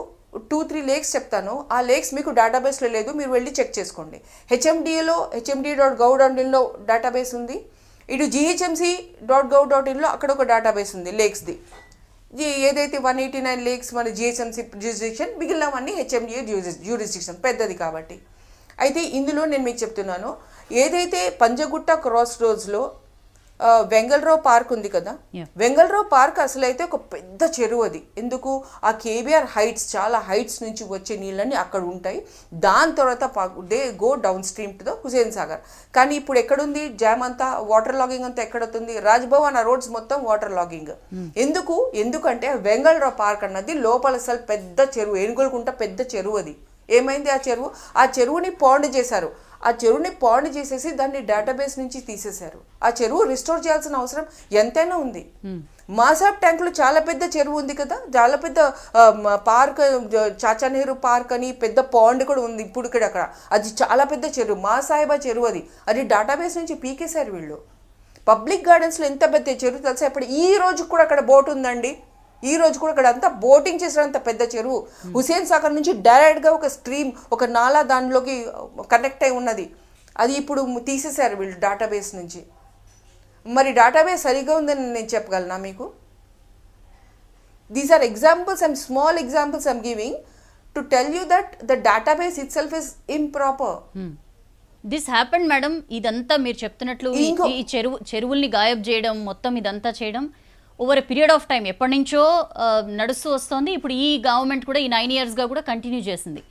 Speaker 2: టూ త్రీ లేక్స్ చెప్తాను ఆ లేక్స్ మీకు డేటాబేస్లో లేదు మీరు వెళ్ళి చెక్ చేసుకోండి హెచ్ఎండిఏలో హెచ్ఎండిఏ డాట్ గవ్ డాట్ ఇన్లో డేటాబేస్ ఉంది ఇటు జిహెచ్ఎంసీ డాట్ గవ్ డాట్ ఇన్లో అక్కడ ఒక డేటాబేస్ ఉంది లేక్స్ది ఏదైతే వన్ ఎయిటీ నైన్ లేక్స్ మన జిహెచ్ఎంసీ జ్యూరిస్టిక్షన్ మిగిలినవన్నీ హెచ్ఎండిఏ జ్యూరిస్టిక్షన్ పెద్దది కాబట్టి అయితే ఇందులో నేను మీకు చెప్తున్నాను ఏదైతే పంజగుట్ట క్రాస్ రోడ్స్లో వెంగళరావు పార్క్ ఉంది కదా వెంగళరావు పార్క్ అసలు అయితే ఒక పెద్ద చెరువు అది ఎందుకు ఆ కేబిఆర్ హైట్స్ చాలా హైట్స్ నుంచి వచ్చే నీళ్ళని అక్కడ ఉంటాయి దాని తర్వాత they go downstream to the Hussain Sagar కానీ ఇప్పుడు ఎక్కడుంది జామ్ అంతా వాటర్ లాగింగ్ అంతా ఎక్కడవుతుంది రాజ్భవన్ ఆ రోడ్స్ మొత్తం వాటర్ లాగింగ్ hmm. ఎందుకు ఎందుకంటే వెంగళరావు పార్క్ అన్నది లోపల అసలు పెద్ద చెరువు ఏనుగులకుంట పెద్ద చెరువు అది ఏమైంది ఆ చెరువు ఆ చెరువుని పాండ్ చేశారు ఆ చెరువుని పాండ్ చేసేసి దాన్ని డేటాబేస్ నుంచి తీసేశారు ఆ చెరువు రిస్టోర్ చేయాల్సిన అవసరం ఎంతైనా ఉంది hmm. మాసాబ్ ట్యాంక్లో చాలా పెద్ద చెరువు ఉంది కదా చాలా పెద్ద పార్క్ చాచా నెహ్రూ పార్క్ అని పెద్ద పాండ్ కూడా ఉంది ఇప్పుడు ఇక్కడ అక్కడ అది చాలా పెద్ద చెరువు మా సాహిబా చెరువు అది అది డేటాబేస్ నుంచి పీకేశారు వీళ్ళు పబ్లిక్ గార్డెన్స్లో ఎంత పెద్ద చెరువు తెలుసా ఇప్పుడు ఈ రోజు కూడా అక్కడ బోట్ ఉందండి ఈ రోజు కూడా ఇక్కడ అంతా బోటింగ్ చేసినంత పెద్ద చెరువు hmm. హుసేన్ సాగర్ నుంచి డైరెక్ట్గా ఒక స్ట్రీమ్ ఒక నాలా దానిలోకి కనెక్ట్ అయి ఉన్నది అది ఇప్పుడు తీసేశారు వీళ్ళు డేటాబేస్ నుంచి మరి డేటాబేస్ సరిగా ఉందని నేను చెప్పగలనా మీకు these are examples I'm small examples I'm giving
Speaker 1: to tell you that the database itself is improper this happen madam ఇదంతా మీరు చెప్తున్నట్లు ఈ చెరువు చెరువుల్ని గాయబ్ చేయడం మొత్తం ఇదంతా చేయడం over a period of time ఎప్పటి నుంచో నడుస్తూ వస్తుంది ఇప్పుడు ఈ గవర్నమెంట్ కూడా ఈ నైన్ ఇయర్స్గా కూడా కంటిన్యూ చేసింది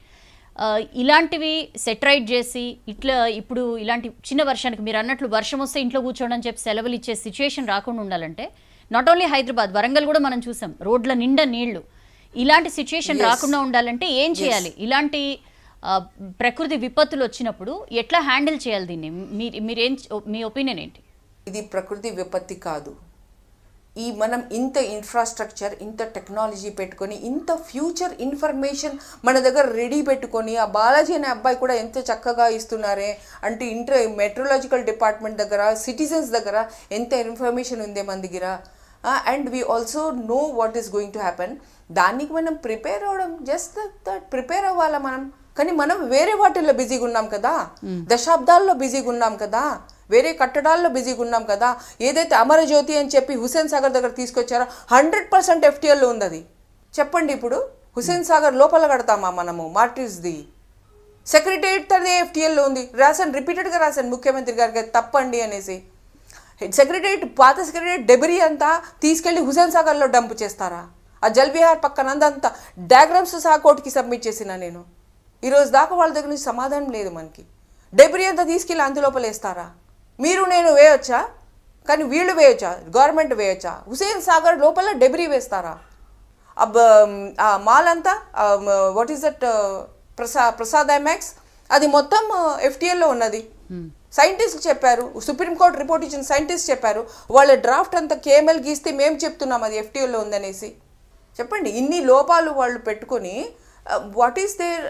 Speaker 1: ఇలాంటివి సెటరైట్ చేసి ఇట్లా ఇప్పుడు ఇలాంటి చిన్న వర్షానికి మీరు అన్నట్లు వర్షం వస్తే ఇంట్లో కూర్చోండి అని చెప్పి సెలవులు ఇచ్చే సిచ్యువేషన్ రాకుండా ఉండాలంటే నాట్ ఓన్లీ హైదరాబాద్ వరంగల్ కూడా మనం చూసాం రోడ్ల నిండా నీళ్లు ఇలాంటి సిచ్యువేషన్ రాకుండా ఉండాలంటే ఏం చేయాలి ఇలాంటి ప్రకృతి విపత్తులు వచ్చినప్పుడు ఎట్లా హ్యాండిల్ చేయాలి దీన్ని మీరు మీరేం మీ ఒపీనియన్ ఏంటి ఇది ప్రకృతి విపత్తి కాదు
Speaker 2: ఈ మనం ఇంత ఇన్ఫ్రాస్ట్రక్చర్ ఇంత టెక్నాలజీ పెట్టుకొని ఇంత ఫ్యూచర్ ఇన్ఫర్మేషన్ మన దగ్గర రెడీ పెట్టుకొని ఆ బాలాజీ అనే అబ్బాయి కూడా ఎంత చక్కగా ఇస్తున్నారే అంటే ఇంటర్ మెట్రాలజికల్ డిపార్ట్మెంట్ దగ్గర సిటిజన్స్ దగ్గర ఎంత ఇన్ఫర్మేషన్ ఉందే మన దగ్గర and we also know what is going to happen దానికి మనం ప్రిపేర్ అవ్వడం జస్ట్ దట్ ప్రిపేర్ అవ్వాలా మనం కానీ మనం వేరే వాటిల్లో బిజీగా ఉన్నాం కదా hmm. దశాబ్దాల్లో బిజీగా ఉన్నాం కదా వేరే కట్టడాల్లో బిజీగా ఉన్నాం కదా ఏదైతే అమరజ్యోతి అని చెప్పి హుసేన్ సాగర్ దగ్గర తీసుకొచ్చారో హండ్రెడ్ పర్సెంట్ ఎఫ్టీఎల్లో ఉంది అది చెప్పండి ఇప్పుడు హుసేన్ సాగర్ లోపల కడతామా మనము మార్టిస్ది సెక్రటేరియట్ తది ఎఫ్టీఎల్లో ఉంది రాశాను రిపీటెడ్గా రాశాను ముఖ్యమంత్రి గారికి తప్పండి అనేసి సెక్రటేరియట్ పాత సెక్రటేరియట్ డెబరీ అంతా తీసుకెళ్లి హుసేన్ సాగర్లో డంప్ చేస్తారా ఆ జల్బిహార్ పక్కన అంతా డయాగ్రామ్స్ సహా కోర్టుకి సబ్మిట్ చేసిన నేను ఈరోజు దాకా వాళ్ళ దగ్గర నుంచి సమాధానం లేదు మనకి డెబ్రీ అంతా తీసుకెళ్ళి అందులోపలేస్తారా మీరు నేను వేయొచ్చా కానీ వీళ్ళు వేయొచ్చా గవర్నమెంట్ వేయొచ్చా హుసేన్ సాగర్ లోపల డెబ్రీ వేస్తారా ఆ మాల్ అంతా వాట్ ఈస్ దట్ ప్రసా ప్రసాద్ ఐమాక్స్ అది మొత్తం ఎఫ్టీఎల్లో ఉన్నది సైంటిస్ట్ hmm. చెప్పారు సుప్రీంకోర్టు రిపోర్ట్ ఇచ్చిన సైంటిస్ట్ చెప్పారు వాళ్ళ డ్రాఫ్ట్ అంతా కేఎంఎల్ గీస్తే మేము చెప్తున్నాం అది ఎఫ్టీఎల్లో ఉందనేసి చెప్పండి ఇన్ని లోపాలు వాళ్ళు పెట్టుకొని వాట్ ఈస్ దేర్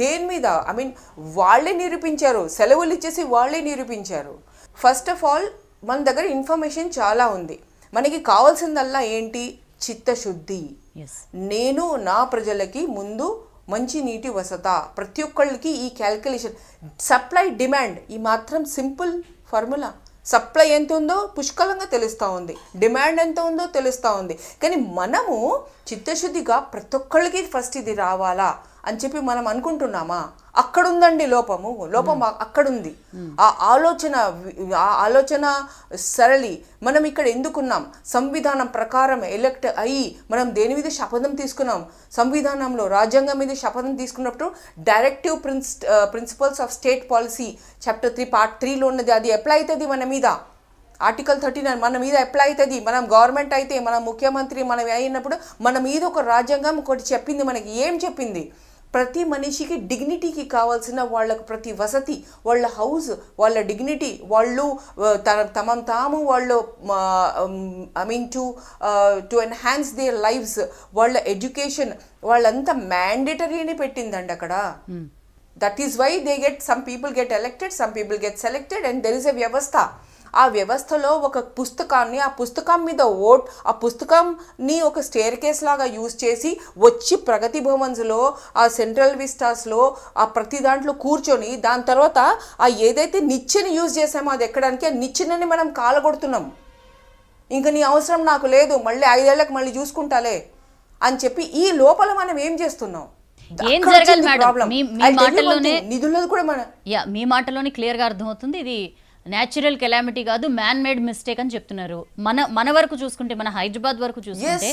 Speaker 2: దేని మీద ఐ మీన్ వాళ్ళే నిరూపించారు సెలవులు ఇచ్చేసి వాళ్ళే నిరూపించారు ఫస్ట్ ఆఫ్ ఆల్ మన దగ్గర ఇన్ఫర్మేషన్ చాలా ఉంది మనకి కావాల్సిందల్లా ఏంటి చిత్తశుద్ధి నేను నా ప్రజలకి ముందు మంచి నీటి వసత ప్రతి ఒక్కళ్ళకి ఈ క్యాల్కులేషన్ సప్లై డిమాండ్ ఈ మాత్రం సింపుల్ ఫార్ములా సప్లై ఎంత ఉందో పుష్కలంగా తెలుస్తూ ఉంది డిమాండ్ ఎంత ఉందో తెలుస్తూ ఉంది కానీ మనము చిత్తశుద్ధిగా ప్రతి ఒక్కళ్ళకి ఫస్ట్ ఇది రావాలా అని చెప్పి మనం అనుకుంటున్నామా అక్కడుందండి లోపము లోపం అక్కడుంది ఆ ఆలోచన ఆ ఆలోచన సరళి మనం ఇక్కడ ఎందుకున్నాం సంవిధానం ప్రకారం ఎలక్ట్ అయ్యి మనం దేని మీద శపథం తీసుకున్నాం సంవిధానంలో రాజ్యాంగం మీద శపథం తీసుకున్నప్పుడు directive prince principles of state policy chapter three part త్రీలో ఉన్నది అది అప్లై అవుతుంది మన మీద ఆర్టికల్ థర్టీ నైన్ మన మీద అప్లై అవుతుంది మనం గవర్నమెంట్ అయితే మనం ముఖ్యమంత్రి మనం అయినప్పుడు మన మీద ఒక రాజ్యాంగం ఒకటి చెప్పింది మనకి ఏం చెప్పింది ప్రతి మనిషికి డిగ్నిటీకి కావాల్సిన వాళ్ళకు ప్రతి వసతి వాళ్ళ హౌస్ వాళ్ళ డిగ్నిటీ వాళ్ళు తన తమం తాము వాళ్ళు I mean to to enhance their lives వాళ్ళ ఎడ్యుకేషన్ వాళ్ళంతా మ్యాండేటరీని పెట్టిందండి అక్కడ that is why they get some people get elected some people get selected and there is a వ్యవస్థ ఆ వ్యవస్థలో ఒక పుస్తకాన్ని ఆ పుస్తకం మీద ఓట్ ఆ పుస్తకంని ఒక స్టేర్ కేస్ లాగా యూజ్ చేసి వచ్చి ప్రగతి భవన్స్లో ఆ సెంట్రల్ విస్టాస్లో ఆ ప్రతి దాంట్లో కూర్చొని దాని తర్వాత ఆ ఏదైతే నిచ్చెని యూజ్ చేసామో అది ఎక్కడానికి ఆ నిచ్చెనని మనం కాలగొడుతున్నాం ఇంక నీ అవసరం నాకు లేదు మళ్ళీ ఐదేళ్లకు మళ్ళీ చూసుకుంటాలే అని చెప్పి ఈ లోపల మనం ఏం చేస్తున్నాం ఏం జరగాలి మేడం మీ మాటలోనే నిధులది కూడా మన
Speaker 1: మీ మాటలోనే క్లియర్గా అర్థమవుతుంది ఇది న్యాచురల్ కెలామిటీ కాదు మ్యాన్ మేడ్ మిస్టేక్ అని చెప్తున్నారు మన మన వరకు చూసుకుంటే మన హైదరాబాద్ వరకు చూసుకుంటే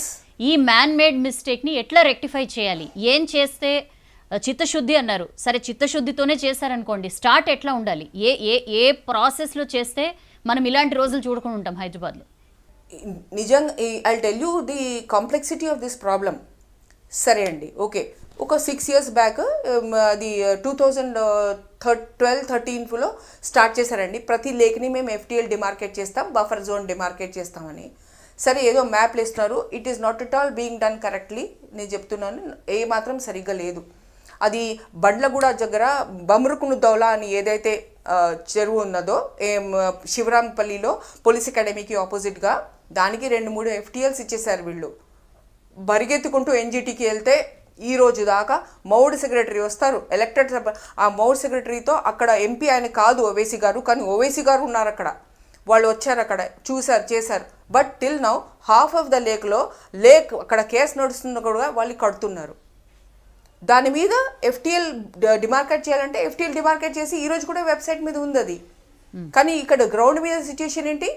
Speaker 1: ఈ మ్యాన్ మేడ్ మిస్టేక్ని ఎట్లా రెక్టిఫై చేయాలి ఏం చేస్తే చిత్తశుద్ధి అన్నారు సరే చిత్తశుద్ధితోనే చేశారనుకోండి స్టార్ట్ ఎట్లా ఉండాలి ఏ ఏ ఏ ప్రాసెస్లో చేస్తే మనం ఇలాంటి రోజులు చూడకుండా ఉంటాం హైదరాబాద్లో నిజంగా
Speaker 2: I tell you the complexity of this problem సరే అండి ఓకే ఒక సిక్స్ ఇయర్స్ బ్యాక్ అది two uh, thousand third twelve థర్టీన్త్లో స్టార్ట్ చేశారండి ప్రతి లేక్ని మేము ఎఫ్టీఎల్ డిమార్కేట్ చేస్తాం బఫర్ జోన్ డిమార్కేట్ చేస్తామని సరే ఏదో మ్యాప్ వేస్తున్నారు it is not at all being done correctly నేను చెప్తున్నాను ఏ మాత్రం సరిగ్గా లేదు అది బండ్లగూడ దగ్గర బమ్రుకును దౌలా అని ఏదైతే చెరువు ఉన్నదో ఏం శివరాంపల్లిలో పోలీస్ అకాడమీకి ఆపోజిట్గా దానికి రెండు మూడు ఎఫ్టీఎల్స్ ఇచ్చేశారు వీళ్ళు బరిగెత్తుకుంటూ ఎన్జిటికి వెళ్తే ఈ రోజు దాకా మౌడ్ సెక్రటరీ వస్తారు ఎలక్టెడ్ ఆ మౌడ్ సెక్రటరీతో అక్కడ ఎంపీ ఆయన కాదు ఓవైసీ గారు కానీ ఓవైసీ గారు ఉన్నారు అక్కడ వాళ్ళు వచ్చారు అక్కడ చూశారు చేశారు but till now half of the లేక్లో లేక్ అక్కడ కేసు నడుస్తున్న కూడా వాళ్ళు కడుతున్నారు దాని మీద ఎఫ్టీఎల్ డిమార్కెట్ చేయాలంటే ఎఫ్టీఎల్ డిమార్కెట్ చేసి ఈరోజు కూడా వెబ్సైట్ మీద ఉంది అది hmm. కానీ ఇక్కడ గ్రౌండ్ మీద సిచ్యుయేషన్ ఏంటి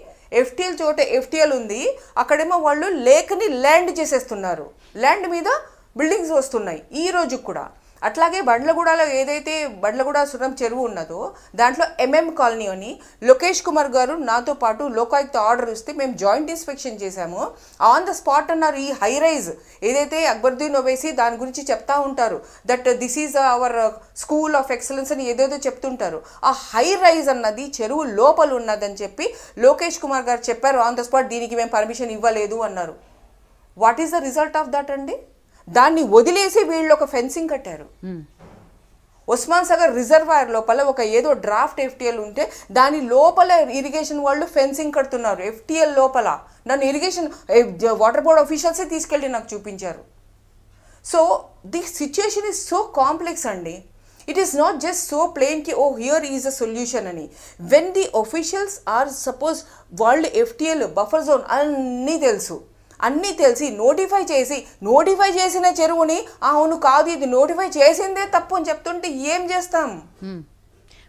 Speaker 2: ఎఫ్టీఎల్ చోట ఎఫ్టీఎల్ ఉంది అక్కడేమో వాళ్ళు లేక్ని ల్యాండ్ చేసేస్తున్నారు ల్యాండ్ మీద బిల్డింగ్స్ వస్తున్నాయి ఈ రోజు కూడా అట్లాగే బండ్లగూడలో ఏదైతే బండ్లగూడ సురం చెరువు ఉన్నదో దాంట్లో ఎంఎం కాలనీ అని లోకేష్ కుమార్ గారు నాతో పాటు లోకాయుక్త ఆర్డర్ ఇస్తే మేము జాయింట్ ఇన్స్పెక్షన్ చేశాము ఆన్ ద స్పాట్ అన్నారు ఈ హై రైజ్ ఏదైతే అక్బర్దీన్ ఓవేసి దాని గురించి చెప్తా ఉంటారు that this is our school of excellence అని ఏదేదో చెప్తుంటారు ఆ హై రైజ్ అన్నది చెరువు లోపల ఉన్నదని చెప్పి లోకేష్ కుమార్ గారు చెప్పారు ఆన్ ద స్పాట్ దీనికి మేము పర్మిషన్ ఇవ్వలేదు అన్నారు what is the result of that అండి దాన్ని వదిలేసి వీళ్ళు ఒక ఫెన్సింగ్ కట్టారు ఉస్మాన్ సాగర్ రిజర్వాయర్ లోపల ఒక ఏదో డ్రాఫ్ట్ ఎఫ్టీఎల్ ఉంటే దాని లోపల ఇరిగేషన్ వాళ్ళు ఫెన్సింగ్ కడుతున్నారు ఎఫ్టీఎల్ లోపల నన్ను ఇరిగేషన్ వాటర్ బోర్డ్ ఆఫీషియల్సే తీసుకెళ్ళి నాకు చూపించారు so the situation is so complex అండి it is not just so కి ఓ హియర్ ఈజ్ అ సొల్యూషన్ అని when the officials are suppose world FTL buffer zone అన్నీ తెలుసు అన్నీ తెలిసి నోటిఫై చేసి నోటిఫై చేసిన చెరువుని అవును కాదు ఇది నోటిఫై చేసిందే తప్పు అని చెప్తుంటే ఏం చేస్తాం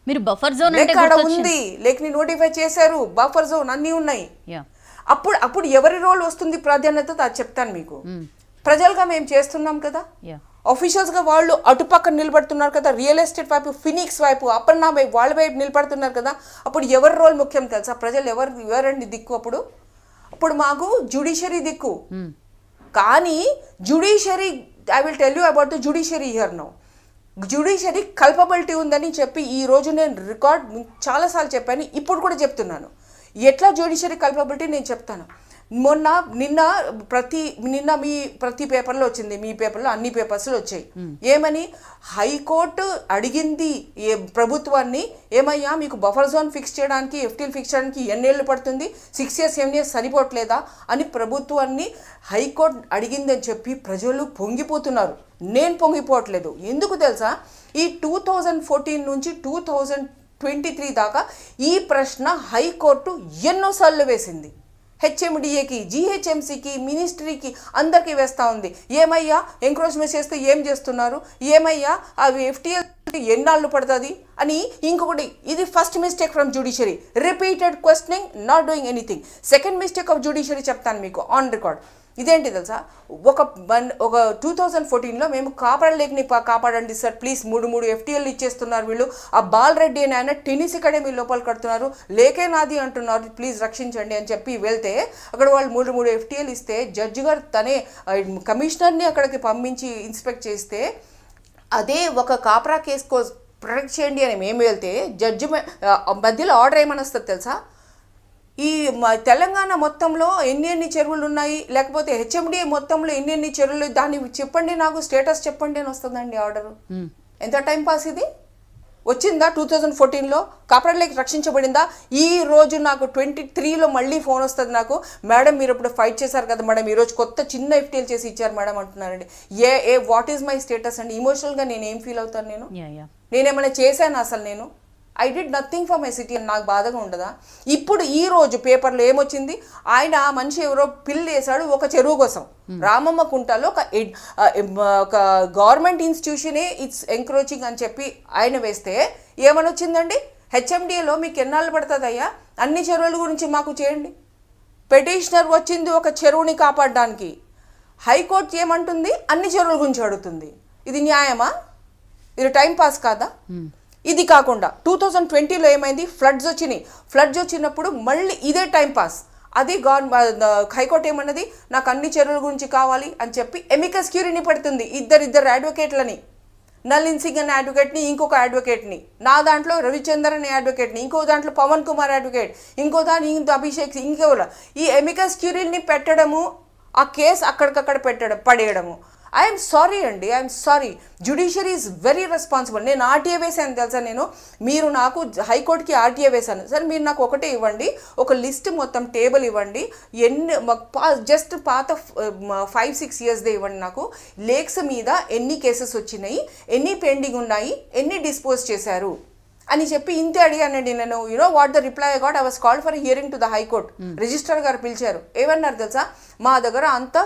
Speaker 1: మీరు బఫర్
Speaker 3: జోన్ అక్కడ ఉంది
Speaker 2: లేఖని నోటిఫై చేశారు బఫర్ జోన్ అన్ని ఉన్నాయి అప్పుడు అప్పుడు ఎవరి రోల్ వస్తుంది ప్రాధాన్యత అది చెప్తాను మీకు ప్రజలుగా మేము చేస్తున్నాం కదా గా వాళ్ళు అటుపక్క నిలబడుతున్నారు కదా రియల్ ఎస్టేట్ వైపు ఫినిక్స్ వైపు నా వైపు వాళ్ళ వైపు నిలబడుతున్నారు కదా అప్పుడు ఎవరి రోల్ ముఖ్యం తెలుసా ప్రజలు ఎవరు ఎవరండి దిక్కు అప్పుడు ఇప్పుడు మాకు జుడిషియరీ దిక్కు hmm. కానీ judiciary I will tell you about the judiciary here no judiciary culpability ఉందని చెప్పి ఈ రోజు నేను రికార్డ్ చాలాసార్లు చెప్పాను ఇప్పుడు కూడా చెప్తున్నాను ఎట్లా జుడిషియరీ కల్పబిలిటీ నేను చెప్తాను మొన్న నిన్న ప్రతి నిన్న మీ ప్రతి పేపర్లో వచ్చింది మీ పేపర్లో అన్ని పేపర్స్లో వచ్చాయి ఏమని హైకోర్టు అడిగింది ఏ ప్రభుత్వాన్ని ఏమయ్యా మీకు బఫర్ జోన్ ఫిక్స్ చేయడానికి ఎఫ్టీలు ఫిక్స్ చేయడానికి ఏళ్ళు పడుతుంది సిక్స్ ఇయర్స్ సెవెన్ ఇయర్స్ సరిపోవట్లేదా అని ప్రభుత్వాన్ని హైకోర్టు అడిగిందని చెప్పి ప్రజలు పొంగిపోతున్నారు నేను పొంగిపోవట్లేదు ఎందుకు తెలుసా ఈ టూ థౌజండ్ ఫోర్టీన్ నుంచి టూ థౌజండ్ ట్వంటీ త్రీ దాకా ఈ ప్రశ్న హైకోర్టు ఎన్నోసార్లు వేసింది హెచ్ఎండిఏకి జీహెచ్ఎంసీకి మినిస్ట్రీకి అందరికీ వేస్తూ ఉంది ఏమయ్యా ఎంక్రోచ్మెంట్ చేస్తే ఏం చేస్తున్నారు ఏమయ్యా అవి ఎఫ్టీఎల్ ఎన్నాళ్ళు పడుతుంది అని ఇంకొకటి ఇది first mistake from judiciary repeated questioning not doing anything second mistake of judiciary చెప్తాను మీకు ఆన్ రికార్డ్ ఇదేంటి తెలుసా ఒక వన్ ఒక టూ థౌజండ్ ఫోర్టీన్లో మేము కాపాడలేకని కాపాడండి సార్ ప్లీజ్ మూడు మూడు ఎఫ్టీఎల్ ఇచ్చేస్తున్నారు వీళ్ళు ఆ బాల్ రెడ్డి అని ఆయన టెన్నిస్ అకాడమీ లోపల కడుతున్నారు లేకే నాది అంటున్నారు ప్లీజ్ రక్షించండి అని చెప్పి వెళ్తే అక్కడ వాళ్ళు మూడు మూడు ఎఫ్టీఎల్ ఇస్తే జడ్జి గారు తనే కమిషనర్ని అక్కడికి పంపించి ఇన్స్పెక్ట్ చేస్తే అదే ఒక కాపరా కేసు ప్రొటెక్ట్ చేయండి అని మేము వెళ్తే జడ్జి మధ్యలో ఆర్డర్ ఏమని వస్తుంది తెలుసా ఈ తెలంగాణ మొత్తంలో ఎన్ని ఎన్ని చెరువులు ఉన్నాయి లేకపోతే హెచ్ఎండి మొత్తంలో ఎన్ని ఎన్ని చెరువులు దాన్ని చెప్పండి నాకు స్టేటస్ చెప్పండి అని వస్తుందండి ఆర్డర్ ఎంత టైం పాస్ ఇది వచ్చిందా టూ థౌజండ్ ఫోర్టీన్లో కాపరేట్ రక్షించబడిందా ఈ రోజు నాకు ట్వంటీ త్రీలో మళ్ళీ ఫోన్ వస్తుంది నాకు మేడం మీరు ఇప్పుడు ఫైట్ చేశారు కదా మేడం ఈరోజు కొత్త చిన్న ఎఫ్టీఎల్ చేసి ఇచ్చారు మేడం అంటున్నారండి ఏ ఏ వాట్ ఈజ్ మై స్టేటస్ అండి ఇమోషనల్గా నేను ఏం ఫీల్ అవుతాను నేను నేనేమైనా చేశాను అసలు నేను I did nothing for my city అని నాకు బాధగా ఉండదా ఇప్పుడు ఈ రోజు పేపర్లో ఏమొచ్చింది ఆయన ఆ మనిషి ఎవరో పిల్లి వేశాడు ఒక చెరువు కోసం hmm. రామమ్మ కుంటాలో ఒక ఒక గవర్నమెంట్ ఇన్స్టిట్యూషనే ఇట్స్ ఎంక్రోచింగ్ అని చెప్పి ఆయన వేస్తే ఏమని వచ్చిందండి హెచ్ఎండిఏలో మీకు ఎన్నాళ్ళు పడుతుందయ్యా అన్ని చెరువుల గురించి మాకు చేయండి పెటిషనర్ వచ్చింది ఒక చెరువుని కాపాడడానికి హైకోర్టు ఏమంటుంది అన్ని చెరువుల గురించి అడుగుతుంది ఇది న్యాయమా ఇది టైం పాస్ కాదా hmm. ఇది కాకుండా టూ థౌజండ్ ట్వంటీలో ఏమైంది ఫ్లడ్స్ వచ్చినాయి ఫ్లడ్స్ వచ్చినప్పుడు మళ్ళీ ఇదే టైం పాస్ అది గవర్న హైకోర్టు ఏమన్నది నాకు అన్ని చర్యల గురించి కావాలి అని చెప్పి ఎమికస్ క్యూరీని పడుతుంది ఇద్దరిద్దరు అడ్వకేట్లని నలిన్ సింగ్ అనే అడ్వకేట్ని ఇంకొక అడ్వకేట్ని నా దాంట్లో రవిచంద్రన్ అనే అడ్వకేట్ని ఇంకో దాంట్లో పవన్ కుమార్ అడ్వకేట్ ఇంకో దాని ఇంకో అభిషేక్ ఇంకెవరు ఈ ఎమికస్ క్యూరీని పెట్టడము ఆ కేసు అక్కడికక్కడ పెట్టడం పడేయడము ఐఎమ్ సారీ అండి I'm sorry judiciary is very responsible నేను ఆర్టీఏ వేసాను తెలుసా నేను మీరు నాకు హైకోర్టుకి ఆర్టీఏ వేశాను సార్ మీరు నాకు ఒకటే ఇవ్వండి ఒక లిస్ట్ మొత్తం టేబుల్ ఇవ్వండి ఎన్ని జస్ట్ పాత ఫైవ్ సిక్స్ ఇయర్స్దే ఇవ్వండి నాకు లేక్స్ మీద ఎన్ని కేసెస్ వచ్చినాయి ఎన్ని పెండింగ్ ఉన్నాయి ఎన్ని డిస్పోజ్ చేశారు అని చెప్పి ఇంతే అడిగానండి నేను you know what the reply got I was call for hearing to the high court registrar గారు పిలిచారు ఏమన్నారు తెలుసా మా దగ్గర అంత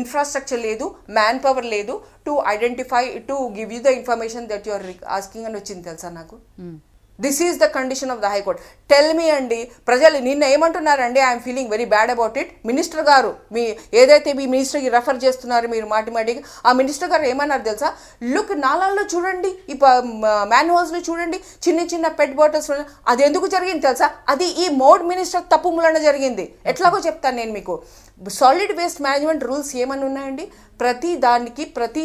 Speaker 2: ఇన్ఫ్రాస్ట్రక్చర్ um, లేదు మ్యాన్ పవర్ లేదు to identify to give you the information that your asking అని వచ్చింది తెలుసా నాకు hmm. This is the condition of the high court tell me అండి ప్రజలు నిన్న ఏమంటున్నారండి I'm feeling very bad about it minister గారు మీ ఏదైతే మీ మినిస్టర్కి రెఫర్ చేస్తున్నారు మీరు మాటి మాటికి ఆ మినిస్టర్ గారు ఏమన్నారు తెలుసా లుక్ నాలాల్లో చూడండి ఈ మ్యాన్ హౌస్లో చూడండి చిన్న చిన్న పెట్ బాటిల్స్ అది ఎందుకు జరిగింది తెలుసా అది ఈ మోడ్ మినిస్టర్ తప్పు మూలన జరిగింది ఎట్లాగో చెప్తాను నేను మీకు సాలిడ్ వేస్ట్ మేనేజ్మెంట్ రూల్స్ ఏమని ఉన్నాయండి ప్రతి దానికి ప్రతి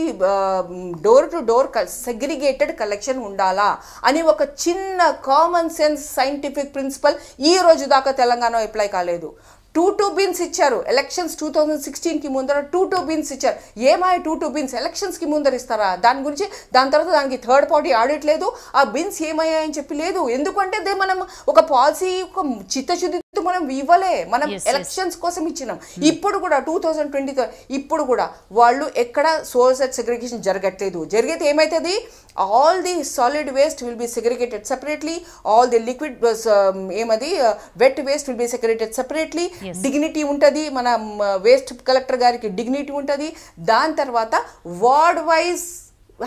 Speaker 2: door to door segregated collection ఉండాలా అని ఒక చిన్న కామన్ సెన్స్ సైంటిఫిక్ ప్రిన్సిపల్ ఈ రోజు దాకా తెలంగాణ అప్లై కాలేదు టూ టూ బిన్స్ ఇచ్చారు ఎలక్షన్స్ టూ థౌజండ్ సిక్స్టీన్కి ముందర టూ టూ బిన్స్ ఇచ్చారు ఏమాయ టూ టూ బిన్స్ ఎలక్షన్స్కి ముందర ఇస్తారా దాని గురించి దాని తర్వాత దానికి థర్డ్ పార్టీ ఆడిట్ లేదు ఆ బిన్స్ ఏమయ్యాయని చెప్పి లేదు ఎందుకంటే మనం ఒక పాలసీ ఒక చిత్తశుద్ధి మనం ఇవ్వలే మనం ఎలక్షన్స్ కోసం ఇచ్చినాం ఇప్పుడు కూడా టూ థౌజండ్ ట్వంటీ ఇప్పుడు కూడా వాళ్ళు ఎక్కడ సోషల్ సెగ్రిగేషన్ జరగట్లేదు జరిగేది ఏమవుతుంది all the solid waste will be segregated separately all the liquid ఏమది wet waste will be segregated separately dignity ఉంటుంది మన వేస్ట్ కలెక్టర్ గారికి డిగ్నిటీ ఉంటుంది దాని తర్వాత ward wise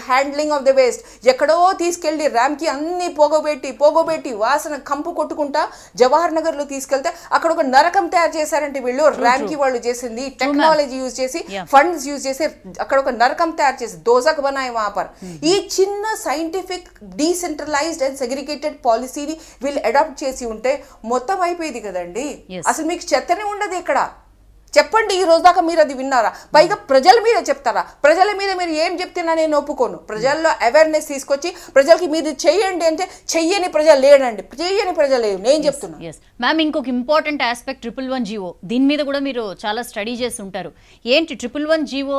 Speaker 2: handling of the waste ఎక్కడో తీసుకెళ్ళి ర్యామ్కి అన్నీ పోగోబెట్టి పోగోబెట్టి వాసన కంపు కొట్టుకుంటా జవహర్ నగర్లో తీసుకెళ్తే అక్కడ ఒక నరకం తయారు చేశారంటే వీళ్ళు ర్యామ్కి వాళ్ళు చేసింది టెక్నాలజీ యూజ్ చేసి ఫండ్స్ యూజ్ చేసి అక్కడ ఒక నరకం తయారు చేసి దోజకు బనాయి వాపర్ hmm. ఈ చిన్న సైంటిఫిక్ డీసెంట్రలైజ్డ్ అండ్ సెగ్రిగేటెడ్ పాలసీని వీళ్ళు అడాప్ట్ చేసి ఉంటే మొత్తం అయిపోయేది కదండి అసలు మీకు చెత్తనే ఉండదు ఇక్కడ చెప్పండి ఈ రోజు దాకా మీరు అది విన్నారా పైగా ప్రజల మీద చెప్తారా ప్రజల మీద మీరు ఏం చెప్తున్నా నేను ఒప్పుకోను
Speaker 1: ప్రజల్లో అవేర్నెస్ తీసుకొచ్చి ప్రజలకి మీరు చేయండి అంటే చెయ్యని ప్రజలు లేడండి చెయ్యని ప్రజలు లేవు నేను చెప్తున్నా మ్యామ్ ఇంకొక important aspect triple one GO దీని మీద కూడా మీరు చాలా స్టడీ చేసి ఉంటారు ఏంటి ట్రిపుల్ వన్ జీవో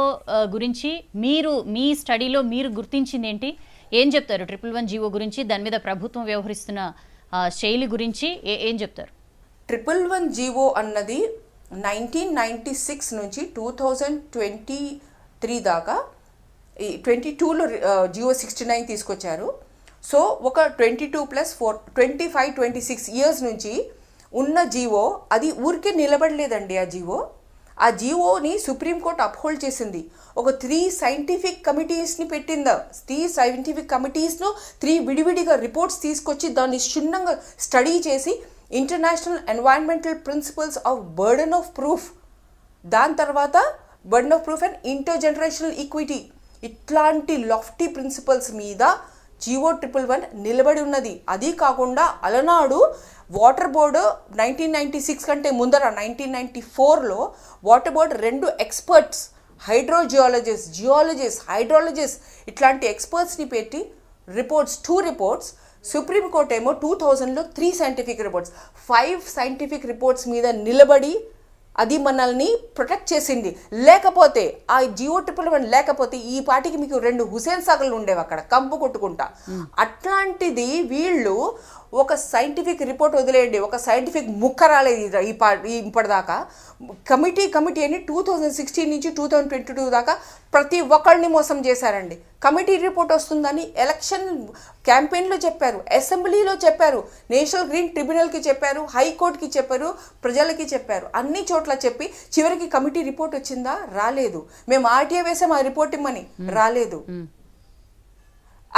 Speaker 1: గురించి మీరు మీ స్టడీలో మీరు గుర్తించింది ఏంటి ఏం చెప్తారు ట్రిపుల్ వన్ జీవో గురించి దాని మీద ప్రభుత్వం వ్యవహరిస్తున్న శైలి గురించి ఏం చెప్తారు ట్రిపుల్ వన్ జీవో అన్నది నైన్టీన్ నైంటీ
Speaker 2: సిక్స్ నుంచి టూ థౌజండ్ ట్వంటీ త్రీ దాకా ఈ ట్వంటీ టూలో జియో సిక్స్టీ నైన్ తీసుకొచ్చారు సో ఒక twenty two plus four twenty five twenty six years నుంచి ఉన్న జీవో అది ఊరికే నిలబడలేదండి ఆ జీవో ఆ జీవోని సుప్రీంకోర్టు అప్హోల్డ్ చేసింది ఒక త్రీ సైంటిఫిక్ కమిటీస్ని పెట్టింది త్రీ సైంటిఫిక్ కమిటీస్ను త్రీ విడివిడిగా రిపోర్ట్స్ తీసుకొచ్చి దాన్ని క్షుణ్ణంగా స్టడీ చేసి international environmental principles of burden of proof దాని తర్వాత burden of proof and inter generational equity ఇట్లాంటి లాఫ్టీ ప్రిన్సిపల్స్ మీద జివో ట్రిపుల్ వన్ నిలబడి ఉన్నది అది కాకుండా అలనాడు water board nineteen ninety six కంటే ముందర నైన్టీన్ నైంటీ ఫోర్లో వాటర్ బోర్డు రెండు ఎక్స్పర్ట్స్ హైడ్రోజియాలజిస్ట్ జియాలజిస్ట్ హైడ్రాలజిస్ట్ ఇట్లాంటి ఎక్స్పర్ట్స్ని పెట్టి రిపోర్ట్స్ టూ రిపోర్ట్స్ సుప్రీంకోర్టు ఏమో టూ థౌజండ్లో three scientific reports five scientific reports మీద నిలబడి అది మనల్ని ప్రొటెక్ట్ చేసింది లేకపోతే ఆ జియో ట్రిపుల్ వన్ లేకపోతే ఈ పాటికి మీకు రెండు హుసేన్ సాగర్లు ఉండేవి అక్కడ కంపు కొట్టుకుంటా అట్లాంటిది వీళ్ళు ఒక సైంటిఫిక్ రిపోర్ట్ వదిలేయండి ఒక సైంటిఫిక్ ముక్క రాలేదు ఈ పా ఇప్పటిదాకా కమిటీ కమిటీ అని టూ థౌజండ్ సిక్స్టీన్ నుంచి టూ థౌజండ్ ట్వంటీ టూ దాకా ప్రతి ఒక్కరిని మోసం చేశారండి కమిటీ రిపోర్ట్ వస్తుందని ఎలక్షన్ క్యాంపెయిన్లో చెప్పారు అసెంబ్లీలో చెప్పారు నేషనల్ గ్రీన్ ట్రిబ్యునల్కి చెప్పారు హైకోర్టుకి చెప్పారు ప్రజలకి చెప్పారు అన్ని చోట్ల చెప్పి చివరికి కమిటీ రిపోర్ట్ వచ్చిందా రాలేదు మేము ఆర్టీఏ వేసాం ఆ రిపోర్ట్ ఇమ్మని రాలేదు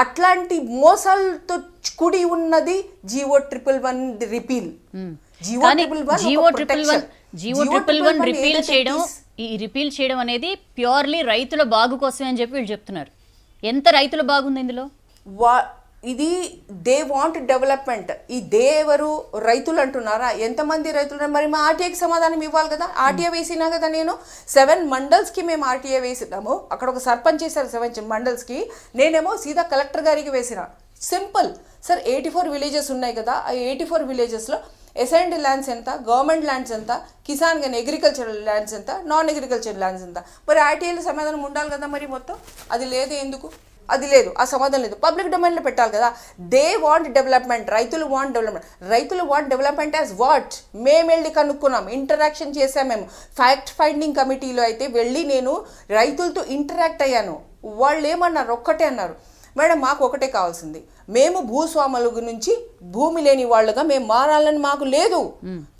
Speaker 2: అట్లాంటి మోసాలతో కూడి ఉన్నది GO triple one
Speaker 1: repeal GO triple one triple one triple one repeal చేయడం ఈ రిపీల్ చేయడం అనేది ప్యూర్లీ రైతుల బాగు కోసమే అని చెప్పి వీళ్ళు చెప్తున్నారు ఎంత రైతుల బాగుంది ఇందులో వా ఇది దే వాంట్ డెవలప్మెంట్ ఈ దే ఎవరు
Speaker 2: రైతులు అంటున్నారా ఎంతమంది రైతులు మరి మా ఆర్టీఏకి సమాధానం ఇవ్వాలి కదా ఆర్టీఏ వేసినా కదా నేను సెవెన్ మండల్స్కి మేము ఆర్టీఏ వేసినాము అక్కడ ఒక సర్పంచ్ చేశారు సెవెన్ మండల్స్కి నేనేమో సీదా కలెక్టర్ గారికి వేసిన simple sir eighty four villages ఉన్నాయి కదా ఆ ఎయిటీ ఫోర్ విలేజెస్లో ఎసైన్డ్ ల్యాండ్స్ ఎంత గవర్నమెంట్ ల్యాండ్స్ ఎంత కిసాన్ కానీ అగ్రికల్చర్ ల్యాండ్స్ ఎంత నాన్ అగ్రికల్చర్ ల్యాండ్స్ ఎంత మరి ఆర్టీఏలో సమాధానం ఉండాలి కదా మరి మొత్తం అది లేదు ఎందుకు అది లేదు ఆ సమాధానం లేదు పబ్లిక్ డొమైన్లో పెట్టాలి కదా దే వాంట్ డెవలప్మెంట్ రైతులు వాంట్ డెవలప్మెంట్ రైతులు వాంట్ డెవలప్మెంట్ యాజ్ వాట్ మేము వెళ్ళి కనుక్కున్నాం ఇంటరాక్షన్ చేసాం మేము ఫ్యాక్ట్ ఫైండింగ్ కమిటీలో అయితే వెళ్ళి నేను రైతులతో ఇంటరాక్ట్ అయ్యాను వాళ్ళు ఏమన్నారు ఒక్కటే అన్నారు మేడం మాకు ఒకటే కావాల్సింది మేము భూస్వాముల నుంచి భూమి లేని వాళ్ళుగా మేము మారాలని మాకు లేదు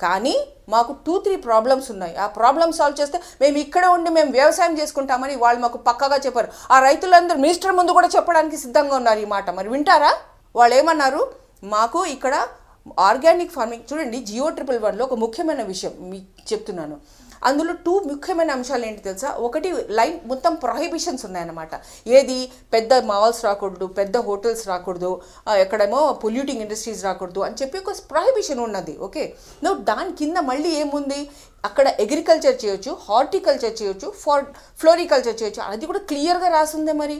Speaker 2: కానీ మాకు టూ త్రీ ప్రాబ్లమ్స్ ఉన్నాయి ఆ ప్రాబ్లమ్ సాల్వ్ చేస్తే మేము ఇక్కడ ఉండి మేము వ్యవసాయం చేసుకుంటామని వాళ్ళు మాకు పక్కగా చెప్పారు ఆ రైతులందరూ మినిస్టర్ ముందు కూడా చెప్పడానికి సిద్ధంగా ఉన్నారు ఈ మాట మరి వింటారా వాళ్ళు ఏమన్నారు మాకు ఇక్కడ ఆర్గానిక్ ఫార్మింగ్ చూడండి జియో ట్రిపుల్ వన్లో ఒక ముఖ్యమైన విషయం మీకు చెప్తున్నాను అందులో టూ ముఖ్యమైన అంశాలు ఏంటి తెలుసా ఒకటి లైన్ మొత్తం ప్రొహిబిషన్స్ ఉన్నాయన్నమాట ఏది పెద్ద మాల్స్ రాకూడదు పెద్ద హోటల్స్ రాకూడదు ఎక్కడేమో పొల్యూటింగ్ ఇండస్ట్రీస్ రాకూడదు అని చెప్పి ఒక ప్రొహిబిషన్ ఉన్నది ఓకే నువ్వు దాని కింద మళ్ళీ ఏముంది అక్కడ అగ్రికల్చర్ చేయొచ్చు హార్టికల్చర్ చేయొచ్చు ఫార్ ఫ్లోరికల్చర్ చేయొచ్చు అది కూడా క్లియర్గా రాసిందే మరి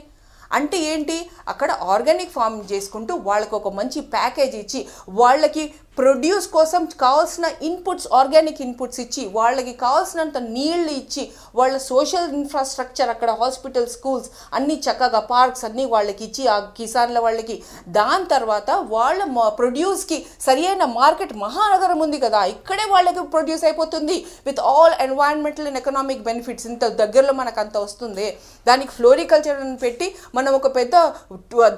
Speaker 2: అంటే ఏంటి అక్కడ ఆర్గానిక్ ఫార్మింగ్ చేసుకుంటూ వాళ్ళకు ఒక మంచి ప్యాకేజ్ ఇచ్చి వాళ్ళకి ప్రొడ్యూస్ కోసం కావాల్సిన ఇన్పుట్స్ ఆర్గానిక్ ఇన్పుట్స్ ఇచ్చి వాళ్ళకి కావాల్సినంత నీళ్లు ఇచ్చి వాళ్ళ సోషల్ ఇన్ఫ్రాస్ట్రక్చర్ అక్కడ హాస్పిటల్ స్కూల్స్ అన్నీ చక్కగా పార్క్స్ అన్నీ వాళ్ళకి ఇచ్చి ఆ కిసాన్ల వాళ్ళకి దాని తర్వాత వాళ్ళ ప్రొడ్యూస్కి సరియైన మార్కెట్ మహానగరం ఉంది కదా ఇక్కడే వాళ్ళకి ప్రొడ్యూస్ అయిపోతుంది with all environmental and economic benefits ఇంత దగ్గరలో మనకు అంత వస్తుంది దానికి ఫ్లోరికల్చర్ అని పెట్టి మనం ఒక పెద్ద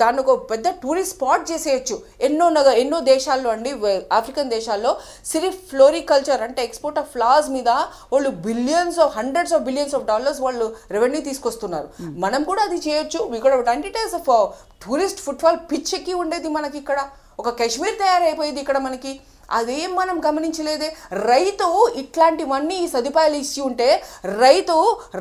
Speaker 2: దాన్ని ఒక పెద్ద టూరిస్ట్ స్పాట్ చేసేయచ్చు ఎన్నో ఎన్నో దేశాల్లో అండి ఆఫ్రికన్ దేశాల్లో సిరి ఫ్లోరికల్చర్ అంటే ఎక్స్పోర్ట్ ఆఫ్ ఫ్లావర్స్ మీద వాళ్ళు billions of hundreds of billions of dollars వాళ్ళు రెవెన్యూ తీసుకొస్తున్నారు మనం కూడా అది చేయొచ్చు ఇక్కడ అంటే ఆఫ్ టూరిస్ట్ ఫుట్ఫాల్ పిచ్చెక్కి ఉండేది మనకి ఇక్కడ ఒక కశ్మీర్ తయారైపోయేది ఇక్కడ మనకి అదేం మనం గమనించలేదే రైతు ఇట్లాంటివన్నీ ఈ సదుపాయాలు ఇచ్చి ఉంటే రైతు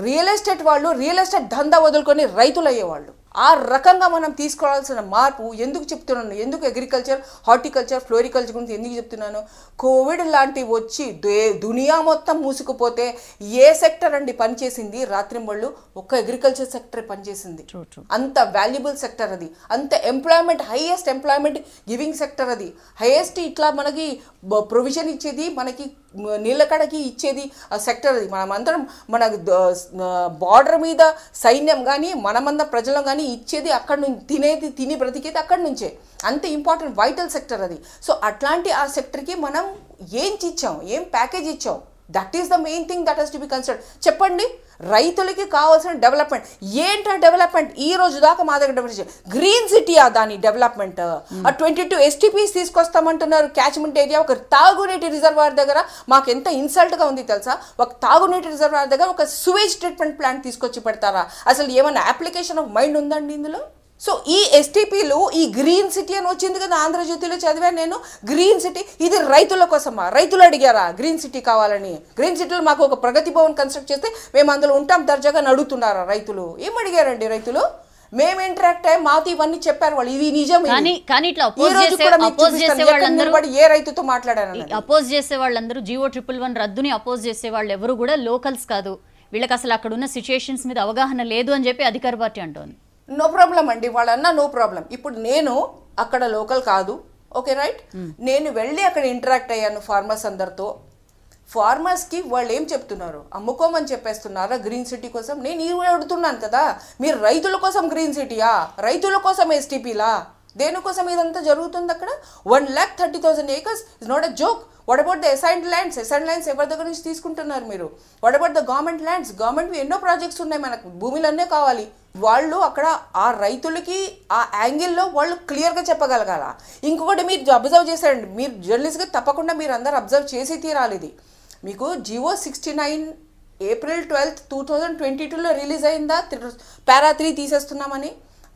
Speaker 2: రియల్ ఎస్టేట్ వాళ్ళు రియల్ ఎస్టేట్ దందా వదులుకొని రైతులు అయ్యేవాళ్ళు ఆ రకంగా మనం తీసుకోవాల్సిన మార్పు ఎందుకు చెప్తున్నాను ఎందుకు అగ్రికల్చర్ హార్టికల్చర్ ఫ్లోరికల్చర్ గురించి ఎందుకు చెప్తున్నాను కోవిడ్ లాంటివి వచ్చి దునియా మొత్తం మూసుకుపోతే ఏ సెక్టర్ అండి పనిచేసింది రాత్రింబళ్ళు ఒక్క అగ్రికల్చర్ సెక్టర్ పనిచేసింది అంత వాల్యుబుల్ సెక్టర్ అది అంత employment highest employment giving sector అది హైయెస్ట్ ఇట్లా మనకి ప్రొవిజన్ ఇచ్చేది మనకి నీళ్ళ కడకి ఇచ్చేది సెక్టర్ అది మనమందరం మన బార్డర్ మీద సైన్యం కానీ మనమందరం ప్రజలం కానీ ఇచ్చేది అక్కడ నుంచి తినేది తిని బ్రతికేది అక్కడి నుంచే అంత ఇంపార్టెంట్ వైటల్ సెక్టర్ అది సో అట్లాంటి ఆ సెక్టర్కి మనం ఏం ఇచ్చాం ఏం ప్యాకేజ్ ఇచ్చాం that is the main thing that has to be consider చెప్పండి రైతులకి కావాల్సిన డెవలప్మెంట్ ఏంటా డెవలప్మెంట్ ఈ రోజు దాకా మా దగ్గర డెవలప్ గ్రీన్ సిటీయా దాని డెవలప్మెంట్ ఆ ట్వంటీ టూ ఎస్టీపీస్ తీసుకొస్తామంటున్నారు క్యాచ్మెంట్ ఏరియా ఒక తాగునీటి రిజర్వాయర్ దగ్గర మాకు ఎంత ఇన్సల్ట్గా ఉంది తెలుసా ఒక తాగునీటి రిజర్వాయర్ దగ్గర ఒక సువేజ్ ట్రీట్మెంట్ ప్లాంట్ తీసుకొచ్చి పెడతారా అసలు ఏమైనా అప్లికేషన్ ఆఫ్ మైండ్ ఉందండి ఇందులో సో ఈ ఎస్టీపీలో ఈ గ్రీన్ సిటీ అని వచ్చింది కదా ఆంధ్రజ్యోతిలో చదివాను నేను గ్రీన్ సిటీ ఇది రైతుల కోసమా రైతులు అడిగారా గ్రీన్ సిటీ కావాలని గ్రీన్ సిటీలో మాకు ఒక ప్రగతి భవన్ కన్స్ట్రక్ట్ చేస్తే మేము అందులో ఉంటాం దర్జాగా నడుగుతున్నారా రైతులు ఏం అడిగారండి రైతులు మేము ఇంటరాక్ట్ అయ్యి
Speaker 1: మాతో ఇవన్నీ చెప్పారు వాళ్ళు ఇది నిజం కానీ ఇట్లా అపోజ్ చేసే వాళ్ళందరూ ఏ రైతుతో మాట్లాడారు అపోజ్ చేసే వాళ్ళందరూ జియో ట్రిపుల్ వన్ రద్దుని అపోజ్ చేసే వాళ్ళు ఎవరు కూడా లోకల్స్ కాదు వీళ్ళకి అసలు అక్కడ ఉన్న సిచ్యువేషన్స్ మీద అవగాహన లేదు అని చెప్పి అధికార పార్టీ అంటోంది
Speaker 2: నో ప్రాబ్లం అండి వాళ్ళన్నా నో ప్రాబ్లం ఇప్పుడు నేను అక్కడ లోకల్ కాదు ఓకే రైట్ hmm. నేను వెళ్ళి అక్కడ ఇంటరాక్ట్ అయ్యాను ఫార్మర్స్ అందరితో ఫార్మర్స్కి వాళ్ళు ఏం చెప్తున్నారు అమ్ముకోమని చెప్పేస్తున్నారా గ్రీన్ సిటీ కోసం నేను ఈ అడుగుతున్నాను కదా మీరు రైతుల కోసం గ్రీన్ సిటీయా రైతుల కోసం ఎస్టీపీలా దేనికోసం ఇదంతా జరుగుతుంది అక్కడ one lakh thirty thousand acres is not a joke what about the assigned lands assign lands ఎవరి దగ్గర నుంచి తీసుకుంటున్నారు మీరు what about the government lands government ఎన్నో ప్రాజెక్ట్స్ ఉన్నాయి మనకు భూమిలన్నీ కావాలి వాళ్ళు అక్కడ ఆ రైతులకి ఆ యాంగిల్లో వాళ్ళు క్లియర్గా చెప్పగలగాల ఇంకొకటి మీరు అబ్జర్వ్ చేశారండి మీరు జర్నలిస్ట్గా తప్పకుండా మీరు అందరు అబ్జర్వ్ చేసి తీరాలి ఇది మీకు GO sixty nine April twelfth two thousand twenty టూలో రిలీజ్ అయిందా పారా త్రీ తీసేస్తున్నామని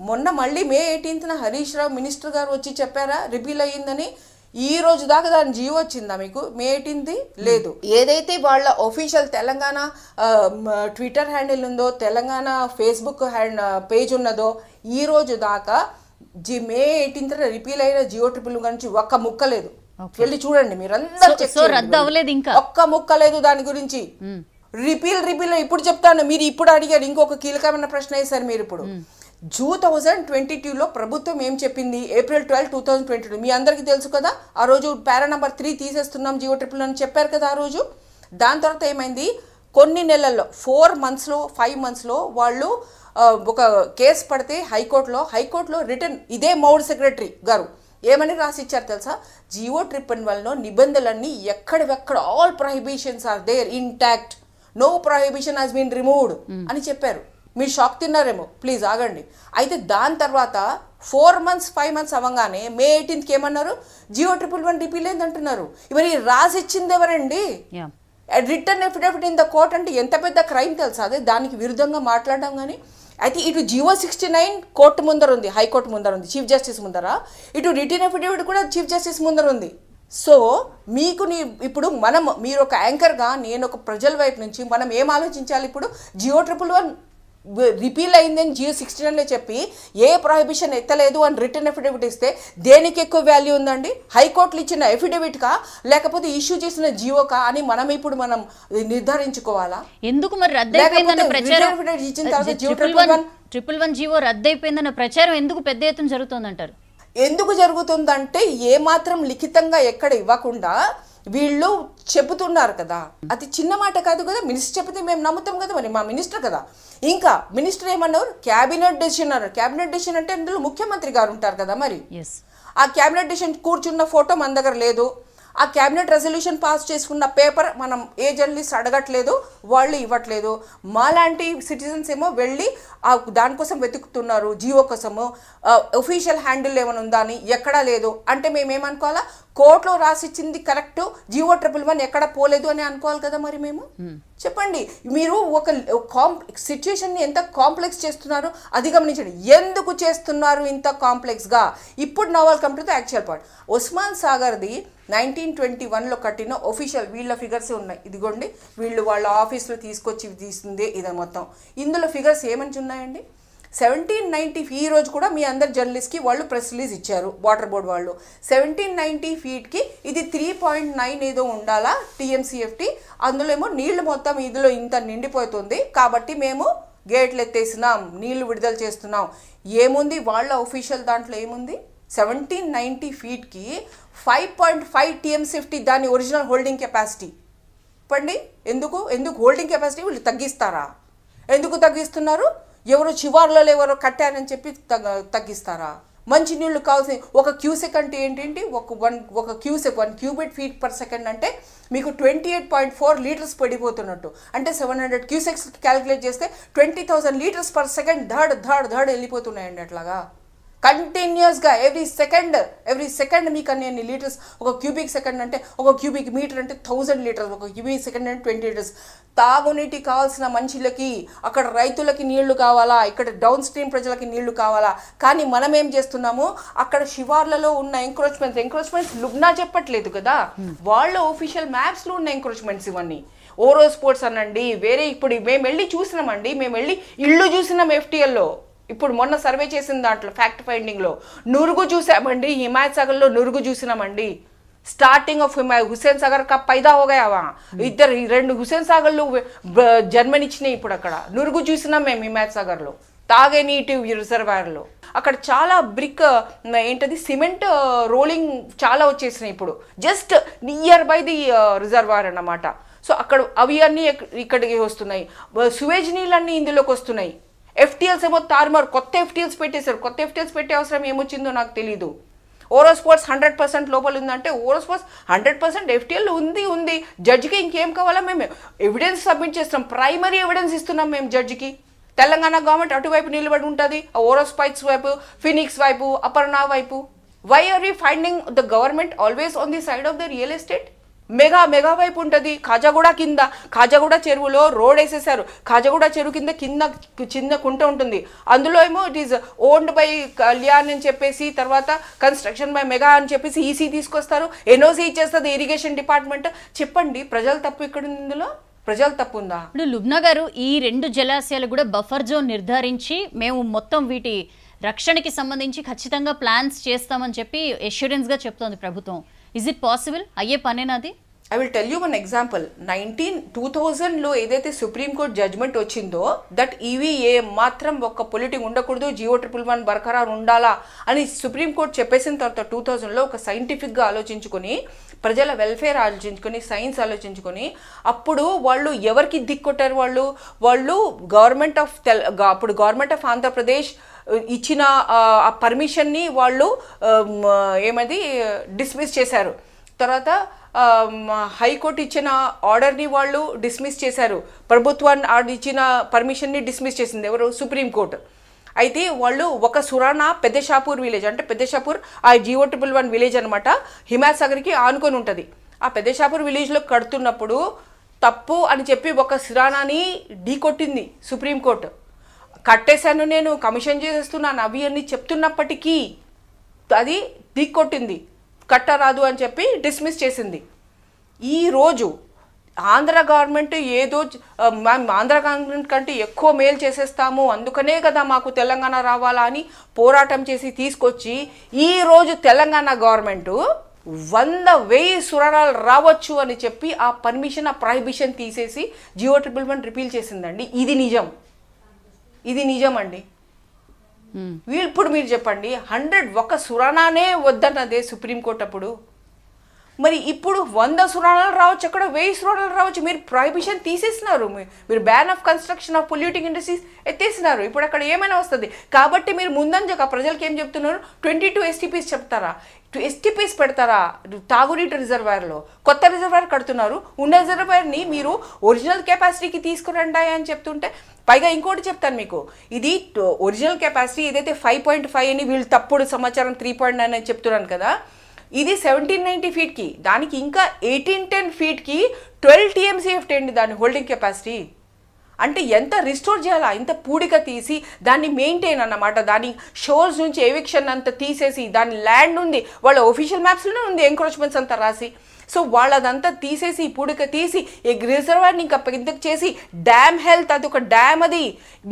Speaker 2: మొన్న మళ్ళీ మే ఎయిటీన్త్న హరీష్ రావు మినిస్టర్ గారు వచ్చి చెప్పారా రిపీల్ అయ్యిందని ఈ రోజు దాకా దాని జీవో వచ్చిందా మీకు మేటింది లేదు ఏదైతే వాళ్ళ ఒఫీషియల్ తెలంగాణ ట్విట్టర్ హ్యాండిల్ ఉందో తెలంగాణ ఫేస్బుక్ హ్యాండ్ పేజ్ ఉన్నదో ఈ రోజు దాకా జి మే ఎయిటీన్త్ రిపీల్ అయిన జియో ట్రిపుల్ గురించి ఒక్క ముక్క లేదు వెళ్ళి చూడండి మీరు అందరూ ఇంకా ఒక్క ముక్క లేదు దాని గురించి రిపీల్ రిపీల్ ఇప్పుడు చెప్తాను మీరు ఇప్పుడు అడిగారు ఇంకొక కీలకమైన ప్రశ్న వేశారు మీరు ఇప్పుడు జూ థౌజండ్ ట్వంటీ టూలో ప్రభుత్వం ఏం చెప్పింది April twelve two thousand twenty two మీ అందరికీ తెలుసు కదా ఆ రోజు పేరా నెంబర్ త్రీ తీసేస్తున్నాం జియో ట్రిపుల్ అని చెప్పారు కదా ఆ రోజు దాని తర్వాత ఏమైంది కొన్ని నెలల్లో ఫోర్ మంత్స్లో ఫైవ్ మంత్స్లో వాళ్ళు ఒక కేసు పడితే హైకోర్టులో హైకోర్టులో రిటర్న్ ఇదే మౌడ్ సెక్రటరీ గారు ఏమని రాసిచ్చారు తెలుసా జియో ట్రిపన్ వల్ల నిబంధనలన్నీ ఎక్కడెక్కడ all prohibitions are there intact no prohibition has been removed అని చెప్పారు మీరు షాక్ తిన్నారేమో ప్లీజ్ ఆగండి అయితే దాని తర్వాత ఫోర్ మంత్స్ ఫైవ్ మంత్స్ అవ్వగానే మే ఎయిటీన్త్కి ఏమన్నారు జియో ట్రిపుల్ వన్ డిపీలేంది అంటున్నారు ఇవన్నీ రాసి ఇచ్చింది ఎవరండి return affidavit in the court అంటే ఎంత పెద్ద క్రైమ్ తెలుసా అదే దానికి విరుద్ధంగా మాట్లాడడం కానీ అయితే ఇటు జియో సిక్స్టీ నైన్ కోర్టు ముందర ఉంది హైకోర్టు ముందర ఉంది చీఫ్ జస్టిస్ ముందర ఇటు రిటర్న్ ఎఫిడవిట్ కూడా చీఫ్ జస్టిస్ ముందర ఉంది సో మీకు నీ ఇప్పుడు మనం మీరు ఒక యాంకర్గా నేను ఒక ప్రజల వైపు నుంచి మనం ఏం ఆలోచించాలి ఇప్పుడు జియో ట్రిపుల్ వన్ రిపీల్ అయిందని జియో సిక్స్టీన్ అని చెప్పి ఏ ప్రొహిబిషన్ ఎత్తలేదు అని రిటర్న్ ఎఫిడవిట్ ఇస్తే దేనికి ఎక్కువ వాల్యూ ఉందండి హైకోర్టులు ఇచ్చిన కా లేకపోతే ఇష్యూ చేసిన జియోకా అని మనం ఇప్పుడు మనం నిర్ధారించుకోవాలా ఎందుకు మరి ఇచ్చిన తర్వాత
Speaker 1: ట్రిపుల్ వన్ రద్దు రద్దయిపోయిందన్న ప్రచారం ఎందుకు పెద్ద ఎత్తున జరుగుతుందంటారు ఎందుకు జరుగుతుందంటే ఏమాత్రం లిఖితంగా ఎక్కడ ఇవ్వకుండా
Speaker 2: వీళ్ళు చెబుతున్నారు కదా అది చిన్న మాట కాదు కదా మినిస్టర్ చెబితే మేము నమ్ముతాం కదా మరి మా మినిస్టర్ కదా ఇంకా మినిస్టర్ ఏమన్నారు క్యాబినెట్ డెసిషన్ అన్నారు క్యాబినెట్ డెసిషన్ అంటే అందులో ముఖ్యమంత్రి గారు ఉంటారు కదా మరి ఆ క్యాబినెట్ డెసిషన్ కూర్చున్న ఫోటో మన దగ్గర లేదు ఆ క్యాబినెట్ రెజల్యూషన్ పాస్ చేసుకున్న పేపర్ మనం ఏ జర్నలిస్ట్ అడగట్లేదు వాళ్ళు ఇవ్వట్లేదు మాలాంటి సిటిజన్స్ ఏమో వెళ్ళి ఆ దానికోసం వెతుకుతున్నారు జియో కోసము ఒఫీషియల్ హ్యాండిల్ ఏమైనా ఉందా అని ఎక్కడా లేదు అంటే మేము ఏమనుకోవాలా కోర్టులో రాసిచ్చింది కరెక్ట్ జియో ట్రిపుల్ వన్ ఎక్కడ పోలేదు అని అనుకోవాలి కదా మరి మేము చెప్పండి మీరు ఒక సిచ్యుయేషన్ని ఎంత కాంప్లెక్స్ చేస్తున్నారు అది గమనించండి ఎందుకు చేస్తున్నారు ఇంత కాంప్లెక్స్గా ఇప్పుడు now I'll come to actual point Osman సాగర్ది నైన్టీన్ ట్వంటీ వన్లో కట్టిన ఒఫీషియల్ వీళ్ళ ఫిగర్స్ ఉన్నాయి ఇదిగోండి వీళ్ళు వాళ్ళ ఆఫీస్లో తీసుకొచ్చి తీస్తుంది ఇది మొత్తం ఇందులో ఫిగర్స్ ఏమని ఉన్నాయండి సెవెంటీన్ నైంటీ ఈ రోజు కూడా మీ అందరు జర్నలిస్ట్కి వాళ్ళు ప్రెస్ రిలీజ్ ఇచ్చారు వాటర్ బోర్డ్ వాళ్ళు సెవెంటీన్ నైంటీ ఫీట్కి ఇది త్రీ పాయింట్ నైన్ ఏదో ఉండాలా టీఎంసీఎఫ్టీ అందులో ఏమో నీళ్లు మొత్తం ఇదిలో ఇంత నిండిపోతుంది కాబట్టి మేము గేట్లు ఎత్తేసినాం నీళ్లు విడుదల చేస్తున్నాం ఏముంది వాళ్ళ ఒఫీషియల్ దాంట్లో ఏముంది సెవెంటీన్ నైంటీ ఫీట్కి ఫైవ్ పాయింట్ ఫైవ్ టీఎంసీఎఫ్టీ దాని ఒరిజినల్ హోల్డింగ్ కెపాసిటీ చెప్పండి ఎందుకు ఎందుకు హోల్డింగ్ కెపాసిటీ వీళ్ళు తగ్గిస్తారా ఎందుకు తగ్గిస్తున్నారు ఎవరో చివర్లలో ఎవరో కట్టారని చెప్పి తగ్గ తగ్గిస్తారా నీళ్లు కావాల్సిన ఒక క్యూసెక్ అంటే ఏంటంటే ఒక వన్ ఒక cusec one cubic feet per second అంటే మీకు twenty eight point four litres పడిపోతున్నట్టు అంటే సెవెన్ హండ్రెడ్ క్యూసెక్స్ క్యాలిక్యులేట్ చేస్తే twenty thousand litres per second third third third వెళ్ళిపోతున్నాయండి అట్లాగా కంటిన్యూస్గా ఎవ్రీ సెకండ్ ఎవ్రీ సెకండ్ మీకు అన్ని లీటర్స్ ఒక క్యూబిక్ సెకండ్ అంటే ఒక క్యూబిక్ మీటర్ అంటే థౌజండ్ లీటర్స్ ఒక క్యూబిక్ సెకండ్ అంటే ట్వంటీ లీటర్స్ తాగునీటి కావాల్సిన మనుషులకి అక్కడ రైతులకి నీళ్లు కావాలా ఇక్కడ డౌన్ స్ట్రీమ్ ప్రజలకి నీళ్లు కావాలా కానీ మనం ఏం చేస్తున్నాము అక్కడ శివార్లలో ఉన్న ఎంక్రోచ్మెంట్స్ ఎంక్రోచ్మెంట్స్ లుబ్నా చెప్పట్లేదు కదా వాళ్ళ ఒఫీషియల్ మ్యాప్స్లో ఉన్న ఎంక్రోచ్మెంట్స్ ఇవన్నీ ఓరో స్పోర్ట్స్ అనండి వేరే ఇప్పుడు మేము వెళ్ళి చూసినామండి మేము వెళ్ళి ఇళ్ళు చూసినాం ఎఫ్టీఎల్లో ఇప్పుడు మొన్న సర్వే చేసిన దాంట్లో ఫ్యాక్ట్ ఫైండింగ్లో నురుగు చూసామండి హిమాయత్ సాగర్లో నురుగు చూసినామండి ఆఫ్ హిమా హుసేన్ సాగర్ కప్ పైదా హోగావా ఇద్దరు రెండు హుసేన్ సాగర్లు జన్మనిచ్చినాయి ఇప్పుడు అక్కడ నురుగు చూసినాం మేము హిమాయత్ సాగర్లో తాగే నీటి రిజర్వాయర్లో అక్కడ చాలా బ్రిక్ ఏంటది సిమెంట్ రోలింగ్ చాలా వచ్చేసినాయి ఇప్పుడు just near by the reservoir అన్నమాట సో అక్కడ అవి అన్నీ ఇక్కడికి వస్తున్నాయి సువేజ్ నీళ్ళన్నీ ఇందులోకి వస్తున్నాయి ఎఫ్టీఎల్స్ ఏమో తారుమారు కొత్త ఎఫ్టీఎల్స్ పెట్టేశారు కొత్త ఎఫ్టీఎల్స్ పెట్టే అవసరం ఏమొచ్చిందో నాకు తెలీదు ఓరో స్పోర్ట్స్ హండ్రెడ్ పర్సెంట్ లోపల ఉందంటే ఓరో స్పోర్ట్స్ హండ్రెడ్ పర్సెంట్ ఎఫ్టీఎల్ ఉంది ఉంది జడ్జికి ఇంకేం కావాలా మేము ఎవిడెన్స్ సబ్మిట్ చేస్తాం ప్రైమరీ ఎవిడెన్స్ ఇస్తున్నాం మేము జడ్జికి తెలంగాణ గవర్నమెంట్ అటువైపు నిలబడి ఉంటుంది ఓరో స్పైక్స్ వైపు ఫినిక్స్ వైపు అపర్ణ వైపు why are you finding the government always on the side of the real estate mega mega వైపు ఉంటుంది ఖాజాగూడ కింద ఖాజాగూడ చెరువులో రోడ్ వేసేసారు ఖాజాగూడ చెరువు కింద కింద చిన్న కుంట ఉంటుంది అందులో ఏమో it is owned by Kalyan అని చెప్పేసి తర్వాత కన్స్ట్రక్షన్ బై మెగా అని చెప్పేసి ఈసీ e తీసుకొస్తారు ఎన్ఓసీ ఇచ్చేస్తుంది
Speaker 1: ఇరిగేషన్ డిపార్ట్మెంట్ చెప్పండి ప్రజలు తప్పు ఇక్కడ ఇందులో ప్రజలు తప్పు ఉందా ఇప్పుడు లుబ్నా గారు ఈ రెండు జలాశయాలు కూడా బఫర్ జోన్ నిర్ధారించి మేము మొత్తం వీటి రక్షణకి సంబంధించి ఖచ్చితంగా ప్లాన్స్ చేస్తామని చెప్పి ఎష్యూరెన్స్గా చెప్తోంది ప్రభుత్వం ఇస్ ఇట్ పాసిబుల్ అయ్యే పనేనాది I will tell you one example nineteen two థౌజండ్లో ఏదైతే సుప్రీంకోర్టు
Speaker 2: జడ్జ్మెంట్ వచ్చిందో దట్ ఈవీ ఏ మాత్రం ఒక్క పొలిటింగ్ ఉండకూడదు జియో ట్రిపుల్ వన్ బరకరారు ఉండాలా అని సుప్రీంకోర్టు చెప్పేసిన తర్వాత టూ థౌజండ్లో ఒక సైంటిఫిక్గా ఆలోచించుకొని ప్రజల వెల్ఫేర్ ఆలోచించుకొని సైన్స్ ఆలోచించుకొని అప్పుడు వాళ్ళు ఎవరికి దిక్కొట్టారు వాళ్ళు వాళ్ళు గవర్నమెంట్ ఆఫ్ తెల్ అప్పుడు గవర్నమెంట్ ఆఫ్ ఆంధ్రప్రదేశ్ ఇచ్చిన ఆ పర్మిషన్ని వాళ్ళు ఏమది డిస్మిస్ చేశారు తర్వాత హైకోర్టు ఇచ్చిన ఆర్డర్ని వాళ్ళు డిస్మిస్ చేశారు ప్రభుత్వాన్ని ఇచ్చిన పర్మిషన్ని డిస్మిస్ చేసింది ఎవరు సుప్రీంకోర్టు అయితే వాళ్ళు ఒక సురానా పెద్దషాపూర్ విలేజ్ అంటే పెద్దషాపూర్ ఆ జియో ట్రిపుల్ వన్ విలేజ్ అనమాట హిమాసాగర్కి ఆనుకొని ఉంటుంది ఆ పెద్దషాపూర్ విలేజ్లో కడుతున్నప్పుడు తప్పు అని చెప్పి ఒక సురానాని ఢీకొట్టింది సుప్రీంకోర్టు కట్టేశాను నేను కమిషన్ చేసేస్తున్నాను అవి అని చెప్తున్నప్పటికీ అది దిక్కొట్టింది కట్టరాదు అని చెప్పి డిస్మిస్ చేసింది ఈరోజు ఆంధ్ర గవర్నమెంట్ ఏదో ఆంధ్ర గవర్నమెంట్ కంటే ఎక్కువ మేలు చేసేస్తాము అందుకనే కదా మాకు తెలంగాణ రావాలా అని పోరాటం చేసి తీసుకొచ్చి ఈరోజు తెలంగాణ గవర్నమెంట్ వంద వెయ్యి సురణాలు రావచ్చు అని చెప్పి ఆ పర్మిషన్ ఆ ప్రొహిబిషన్ తీసేసి జియో ట్రిపుల్ వన్ రిపీల్ చేసిందండి ఇది నిజం ఇది నిజమండి ఇప్పుడు మీరు చెప్పండి హండ్రెడ్ ఒక సురాణానే వద్దన్నదే సుప్రీంకోర్టు అప్పుడు మరి ఇప్పుడు వంద సురాణాలు రావచ్చు అక్కడ వెయ్యి సురాణాలు రావచ్చు మీరు ప్రొహిబిషన్ తీసేసినారు మీరు ban of construction of polluting industries ఎత్తేసినారు ఇప్పుడు అక్కడ ఏమైనా వస్తుంది కాబట్టి మీరు ముందంజక ప్రజలకి ఏం చెప్తున్నారు ట్వంటీ టూ ఎస్టీపీస్ చెప్తారా ఎస్టీపీస్ పెడతారా తాగునీటి రిజర్వాయర్లో కొత్త రిజర్వాయర్ కడుతున్నారు ఉన్న రిజర్వాయర్ని మీరు ఒరిజినల్ కెపాసిటీకి తీసుకురండా అని చెప్తుంటే పైగా ఇంకోటి చెప్తాను మీకు ఇది ఒరిజినల్ కెపాసిటీ ఏదైతే ఫైవ్ పాయింట్ ఫైవ్ అని వీళ్ళు తప్పుడు సమాచారం త్రీ పాయింట్ నైన్ అని చెప్తున్నాను కదా ఇది సెవెంటీన్ నైంటీ ఫీట్కి దానికి ఇంకా ఎయిటీన్ టెన్ ఫీట్కి ట్వెల్వ్ ఎఫ్ టెండి దాని హోల్డింగ్ కెపాసిటీ అంటే ఎంత రిస్టోర్ చేయాలా ఇంత పూడిక తీసి దాన్ని మెయింటైన్ అన్నమాట దాని షోర్స్ నుంచి ఎవిక్షన్ అంత తీసేసి దాని ల్యాండ్ ఉంది వాళ్ళ ఒఫీషియల్ మ్యాప్స్లోనే ఉంది ఎంక్రోచ్మెంట్స్ అంతా రాసి సో వాళ్ళదంతా తీసేసి పూడిక తీసి ఈ రిజర్వాయర్ని ఇంకా పెద్దకు చేసి డ్యామ్ హెల్త్ అది ఒక డ్యామ్ అది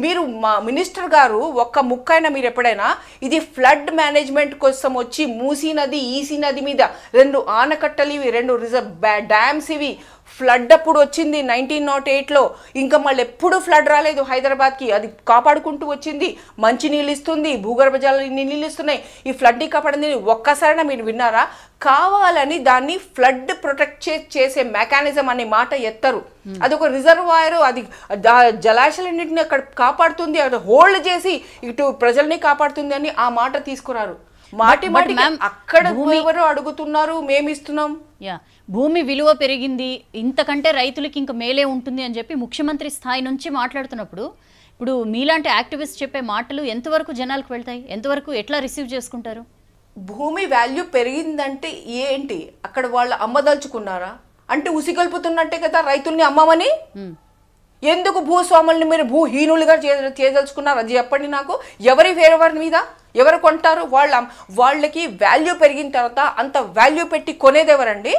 Speaker 2: మీరు మా మినిస్టర్ గారు ఒక్క ముక్కైనా మీరు ఎప్పుడైనా ఇది ఫ్లడ్ మేనేజ్మెంట్ కోసం వచ్చి మూసీ నది ఈసీ నది మీద రెండు ఆనకట్టలు ఇవి రెండు రిజర్వ్ డ్యామ్స్ ఇవి ఫ్లడ్ అప్పుడు వచ్చింది నైన్టీన్ నాట్ ఎయిట్లో ఇంకా మళ్ళీ ఎప్పుడు ఫ్లడ్ రాలేదు హైదరాబాద్కి అది కాపాడుకుంటూ వచ్చింది మంచి నీళ్ళు ఇస్తుంది భూగర్భ జలాలు నీళ్ళు ఇస్తున్నాయి ఈ ఫ్లడ్ని కాపాడింది ఒక్కసారైనా మీరు విన్నారా కావాలని దాన్ని ఫ్లడ్ ప్రొటెక్ట్ చేసే మెకానిజం అనే మాట ఎత్తరు అదొక రిజర్వాయర్ అది జలాశయాలన్నింటినీ అక్కడ కాపాడుతుంది అక్కడ హోల్డ్ చేసి ఇటు ప్రజల్ని కాపాడుతుంది అని ఆ మాట
Speaker 1: తీసుకురారు మాటి మాటి అక్కడ ఎవరు అడుగుతున్నారు మేము ఇస్తున్నాం యా భూమి విలువ పెరిగింది ఇంతకంటే రైతులకి ఇంక మేలే ఉంటుంది అని చెప్పి ముఖ్యమంత్రి స్థాయి నుంచి మాట్లాడుతున్నప్పుడు ఇప్పుడు మీలాంటి యాక్టివిస్ట్ చెప్పే మాటలు ఎంతవరకు జనాలకు వెళ్తాయి ఎంతవరకు ఎట్లా రిసీవ్ చేసుకుంటారు భూమి వాల్యూ పెరిగిందంటే ఏంటి అక్కడ వాళ్ళు
Speaker 2: అమ్మదలుచుకున్నారా అంటే ఉసిగల్పుతున్నట్టే కదా రైతుల్ని అమ్మమని ఎందుకు భూస్వాములను మీరు భూహీనులుగా చేయదలుచుకున్నారు అది చెప్పండి నాకు ఎవరి ఫేవర్ మీద ఎవరు కొంటారు వాళ్ళ వాళ్ళకి వాల్యూ పెరిగిన తర్వాత అంత వాల్యూ పెట్టి కొనేది ఎవరండి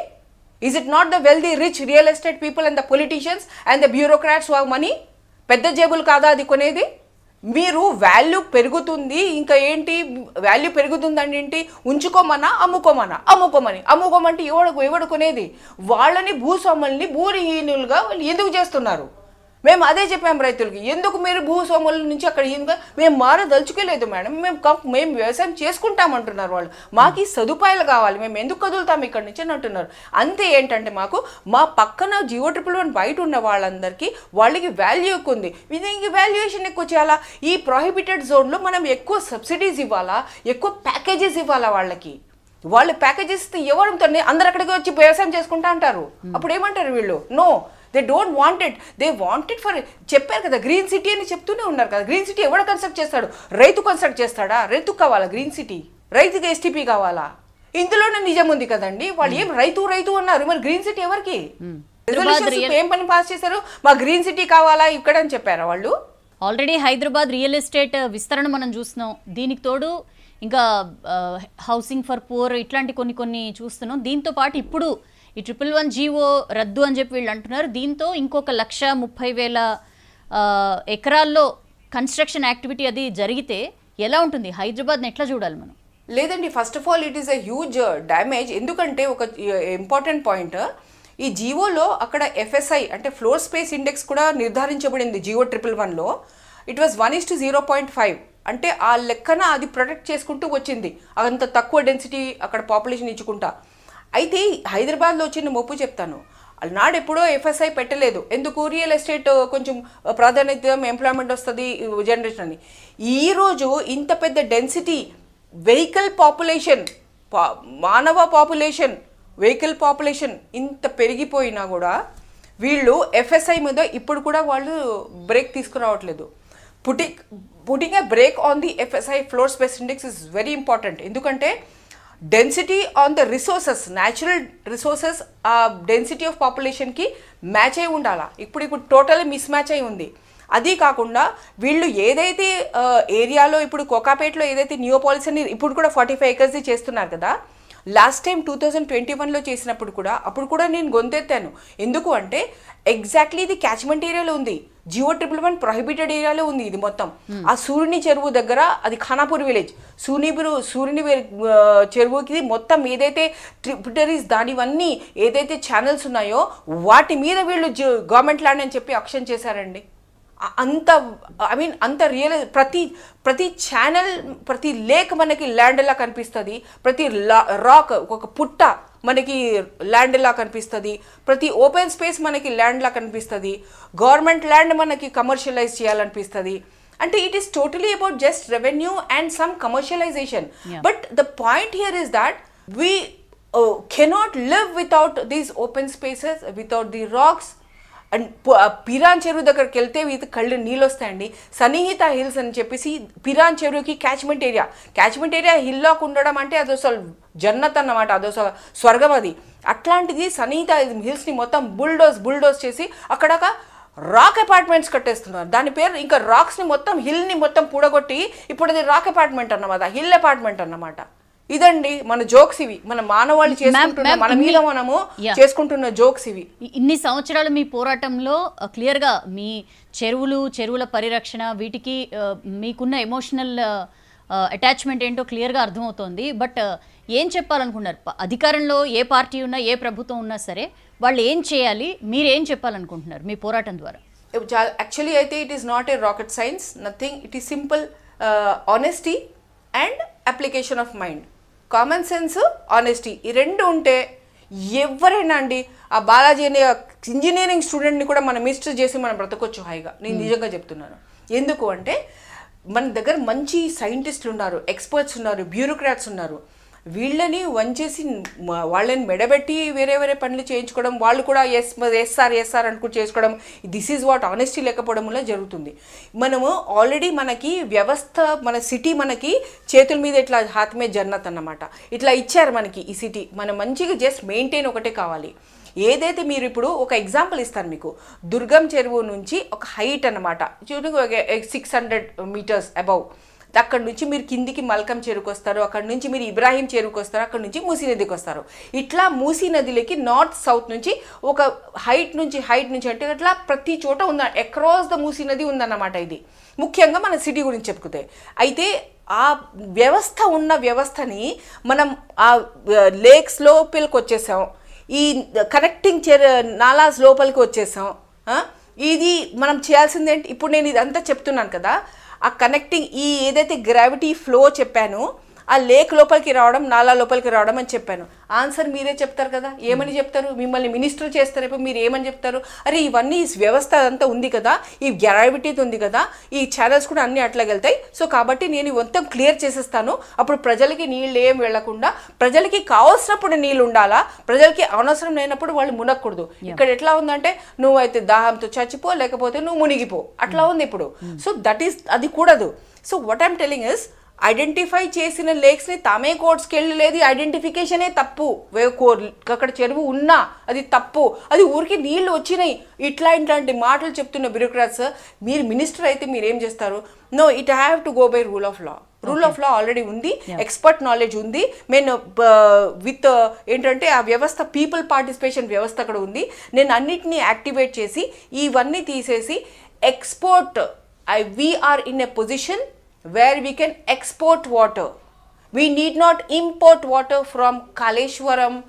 Speaker 2: is it not the wealthy rich real estate people and the politicians and the bureaucrats money పెద్ద జేబులు కాదా అది కొనేది మీరు వాల్యూ పెరుగుతుంది ఇంకా ఏంటి వాల్యూ పెరుగుతుందండి ఏంటి ఉంచుకోమనా అమ్ముకోమనా అమ్ముకోమని అమ్ముకోమంటే ఎవడు ఎవడు కొనేది వాళ్ళని భూస్వాముల్ని భూరిహీనులుగా ఎందుకు చేస్తున్నారు మేము అదే చెప్పాము రైతులకి ఎందుకు మీరు భూస్వాముల నుంచి అక్కడ మేము మారదలుచుకోలేదు మేడం మేము మేము వ్యవసాయం చేసుకుంటామంటున్నారు వాళ్ళు మాకు సదుపాయాలు కావాలి మేము ఎందుకు కదులుతాం ఇక్కడ నుంచి అని అంటున్నారు అంతే ఏంటంటే మాకు మా పక్కన జియో ట్రిపుల్ వన్ బయట ఉన్న వాళ్ళందరికీ వాళ్ళకి వాల్యూ ఎక్కువ ఉంది దీనికి వాల్యుయేషన్ ఎక్కువ చేయాలా ఈ ప్రొహిబిటెడ్ జోన్లో మనం ఎక్కువ సబ్సిడీస్ ఇవ్వాలా ఎక్కువ ప్యాకేజెస్ ఇవ్వాలా వాళ్ళకి వాళ్ళు ప్యాకేజెస్ ఇవ్వడంతోనే అందరు అక్కడికి వచ్చి వ్యవసాయం చేసుకుంటా అంటారు అప్పుడు ఏమంటారు వీళ్ళు no they don't wanted they wanted for చెప్పారు కదా గ్రీన్ సిటీ అని చెప్తూనే ఉన్నారు కదా గ్రీన్ సిటీ ఎవడ కన్స్ట్రక్ట్ చేస్తాడు రైతు కన్స్ట్రక్ట్ చేస్తాడా రైతు కావాలా గ్రీన్ సిటీ రైతుకి ఎస్టీపీ కావాలా ఇందులోనే నిజం ఉంది కదండి వాళ్ళు hmm. ఏం రైతు రైతు అన్నారు
Speaker 1: మరి గ్రీన్ సిటీ ఎవరికి hmm. ఏం పని పాస్ చేశారు మా గ్రీన్ సిటీ కావాలా ఇక్కడ అని చెప్పారా వాళ్ళు ఆల్రెడీ హైదరాబాద్ రియల్ ఎస్టేట్ విస్తరణ మనం చూస్తున్నాం దీనికి తోడు ఇంకా హౌసింగ్ ఫర్ పూర్ ఇట్లాంటి కొన్ని కొన్ని చూస్తున్నాం దీంతో పాటు ఇప్పుడు ఈ ట్రిపుల్ వన్ జీవో రద్దు అని చెప్పి వీళ్ళు అంటున్నారు దీంతో ఇంకొక లక్ష ముప్పై వేల ఎకరాల్లో కన్స్ట్రక్షన్ యాక్టివిటీ అది జరిగితే ఎలా ఉంటుంది హైదరాబాద్ని ఎట్లా చూడాలి మనం లేదండి first of all it is a huge damage ఎందుకంటే ఒక ఇంపార్టెంట్
Speaker 2: పాయింట్ ఈ జియోలో uh, అక్కడ ఎఫ్ఎస్ఐ అంటే ఫ్లోర్ స్పేస్ ఇండెక్స్ కూడా నిర్ధారించబడింది జియో ట్రిపుల్ వన్లో it was one is to zero point five అంటే ఆ లెక్కన అది ప్రొటెక్ట్ చేసుకుంటూ వచ్చింది అంత తక్కువ డెన్సిటీ అక్కడ పాపులేషన్ ఇచ్చుకుంటా అయితే హైదరాబాద్లో వచ్చిన మొప్పు చెప్తాను నాడెప్పుడో ఎఫ్ఎస్ఐ పెట్టలేదు ఎందుకు రియల్ ఎస్టేట్ కొంచెం ప్రాధాన్యత ఎంప్లాయ్మెంట్ వస్తుంది జనరేషన్ అని ఈరోజు ఇంత పెద్ద డెన్సిటీ వెహికల్ పాపులేషన్ మానవ పాపులేషన్ వెహికల్ పాపులేషన్ ఇంత పెరిగిపోయినా కూడా వీళ్ళు ఎఫ్ఎస్ఐ మీద ఇప్పుడు కూడా వాళ్ళు బ్రేక్ తీసుకురావట్లేదు putting putting a break on the FSI floor space index is very important ఎందుకంటే density on the resources natural resources ఆ డెన్సిటీ ఆఫ్ పాపులేషన్కి మ్యాచ్ అయి ఉండాలా ఇప్పుడు ఇప్పుడు టోటల్ మిస్ మ్యాచ్ అయి ఉంది అది కాకుండా వీళ్ళు ఏదైతే ఏరియాలో ఇప్పుడు కోకాపేటలో ఏదైతే న్యూపాలిసీని ఇప్పుడు కూడా ఫార్టీ ఫైవ్ ఏకర్స్ చేస్తున్నారు కదా last time two thousand twenty వన్లో చేసినప్పుడు కూడా అప్పుడు కూడా నేను గొంతెత్తాను ఎందుకు అంటే ఎగ్జాక్ట్లీ ఇది క్యాచ్మెంట్ ఏరియాలో ఉంది జియో ట్రిపుల్ వన్ ప్రొహిబిటెడ్ ఏరియాలో ఉంది ఇది మొత్తం hmm. ఆ సూర్యుని చెరువు దగ్గర అది ఖానాపూర్ విలేజ్ సూర్యపురు సూర్యుని చెరువుకి మొత్తం ఏదైతే ట్రిబ్యుటరీస్ దానివన్నీ ఏదైతే ఛానల్స్ ఉన్నాయో వాటి మీద వీళ్ళు గవర్నమెంట్ ల్యాండ్ అని చెప్పి అక్షన్ చేశారండి అంత ఐ మీన్ అంత రియల్ ప్రతి ప్రతి ఛానల్ ప్రతి లేక్ మనకి ల్యాండ్ ఎలా కనిపిస్తది ప్రతి రాక్ ఒక పుట్ట మనకి ల్యాండ్ ఎలా కనిపిస్తది ప్రతి ఓపెన్ స్పేస్ మనకి ల్యాండ్ లా కనిపిస్తది గవర్నమెంట్ ల్యాండ్ మనకి కమర్షియలైజ్ చేయాల అనిపిస్తది అంటే it is totally about just revenue and some commercialisation but the point here is that we cannot live without these open spaces without the rocks and పిరాన్ చెరువు దగ్గరికి వెళ్తే ఇది కళ్ళు నీళ్ళు వస్తాయండి సన్నిహిత హిల్స్ అని చెప్పేసి పిరాన్ చెరువుకి క్యాచ్మెంట్ ఏరియా క్యాచ్మెంట్ ఏరియా హిల్లోకి ఉండడం అంటే అది అసలు జన్నత్ అన్నమాట అది అసలు స్వర్గం అది అట్లాంటిది సన్నిహిత హిల్స్ని మొత్తం బుల్డోస్ బుల్డోస్ చేసి అక్కడ రాక్ అపార్ట్మెంట్స్ కట్టేస్తున్నారు దాని పేరు ఇంకా రాక్స్ని మొత్తం హిల్ని మొత్తం పూడగొట్టి ఇప్పుడు అది రాక్ అపార్ట్మెంట్ అన్నమాట హిల్ అపార్ట్మెంట్ అన్నమాట ఇదండి మన జోక్స్ ఇవి మన మానవాళ్ళు చేసుకుంటున్న మన మీద మనము
Speaker 1: చేసుకుంటున్న జోక్స్ ఇవి ఇన్ని సంవత్సరాలు మీ పోరాటంలో క్లియర్ గా మీ చెరువులు చెరువుల పరిరక్షణ వీటికి మీకున్న ఎమోషనల్ అటాచ్మెంట్ ఏంటో క్లియర్ గా అర్థమవుతోంది బట్ ఏం చెప్పాలనుకున్నారు అధికారంలో ఏ పార్టీ ఉన్నా ఏ ప్రభుత్వం ఉన్నా సరే వాళ్ళు ఏం చేయాలి మీరేం చెప్పాలనుకుంటున్నారు మీ పోరాటం ద్వారా యాక్చువల్లీ అయితే
Speaker 2: it is not a rocket science nothing it is simple honesty and application of mind common sense honesty ఈ రెండు ఉంటే ఎవరైనా అండి ఆ బాలాజీ అనే ఇంజనీరింగ్ స్టూడెంట్ని కూడా మనం మిస్టర్ చేసి మనం బ్రతకొచ్చు హాయిగా నేను hmm. నిజంగా చెప్తున్నాను ఎందుకు అంటే మన దగ్గర మంచి సైంటిస్టులు ఉన్నారు ఎక్స్పర్ట్స్ ఉన్నారు బ్యూరోక్రాట్స్ ఉన్నారు వీళ్ళని వంచేసి వాళ్ళని మెడబెట్టి వేరే వేరే పనులు చేయించుకోవడం వాళ్ళు కూడా ఎస్ ఎస్ఆర్ ఎస్ఆర్ అనుకుంటూ చేసుకోవడం దిస్ ఈజ్ వాట్ ఆనెస్టీ లేకపోవడం వల్ల జరుగుతుంది మనము ఆల్రెడీ మనకి వ్యవస్థ మన సిటీ మనకి చేతుల మీద ఇట్లా హాత్మే జన్నత్ అన్నమాట ఇట్లా ఇచ్చారు మనకి ఈ సిటీ మనం మంచిగా జస్ట్ మెయింటైన్ ఒకటే కావాలి ఏదైతే మీరు ఇప్పుడు ఒక ఎగ్జాంపుల్ ఇస్తాను మీకు దుర్గం చెరువు నుంచి ఒక హైట్ అనమాట చూడండి సిక్స్ హండ్రెడ్ మీటర్స్ అబౌవ్ అక్కడ నుంచి మీరు కిందికి మల్కం చేరుకొస్తారు అక్కడ నుంచి మీరు ఇబ్రాహీం చేరుకొస్తారు అక్కడ నుంచి మూసీ నదికి వస్తారు ఇట్లా మూసీ నదిలోకి నార్త్ సౌత్ నుంచి ఒక హైట్ నుంచి హైట్ నుంచి అంటే అట్లా ప్రతి చోట ఉంద అక్రాస్ ద మూసీ నది ఉందన్నమాట ఇది ముఖ్యంగా మన సిటీ గురించి చెప్పుకుంటే అయితే ఆ వ్యవస్థ ఉన్న వ్యవస్థని మనం ఆ లేక్స్ లోపలికి వచ్చేసాం ఈ కనెక్టింగ్ చే నాలాస్ లోపలికి వచ్చేసాం ఇది మనం చేయాల్సిందేంటి ఇప్పుడు నేను ఇదంతా చెప్తున్నాను కదా ఆ కనెక్టింగ్ ఈ ఏదైతే గ్రావిటీ ఫ్లో చెప్పానో ఆ లేక్ లోపలికి రావడం నాలా లోపలికి రావడం అని చెప్పాను ఆన్సర్ మీరే చెప్తారు కదా ఏమని hmm. చెప్తారు మిమ్మల్ని మినిస్టర్ చేస్తారేపు మీరు ఏమని చెప్తారు అరే ఇవన్నీ ఈ వ్యవస్థ అంతా ఉంది కదా ఈ గ్యారావిటీ ఉంది కదా ఈ ఛానల్స్ కూడా అన్నీ అట్లా వెళ్తాయి సో కాబట్టి నేను మొత్తం క్లియర్ చేసేస్తాను అప్పుడు ప్రజలకి నీళ్ళు ఏం వెళ్లకుండా ప్రజలకి కావాల్సినప్పుడు నీళ్ళు ఉండాలా ప్రజలకి అనవసరం లేనప్పుడు వాళ్ళు మునక్కూడదు ఇక్కడ ఎట్లా ఉందంటే నువ్వైతే దాహంతో చచ్చిపో లేకపోతే నువ్వు మునిగిపో అట్లా hmm. ఉంది ఇప్పుడు hmm. సో దట్ ఈస్ అది కూడదు so what I'm telling is identify చేసిన లేక్స్ని తామే వెళ్ళి లేదు ఐడెంటిఫికేషనే తప్పు కోర్ అక్కడ చెరువు ఉన్నా అది తప్పు అది ఊరికి నీళ్లు వచ్చినాయి ఇట్లా ఇట్లాంటి మాటలు చెప్తున్న బ్యూరోక్రాట్స్ మీరు మినిస్టర్ అయితే మీరు ఏం చేస్తారు no it have to go by rule of law rule of law already ఉంది ఎక్స్పర్ట్ నాలెడ్జ్ ఉంది మెయిన్ విత్ uh, uh, ఏంటంటే ఆ వ్యవస్థ పీపుల్ పార్టిసిపేషన్ వ్యవస్థ అక్కడ ఉంది నేను అన్నిటినీ యాక్టివేట్ చేసి ఇవన్నీ తీసేసి export I we are in a position where we can export water. We need not import water from Kaleshwaram,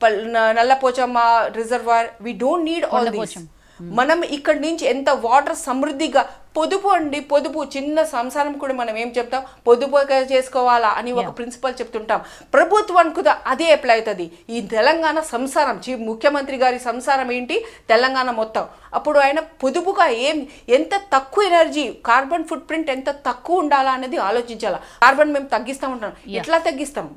Speaker 2: Nallapocham reservoir. We don't need all these. Hmm. మనం ఇక్కడి నుంచి ఎంత వాటర్ సమృద్ధిగా పొదుపు అండి పొదుపు చిన్న సంసారం కూడా మనం ఏం చెప్తాం పొదుపుగా చేసుకోవాలా అని ఒక ప్రిన్సిపల్ చెప్తుంటాం ప్రభుత్వానికి కూడా అదే అప్లై అవుతుంది ఈ తెలంగాణ సంసారం చీఫ్ ముఖ్యమంత్రి గారి సంసారం ఏంటి తెలంగాణ మొత్తం అప్పుడు ఆయన పొదుపుగా ఏం ఎంత
Speaker 1: తక్కువ ఎనర్జీ కార్బన్ ఫుట్ ప్రింట్ ఎంత తక్కువ ఉండాలా అనేది ఆలోచించాలా కార్బన్ మేము తగ్గిస్తూ ఉంటాం ఎట్లా తగ్గిస్తాం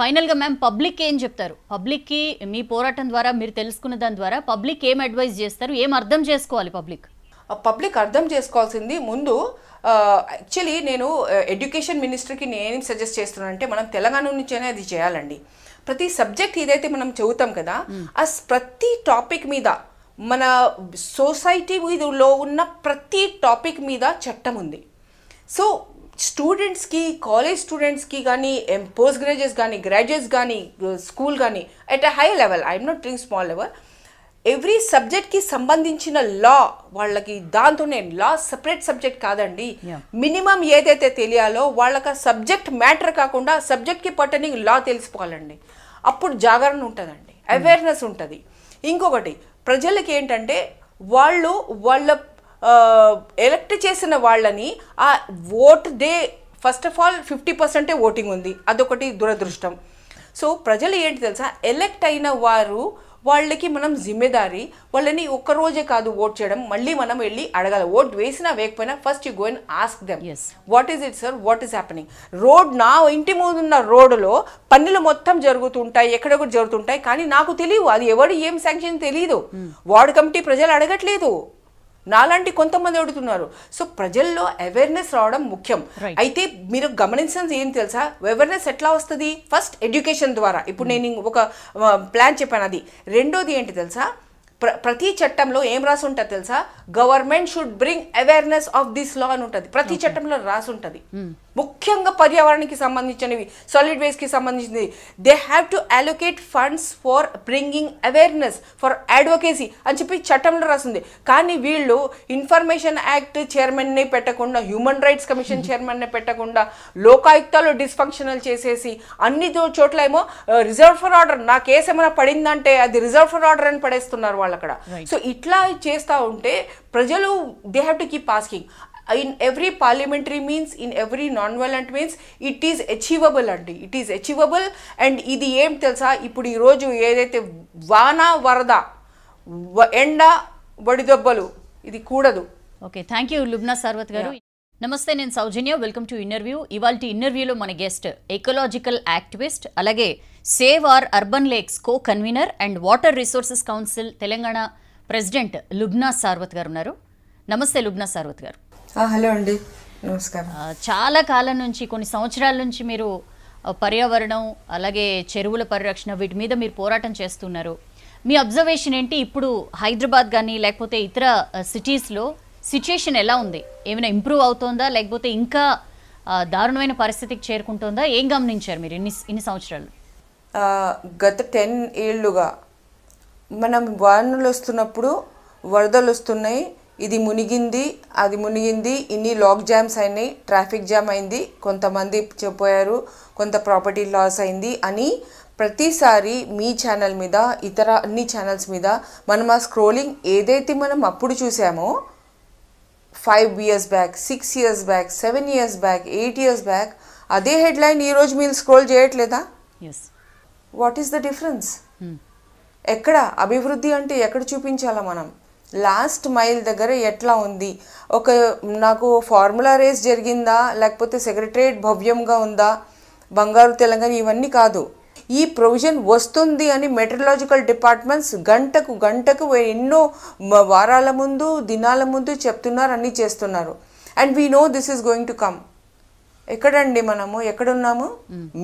Speaker 1: ఫైనల్గా మ్యామ్ పబ్లిక్ ఏం చెప్తారు పబ్లిక్కి మీ పోరాటం ద్వారా మీరు తెలుసుకున్న దాని ద్వారా పబ్లిక్ ఏం అడ్వైజ్ చేస్తారు ఏం అర్థం చేసుకోవాలి పబ్లిక్ పబ్లిక్ అర్థం చేసుకోవాల్సింది ముందు యాక్చువల్లీ నేను ఎడ్యుకేషన్ మినిస్టర్కి నేనేం సజెస్ట్
Speaker 2: చేస్తున్నానంటే మనం తెలంగాణ నుంచైనా అది చేయాలండి ప్రతి సబ్జెక్ట్ ఏదైతే మనం చదువుతాం కదా ఆ ప్రతి టాపిక్ మీద మన సొసైటీ మీదలో ఉన్న ప్రతి టాపిక్ మీద చట్టం ఉంది సో స్టూడెంట్స్కి కాలేజ్ స్టూడెంట్స్కి కానీ పోస్ట్ గ్రాడ్యుయేట్స్ కానీ గ్రాడ్యుయేట్స్ కానీ స్కూల్ కానీ at a high level I'm not డ్రింగ్ small level every సబ్జెక్ట్కి సంబంధించిన లా వాళ్ళకి దాంతోనే లా సపరేట్ సబ్జెక్ట్ కాదండి మినిమం ఏదైతే తెలియాలో వాళ్ళకి సబ్జెక్ట్ మ్యాటర్ కాకుండా సబ్జెక్ట్కి పర్టనింగ్ లా తెలుసుకోవాలండి అప్పుడు జాగరణ ఉంటుందండి అవేర్నెస్ hmm. ఉంటుంది ఇంకొకటి ప్రజలకి ఏంటంటే వాళ్ళు వాళ్ళ ఎలక్ట్ చేసిన వాళ్ళని ఆ vote day first of all fifty పర్సెంటే ఓటింగ్ ఉంది అదొకటి దురదృష్టం సో ప్రజలు ఏంటి తెలుసా ఎలక్ట్ అయిన వారు వాళ్ళకి మనం జిమ్మెదారి వాళ్ళని ఒక్కరోజే కాదు ఓట్ చేయడం మళ్ళీ మనం వెళ్ళి అడగాలి ఓట్ వేసినా వేయకపోయినా first you going ask them what is it sir what is happening road నా ఇంటి ముందున్న రోడ్డులో పన్నులు మొత్తం జరుగుతుంటాయి ఎక్కడెక్కడ జరుగుతుంటాయి కానీ నాకు తెలియదు అది ఎవరు ఏం శాంక్షన్ తెలియదు hmm. వార్డ్ కమిటీ ప్రజలు అడగట్లేదు నాలాంటి కొంతమంది అడుగుతున్నారు సో ప్రజల్లో అవేర్నెస్ రావడం ముఖ్యం అయితే మీరు గమనించినది ఏం తెలుసా అవేర్నెస్ ఎట్లా వస్తుంది ఫస్ట్ ఎడ్యుకేషన్ ద్వారా ఇప్పుడు నేను ఒక ప్లాన్ చెప్పాను అది రెండోది ఏంటి తెలుసా ప్ర ప్రతి చట్టంలో ఏం రాసి ఉంటుంది తెలుసా government should bring awareness of this law అని ఉంటుంది ప్రతి చట్టంలో రాసి ఉంటుంది hmm. ముఖ్యంగా పర్యావరణానికి సంబంధించినవి సాలిడ్ వేస్ట్కి సంబంధించినవి they have to allocate funds for bringing awareness for advocacy అని చెప్పి చట్టంలో రాస్తుంది కానీ వీళ్ళు ఇన్ఫర్మేషన్ యాక్ట్ చైర్మన్ని పెట్టకుండా హ్యూమన్ రైట్స్ కమిషన్ చైర్మన్ని పెట్టకుండా లోకాయుక్తాలు డిస్ఫంక్షనల్ చేసేసి అన్ని చోట్ల ఏమో రిజర్వ్ ఫర్ ఆర్డర్ నా కేసు ఏమైనా పడిందంటే అది రిజర్వ్ ఫర్ ఆర్డర్ అని పడేస్తున్నారు వాళ్ళు అక్కడ సో ఇట్లా చేస్తూ ఉంటే ప్రజలు they have to keep asking in every parliamentary means in every non violent means it is achievable అండి ఇట్ ఈజ్ అచీవబుల్ అండ్ ఇది ఏం తెలుసా ఇప్పుడు ఈరోజు ఏదైతే వాన
Speaker 1: వరద ఎండ వడిదెబ్బలు ఇది కూడదు okay thank you Lubna Sarwat గారు నమస్తే నేను సౌజన్య వెల్కమ్ టు ఇంటర్వ్యూ ఇవాళ ఇంటర్వ్యూలో మన గెస్ట్ ఎకలాజికల్ యాక్టివిస్ట్ అలాగే save our urban lakes co convener and water resources council Telangana president Lubna Sarwat గారు ఉన్నారు నమస్తే లుబ్నా సార్వత్ గారు హలో అండి నమస్కారం చాలా కాలం నుంచి కొన్ని సంవత్సరాల నుంచి మీరు పర్యావరణం అలాగే చెరువుల పరిరక్షణ వీటి మీద మీరు పోరాటం చేస్తున్నారు మీ అబ్జర్వేషన్ ఏంటి ఇప్పుడు హైదరాబాద్ కానీ లేకపోతే ఇతర సిటీస్లో సిచ్యుయేషన్ ఎలా ఉంది ఏమైనా ఇంప్రూవ్ అవుతుందా లేకపోతే ఇంకా దారుణమైన పరిస్థితికి చేరుకుంటుందా ఏం గమనించారు మీరు ఇన్ని ఇన్ని సంవత్సరాలు
Speaker 2: గత టెన్ ఏళ్ళుగా మనం వానలు వస్తున్నప్పుడు వరదలు వస్తున్నాయి ఇది మునిగింది అది మునిగింది ఇన్ని లాక్ జామ్స్ అయినాయి ట్రాఫిక్ జామ్ అయింది కొంతమంది చెప్పారు కొంత ప్రాపర్టీ లాస్ అయింది అని ప్రతిసారి మీ ఛానల్ మీద ఇతర అన్ని ఛానల్స్ మీద మనం ఆ స్క్రోలింగ్ ఏదైతే మనం అప్పుడు చూసామో five years back six years back seven years back eight years back అదే హెడ్లైన్ ఈరోజు మీరు స్క్రోల్ చేయట్లేదా వాట్ ఈస్ ద డిఫరెన్స్ ఎక్కడ అభివృద్ధి అంటే ఎక్కడ చూపించాలా మనం లాస్ట్ మైల్ దగ్గర ఎట్లా ఉంది ఒక నాకు ఫార్ములా రేస్ జరిగిందా లేకపోతే సెక్రటరేట్ భవ్యంగా ఉందా బంగారు తెలంగాణ ఇవన్నీ కాదు ఈ ప్రొవిజన్ వస్తుంది అని మెటరలాజికల్ డిపార్ట్మెంట్స్ గంటకు గంటకు ఎన్నో వారాల ముందు దినాల ముందు చెప్తున్నారు అన్నీ చేస్తున్నారు and we know this is going to come ఎక్కడండి మనము ఎక్కడున్నాము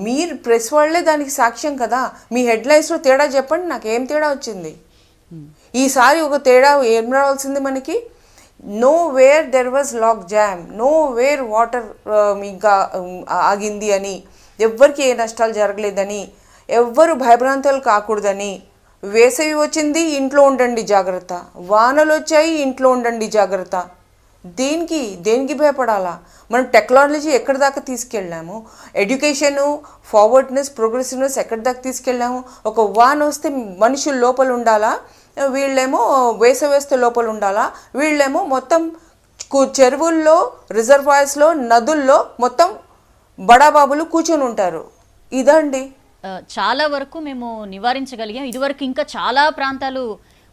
Speaker 2: మీరు ప్రెస్ వాళ్ళే దానికి సాక్ష్యం కదా మీ హెడ్లైన్స్లో తేడా చెప్పండి నాకు ఏం తేడా వచ్చింది ఈసారి ఒక తేడా ఏం రావాల్సింది మనకి know where there was lock jam know where water ఇంకా ఆగింది అని ఎవ్వరికి ఏ నష్టాలు జరగలేదని ఎవ్వరు భయభ్రాంతాలు కాకూడదని వేసవి వచ్చింది ఇంట్లో ఉండండి జాగ్రత్త వానలు వచ్చాయి ఇంట్లో ఉండండి జాగ్రత్త దేనికి దేనికి భయపడాలా మనం టెక్నాలజీ ఎక్కడి దాకా తీసుకెళ్ళాము ఎడ్యుకేషను ఫార్వర్డ్నెస్ ప్రోగ్రెసివ్నెస్ ఎక్కడి దాకా తీసుకెళ్ళాము ఒక వాన్ వస్తే మనుషులు లోపల ఉండాలా వీళ్ళేమో వేసవేస్తు లోపల ఉండాలా వీళ్ళేమో మొత్తం చెరువుల్లో రిజర్వాయర్స్లో నదుల్లో మొత్తం బడాబాబులు కూర్చొని
Speaker 3: ఉంటారు
Speaker 1: ఇదండి చాలా వరకు మేము నివారించగలిగాం ఇదివరకు ఇంకా చాలా ప్రాంతాలు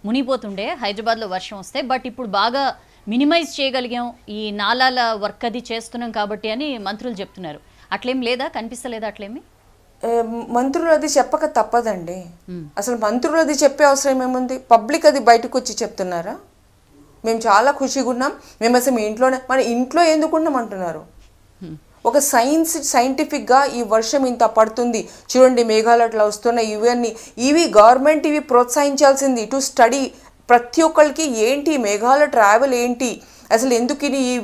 Speaker 1: మునిగిపోతుండే హైదరాబాద్లో వర్షం వస్తే బట్ ఇప్పుడు బాగా మినిమైజ్ చేయగలిగాం ఈ నాలాల వర్క్ అది చేస్తున్నాం కాబట్టి అని మంత్రులు చెప్తున్నారు అట్లేం లేదా కనిపిస్తలేదా అట్లేమి
Speaker 2: మంత్రులు అది చెప్పక తప్పదండి అసలు మంత్రులు అది చెప్పే అవసరం ఏముంది పబ్లిక్ అది బయటకు వచ్చి చెప్తున్నారా మేము చాలా ఖుషీగా ఉన్నాం మేము అసలు మీ ఇంట్లోనే మన ఇంట్లో ఎందుకు అంటున్నారు ఒక సైన్స్ సైంటిఫిక్గా ఈ వర్షం ఇంత పడుతుంది చూడండి మేఘాలు అట్లా వస్తున్నాయి ఇవన్నీ ఇవి గవర్నమెంట్ ఇవి ప్రోత్సహించాల్సింది టు స్టడీ ప్రతి ఒక్కరికి ఏంటి మేఘాల ట్రావెల్ ఏంటి అసలు ఎందుకు ఈ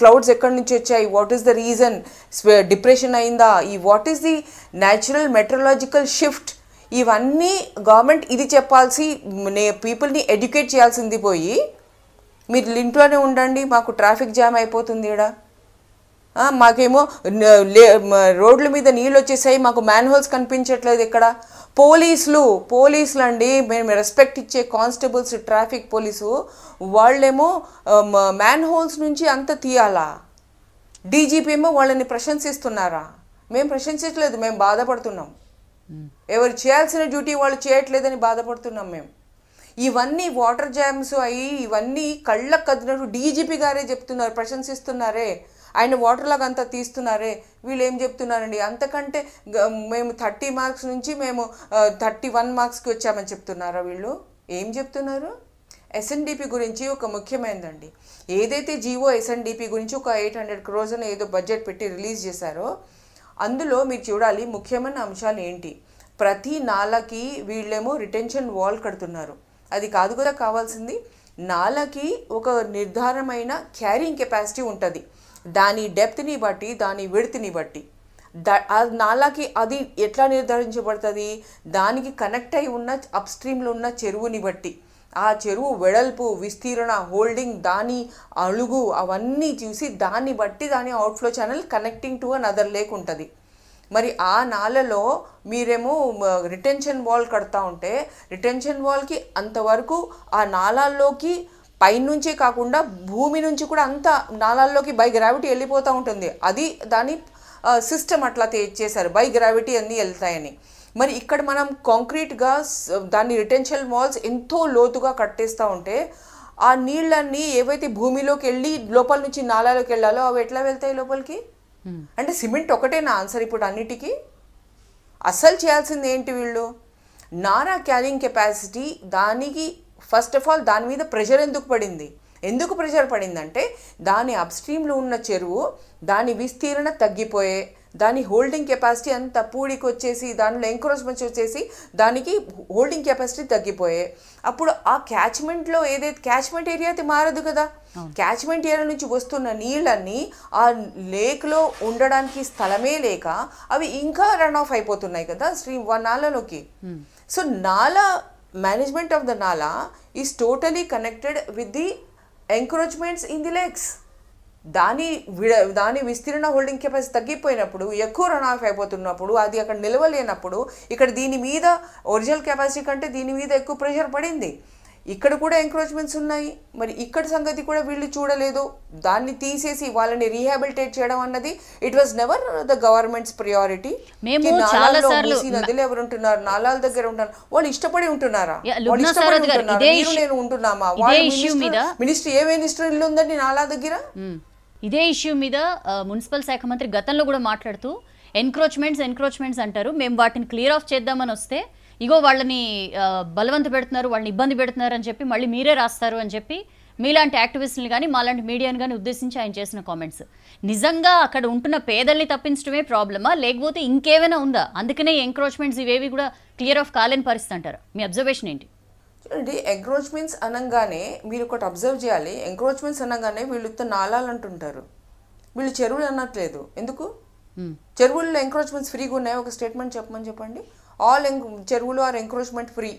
Speaker 2: క్లౌడ్స్ ఎక్కడి నుంచి వచ్చాయి what is the reason depression అయిందా ఈ what is the natural meteorological shift ఇవన్నీ గవర్నమెంట్ ఇది చెప్పాల్సి నే పీపుల్ని ఎడ్యుకేట్ చేయాల్సింది పోయి మీరు ఇంట్లోనే ఉండండి మాకు ట్రాఫిక్ జామ్ అయిపోతుంది ఇక్కడ మాకేమో రోడ్ల మీద నీళ్ళు వచ్చేసాయి మాకు మ్యాన్హోల్స్ కనిపించట్లేదు ఇక్కడ పోలీసులు పోలీసులు అండి మేము రెస్పెక్ట్ ఇచ్చే కానిస్టేబుల్స్ ట్రాఫిక్ పోలీసు వాళ్ళేమో మ్యాన్హోల్స్ నుంచి అంత తీయాలా డీజీపీ ఏమో వాళ్ళని ప్రశంసిస్తున్నారా మేము ప్రశంసించలేదు మేము బాధపడుతున్నాం ఎవరు చేయాల్సిన డ్యూటీ వాళ్ళు చేయట్లేదని బాధపడుతున్నాం మేము ఇవన్నీ వాటర్ జామ్స్ అయ్యి ఇవన్నీ కళ్ళకు కదినట్టు డీజీపీ గారే చెప్తున్నారు ప్రశంసిస్తున్నారే ఆయన లాగా అంతా తీస్తున్నారే వీళ్ళు ఏం చెప్తున్నారండి అంతకంటే మేము థర్టీ మార్క్స్ నుంచి మేము థర్టీ వన్ మార్క్స్కి వచ్చామని చెప్తున్నారా వీళ్ళు ఏం చెప్తున్నారు ఎస్ఎన్డిపి గురించి ఒక ముఖ్యమైనదండి ఏదైతే జీవో ఎస్ఎన్డిపి గురించి ఒక ఎయిట్ హండ్రెడ్ క్రోర్స్ అని ఏదో బడ్జెట్ పెట్టి రిలీజ్ చేశారో అందులో మీరు చూడాలి ముఖ్యమైన అంశాలు ఏంటి ప్రతి నాలకి వీళ్ళేమో రిటెన్షన్ వాల్ కడుతున్నారు అది కాదు కదా కావాల్సింది నాలకి ఒక నిర్ధారమైన క్యారింగ్ కెపాసిటీ ఉంటుంది దాని డెప్త్ని బట్టి దాని విడతని బట్టి ఆ నాలాకి అది ఎట్లా నిర్ధారించబడుతుంది దానికి కనెక్ట్ అయి ఉన్న అప్ స్ట్రీమ్లో ఉన్న చెరువుని బట్టి ఆ చెరువు వెడల్పు విస్తీరణ హోల్డింగ్ దాని అలుగు అవన్నీ చూసి దాన్ని బట్టి దాని outflow channel connecting to another lake ఉంటుంది మరి ఆ నాలలో మీరేమో రిటెన్షన్ వాల్ కడతా ఉంటే రిటెన్షన్ వాల్కి అంతవరకు ఆ నాలాల్లోకి పైనుంచే కాకుండా భూమి నుంచి కూడా అంత నాళాల్లోకి బై గ్రావిటీ వెళ్ళిపోతూ ఉంటుంది అది దాని సిస్టమ్ అట్లా చేశారు బై గ్రావిటీ అన్నీ వెళ్తాయని మరి ఇక్కడ మనం కాంక్రీట్గా దాన్ని రిటెన్షియల్ వాల్స్ ఎంతో లోతుగా కట్టేస్తూ ఉంటే ఆ నీళ్ళన్నీ ఏవైతే భూమిలోకి వెళ్ళి లోపల నుంచి నాలాలోకి వెళ్ళాలో అవి ఎట్లా వెళ్తాయి లోపలికి అంటే సిమెంట్ ఒకటేనా ఆన్సర్ ఇప్పుడు అన్నిటికీ అస్సలు చేయాల్సింది ఏంటి వీళ్ళు నారా క్యారింగ్ కెపాసిటీ దానికి ఫస్ట్ ఆఫ్ ఆల్ దాని మీద ప్రెషర్ ఎందుకు పడింది ఎందుకు ప్రెషర్ పడిందంటే దాని అప్స్ట్రీమ్లో ఉన్న చెరువు దాని విస్తీర్ణ తగ్గిపోయే దాని హోల్డింగ్ కెపాసిటీ అంత పూడికి వచ్చేసి దానిలో ఎంక్రోచ్మెంట్స్ వచ్చేసి దానికి హోల్డింగ్ కెపాసిటీ తగ్గిపోయే అప్పుడు ఆ క్యాచ్మెంట్లో ఏదైతే క్యాచ్మెంట్ ఏరియా అయితే మారదు కదా క్యాచ్మెంట్ ఏరియా నుంచి వస్తున్న నీళ్ళన్నీ ఆ లేక్లో ఉండడానికి స్థలమే లేక అవి ఇంకా రన్ ఆఫ్ అయిపోతున్నాయి కదా స్ట్రీమ్ వన్ నాలలోకి సో నాల మేనేజ్మెంట్ ఆఫ్ ద నాలా is totally connected with the encroachments in the legs దాని విడ దాని విస్తీర్ణ హోల్డింగ్ కెపాసిటీ తగ్గిపోయినప్పుడు ఎక్కువ రన్ ఆఫ్ అయిపోతున్నప్పుడు అది అక్కడ నిలవలేనప్పుడు ఇక్కడ దీని మీద ఒరిజినల్ కెపాసిటీ కంటే దీని మీద ఎక్కువ ప్రెషర్ పడింది ఇక్కడ కూడా ఎంక్రోచ్మెంట్స్ ఉన్నాయి మరి ఇక్కడ సంగతి కూడా వీళ్ళు చూడలేదు దాన్ని తీసేసి వాళ్ళని రీహాబిలిటేట్ చేయడం అన్నది it was never the government's priority నదిలో ఎవరు ఉంటున్నారు నాలాల దగ్గర ఉంటున్నారు వాళ్ళు ఇష్టపడి ఉంటున్నారా వాళ్ళు ఇష్టపడి ఉంటున్నారా నేను ఉంటున్నామా
Speaker 1: మినిస్టర్ ఏ మినిస్టర్ ఇల్లు ఉందండి నాలా దగ్గర ఇదే ఇష్యూ మీద మున్సిపల్ శాఖ మంత్రి గతంలో కూడా మాట్లాడుతూ ఎన్క్రోచ్మెంట్స్ ఎన్క్రోచ్మెంట్స్ అంటారు మేము వాటిని క్లియర్ ఆఫ్ చేద్దామని వస్తే ఇగో వాళ్ళని బలవంత పెడుతున్నారు వాళ్ళని ఇబ్బంది పెడుతున్నారు అని చెప్పి మళ్ళీ మీరే రాస్తారు అని చెప్పి మీలాంటి యాక్టివిస్టులు కానీ మాలాంటి మీడియాని కానీ ఉద్దేశించి ఆయన చేసిన కామెంట్స్ నిజంగా అక్కడ ఉంటున్న పేదల్ని తప్పించడమే ప్రాబ్లమా లేకపోతే ఇంకేమైనా ఉందా అందుకనే ఎంక్రోచ్మెంట్స్ ఇవేవి కూడా క్లియర్ ఆఫ్ కాలేని పరిస్థితి అంటారు మీ అబ్జర్వేషన్ ఏంటి
Speaker 2: చూడండి ఎంక్రోచ్మెంట్స్ అనగానే మీరు ఒకటి అబ్జర్వ్ చేయాలి ఎంక్రోచ్మెంట్స్ అనగానే వీళ్ళు నాళాలు అంటుంటారు వీళ్ళు చెరువులు అనట్లేదు ఎందుకు చెరువుల్లో ఎంక్రోచ్మెంట్స్ ఫ్రీగా ఉన్నాయి ఒక స్టేట్మెంట్ చెప్పమని చెప్పండి ఆల్ చెరువులు ఆర్ ఎంక్రోచ్మెంట్ ఫ్రీ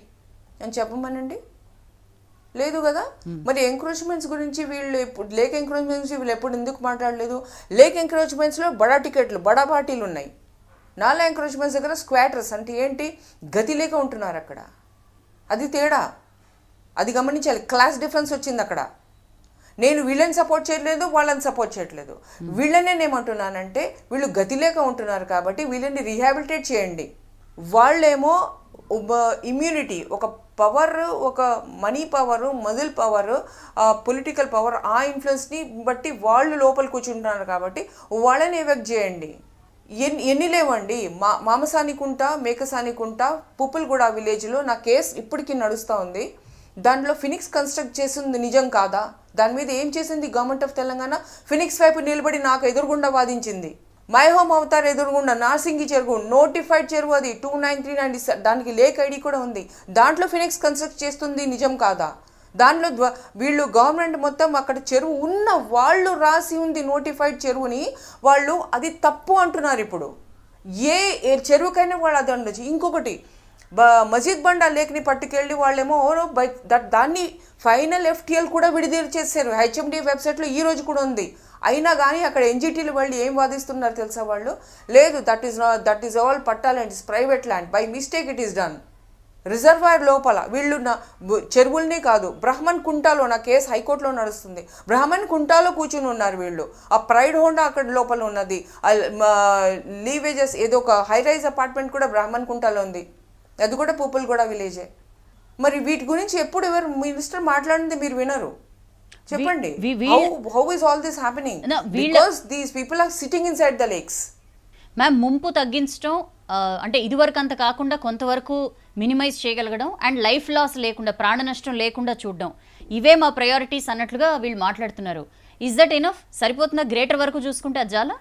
Speaker 2: అని చెప్పమనండి లేదు కదా hmm. మరి ఎంక్రోచ్మెంట్స్ గురించి వీళ్ళు ఇప్పుడు లేక్ ఎంక్రోచ్మెంట్స్ వీళ్ళు ఎప్పుడు ఎందుకు మాట్లాడలేదు లేక్ ఎంక్రోచ్మెంట్స్లో బడా టికెట్లు బడా పార్టీలు ఉన్నాయి నాలా ఎంక్రోచ్మెంట్స్ దగ్గర స్క్వాటర్స్ అంటే ఏంటి గతి లేక ఉంటున్నారు అక్కడ అది తేడా అది గమనించాలి క్లాస్ డిఫరెన్స్ వచ్చింది అక్కడ నేను వీళ్ళని సపోర్ట్ చేయట్లేదు వాళ్ళని సపోర్ట్ చేయట్లేదు hmm. వీళ్ళనే నేనేమంటున్నానంటే వీళ్ళు లేక ఉంటున్నారు కాబట్టి వీళ్ళని రీహాబిలిటేట్ చేయండి వాళ్ళేమో ఇమ్యూనిటీ ఒక పవర్ ఒక money power muscle power political power ఆ ఇన్ఫ్లుయెన్స్ని బట్టి వాళ్ళు లోపల కూర్చుంటున్నారు కాబట్టి వాళ్ళని ఎఫెక్ట్ చేయండి ఎన్ని ఎన్ని లేవండి మా మామసానికుంట మేకసానికుంట పుప్పులగూడ విలేజ్లో నా కేసు ఇప్పటికీ నడుస్తూ ఉంది దాంట్లో ఫినిక్స్ కన్స్ట్రక్ట్ చేసింది నిజం కాదా దాని మీద ఏం చేసింది గవర్నమెంట్ ఆఫ్ తెలంగాణ ఫినిక్స్ వైపు నిలబడి నాకు ఎదురుగుండా వాదించింది మై హోమ్ అవతార్ ఎదురుగుండ నార్సింగి చెరువు నోటిఫైడ్ చెరువు అది టూ నైన్ త్రీ నైన్ దానికి లేక్ ఐడి కూడా ఉంది దాంట్లో ఫినిక్స్ కన్స్ట్రక్ట్ చేస్తుంది నిజం కాదా దానిలో వీళ్ళు గవర్నమెంట్ మొత్తం అక్కడ చెరువు ఉన్న వాళ్ళు రాసి ఉంది నోటిఫైడ్ చెరువుని వాళ్ళు అది తప్పు అంటున్నారు ఇప్పుడు ఏ చెరువుకైనా వాళ్ళు అది ఉండొచ్చు ఇంకొకటి మజీద్ బండా లేక్ని పట్టుకెళ్ళి వాళ్ళేమో దాన్ని ఫైనల్ ఎఫ్టీఎల్ కూడా విడుదల చేశారు హెచ్ఎండి వెబ్సైట్లో ఈ రోజు కూడా ఉంది అయినా కానీ అక్కడ ఎన్జిటీలు వాళ్ళు ఏం వాదిస్తున్నారు తెలుసా వాళ్ళు లేదు దట్ ఈస్ నా that is all patta land is private land by mistake it is done reservoir లోపల వీళ్ళు నా చెరువుల్ని కాదు బ్రహ్మన్ కుంటాలో నా కేసు హైకోర్టులో నడుస్తుంది బ్రహ్మన్ కుంటాలో కూర్చుని ఉన్నారు వీళ్ళు ఆ ప్రైడ్ హోండా అక్కడ లోపల ఉన్నది లీవేజెస్ ఏదో ఒక హై రైజ్ అపార్ట్మెంట్ కూడా బ్రహ్మన్ కుంటాలో ఉంది అది కూడా కూడా విలేజే మరి వీటి గురించి ఎప్పుడు ఎవరు మినిస్టర్ మాట్లాడింది మీరు వినరు చెప్పండి how is all
Speaker 1: this happening because these people are sitting inside the lakes ma'am ముంపు తగ్గించడం అంటే ఇదివరకు అంత కాకుండా కొంతవరకు మినిమైజ్ చేయగలగడం అండ్ లైఫ్ లాస్ లేకుండా ప్రాణ నష్టం లేకుండా చూడడం ఇవే మా ప్రయారిటీస్ అన్నట్లుగా వీళ్ళు మాట్లాడుతున్నారు ఇస్ దట్ ఎనఫ్ సరిపోతుందా గ్రేటర్ వరకు చూసుకుంటే అజాలా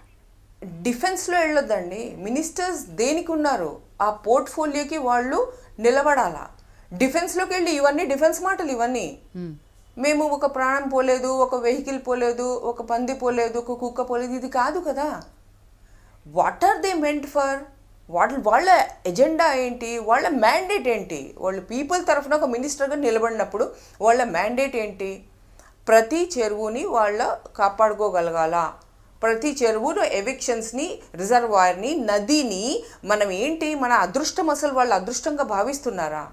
Speaker 1: డిఫెన్స్లో వెళ్ళొద్దండి మినిస్టర్స్
Speaker 2: దేనికి ఉన్నారు ఆ పోర్ట్ఫోలియోకి వాళ్ళు నిలబడాలా డిఫెన్స్లోకి వెళ్ళి ఇవన్నీ డిఫెన్స్ మాటలు ఇవన్నీ hmm. మేము ఒక ప్రాణం పోలేదు ఒక వెహికల్ పోలేదు ఒక పంది పోలేదు ఒక కుక్క పోలేదు ఇది కాదు కదా what are they meant for వాళ్ళ వాళ్ళ ఎజెండా ఏంటి వాళ్ళ మ్యాండేట్ ఏంటి వాళ్ళు పీపుల్ తరఫున ఒక మినిస్టర్గా నిలబడినప్పుడు వాళ్ళ మ్యాండేట్ ఏంటి ప్రతి చెరువుని వాళ్ళ కాపాడుకోగలగాల ప్రతి చెరువులో ఎవిక్షన్స్ని రిజర్వాయర్ని నదిని మనం ఏంటి మన అదృష్టం అసలు వాళ్ళు అదృష్టంగా భావిస్తున్నారా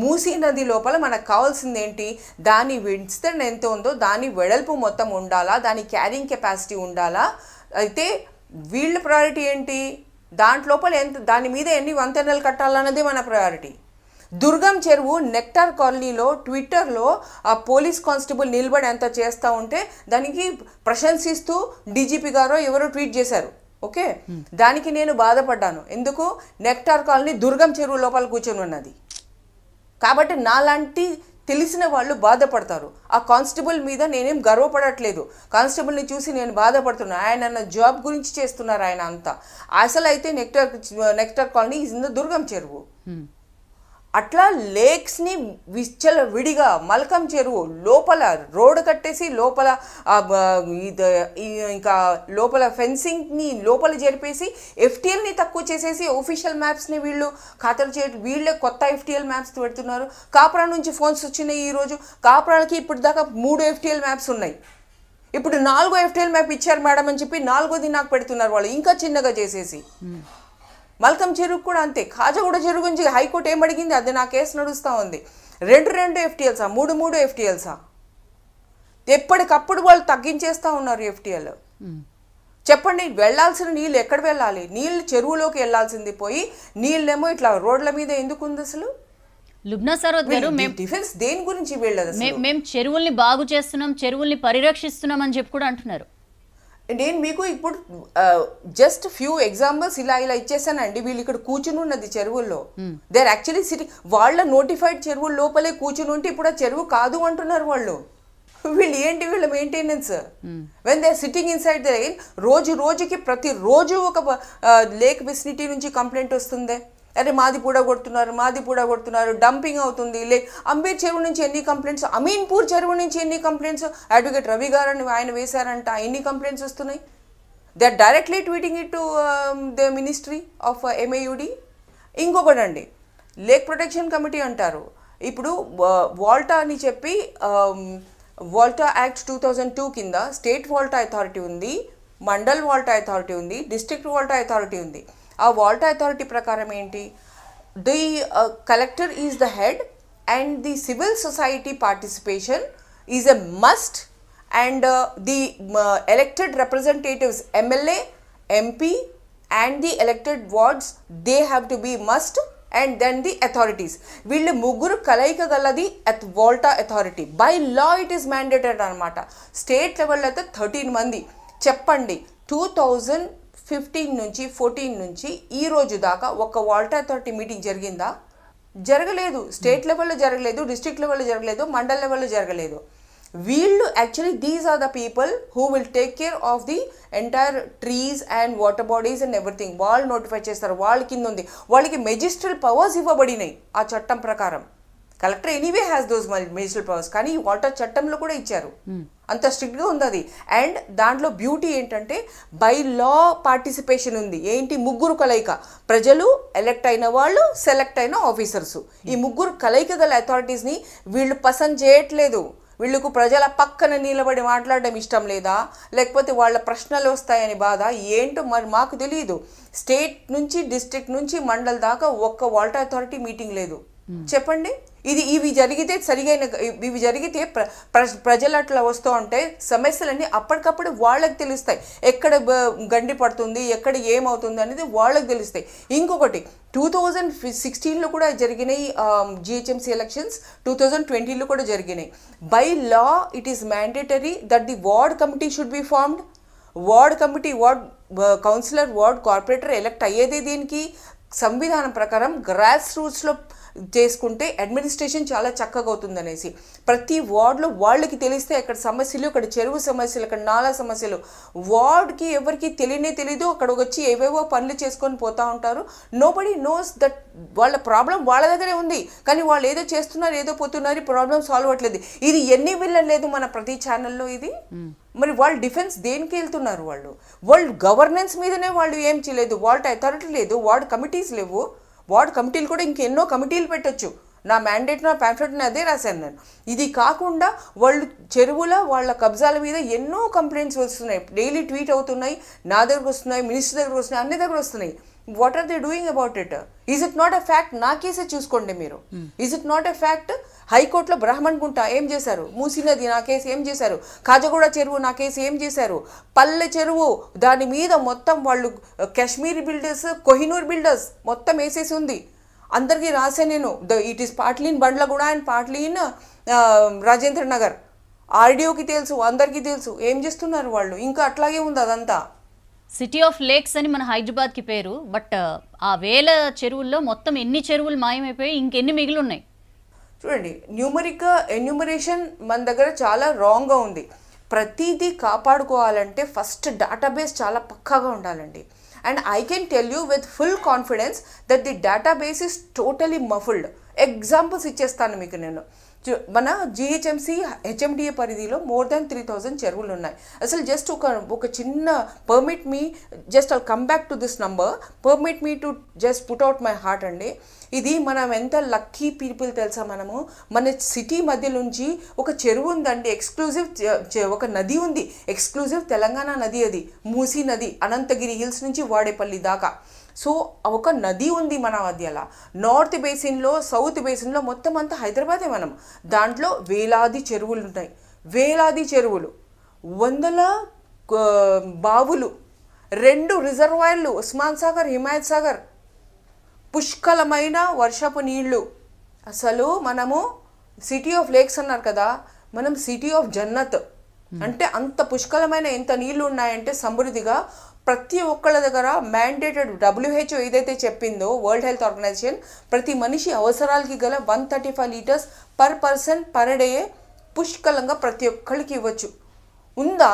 Speaker 2: మూసీ నది లోపల మనకు కావాల్సింది ఏంటి దాని విస్తరణ ఎంత ఉందో దాని వెడల్పు మొత్తం ఉండాలా దాని క్యారింగ్ కెపాసిటీ ఉండాలా అయితే వీళ్ళ ప్రయారిటీ ఏంటి దాంట్లోపల ఎంత దాని మీద ఎన్ని వంతెనలు కట్టాలన్నదే మన ప్రయారిటీ దుర్గం చెరువు నెక్టార్ కాలనీలో ట్విట్టర్లో ఆ పోలీస్ కానిస్టేబుల్ నిలబడి అంత చేస్తూ ఉంటే దానికి ప్రశంసిస్తూ డీజీపీ గారో ఎవరో ట్వీట్ చేశారు ఓకే దానికి నేను బాధపడ్డాను ఎందుకు నెక్టార్ కాలనీ దుర్గం చెరువు లోపల కూర్చొని ఉన్నది కాబట్టి నాలాంటి తెలిసిన వాళ్ళు బాధపడతారు ఆ కానిస్టేబుల్ మీద నేనేం గర్వపడట్లేదు కానిస్టేబుల్ని చూసి నేను బాధపడుతున్నాను ఆయన నా జాబ్ గురించి చేస్తున్నారు ఆయన అంతా అసలు అయితే nectar nectar colony is in the Durgam Cheruvu అట్లా లేక్స్ని విచ్చల విడిగా మలకం చెరువు లోపల రోడ్ కట్టేసి లోపల ఇంకా లోపల ఫెన్సింగ్ని లోపల జరిపేసి ఎఫ్టీఎల్ని తక్కువ చేసేసి ఒఫీషియల్ మ్యాప్స్ని వీళ్ళు ఖాతాలు చే వీళ్ళే కొత్త ఎఫ్టీఎల్ మ్యాప్స్ పెడుతున్నారు కాపురా నుంచి ఫోన్స్ వచ్చినాయి ఈరోజు కాపురాలకి ఇప్పుడు దాకా మూడు ఎఫ్టీఎల్ మ్యాప్స్ ఉన్నాయి ఇప్పుడు నాలుగో ఎఫ్టీఎల్ మ్యాప్ ఇచ్చారు మేడం అని చెప్పి నాలుగోది నాకు పెడుతున్నారు వాళ్ళు ఇంకా చిన్నగా చేసేసి మల్కం చెరుకు కూడా అంతే కాజగూడ చెరువు గురించి హైకోర్టు ఏం అడిగింది అది నా కేసు నడుస్తూ ఉంది రెండు రెండు ఎఫ్టీఎల్సా మూడు మూడు ఎఫ్టీఎల్సా ఎప్పటికప్పుడు వాళ్ళు తగ్గించేస్తూ ఉన్నారు ఎఫ్టీఎల్ చెప్పండి వెళ్లాల్సిన నీళ్ళు ఎక్కడ వెళ్ళాలి నీళ్ళు చెరువులోకి వెళ్లాల్సింది పోయి నీళ్ళేమో ఇట్లా రోడ్ల మీద ఎందుకు ఉంది అసలు డిఫెన్స్ దేని
Speaker 1: గురించి వెళ్ళదు మేము చెరువుల్ని బాగు చేస్తున్నాం చెరువుల్ని పరిరక్షిస్తున్నాం అని చెప్పి కూడా అంటున్నారు
Speaker 2: నేను మీకు ఇప్పుడు జస్ట్ ఫ్యూ ఎగ్జాంపుల్స్ ఇలా ఇలా ఇచ్చేసానండి వీళ్ళు ఇక్కడ కూర్చుని ఉన్నది చెరువుల్లో దే ఆర్ యాక్చువల్లీ సిటీ వాళ్ళ నోటిఫైడ్ చెరువు లోపలే కూర్చుని ఉంటే ఇప్పుడు ఆ చెరువు కాదు అంటున్నారు వాళ్ళు [laughs] వీళ్ళు ఏంటి వీళ్ళ maintenance when they sitting inside the రోజు రోజుకి ప్రతి రోజు ఒక లేక్ ఫెసిలిటీ నుంచి కంప్లైంట్ వస్తుందే అరే మాది కొడుతున్నారు మాది కొడుతున్నారు డంపింగ్ అవుతుంది లే అంబేద్ చెరువు నుంచి ఎన్ని కంప్లైంట్స్ అమీన్పూర్ చెరువు నుంచి ఎన్ని కంప్లైంట్స్ అడ్వకేట్ రవి గారు ఆయన వేశారంట ఎన్ని కంప్లైంట్స్ వస్తున్నాయి they are directly tweeting it to the ministry of MAUD అండి లేక్ ప్రొటెక్షన్ కమిటీ అంటారు ఇప్పుడు వాల్టా అని చెప్పి WALTA act two thousand two కింద స్టేట్ వాల్టా అథారిటీ ఉంది మండల్ వాల్టా అథారిటీ ఉంది డిస్ట్రిక్ట్ వాల్టా అథారిటీ ఉంది ఆ వాల్ట్ అథారిటీ ప్రకారం ఏంటి the collector is the head and the civil society participation is a must and the elected representatives MLA MP and the elected wards they have to be must and then the authorities వీళ్ళు ముగ్గురు కలయిక గలది at WALTA authority by law it is mandated అనమాట state లెవెల్లో అయితే thirteen మంది చెప్పండి two thousand fifteen నుంచి ఫోర్టీన్ నుంచి ఈ రోజు దాకా ఒక్క వాల్టర్ అథారిటీ మీటింగ్ జరిగిందా జరగలేదు స్టేట్ లెవెల్లో జరగలేదు డిస్ట్రిక్ట్ లెవెల్లో జరగలేదు మండల్ లెవెల్లో జరగలేదు వీళ్ళు actually these are the people who will take care of the entire trees and water bodies and everything వాళ్ళు నోటిఫై చేస్తారు వాళ్ళ కింద ఉంది వాళ్ళకి మెజిస్ట్రల్ పవర్స్ ఇవ్వబడినాయి ఆ చట్టం ప్రకారం collector anyway has those medicinal powers కానీ ఈ వాటర్ చట్టంలో కూడా ఇచ్చారు hmm. అంత స్ట్రిక్ట్గా ఉంది అది అండ్ దాంట్లో బ్యూటీ ఏంటంటే బై లా పార్టిసిపేషన్ ఉంది ఏంటి ముగ్గురు కలయిక ప్రజలు ఎలెక్ట్ అయిన వాళ్ళు సెలెక్ట్ అయిన ఆఫీసర్స్ ఈ hmm. ముగ్గురు కలయిక గల అథారిటీస్ని వీళ్ళు పసంద్ చేయట్లేదు వీళ్ళకు ప్రజల పక్కన నిలబడి మాట్లాడడం ఇష్టం లేదా లేకపోతే వాళ్ళ ప్రశ్నలు వస్తాయని బాధ ఏంటో మరి మాకు తెలియదు స్టేట్ నుంచి డిస్ట్రిక్ట్ నుంచి మండల్ దాకా ఒక్క వాటర్ అథారిటీ మీటింగ్ లేదు hmm. చెప్పండి ఇది ఇవి జరిగితే సరిగైన ఇవి జరిగితే ప్ర ప్రజలు అట్లా వస్తూ ఉంటే సమస్యలన్నీ అప్పటికప్పుడు వాళ్ళకి తెలుస్తాయి ఎక్కడ గండి పడుతుంది ఎక్కడ ఏమవుతుంది అనేది వాళ్ళకి తెలుస్తాయి ఇంకొకటి టూ థౌజండ్ సిక్స్టీన్లో కూడా జరిగినాయి జిహెచ్ఎంసీ ఎలక్షన్స్ టూ థౌజండ్ ట్వంటీలో కూడా జరిగినాయి by law it is mandatory that the ward committee should be formed ward committee ward councillor ward corporator elect అయ్యేదే దీనికి సంవిధానం ప్రకారం గ్రాస్ రూట్స్లో చేసుకుంటే అడ్మినిస్ట్రేషన్ చాలా చక్కగా అవుతుందనేసి ప్రతి వార్డులో వాళ్ళకి తెలిస్తే అక్కడ సమస్యలు అక్కడ చెరువు సమస్యలు అక్కడ నాలా సమస్యలు వార్డ్కి ఎవరికి తెలియనే తెలీదు అక్కడ వచ్చి ఏవేవో పనులు చేసుకొని పోతూ ఉంటారు నోబడి నోస్ దట్ వాళ్ళ ప్రాబ్లం వాళ్ళ దగ్గరే ఉంది కానీ వాళ్ళు ఏదో చేస్తున్నారు ఏదో పోతున్నారు ప్రాబ్లం సాల్వ్ అవ్వట్లేదు ఇది ఎన్ని వెళ్ళలేదు మన ప్రతి ఛానల్లో ఇది మరి వాళ్ళు డిఫెన్స్ దేనికి వెళ్తున్నారు వాళ్ళు వాళ్ళు గవర్నెన్స్ మీదనే వాళ్ళు ఏం చేయలేదు వాళ్ళ అథారిటీ లేదు వార్డ్ కమిటీస్ లేవు వార్డ్ కమిటీలు కూడా ఇంకెన్నో కమిటీలు పెట్టచ్చు నా మ్యాండేట్ నా ప్యాంఫ్లెట్ అదే రాశాను నేను ఇది కాకుండా వాళ్ళు చెరువుల వాళ్ళ కబ్జాల మీద ఎన్నో కంప్లైంట్స్ వస్తున్నాయి డైలీ ట్వీట్ అవుతున్నాయి నా దగ్గర వస్తున్నాయి మినిస్టర్ దగ్గర వస్తున్నాయి అన్ని దగ్గర వస్తున్నాయి what are they doing about it is it not a fact నా కేసే చూసుకోండి మీరు is it not a fact హైకోర్టులో బ్రాహ్మణ్ గుంట ఏం చేశారు మూసినది నా కేసు ఏం చేశారు కాజగూడ చెరువు నా కేసు ఏం చేశారు పల్లె చెరువు దాని మీద మొత్తం వాళ్ళు కాశ్మీర్ బిల్డర్స్ కోహినూర్ బిల్డర్స్ మొత్తం వేసేసి ఉంది అందరికీ రాసే నేను ద ఇట్ ఈస్ పాట్లీన్ బండ్లగూడ అండ్ పాట్లీన్ రాజేంద్ర నగర్ ఆర్డీఓకి తెలుసు అందరికీ తెలుసు ఏం చేస్తున్నారు వాళ్ళు
Speaker 1: ఇంకా అట్లాగే ఉంది అదంతా సిటీ ఆఫ్ లేక్స్ అని మన హైదరాబాద్కి పేరు బట్ ఆ వేల చెరువుల్లో మొత్తం ఎన్ని చెరువులు మాయమైపోయి ఇంకెన్ని మిగిలి ఉన్నాయి చూడండి న్యూమరిక ఎన్యూమరేషన్ మన దగ్గర చాలా రాంగ్గా ఉంది ప్రతిదీ కాపాడుకోవాలంటే
Speaker 2: ఫస్ట్ డేటాబేస్ చాలా పక్కాగా ఉండాలండి and I can tell you with full confidence that the database is totally muffled examples ఇచ్చేస్తాను మీకు నేను మన జిహెచ్ఎంసి హెచ్ఎండిఏ పరిధిలో మోర్ దాన్ త్రీ థౌజండ్ చెరువులు ఉన్నాయి అసలు జస్ట్ ఒక ఒక చిన్న permit me just I come back to this number permit me to just put out my heart అండి ఇది మనం ఎంత లక్కీ పీపుల్ తెలుసా మనము మన సిటీ మధ్య నుంచి ఒక చెరువు ఉందండి ఎక్స్క్లూజివ్ ఒక నది ఉంది ఎక్స్క్లూజివ్ తెలంగాణ నది అది మూసీ నది అనంతగిరి హిల్స్ నుంచి వాడేపల్లి దాకా సో ఒక నది ఉంది మన మధ్యలో నార్త్ బేసిన్లో సౌత్ బేసిన్లో మొత్తం అంతా హైదరాబాదే మనం దాంట్లో వేలాది చెరువులు ఉంటాయి వేలాది చెరువులు వందల బావులు రెండు రిజర్వాయర్లు ఉస్మాన్ సాగర్ హిమాయత్ సాగర్ పుష్కలమైన వర్షపు నీళ్లు అసలు మనము సిటీ ఆఫ్ లేక్స్ అన్నారు కదా మనం సిటీ ఆఫ్ జన్నత్ అంటే అంత పుష్కలమైన ఎంత నీళ్లు ఉన్నాయంటే సమృద్ధిగా ప్రతి ఒక్కళ్ళ దగ్గర మ్యాండేటెడ్ డబ్ల్యూహెచ్ఓ ఏదైతే చెప్పిందో వరల్డ్ హెల్త్ ఆర్గనైజేషన్ ప్రతి మనిషి అవసరాలకి గల one thirty five litres per person per day పుష్కలంగా ప్రతి ఒక్కరికి ఇవ్వచ్చు ఉందా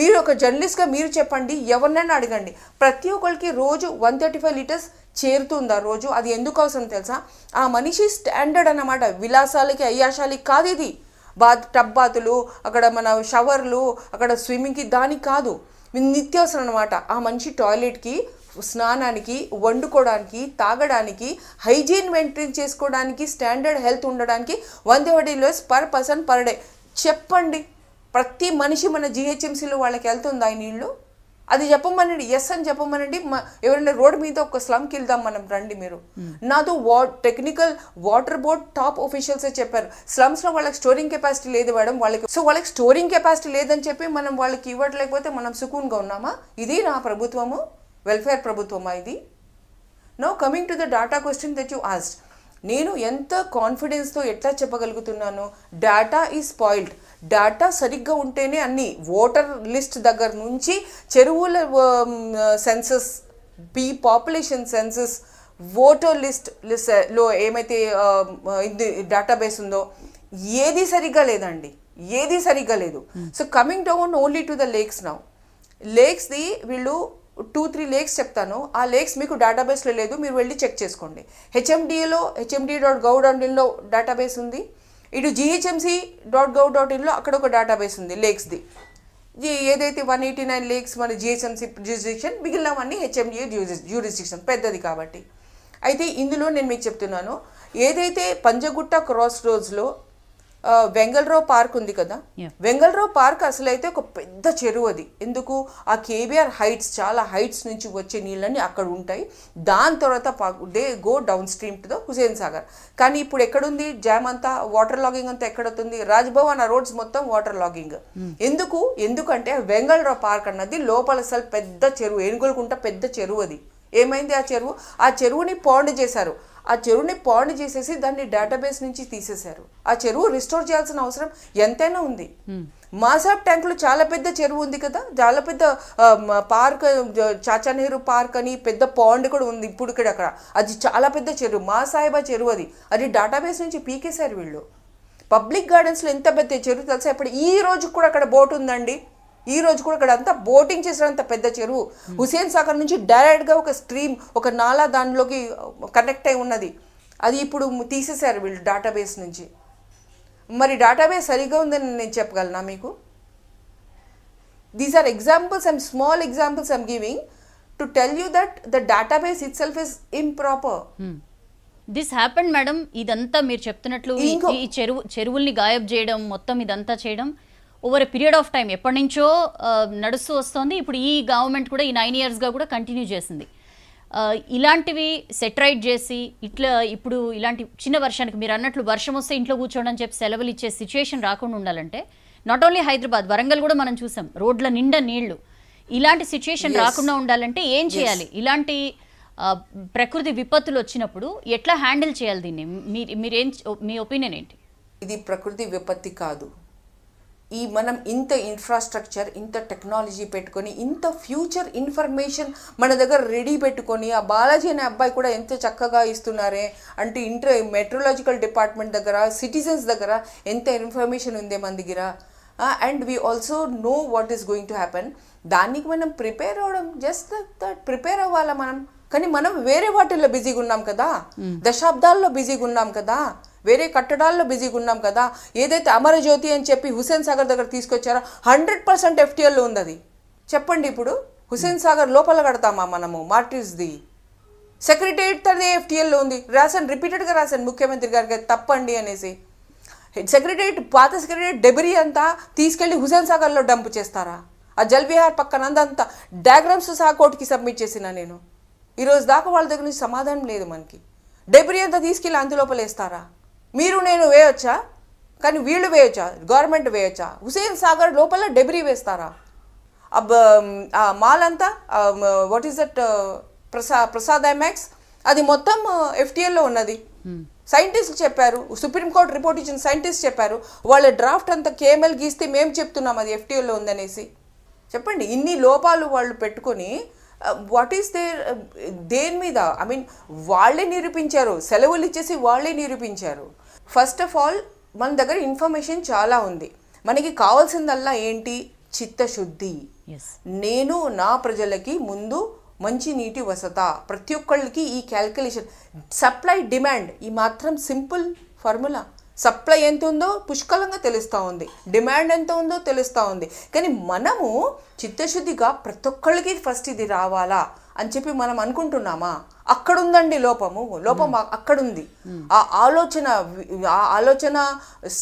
Speaker 2: మీరు ఒక జర్నలిస్ట్గా మీరు చెప్పండి ఎవరినైనా అడగండి ప్రతి ఒక్కరికి రోజు వన్ థర్టీ ఫైవ్ లీటర్స్ చేరుతుందా రోజు అది ఎందుకు అవసరం తెలుసా ఆ మనిషి స్టాండర్డ్ అన్నమాట విలాసాలకి అయ్యాశాలకి కాదు ఇది బాత్ టబ్ బాతులు అక్కడ మన షవర్లు అక్కడ స్విమ్మింగ్కి దానికి కాదు నిత్యావసరం అనమాట ఆ మనిషి టాయిలెట్కి స్నానానికి వండుకోవడానికి తాగడానికి హైజీన్ మెయింటైన్ చేసుకోవడానికి స్టాండర్డ్ హెల్త్ ఉండడానికి one thirty litres per person per day చెప్పండి ప్రతి మనిషి మన జిహెచ్ఎంసీలో వాళ్ళకి వెళ్తుందా ఈ నీళ్ళు అది చెప్పమనండి ఎస్ అని చెప్పమనండి ఎవరైనా రోడ్ మీద ఒక స్లమ్కి వెళ్దాం మనం రండి మీరు hmm. నాతో వా టెక్నికల్ వాటర్ బోర్డ్ టాప్ ఆఫీషియల్సే చెప్పారు స్లమ్స్లో వాళ్ళకి స్టోరింగ్ కెపాసిటీ లేదు మేడం వాళ్ళకి సో వాళ్ళకి స్టోరింగ్ కెపాసిటీ లేదని చెప్పి మనం వాళ్ళకి ఇవ్వట్లేకపోతే మనం సుకూన్గా ఉన్నామా ఇది నా ప్రభుత్వము వెల్ఫేర్ ప్రభుత్వమా ఇది no coming to the data question that you asked నేను ఎంత కాన్ఫిడెన్స్తో ఎట్లా చెప్పగలుగుతున్నాను డాటా ఈజ్ స్పాయిల్డ్ డేటా సరిగ్గా ఉంటేనే అన్ని ఓటర్ లిస్ట్ దగ్గర నుంచి చెరువుల census B population census voter list లో ఏమైతే డేటాబేస్ ఉందో ఏది సరిగ్గా లేదండి ఏది సరిగ్గా లేదు so coming down only to the lakes now లేక్స్ది వీళ్ళు టూ త్రీ లేక్స్ చెప్తాను ఆ లేక్స్ మీకు డేటాబేస్లో లేదు మీరు వెళ్ళి చెక్ చేసుకోండి హెచ్ఎండిఏలో హెచ్ఎండి డాట్ గవ్ డాట్ ఇన్లో డేటాబేస్ ఉంది ఇటు జిహెచ్ఎంసీ డాట్ గవ్ డాట్ ఇన్లో అక్కడ ఒక డేటాబేస్ ఉంది లేక్స్ది ఏదైతే వన్ ఎయిటీ నైన్ లేక్స్ మన జిహెచ్ఎంసీ జ్యూరిస్టిక్షన్ మిగిలినవన్నీ హెచ్ఎండిఏ జ్యూరిస్టిక్షన్ పెద్దది కాబట్టి అయితే ఇందులో నేను మీకు చెప్తున్నాను ఏదైతే పంజగుట్ట క్రాస్ రోడ్స్లో వెంగళరావు పార్క్ ఉంది కదా వెంగళరావు పార్క్ అసలు అయితే ఒక పెద్ద చెరువు అది ఎందుకు ఆ కేబిఆర్ హైట్స్ చాలా హైట్స్ నుంచి వచ్చే నీళ్ళని అక్కడ ఉంటాయి దాని తర్వాత they go downstream to the Hussain Sagar కానీ ఇప్పుడు ఎక్కడుంది జామ్ అంతా వాటర్ లాగింగ్ అంతా ఎక్కడవుతుంది రాజ్భవన్ ఆ రోడ్స్ మొత్తం వాటర్ లాగింగ్ hmm. ఎందుకు ఎందుకంటే వెంగళరావు పార్క్ అన్నది లోపల అసలు పెద్ద చెరువు ఏనుగులకుంట పెద్ద చెరువు అది ఏమైంది ఆ చెరువు ఆ చెరువుని పాండ్ చేశారు ఆ చెరువుని పాండ్ చేసేసి దాన్ని డేటాబేస్ నుంచి తీసేశారు ఆ చెరువు రిస్టోర్ చేయాల్సిన అవసరం ఎంతైనా ఉంది hmm. మాసాబ్ ట్యాంక్లో చాలా పెద్ద చెరువు ఉంది కదా చాలా పెద్ద పార్క్ చాచా నెహ్రూ పార్క్ అని పెద్ద పాండ్ కూడా ఉంది ఇప్పుడు ఇక్కడ అక్కడ అది చాలా పెద్ద చెరువు మా సాయిబా చెరువు అది అది డేటాబేస్ నుంచి పీకేశారు వీళ్ళు పబ్లిక్ గార్డెన్స్లో ఎంత పెద్ద చెరువు తెలుసా ఇప్పుడు ఈ రోజు కూడా అక్కడ బోట్ ఉందండి ఈ రోజు కూడా ఇక్కడ అంతా బోటింగ్ చేసినంత పెద్ద చెరువు hmm. హుసేన్ సాగర్ నుంచి డైరెక్ట్గా ఒక స్ట్రీమ్ ఒక నాలా దానిలోకి కనెక్ట్ అయి ఉన్నది అది ఇప్పుడు తీసేశారు వీళ్ళు డేటాబేస్ నుంచి మరి డేటాబేస్ సరిగా ఉందని నేను చెప్పగలనా మీకు these are examples I'm small examples I'm giving to tell you that the database itself is
Speaker 1: improper this happen madam ఇదంతా మీరు చెప్తున్నట్లు ఈ చెరువు చెరువుల్ని గాయబ్ చేయడం మొత్తం ఇదంతా చేయడం over a period of time ఎప్పటి నుంచో నడుస్తూ వస్తుంది ఇప్పుడు ఈ గవర్నమెంట్ కూడా ఈ నైన్ ఇయర్స్గా కూడా కంటిన్యూ చేసింది uh, ఇలాంటివి సెటరైట్ చేసి ఇట్లా ఇప్పుడు ఇలాంటి చిన్న వర్షానికి మీరు అన్నట్లు వర్షం వస్తే ఇంట్లో కూర్చోండి అని చెప్పి సెలవులు ఇచ్చే సిచ్యువేషన్ రాకుండా ఉండాలంటే నాట్ ఓన్లీ హైదరాబాద్ వరంగల్ కూడా మనం చూసాం రోడ్ల నిండా నీళ్లు ఇలాంటి సిచ్యువేషన్ రాకుండా ఉండాలంటే ఏం చేయాలి ఇలాంటి uh, ప్రకృతి విపత్తులు వచ్చినప్పుడు ఎట్లా హ్యాండిల్ చేయాలి దీన్ని మీరు మీరేం మీ ఒపీనియన్ ఏంటి ఇది ప్రకృతి విపత్తి కాదు ఈ మనం ఇంత ఇన్ఫ్రాస్ట్రక్చర్ ఇంత టెక్నాలజీ
Speaker 2: పెట్టుకొని ఇంత ఫ్యూచర్ ఇన్ఫర్మేషన్ మన దగ్గర రెడీ పెట్టుకొని ఆ బాలాజీ అనే అబ్బాయి కూడా ఎంత చక్కగా ఇస్తున్నారే అంటే ఇంటర్ మెట్రోలాజికల్ డిపార్ట్మెంట్ దగ్గర సిటిజన్స్ దగ్గర ఎంత ఇన్ఫర్మేషన్ ఉందే మన దగ్గర and we also know what is going to happen దానికి మనం ప్రిపేర్ అవ్వడం జస్ట్ దట్ ప్రిపేర్ అవ్వాలా మనం కానీ మనం వేరే వాటిల్లో బిజీగా ఉన్నాం కదా hmm. దశాబ్దాల్లో బిజీగా ఉన్నాం కదా వేరే కట్టడాల్లో బిజీగా ఉన్నాం కదా ఏదైతే అమరజ్యోతి అని చెప్పి హుసేన్ సాగర్ దగ్గర తీసుకొచ్చారో హండ్రెడ్ పర్సెంట్ ఎఫ్టీఎల్లో ఉంది అది చెప్పండి ఇప్పుడు హుసేన్ సాగర్ లోపల కడతామా మనము మార్టిస్ది సెక్రటేరియట్ తది ఎఫ్టీఎల్లో ఉంది రాశాను రిపీటెడ్గా రాశాను ముఖ్యమంత్రి గారికి తప్పండి అనేసి సెక్రటేరియట్ పాత సెక్రటేరియట్ డెబరీ అంతా తీసుకెళ్లి హుసేన్ సాగర్లో డంప్ చేస్తారా ఆ జల్విహార్ పక్కన అంతా డయాగ్రామ్స్ సహా కోర్టుకి సబ్మిట్ చేసిన నేను ఈరోజు దాకా వాళ్ళ దగ్గర నుంచి సమాధానం లేదు మనకి డెబ్రీ అంతా తీసుకెళ్ళి అందులోపలేస్తారా మీరు నేను వేయొచ్చా కానీ వీళ్ళు వేయొచ్చా గవర్నమెంట్ వేయొచ్చా హుసేన్ సాగర్ లోపల డెబ్రీ వేస్తారా అబ్ ఆ మాల్ అంతా వాట్ ఈస్ దట్ ప్రసా ప్రసాద్ ఐమాక్స్ అది మొత్తం ఎఫ్టీఎల్లో ఉన్నది సైంటిస్ట్ hmm. చెప్పారు సుప్రీంకోర్టు రిపోర్ట్ ఇచ్చిన సైంటిస్ట్ చెప్పారు వాళ్ళ డ్రాఫ్ట్ అంతా కేఎంఎల్ గీస్తే మేము చెప్తున్నాం అది ఎఫ్టీఎల్లో ఉందనేసి చెప్పండి ఇన్ని లోపాలు వాళ్ళు పెట్టుకొని వాట్ ఈస్ దేర్ దేని మీద ఐ మీన్ వాళ్ళే నిరూపించారు సెలవులు ఇచ్చేసి వాళ్ళే నిరూపించారు ఫస్ట్ ఆఫ్ ఆల్ మన దగ్గర ఇన్ఫర్మేషన్ చాలా ఉంది మనకి కావాల్సిందల్లా ఏంటి చిత్తశుద్ధి నేను నా ప్రజలకి ముందు మంచి నీటి వసత ప్రతి ఒక్కళ్ళకి ఈ క్యాల్కులేషన్ సప్లై డిమాండ్ ఈ మాత్రం సింపుల్ ఫార్ములా సప్లై ఎంత ఉందో పుష్కలంగా తెలుస్తూ ఉంది డిమాండ్ ఎంత ఉందో తెలుస్తూ ఉంది కానీ మనము చిత్తశుద్ధిగా ప్రతి ఒక్కళ్ళకి ఫస్ట్ ఇది రావాలా అని చెప్పి మనం అనుకుంటున్నామా అక్కడుందండి లోపము లోపం అక్కడుంది ఆ ఆలోచన ఆ ఆలోచన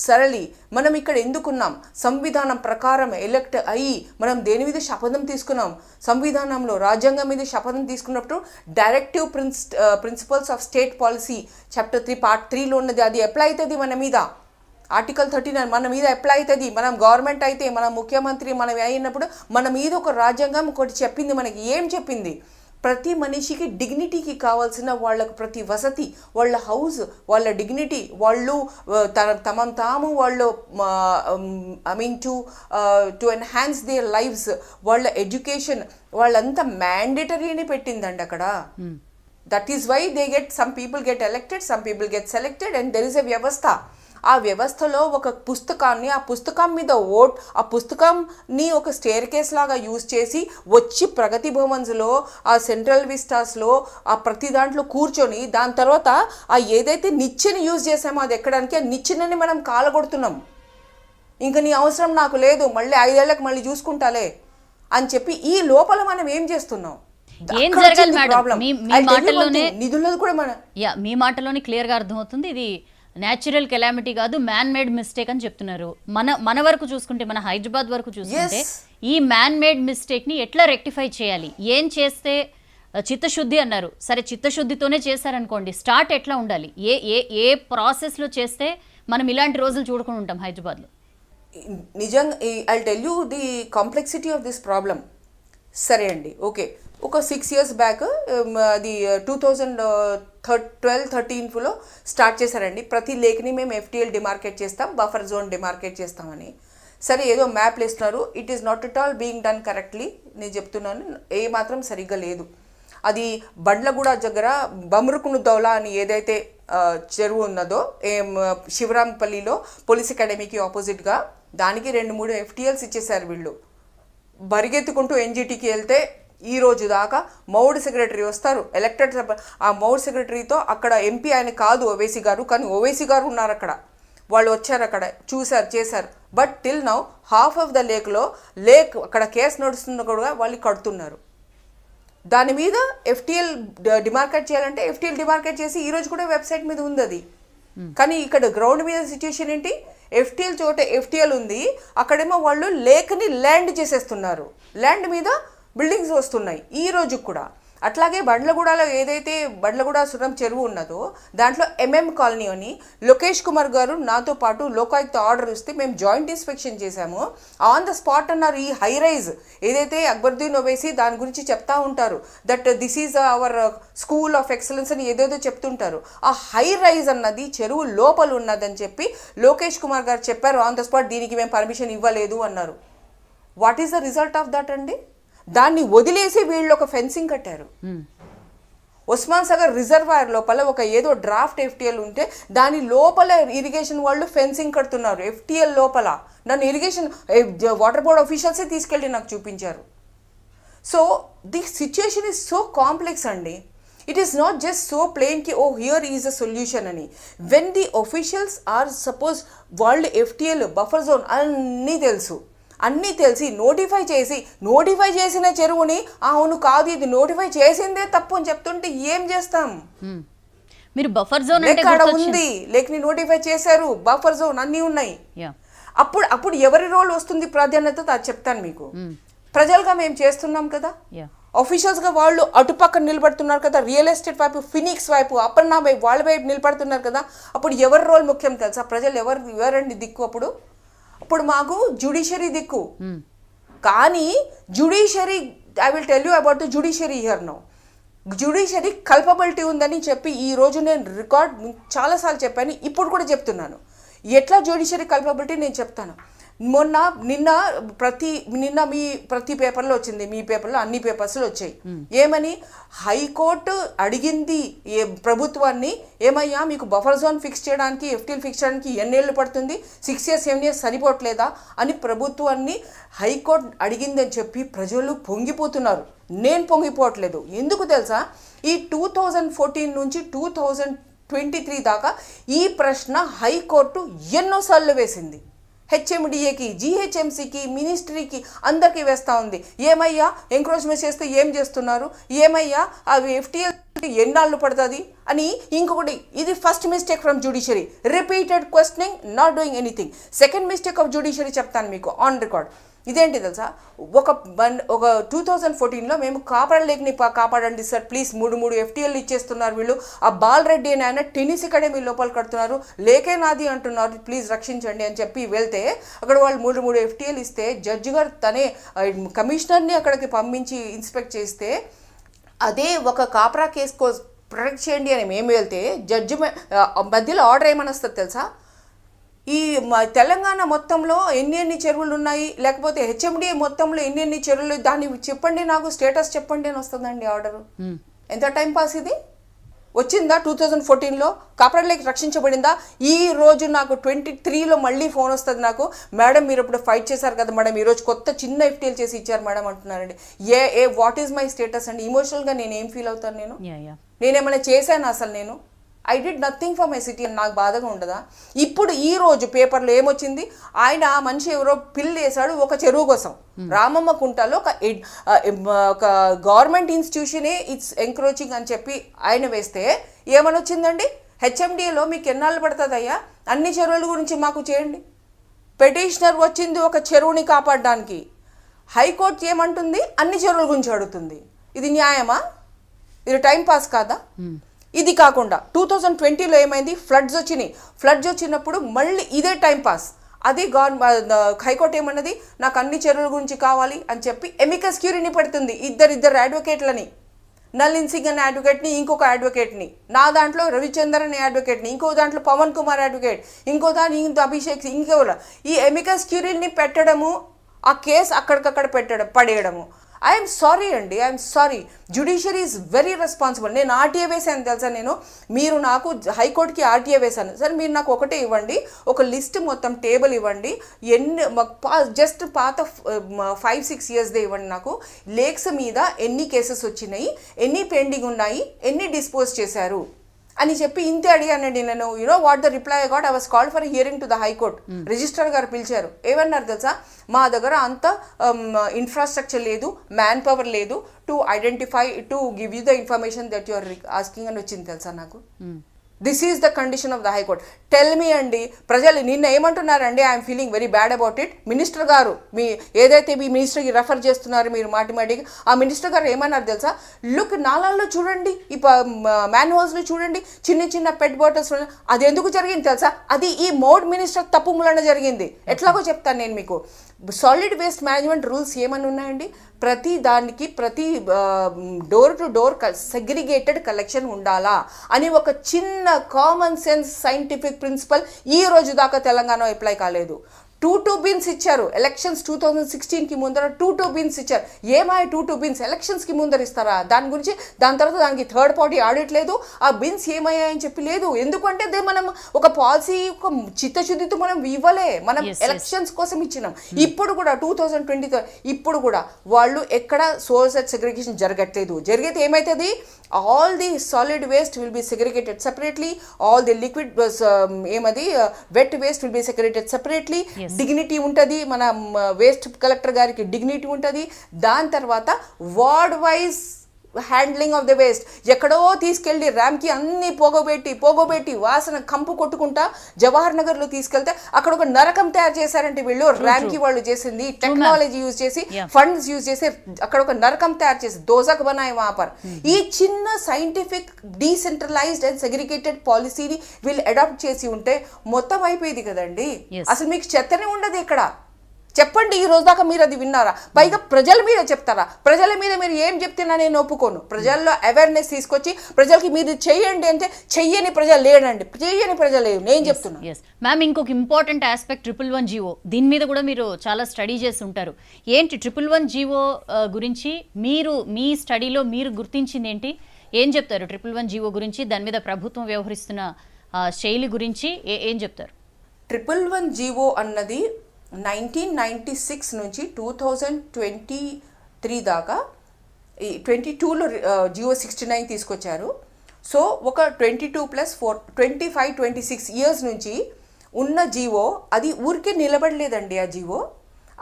Speaker 2: సరళి మనం ఇక్కడ ఎందుకున్నాం సంవిధానం ప్రకారం ఎలక్ట్ అయ్యి మనం దేని మీద శపథం తీసుకున్నాం సంవిధానంలో రాజ్యాంగం మీద శపథం తీసుకున్నప్పుడు directive prince principles of state policy chapter three part త్రీలో ఉన్నది అది అప్లై అవుతుంది మన మీద ఆర్టికల్ థర్టీ నైన్ మన మీద అప్లై అవుతుంది మనం గవర్నమెంట్ అయితే మనం ముఖ్యమంత్రి మనం అయినప్పుడు మన మీద ఒక రాజ్యాంగం ఒకటి చెప్పింది మనకి ఏం చెప్పింది ప్రతి మనిషికి డిగ్నిటీకి కావాల్సిన వాళ్ళకు ప్రతి వసతి వాళ్ళ హౌస్ వాళ్ళ డిగ్నిటీ వాళ్ళు తన తమం తాము వాళ్ళు I mean to to enhance their lives వాళ్ళ ఎడ్యుకేషన్ వాళ్ళంతా మ్యాండేటరీని పెట్టిందండి అక్కడ that is why they get some people get elected some people get selected and there is a వ్యవస్థ ఆ వ్యవస్థలో ఒక పుస్తకాన్ని ఆ పుస్తకం మీద ఓట్ ఆ పుస్తకంని ఒక స్టేర్ కేస్ లాగా యూజ్ చేసి వచ్చి ప్రగతి భవన్స్లో ఆ సెంట్రల్ విస్టాస్లో ఆ ప్రతి దాంట్లో కూర్చొని దాని తర్వాత ఆ ఏదైతే నిచ్చెని యూజ్ చేసామో అది ఎక్కడానికి ఆ నిచ్చెనని మనం కాలగొడుతున్నాం ఇంక నీ అవసరం నాకు లేదు మళ్ళీ ఐదేళ్లకు మళ్ళీ చూసుకుంటాలే అని చెప్పి ఈ లోపల మనం ఏం చేస్తున్నాం ఏం జరగాలి మేడం మీ మాటలోనే
Speaker 1: నిధులది కూడా మన మీ మాటలోనే క్లియర్గా అర్థమవుతుంది ఇది న్యాచురల్ కెలామిటీ కాదు మ్యాన్ మేడ్ మిస్టేక్ అని చెప్తున్నారు మన మన వరకు చూసుకుంటే మన హైదరాబాద్ వరకు చూసుకుంటే ఈ మ్యాన్ మేడ్ మిస్టేక్ని ఎట్లా రెక్టిఫై చేయాలి ఏం చేస్తే చిత్తశుద్ధి అన్నారు సరే చిత్తశుద్ధితోనే చేశారనుకోండి స్టార్ట్ ఎట్లా ఉండాలి ఏ ఏ ఏ ప్రాసెస్లో చేస్తే మనం ఇలాంటి రోజులు చూడకుండా ఉంటాం హైదరాబాద్లో
Speaker 2: నిజంగా I tell you the complexity of this problem సరే అండి ఓకే ఒక సిక్స్ ఇయర్స్ బ్యాక్ అది టూ థౌజండ్ థర్ ట్వెల్వ్ థర్టీన్త్లో స్టార్ట్ చేశారండి ప్రతి లేక్ని మేము ఎఫ్టీఎల్ డిమార్కెట్ చేస్తాం బఫర్ జోన్ డిమార్కెట్ చేస్తామని సరే ఏదో మ్యాప్ వేస్తున్నారు it is not at all being done correctly నేను చెప్తున్నాను ఏ మాత్రం సరిగ్గా లేదు అది బండ్లగూడ దగ్గర బమ్రుకును దౌలా అని ఏదైతే చెరువు ఉన్నదో ఏం శివరాంపల్లిలో పోలీస్ అకాడమీకి ఆపోజిట్గా దానికి రెండు మూడు ఎఫ్టీఎల్స్ ఇచ్చేశారు వీళ్ళు బరిగెత్తుకుంటూ ఎన్జిటికి వెళ్తే ఈ రోజు దాకా మౌడ్ సెక్రటరీ వస్తారు ఎలక్టెడ్ ఆ మౌడ్ సెక్రటరీతో అక్కడ ఎంపీ ఆయన కాదు ఓవైసీ గారు కానీ ఓవైసీ గారు ఉన్నారు అక్కడ వాళ్ళు వచ్చారు అక్కడ చూశారు చేశారు but till now half of the లేక్లో లేక్ అక్కడ కేసు నడుస్తున్న కూడా వాళ్ళు కడుతున్నారు దాని మీద ఎఫ్టీఎల్ డిమార్కెట్ చేయాలంటే ఎఫ్టీఎల్ డిమార్కెట్ చేసి ఈరోజు కూడా వెబ్సైట్ మీద ఉంది అది hmm. కానీ ఇక్కడ గ్రౌండ్ మీద సిచ్యుయేషన్ ఏంటి ఎఫ్టీఎల్ చోట ఎఫ్టీఎల్ ఉంది అక్కడేమో వాళ్ళు లేక్ని ల్యాండ్ చేసేస్తున్నారు ల్యాండ్ మీద బిల్డింగ్స్ వస్తున్నాయి ఈ రోజు కూడా అట్లాగే బండ్లగూడలో ఏదైతే బండ్లగూడ సురం చెరువు ఉన్నదో దాంట్లో ఎంఎం కాలనీ అని లోకేష్ కుమార్ గారు నాతో పాటు లోకాయుక్త ఆర్డర్ ఇస్తే మేము జాయింట్ ఇన్స్పెక్షన్ చేశాము ఆన్ ద స్పాట్ అన్నారు ఈ హై రైజ్ ఏదైతే అక్బర్దీన్ ఓవేసి దాని గురించి చెప్తా ఉంటారు that this is our school of excellence అని ఏదేదో చెప్తుంటారు ఆ హై రైజ్ అన్నది చెరువు లోపల ఉన్నదని చెప్పి లోకేష్ కుమార్ గారు చెప్పారు ఆన్ ద స్పాట్ దీనికి మేము పర్మిషన్ ఇవ్వలేదు అన్నారు what is the result of that అండి దాన్ని వదిలేసి వీళ్ళు ఒక ఫెన్సింగ్ కట్టారు ఉస్మాన్ సాగర్ రిజర్వాయర్ లోపల ఒక ఏదో డ్రాఫ్ట్ ఎఫ్టీఎల్ ఉంటే దాని లోపల ఇరిగేషన్ వాళ్ళు ఫెన్సింగ్ కడుతున్నారు ఎఫ్టీఎల్ లోపల నన్ను ఇరిగేషన్ వాటర్ బోర్డ్ ఆఫీషియల్సే తీసుకెళ్ళి నాకు చూపించారు so the situation is so complex అండి it is not just so కి ఓ హియర్ ఈజ్ అ సొల్యూషన్ అని when the officials are suppose world FTL buffer zone అన్నీ తెలుసు అన్నీ తెలిసి నోటిఫై చేసి నోటిఫై చేసిన చెరువుని అవును కాదు ఇది నోటిఫై చేసిందే తప్పు అని చెప్తుంటే ఏం చేస్తాం మీరు
Speaker 1: బఫర్
Speaker 3: జోన్ ఎక్కడ ఉంది
Speaker 2: లేక నోటిఫై చేశారు బఫర్ జోన్ అన్ని ఉన్నాయి అప్పుడు అప్పుడు ఎవరి రోల్ వస్తుంది ప్రాధాన్యత అది చెప్తాను మీకు ప్రజలుగా మేము చేస్తున్నాం కదా గా వాళ్ళు అటుపక్క నిలబడుతున్నారు కదా రియల్ ఎస్టేట్ వైపు ఫినిక్స్ వైపు అపర్ణ వైపు వాళ్ళ వైపు నిలబడుతున్నారు కదా అప్పుడు ఎవరి రోల్ ముఖ్యం తెలుసా ప్రజలు ఎవరు ఎవరండి దిక్కు అప్పుడు అప్పుడు మాకు జ్యుడిషరీ దిక్కు hmm. కానీ judiciary I will tell you about the judiciary here no judiciary culpability ఉందని చెప్పి ఈ రోజు నేను రికార్డ్ చాలాసార్లు చెప్పాను ఇప్పుడు కూడా చెప్తున్నాను ఎట్లా జ్యుడిషరీ కల్పబిలిటీ నేను చెప్తాను మొన్న నిన్న ప్రతి నిన్న మీ ప్రతి పేపర్లో వచ్చింది మీ పేపర్లో అన్ని పేపర్స్లో వచ్చాయి ఏమని హైకోర్టు అడిగింది ఏ ప్రభుత్వాన్ని ఏమయ్యా మీకు బఫర్ జోన్ ఫిక్స్ చేయడానికి ఎఫ్టీలు ఫిక్స్ చేయడానికి ఏళ్ళు పడుతుంది సిక్స్ ఇయర్స్ సెవెన్ ఇయర్స్ సరిపోవట్లేదా అని ప్రభుత్వాన్ని హైకోర్టు అడిగిందని చెప్పి ప్రజలు పొంగిపోతున్నారు నేను పొంగిపోవట్లేదు ఎందుకు తెలుసా ఈ టూ థౌజండ్ ఫోర్టీన్ నుంచి టూ థౌజండ్ ట్వంటీ త్రీ దాకా ఈ ప్రశ్న హైకోర్టు ఎన్నోసార్లు వేసింది హెచ్ఎండిఏకి జీహెచ్ఎంసీకి మినిస్ట్రీకి అందరికీ వేస్తూ ఉంది ఏమయ్యా ఎంక్రోచ్మెంట్ చేస్తే ఏం చేస్తున్నారు ఏమయ్యా అవి ఎఫ్టీఎల్ ఎన్నాళ్ళు పడుతుంది అని ఇంకొకటి ఇది first mistake from judiciary repeated questioning not doing anything second mistake of judiciary చెప్తాను మీకు ఆన్ రికార్డ్ ఇదేంటి తెలుసా ఒక వన్ ఒక టూ థౌజండ్ ఫోర్టీన్లో మేము కాపాడలేకని కాపాడండి సార్ ప్లీజ్ మూడు మూడు ఎఫ్టీఎల్ ఇచ్చేస్తున్నారు వీళ్ళు ఆ రెడ్డి అని ఆయన టెన్నిస్ అకాడమీ లోపల కడుతున్నారు లేకే నాది అంటున్నారు ప్లీజ్ రక్షించండి అని చెప్పి వెళ్తే అక్కడ వాళ్ళు మూడు మూడు ఎఫ్టీఎల్ ఇస్తే జడ్జి గారు తనే కమిషనర్ని అక్కడికి పంపించి ఇన్స్పెక్ట్ చేస్తే అదే ఒక కాపరా కేసు ప్రొటెక్ట్ చేయండి అని మేము వెళ్తే జడ్జి మధ్యలో ఆర్డర్ ఏమని వస్తుంది తెలుసా ఈ తెలంగాణ మొత్తంలో ఎన్ని ఎన్ని చెరువులు ఉన్నాయి లేకపోతే హెచ్ఎండి మొత్తంలో ఎన్ని ఎన్ని చెరువులు దాన్ని చెప్పండి నాకు స్టేటస్ చెప్పండి అని వస్తుందండి ఆర్డర్ ఎంత టైం పాస్ ఇది వచ్చిందా టూ థౌజండ్ ఫోర్టీన్లో కాపరేట్ లేక్ రక్షించబడిందా ఈ రోజు నాకు ట్వంటీ త్రీలో మళ్ళీ ఫోన్ వస్తుంది నాకు మేడం మీరు ఇప్పుడు ఫైట్ చేశారు కదా మేడం ఈరోజు కొత్త చిన్న ఎఫ్టీఎల్ చేసి ఇచ్చారు మేడం అంటున్నారండి ఏ ఏ వాట్ ఈజ్ మై స్టేటస్ అండి ఇమోషనల్గా నేను ఏం ఫీల్ అవుతాను నేను నేనేమైనా చేశాను అసలు నేను I did nothing for my city అని నాకు బాధగా ఉండదా ఇప్పుడు ఈ రోజు పేపర్లో ఏమొచ్చింది ఆయన మనిషి ఎవరో పిల్లి వేశాడు ఒక చెరువు కోసం hmm. రామమ్మ కుంటాలో ఒక ఒక గవర్నమెంట్ ఇన్స్టిట్యూషనే ఇట్స్ ఎంక్రోచింగ్ అని చెప్పి ఆయన వేస్తే ఏమని వచ్చిందండి హెచ్ఎండిఏలో మీకు ఎన్నాళ్ళు పడుతుందయ్యా అన్ని చెరువుల గురించి మాకు చేయండి పెటిషనర్ వచ్చింది ఒక చెరువుని కాపాడడానికి హైకోర్టు ఏమంటుంది అన్ని చెరువుల గురించి అడుగుతుంది ఇది న్యాయమా ఇది టైం పాస్ కాదా hmm. ఇది కాకుండా టూ థౌజండ్ ట్వంటీలో ఏమైంది ఫ్లడ్స్ వచ్చినాయి ఫ్లడ్స్ వచ్చినప్పుడు మళ్ళీ ఇదే టైం పాస్ అది గవర్న హైకోర్టు ఏమన్నది నాకు అన్ని చర్యల గురించి కావాలి అని చెప్పి ఎమికస్ క్యూరిని పెడుతుంది ఇద్దరిద్దరు అడ్వకేట్లని నలిన్ సింగ్ అనే అడ్వకేట్ని ఇంకొక అడ్వకేట్ని నా దాంట్లో రవిచంద్రన్ అనే అడ్వకేట్ని ఇంకో దాంట్లో పవన్ కుమార్ అడ్వకేట్ ఇంకో దాని ఇంకో అభిషేక్ ఇంకెవరు ఈ ఎమికస్ క్యూరిని పెట్టడము ఆ కేసు అక్కడికక్కడ పెట్టడం పడేయడము ఐఎమ్ సారీ అండి I'm sorry judiciary is very responsible నేను ఆర్టీఏ వేసాను తెలుసా నేను మీరు నాకు హైకోర్టుకి ఆర్టీఏ వేశాను సరే మీరు నాకు ఒకటే ఇవ్వండి ఒక లిస్ట్ మొత్తం టేబుల్ ఇవ్వండి ఎన్ని జస్ట్ పాత ఫైవ్ సిక్స్ ఇయర్స్దే ఇవ్వండి నాకు లేక్స్ మీద ఎన్ని కేసెస్ వచ్చినాయి ఎన్ని పెండింగ్ ఉన్నాయి ఎన్ని డిస్పోజ్ చేశారు అని చెప్పి ఇంతే అడిగానండి నేను you know what the reply got I was call for hearing to the high court register గారు పిలిచారు ఏమన్నారు తెలుసా మా దగ్గర అంత ఇన్ఫ్రాస్ట్రక్చర్ um, లేదు మ్యాన్ పవర్ లేదు to identify to give you the information that you are asking అని వచ్చింది తెలుసా నాకు hmm. This is the condition of the high court tell me అండి ప్రజలు నిన్న ఏమంటున్నారండి I'm feeling very bad about it minister గారు మీ ఏదైతే మీ మినిస్టర్కి రెఫర్ చేస్తున్నారు మీరు మాటి మాటికి ఆ మినిస్టర్ గారు ఏమన్నారు తెలుసా లుక్ నాలాల్లో చూడండి ఈ మ్యాన్ హౌస్లో చూడండి చిన్న చిన్న పెట్ బాటిల్స్ అది ఎందుకు జరిగింది తెలుసా అది ఈ మోడ్ మినిస్టర్ తప్పు మూలన జరిగింది ఎట్లాగో చెప్తాను నేను మీకు సాలిడ్ వేస్ట్ మేనేజ్మెంట్ రూల్స్ ఏమని ఉన్నాయండి ప్రతి దానికి ప్రతి door to door segregated collection ఉండాలా అని ఒక చిన్న కామన్ సెన్స్ సైంటిఫిక్ ప్రిన్సిపల్ ఈ రోజు దాకా తెలంగాణ అప్లై కాలేదు టూ టూ బిన్స్ ఇచ్చారు ఎలక్షన్స్ టూ థౌజండ్ సిక్స్టీన్కి ముందర టూ టూ బిన్స్ ఇచ్చారు ఏమాయ టూ టూ బిన్స్ ఎలక్షన్స్కి ముందర ఇస్తారా దాని గురించి దాని తర్వాత దానికి థర్డ్ పార్టీ ఆడిట్ లేదు ఆ బిన్స్ ఏమయ్యాయని చెప్పి లేదు ఎందుకంటే అదే మనం ఒక పాలసీ ఒక చిత్తశుద్ధితో మనం ఇవ్వలే మనం ఎలక్షన్స్ కోసం ఇచ్చినాం ఇప్పుడు కూడా టూ థౌజండ్ ట్వంటీ ఇప్పుడు కూడా వాళ్ళు ఎక్కడ సోర్స్ అండ్ సెగ్రిగేషన్ జరగట్లేదు జరిగితే ఏమవుతుంది all the solid waste will be segregated separately all the liquid ఏమది wet waste will be segregated separately dignity ఉంటుంది మన వేస్ట్ కలెక్టర్ గారికి డిగ్నిటీ ఉంటుంది దాని తర్వాత ward wise handling of the waste ఎక్కడో తీసుకెళ్ళి ర్యామ్కి అన్ని పోగోబెట్టి పోగోబెట్టి వాసన కంపు కొట్టుకుంటా జవహర్ నగర్లో తీసుకెళ్తే అక్కడ ఒక నరకం తయారు చేశారంటే వీళ్ళు ర్యామ్కి వాళ్ళు చేసింది టెక్నాలజీ యూజ్ చేసి ఫండ్స్ యూజ్ చేసి అక్కడ ఒక నరకం తయారు చేసి దోజక్ బనాయి వాపర్ hmm. ఈ చిన్న సైంటిఫిక్ డీసెంట్రలైజ్డ్ అండ్ సెగ్రిగేటెడ్ పాలసీని వీళ్ళు అడాప్ట్ చేసి ఉంటే మొత్తం అయిపోయేది కదండి అసలు మీకు చెత్తనే ఉండదు ఇక్కడ చెప్పండి ఈ రోజు దాకా మీరు అది విన్నారా పైగా ప్రజల మీద చెప్తారా ప్రజల మీద మీరు ఏం చెప్తున్నా నేను ఒప్పుకోను ప్రజల్లో అవేర్నెస్ తీసుకొచ్చి ప్రజలకి మీరు
Speaker 1: చేయండి అంటే చెయ్యని ప్రజలు లేడండి చెయ్యని ప్రజలు లేవు నేను చెప్తున్నా మ్యామ్ ఇంకొక important aspect triple one GO దీని మీద కూడా మీరు చాలా స్టడీ చేసి ఉంటారు ఏంటి ట్రిపుల్ వన్ జీవో గురించి మీరు మీ స్టడీలో మీరు గుర్తించింది ఏంటి ఏం చెప్తారు ట్రిపుల్ వన్ జీవో గురించి దాని మీద ప్రభుత్వం వ్యవహరిస్తున్న శైలి గురించి ఏం చెప్తారు ట్రిపుల్ వన్
Speaker 2: జీవో అన్నది నైన్టీన్ నైంటీ సిక్స్ నుంచి టూ థౌజండ్ ట్వంటీ త్రీ దాకా ఈ ట్వంటీ టూలో జియో సిక్స్టీ నైన్ తీసుకొచ్చారు సో ఒక twenty two plus four twenty five twenty six years నుంచి ఉన్న జీవో అది ఊరికే నిలబడలేదండి ఆ జీవో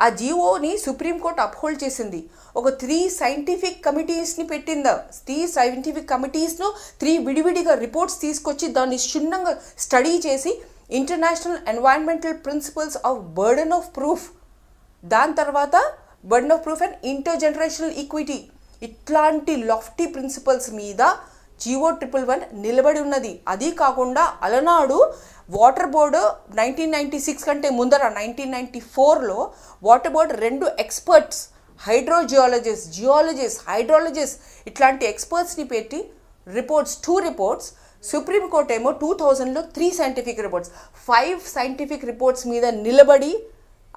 Speaker 2: ఆ జీవోని సుప్రీంకోర్టు అప్హోల్డ్ చేసింది ఒక త్రీ సైంటిఫిక్ కమిటీస్ని పెట్టిందా త్రీ సైంటిఫిక్ కమిటీస్ను త్రీ విడివిడిగా రిపోర్ట్స్ తీసుకొచ్చి దాన్ని క్షుణ్ణంగా స్టడీ చేసి international environmental principles of burden of proof దాని తర్వాత burden of proof and inter generational equity ఇట్లాంటి లాఫ్టీ ప్రిన్సిపల్స్ మీద జియో ట్రిపుల్ వన్ నిలబడి ఉన్నది అది కాకుండా అలనాడు water board nineteen ninety six కంటే ముందర నైన్టీన్ నైంటీ ఫోర్లో వాటర్ బోర్డు రెండు ఎక్స్పర్ట్స్ హైడ్రోజియాలజిస్ట్ జియాలజిస్ట్ హైడ్రాలజిస్ట్ ఇట్లాంటి ఎక్స్పర్ట్స్ని పెట్టి రిపోర్ట్స్ టూ రిపోర్ట్స్ సుప్రీంకోర్టు ఏమో టూ థౌజండ్లో three scientific reports five scientific reports మీద నిలబడి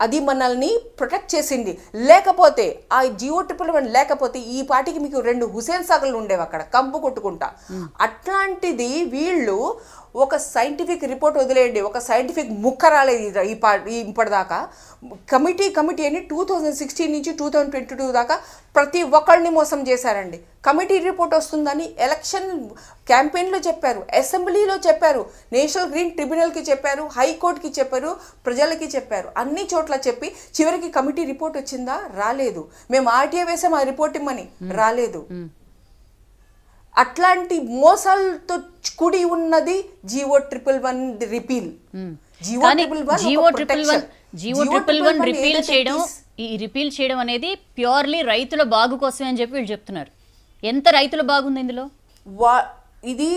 Speaker 2: అది మనల్ని ప్రొటెక్ట్ చేసింది లేకపోతే ఆ జియో ట్రిపుల్ వన్ లేకపోతే ఈ పాటికి మీకు రెండు హుసేన్ సాగర్లు ఉండేవి అక్కడ కంపు కొట్టుకుంటా అట్లాంటిది వీళ్ళు ఒక సైంటిఫిక్ రిపోర్ట్ వదిలేయండి ఒక సైంటిఫిక్ ముక్క రాలేదు ఈ పా ఇప్పటిదాకా కమిటీ కమిటీ అని టూ థౌజండ్ సిక్స్టీన్ నుంచి టూ థౌజండ్ ట్వంటీ టూ దాకా ప్రతి ఒక్కళ్ళని మోసం చేశారండి కమిటీ రిపోర్ట్ వస్తుందని ఎలక్షన్ క్యాంపెయిన్లో చెప్పారు అసెంబ్లీలో చెప్పారు నేషనల్ గ్రీన్ ట్రిబ్యునల్కి చెప్పారు హైకోర్టుకి చెప్పారు ప్రజలకి చెప్పారు అన్ని చోట్ల చెప్పి చివరికి కమిటీ రిపోర్ట్ వచ్చిందా రాలేదు మేము ఆర్టీఏ వేసాం ఆ రిపోర్ట్ ఇమ్మని రాలేదు అట్లాంటి మోసాలతో కూడి ఉన్నది GO triple one repeal hmm. GO triple one GO triple one repeal చేయడం
Speaker 1: ఈ రిపీల్ చేయడం అనేది ప్యూర్లీ రైతుల బాగు కోసమే అని చెప్పి వీళ్ళు చెప్తున్నారు ఎంత రైతుల బాగుంది ఇందులో వా ఇది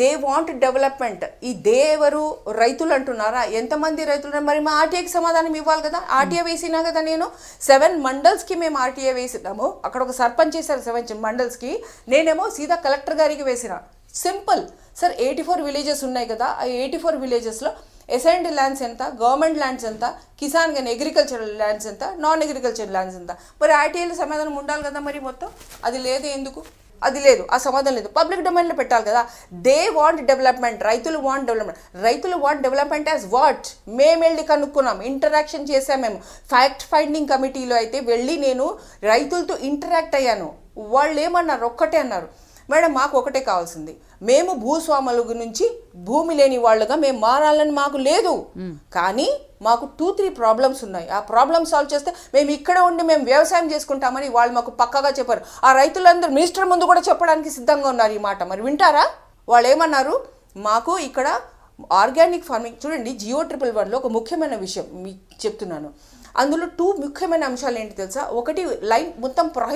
Speaker 2: దే వాంట్ డెవలప్మెంట్ ఈ దే ఎవరు రైతులు అంటున్నారా ఎంతమంది రైతులు మరి మా ఆర్టీఏకి సమాధానం ఇవ్వాలి కదా ఆర్టీఏ వేసినా కదా నేను సెవెన్ మండల్స్కి మేము ఆర్టీఏ వేసినాము అక్కడ ఒక సర్పంచ్ చేశారు సెవెన్ మండల్స్కి నేనేమో సీదా కలెక్టర్ గారికి వేసిన simple sir eighty four villages ఉన్నాయి కదా ఆ ఎయిటీ ఫోర్ విలేజెస్లో ఎసైన్డ్ ల్యాండ్స్ ఎంత గవర్నమెంట్ ల్యాండ్స్ ఎంత కిసాన్ కానీ అగ్రికల్చర్ ల్యాండ్స్ ఎంత నాన్ అగ్రికల్చర్ ల్యాండ్స్ ఎంత మరి ఆర్టీఏలో సమాధానం ఉండాలి కదా మరి మొత్తం అది లేదు ఎందుకు అది లేదు ఆ సమాధానం లేదు పబ్లిక్ డొమైన్లో పెట్టాలి కదా దే వాంట్ డెవలప్మెంట్ రైతులు వాంట్ డెవలప్మెంట్ రైతులు వాంట్ డెవలప్మెంట్ యాజ్ వాట్ మేము వెళ్ళి కనుక్కున్నాం ఇంటరాక్షన్ చేసాం మేము ఫ్యాక్ట్ ఫైండింగ్ కమిటీలో అయితే వెళ్ళి నేను రైతులతో ఇంటరాక్ట్ అయ్యాను వాళ్ళు ఏమన్నారు ఒక్కటే అన్నారు మేడం మాకు ఒకటే కావాల్సింది మేము భూస్వాముల నుంచి భూమి లేని వాళ్ళుగా మేము మారాలని మాకు లేదు కానీ మాకు టూ త్రీ ప్రాబ్లమ్స్ ఉన్నాయి ఆ ప్రాబ్లమ్ సాల్వ్ చేస్తే మేము ఇక్కడ ఉండి మేము వ్యవసాయం చేసుకుంటామని వాళ్ళు మాకు పక్కగా చెప్పారు ఆ రైతులందరూ మినిస్టర్ ముందు కూడా చెప్పడానికి సిద్ధంగా ఉన్నారు ఈ మాట మరి వింటారా వాళ్ళు ఏమన్నారు మాకు ఇక్కడ ఆర్గానిక్ ఫార్మింగ్ చూడండి జియో ట్రిపుల్ వన్లో ఒక ముఖ్యమైన విషయం
Speaker 3: మీకు చెప్తున్నాను అందులో టూ ముఖ్యమైన అంశాలు ఏంటి తెలుసా ఒకటి లైన్ మొత్తం ప్రొహై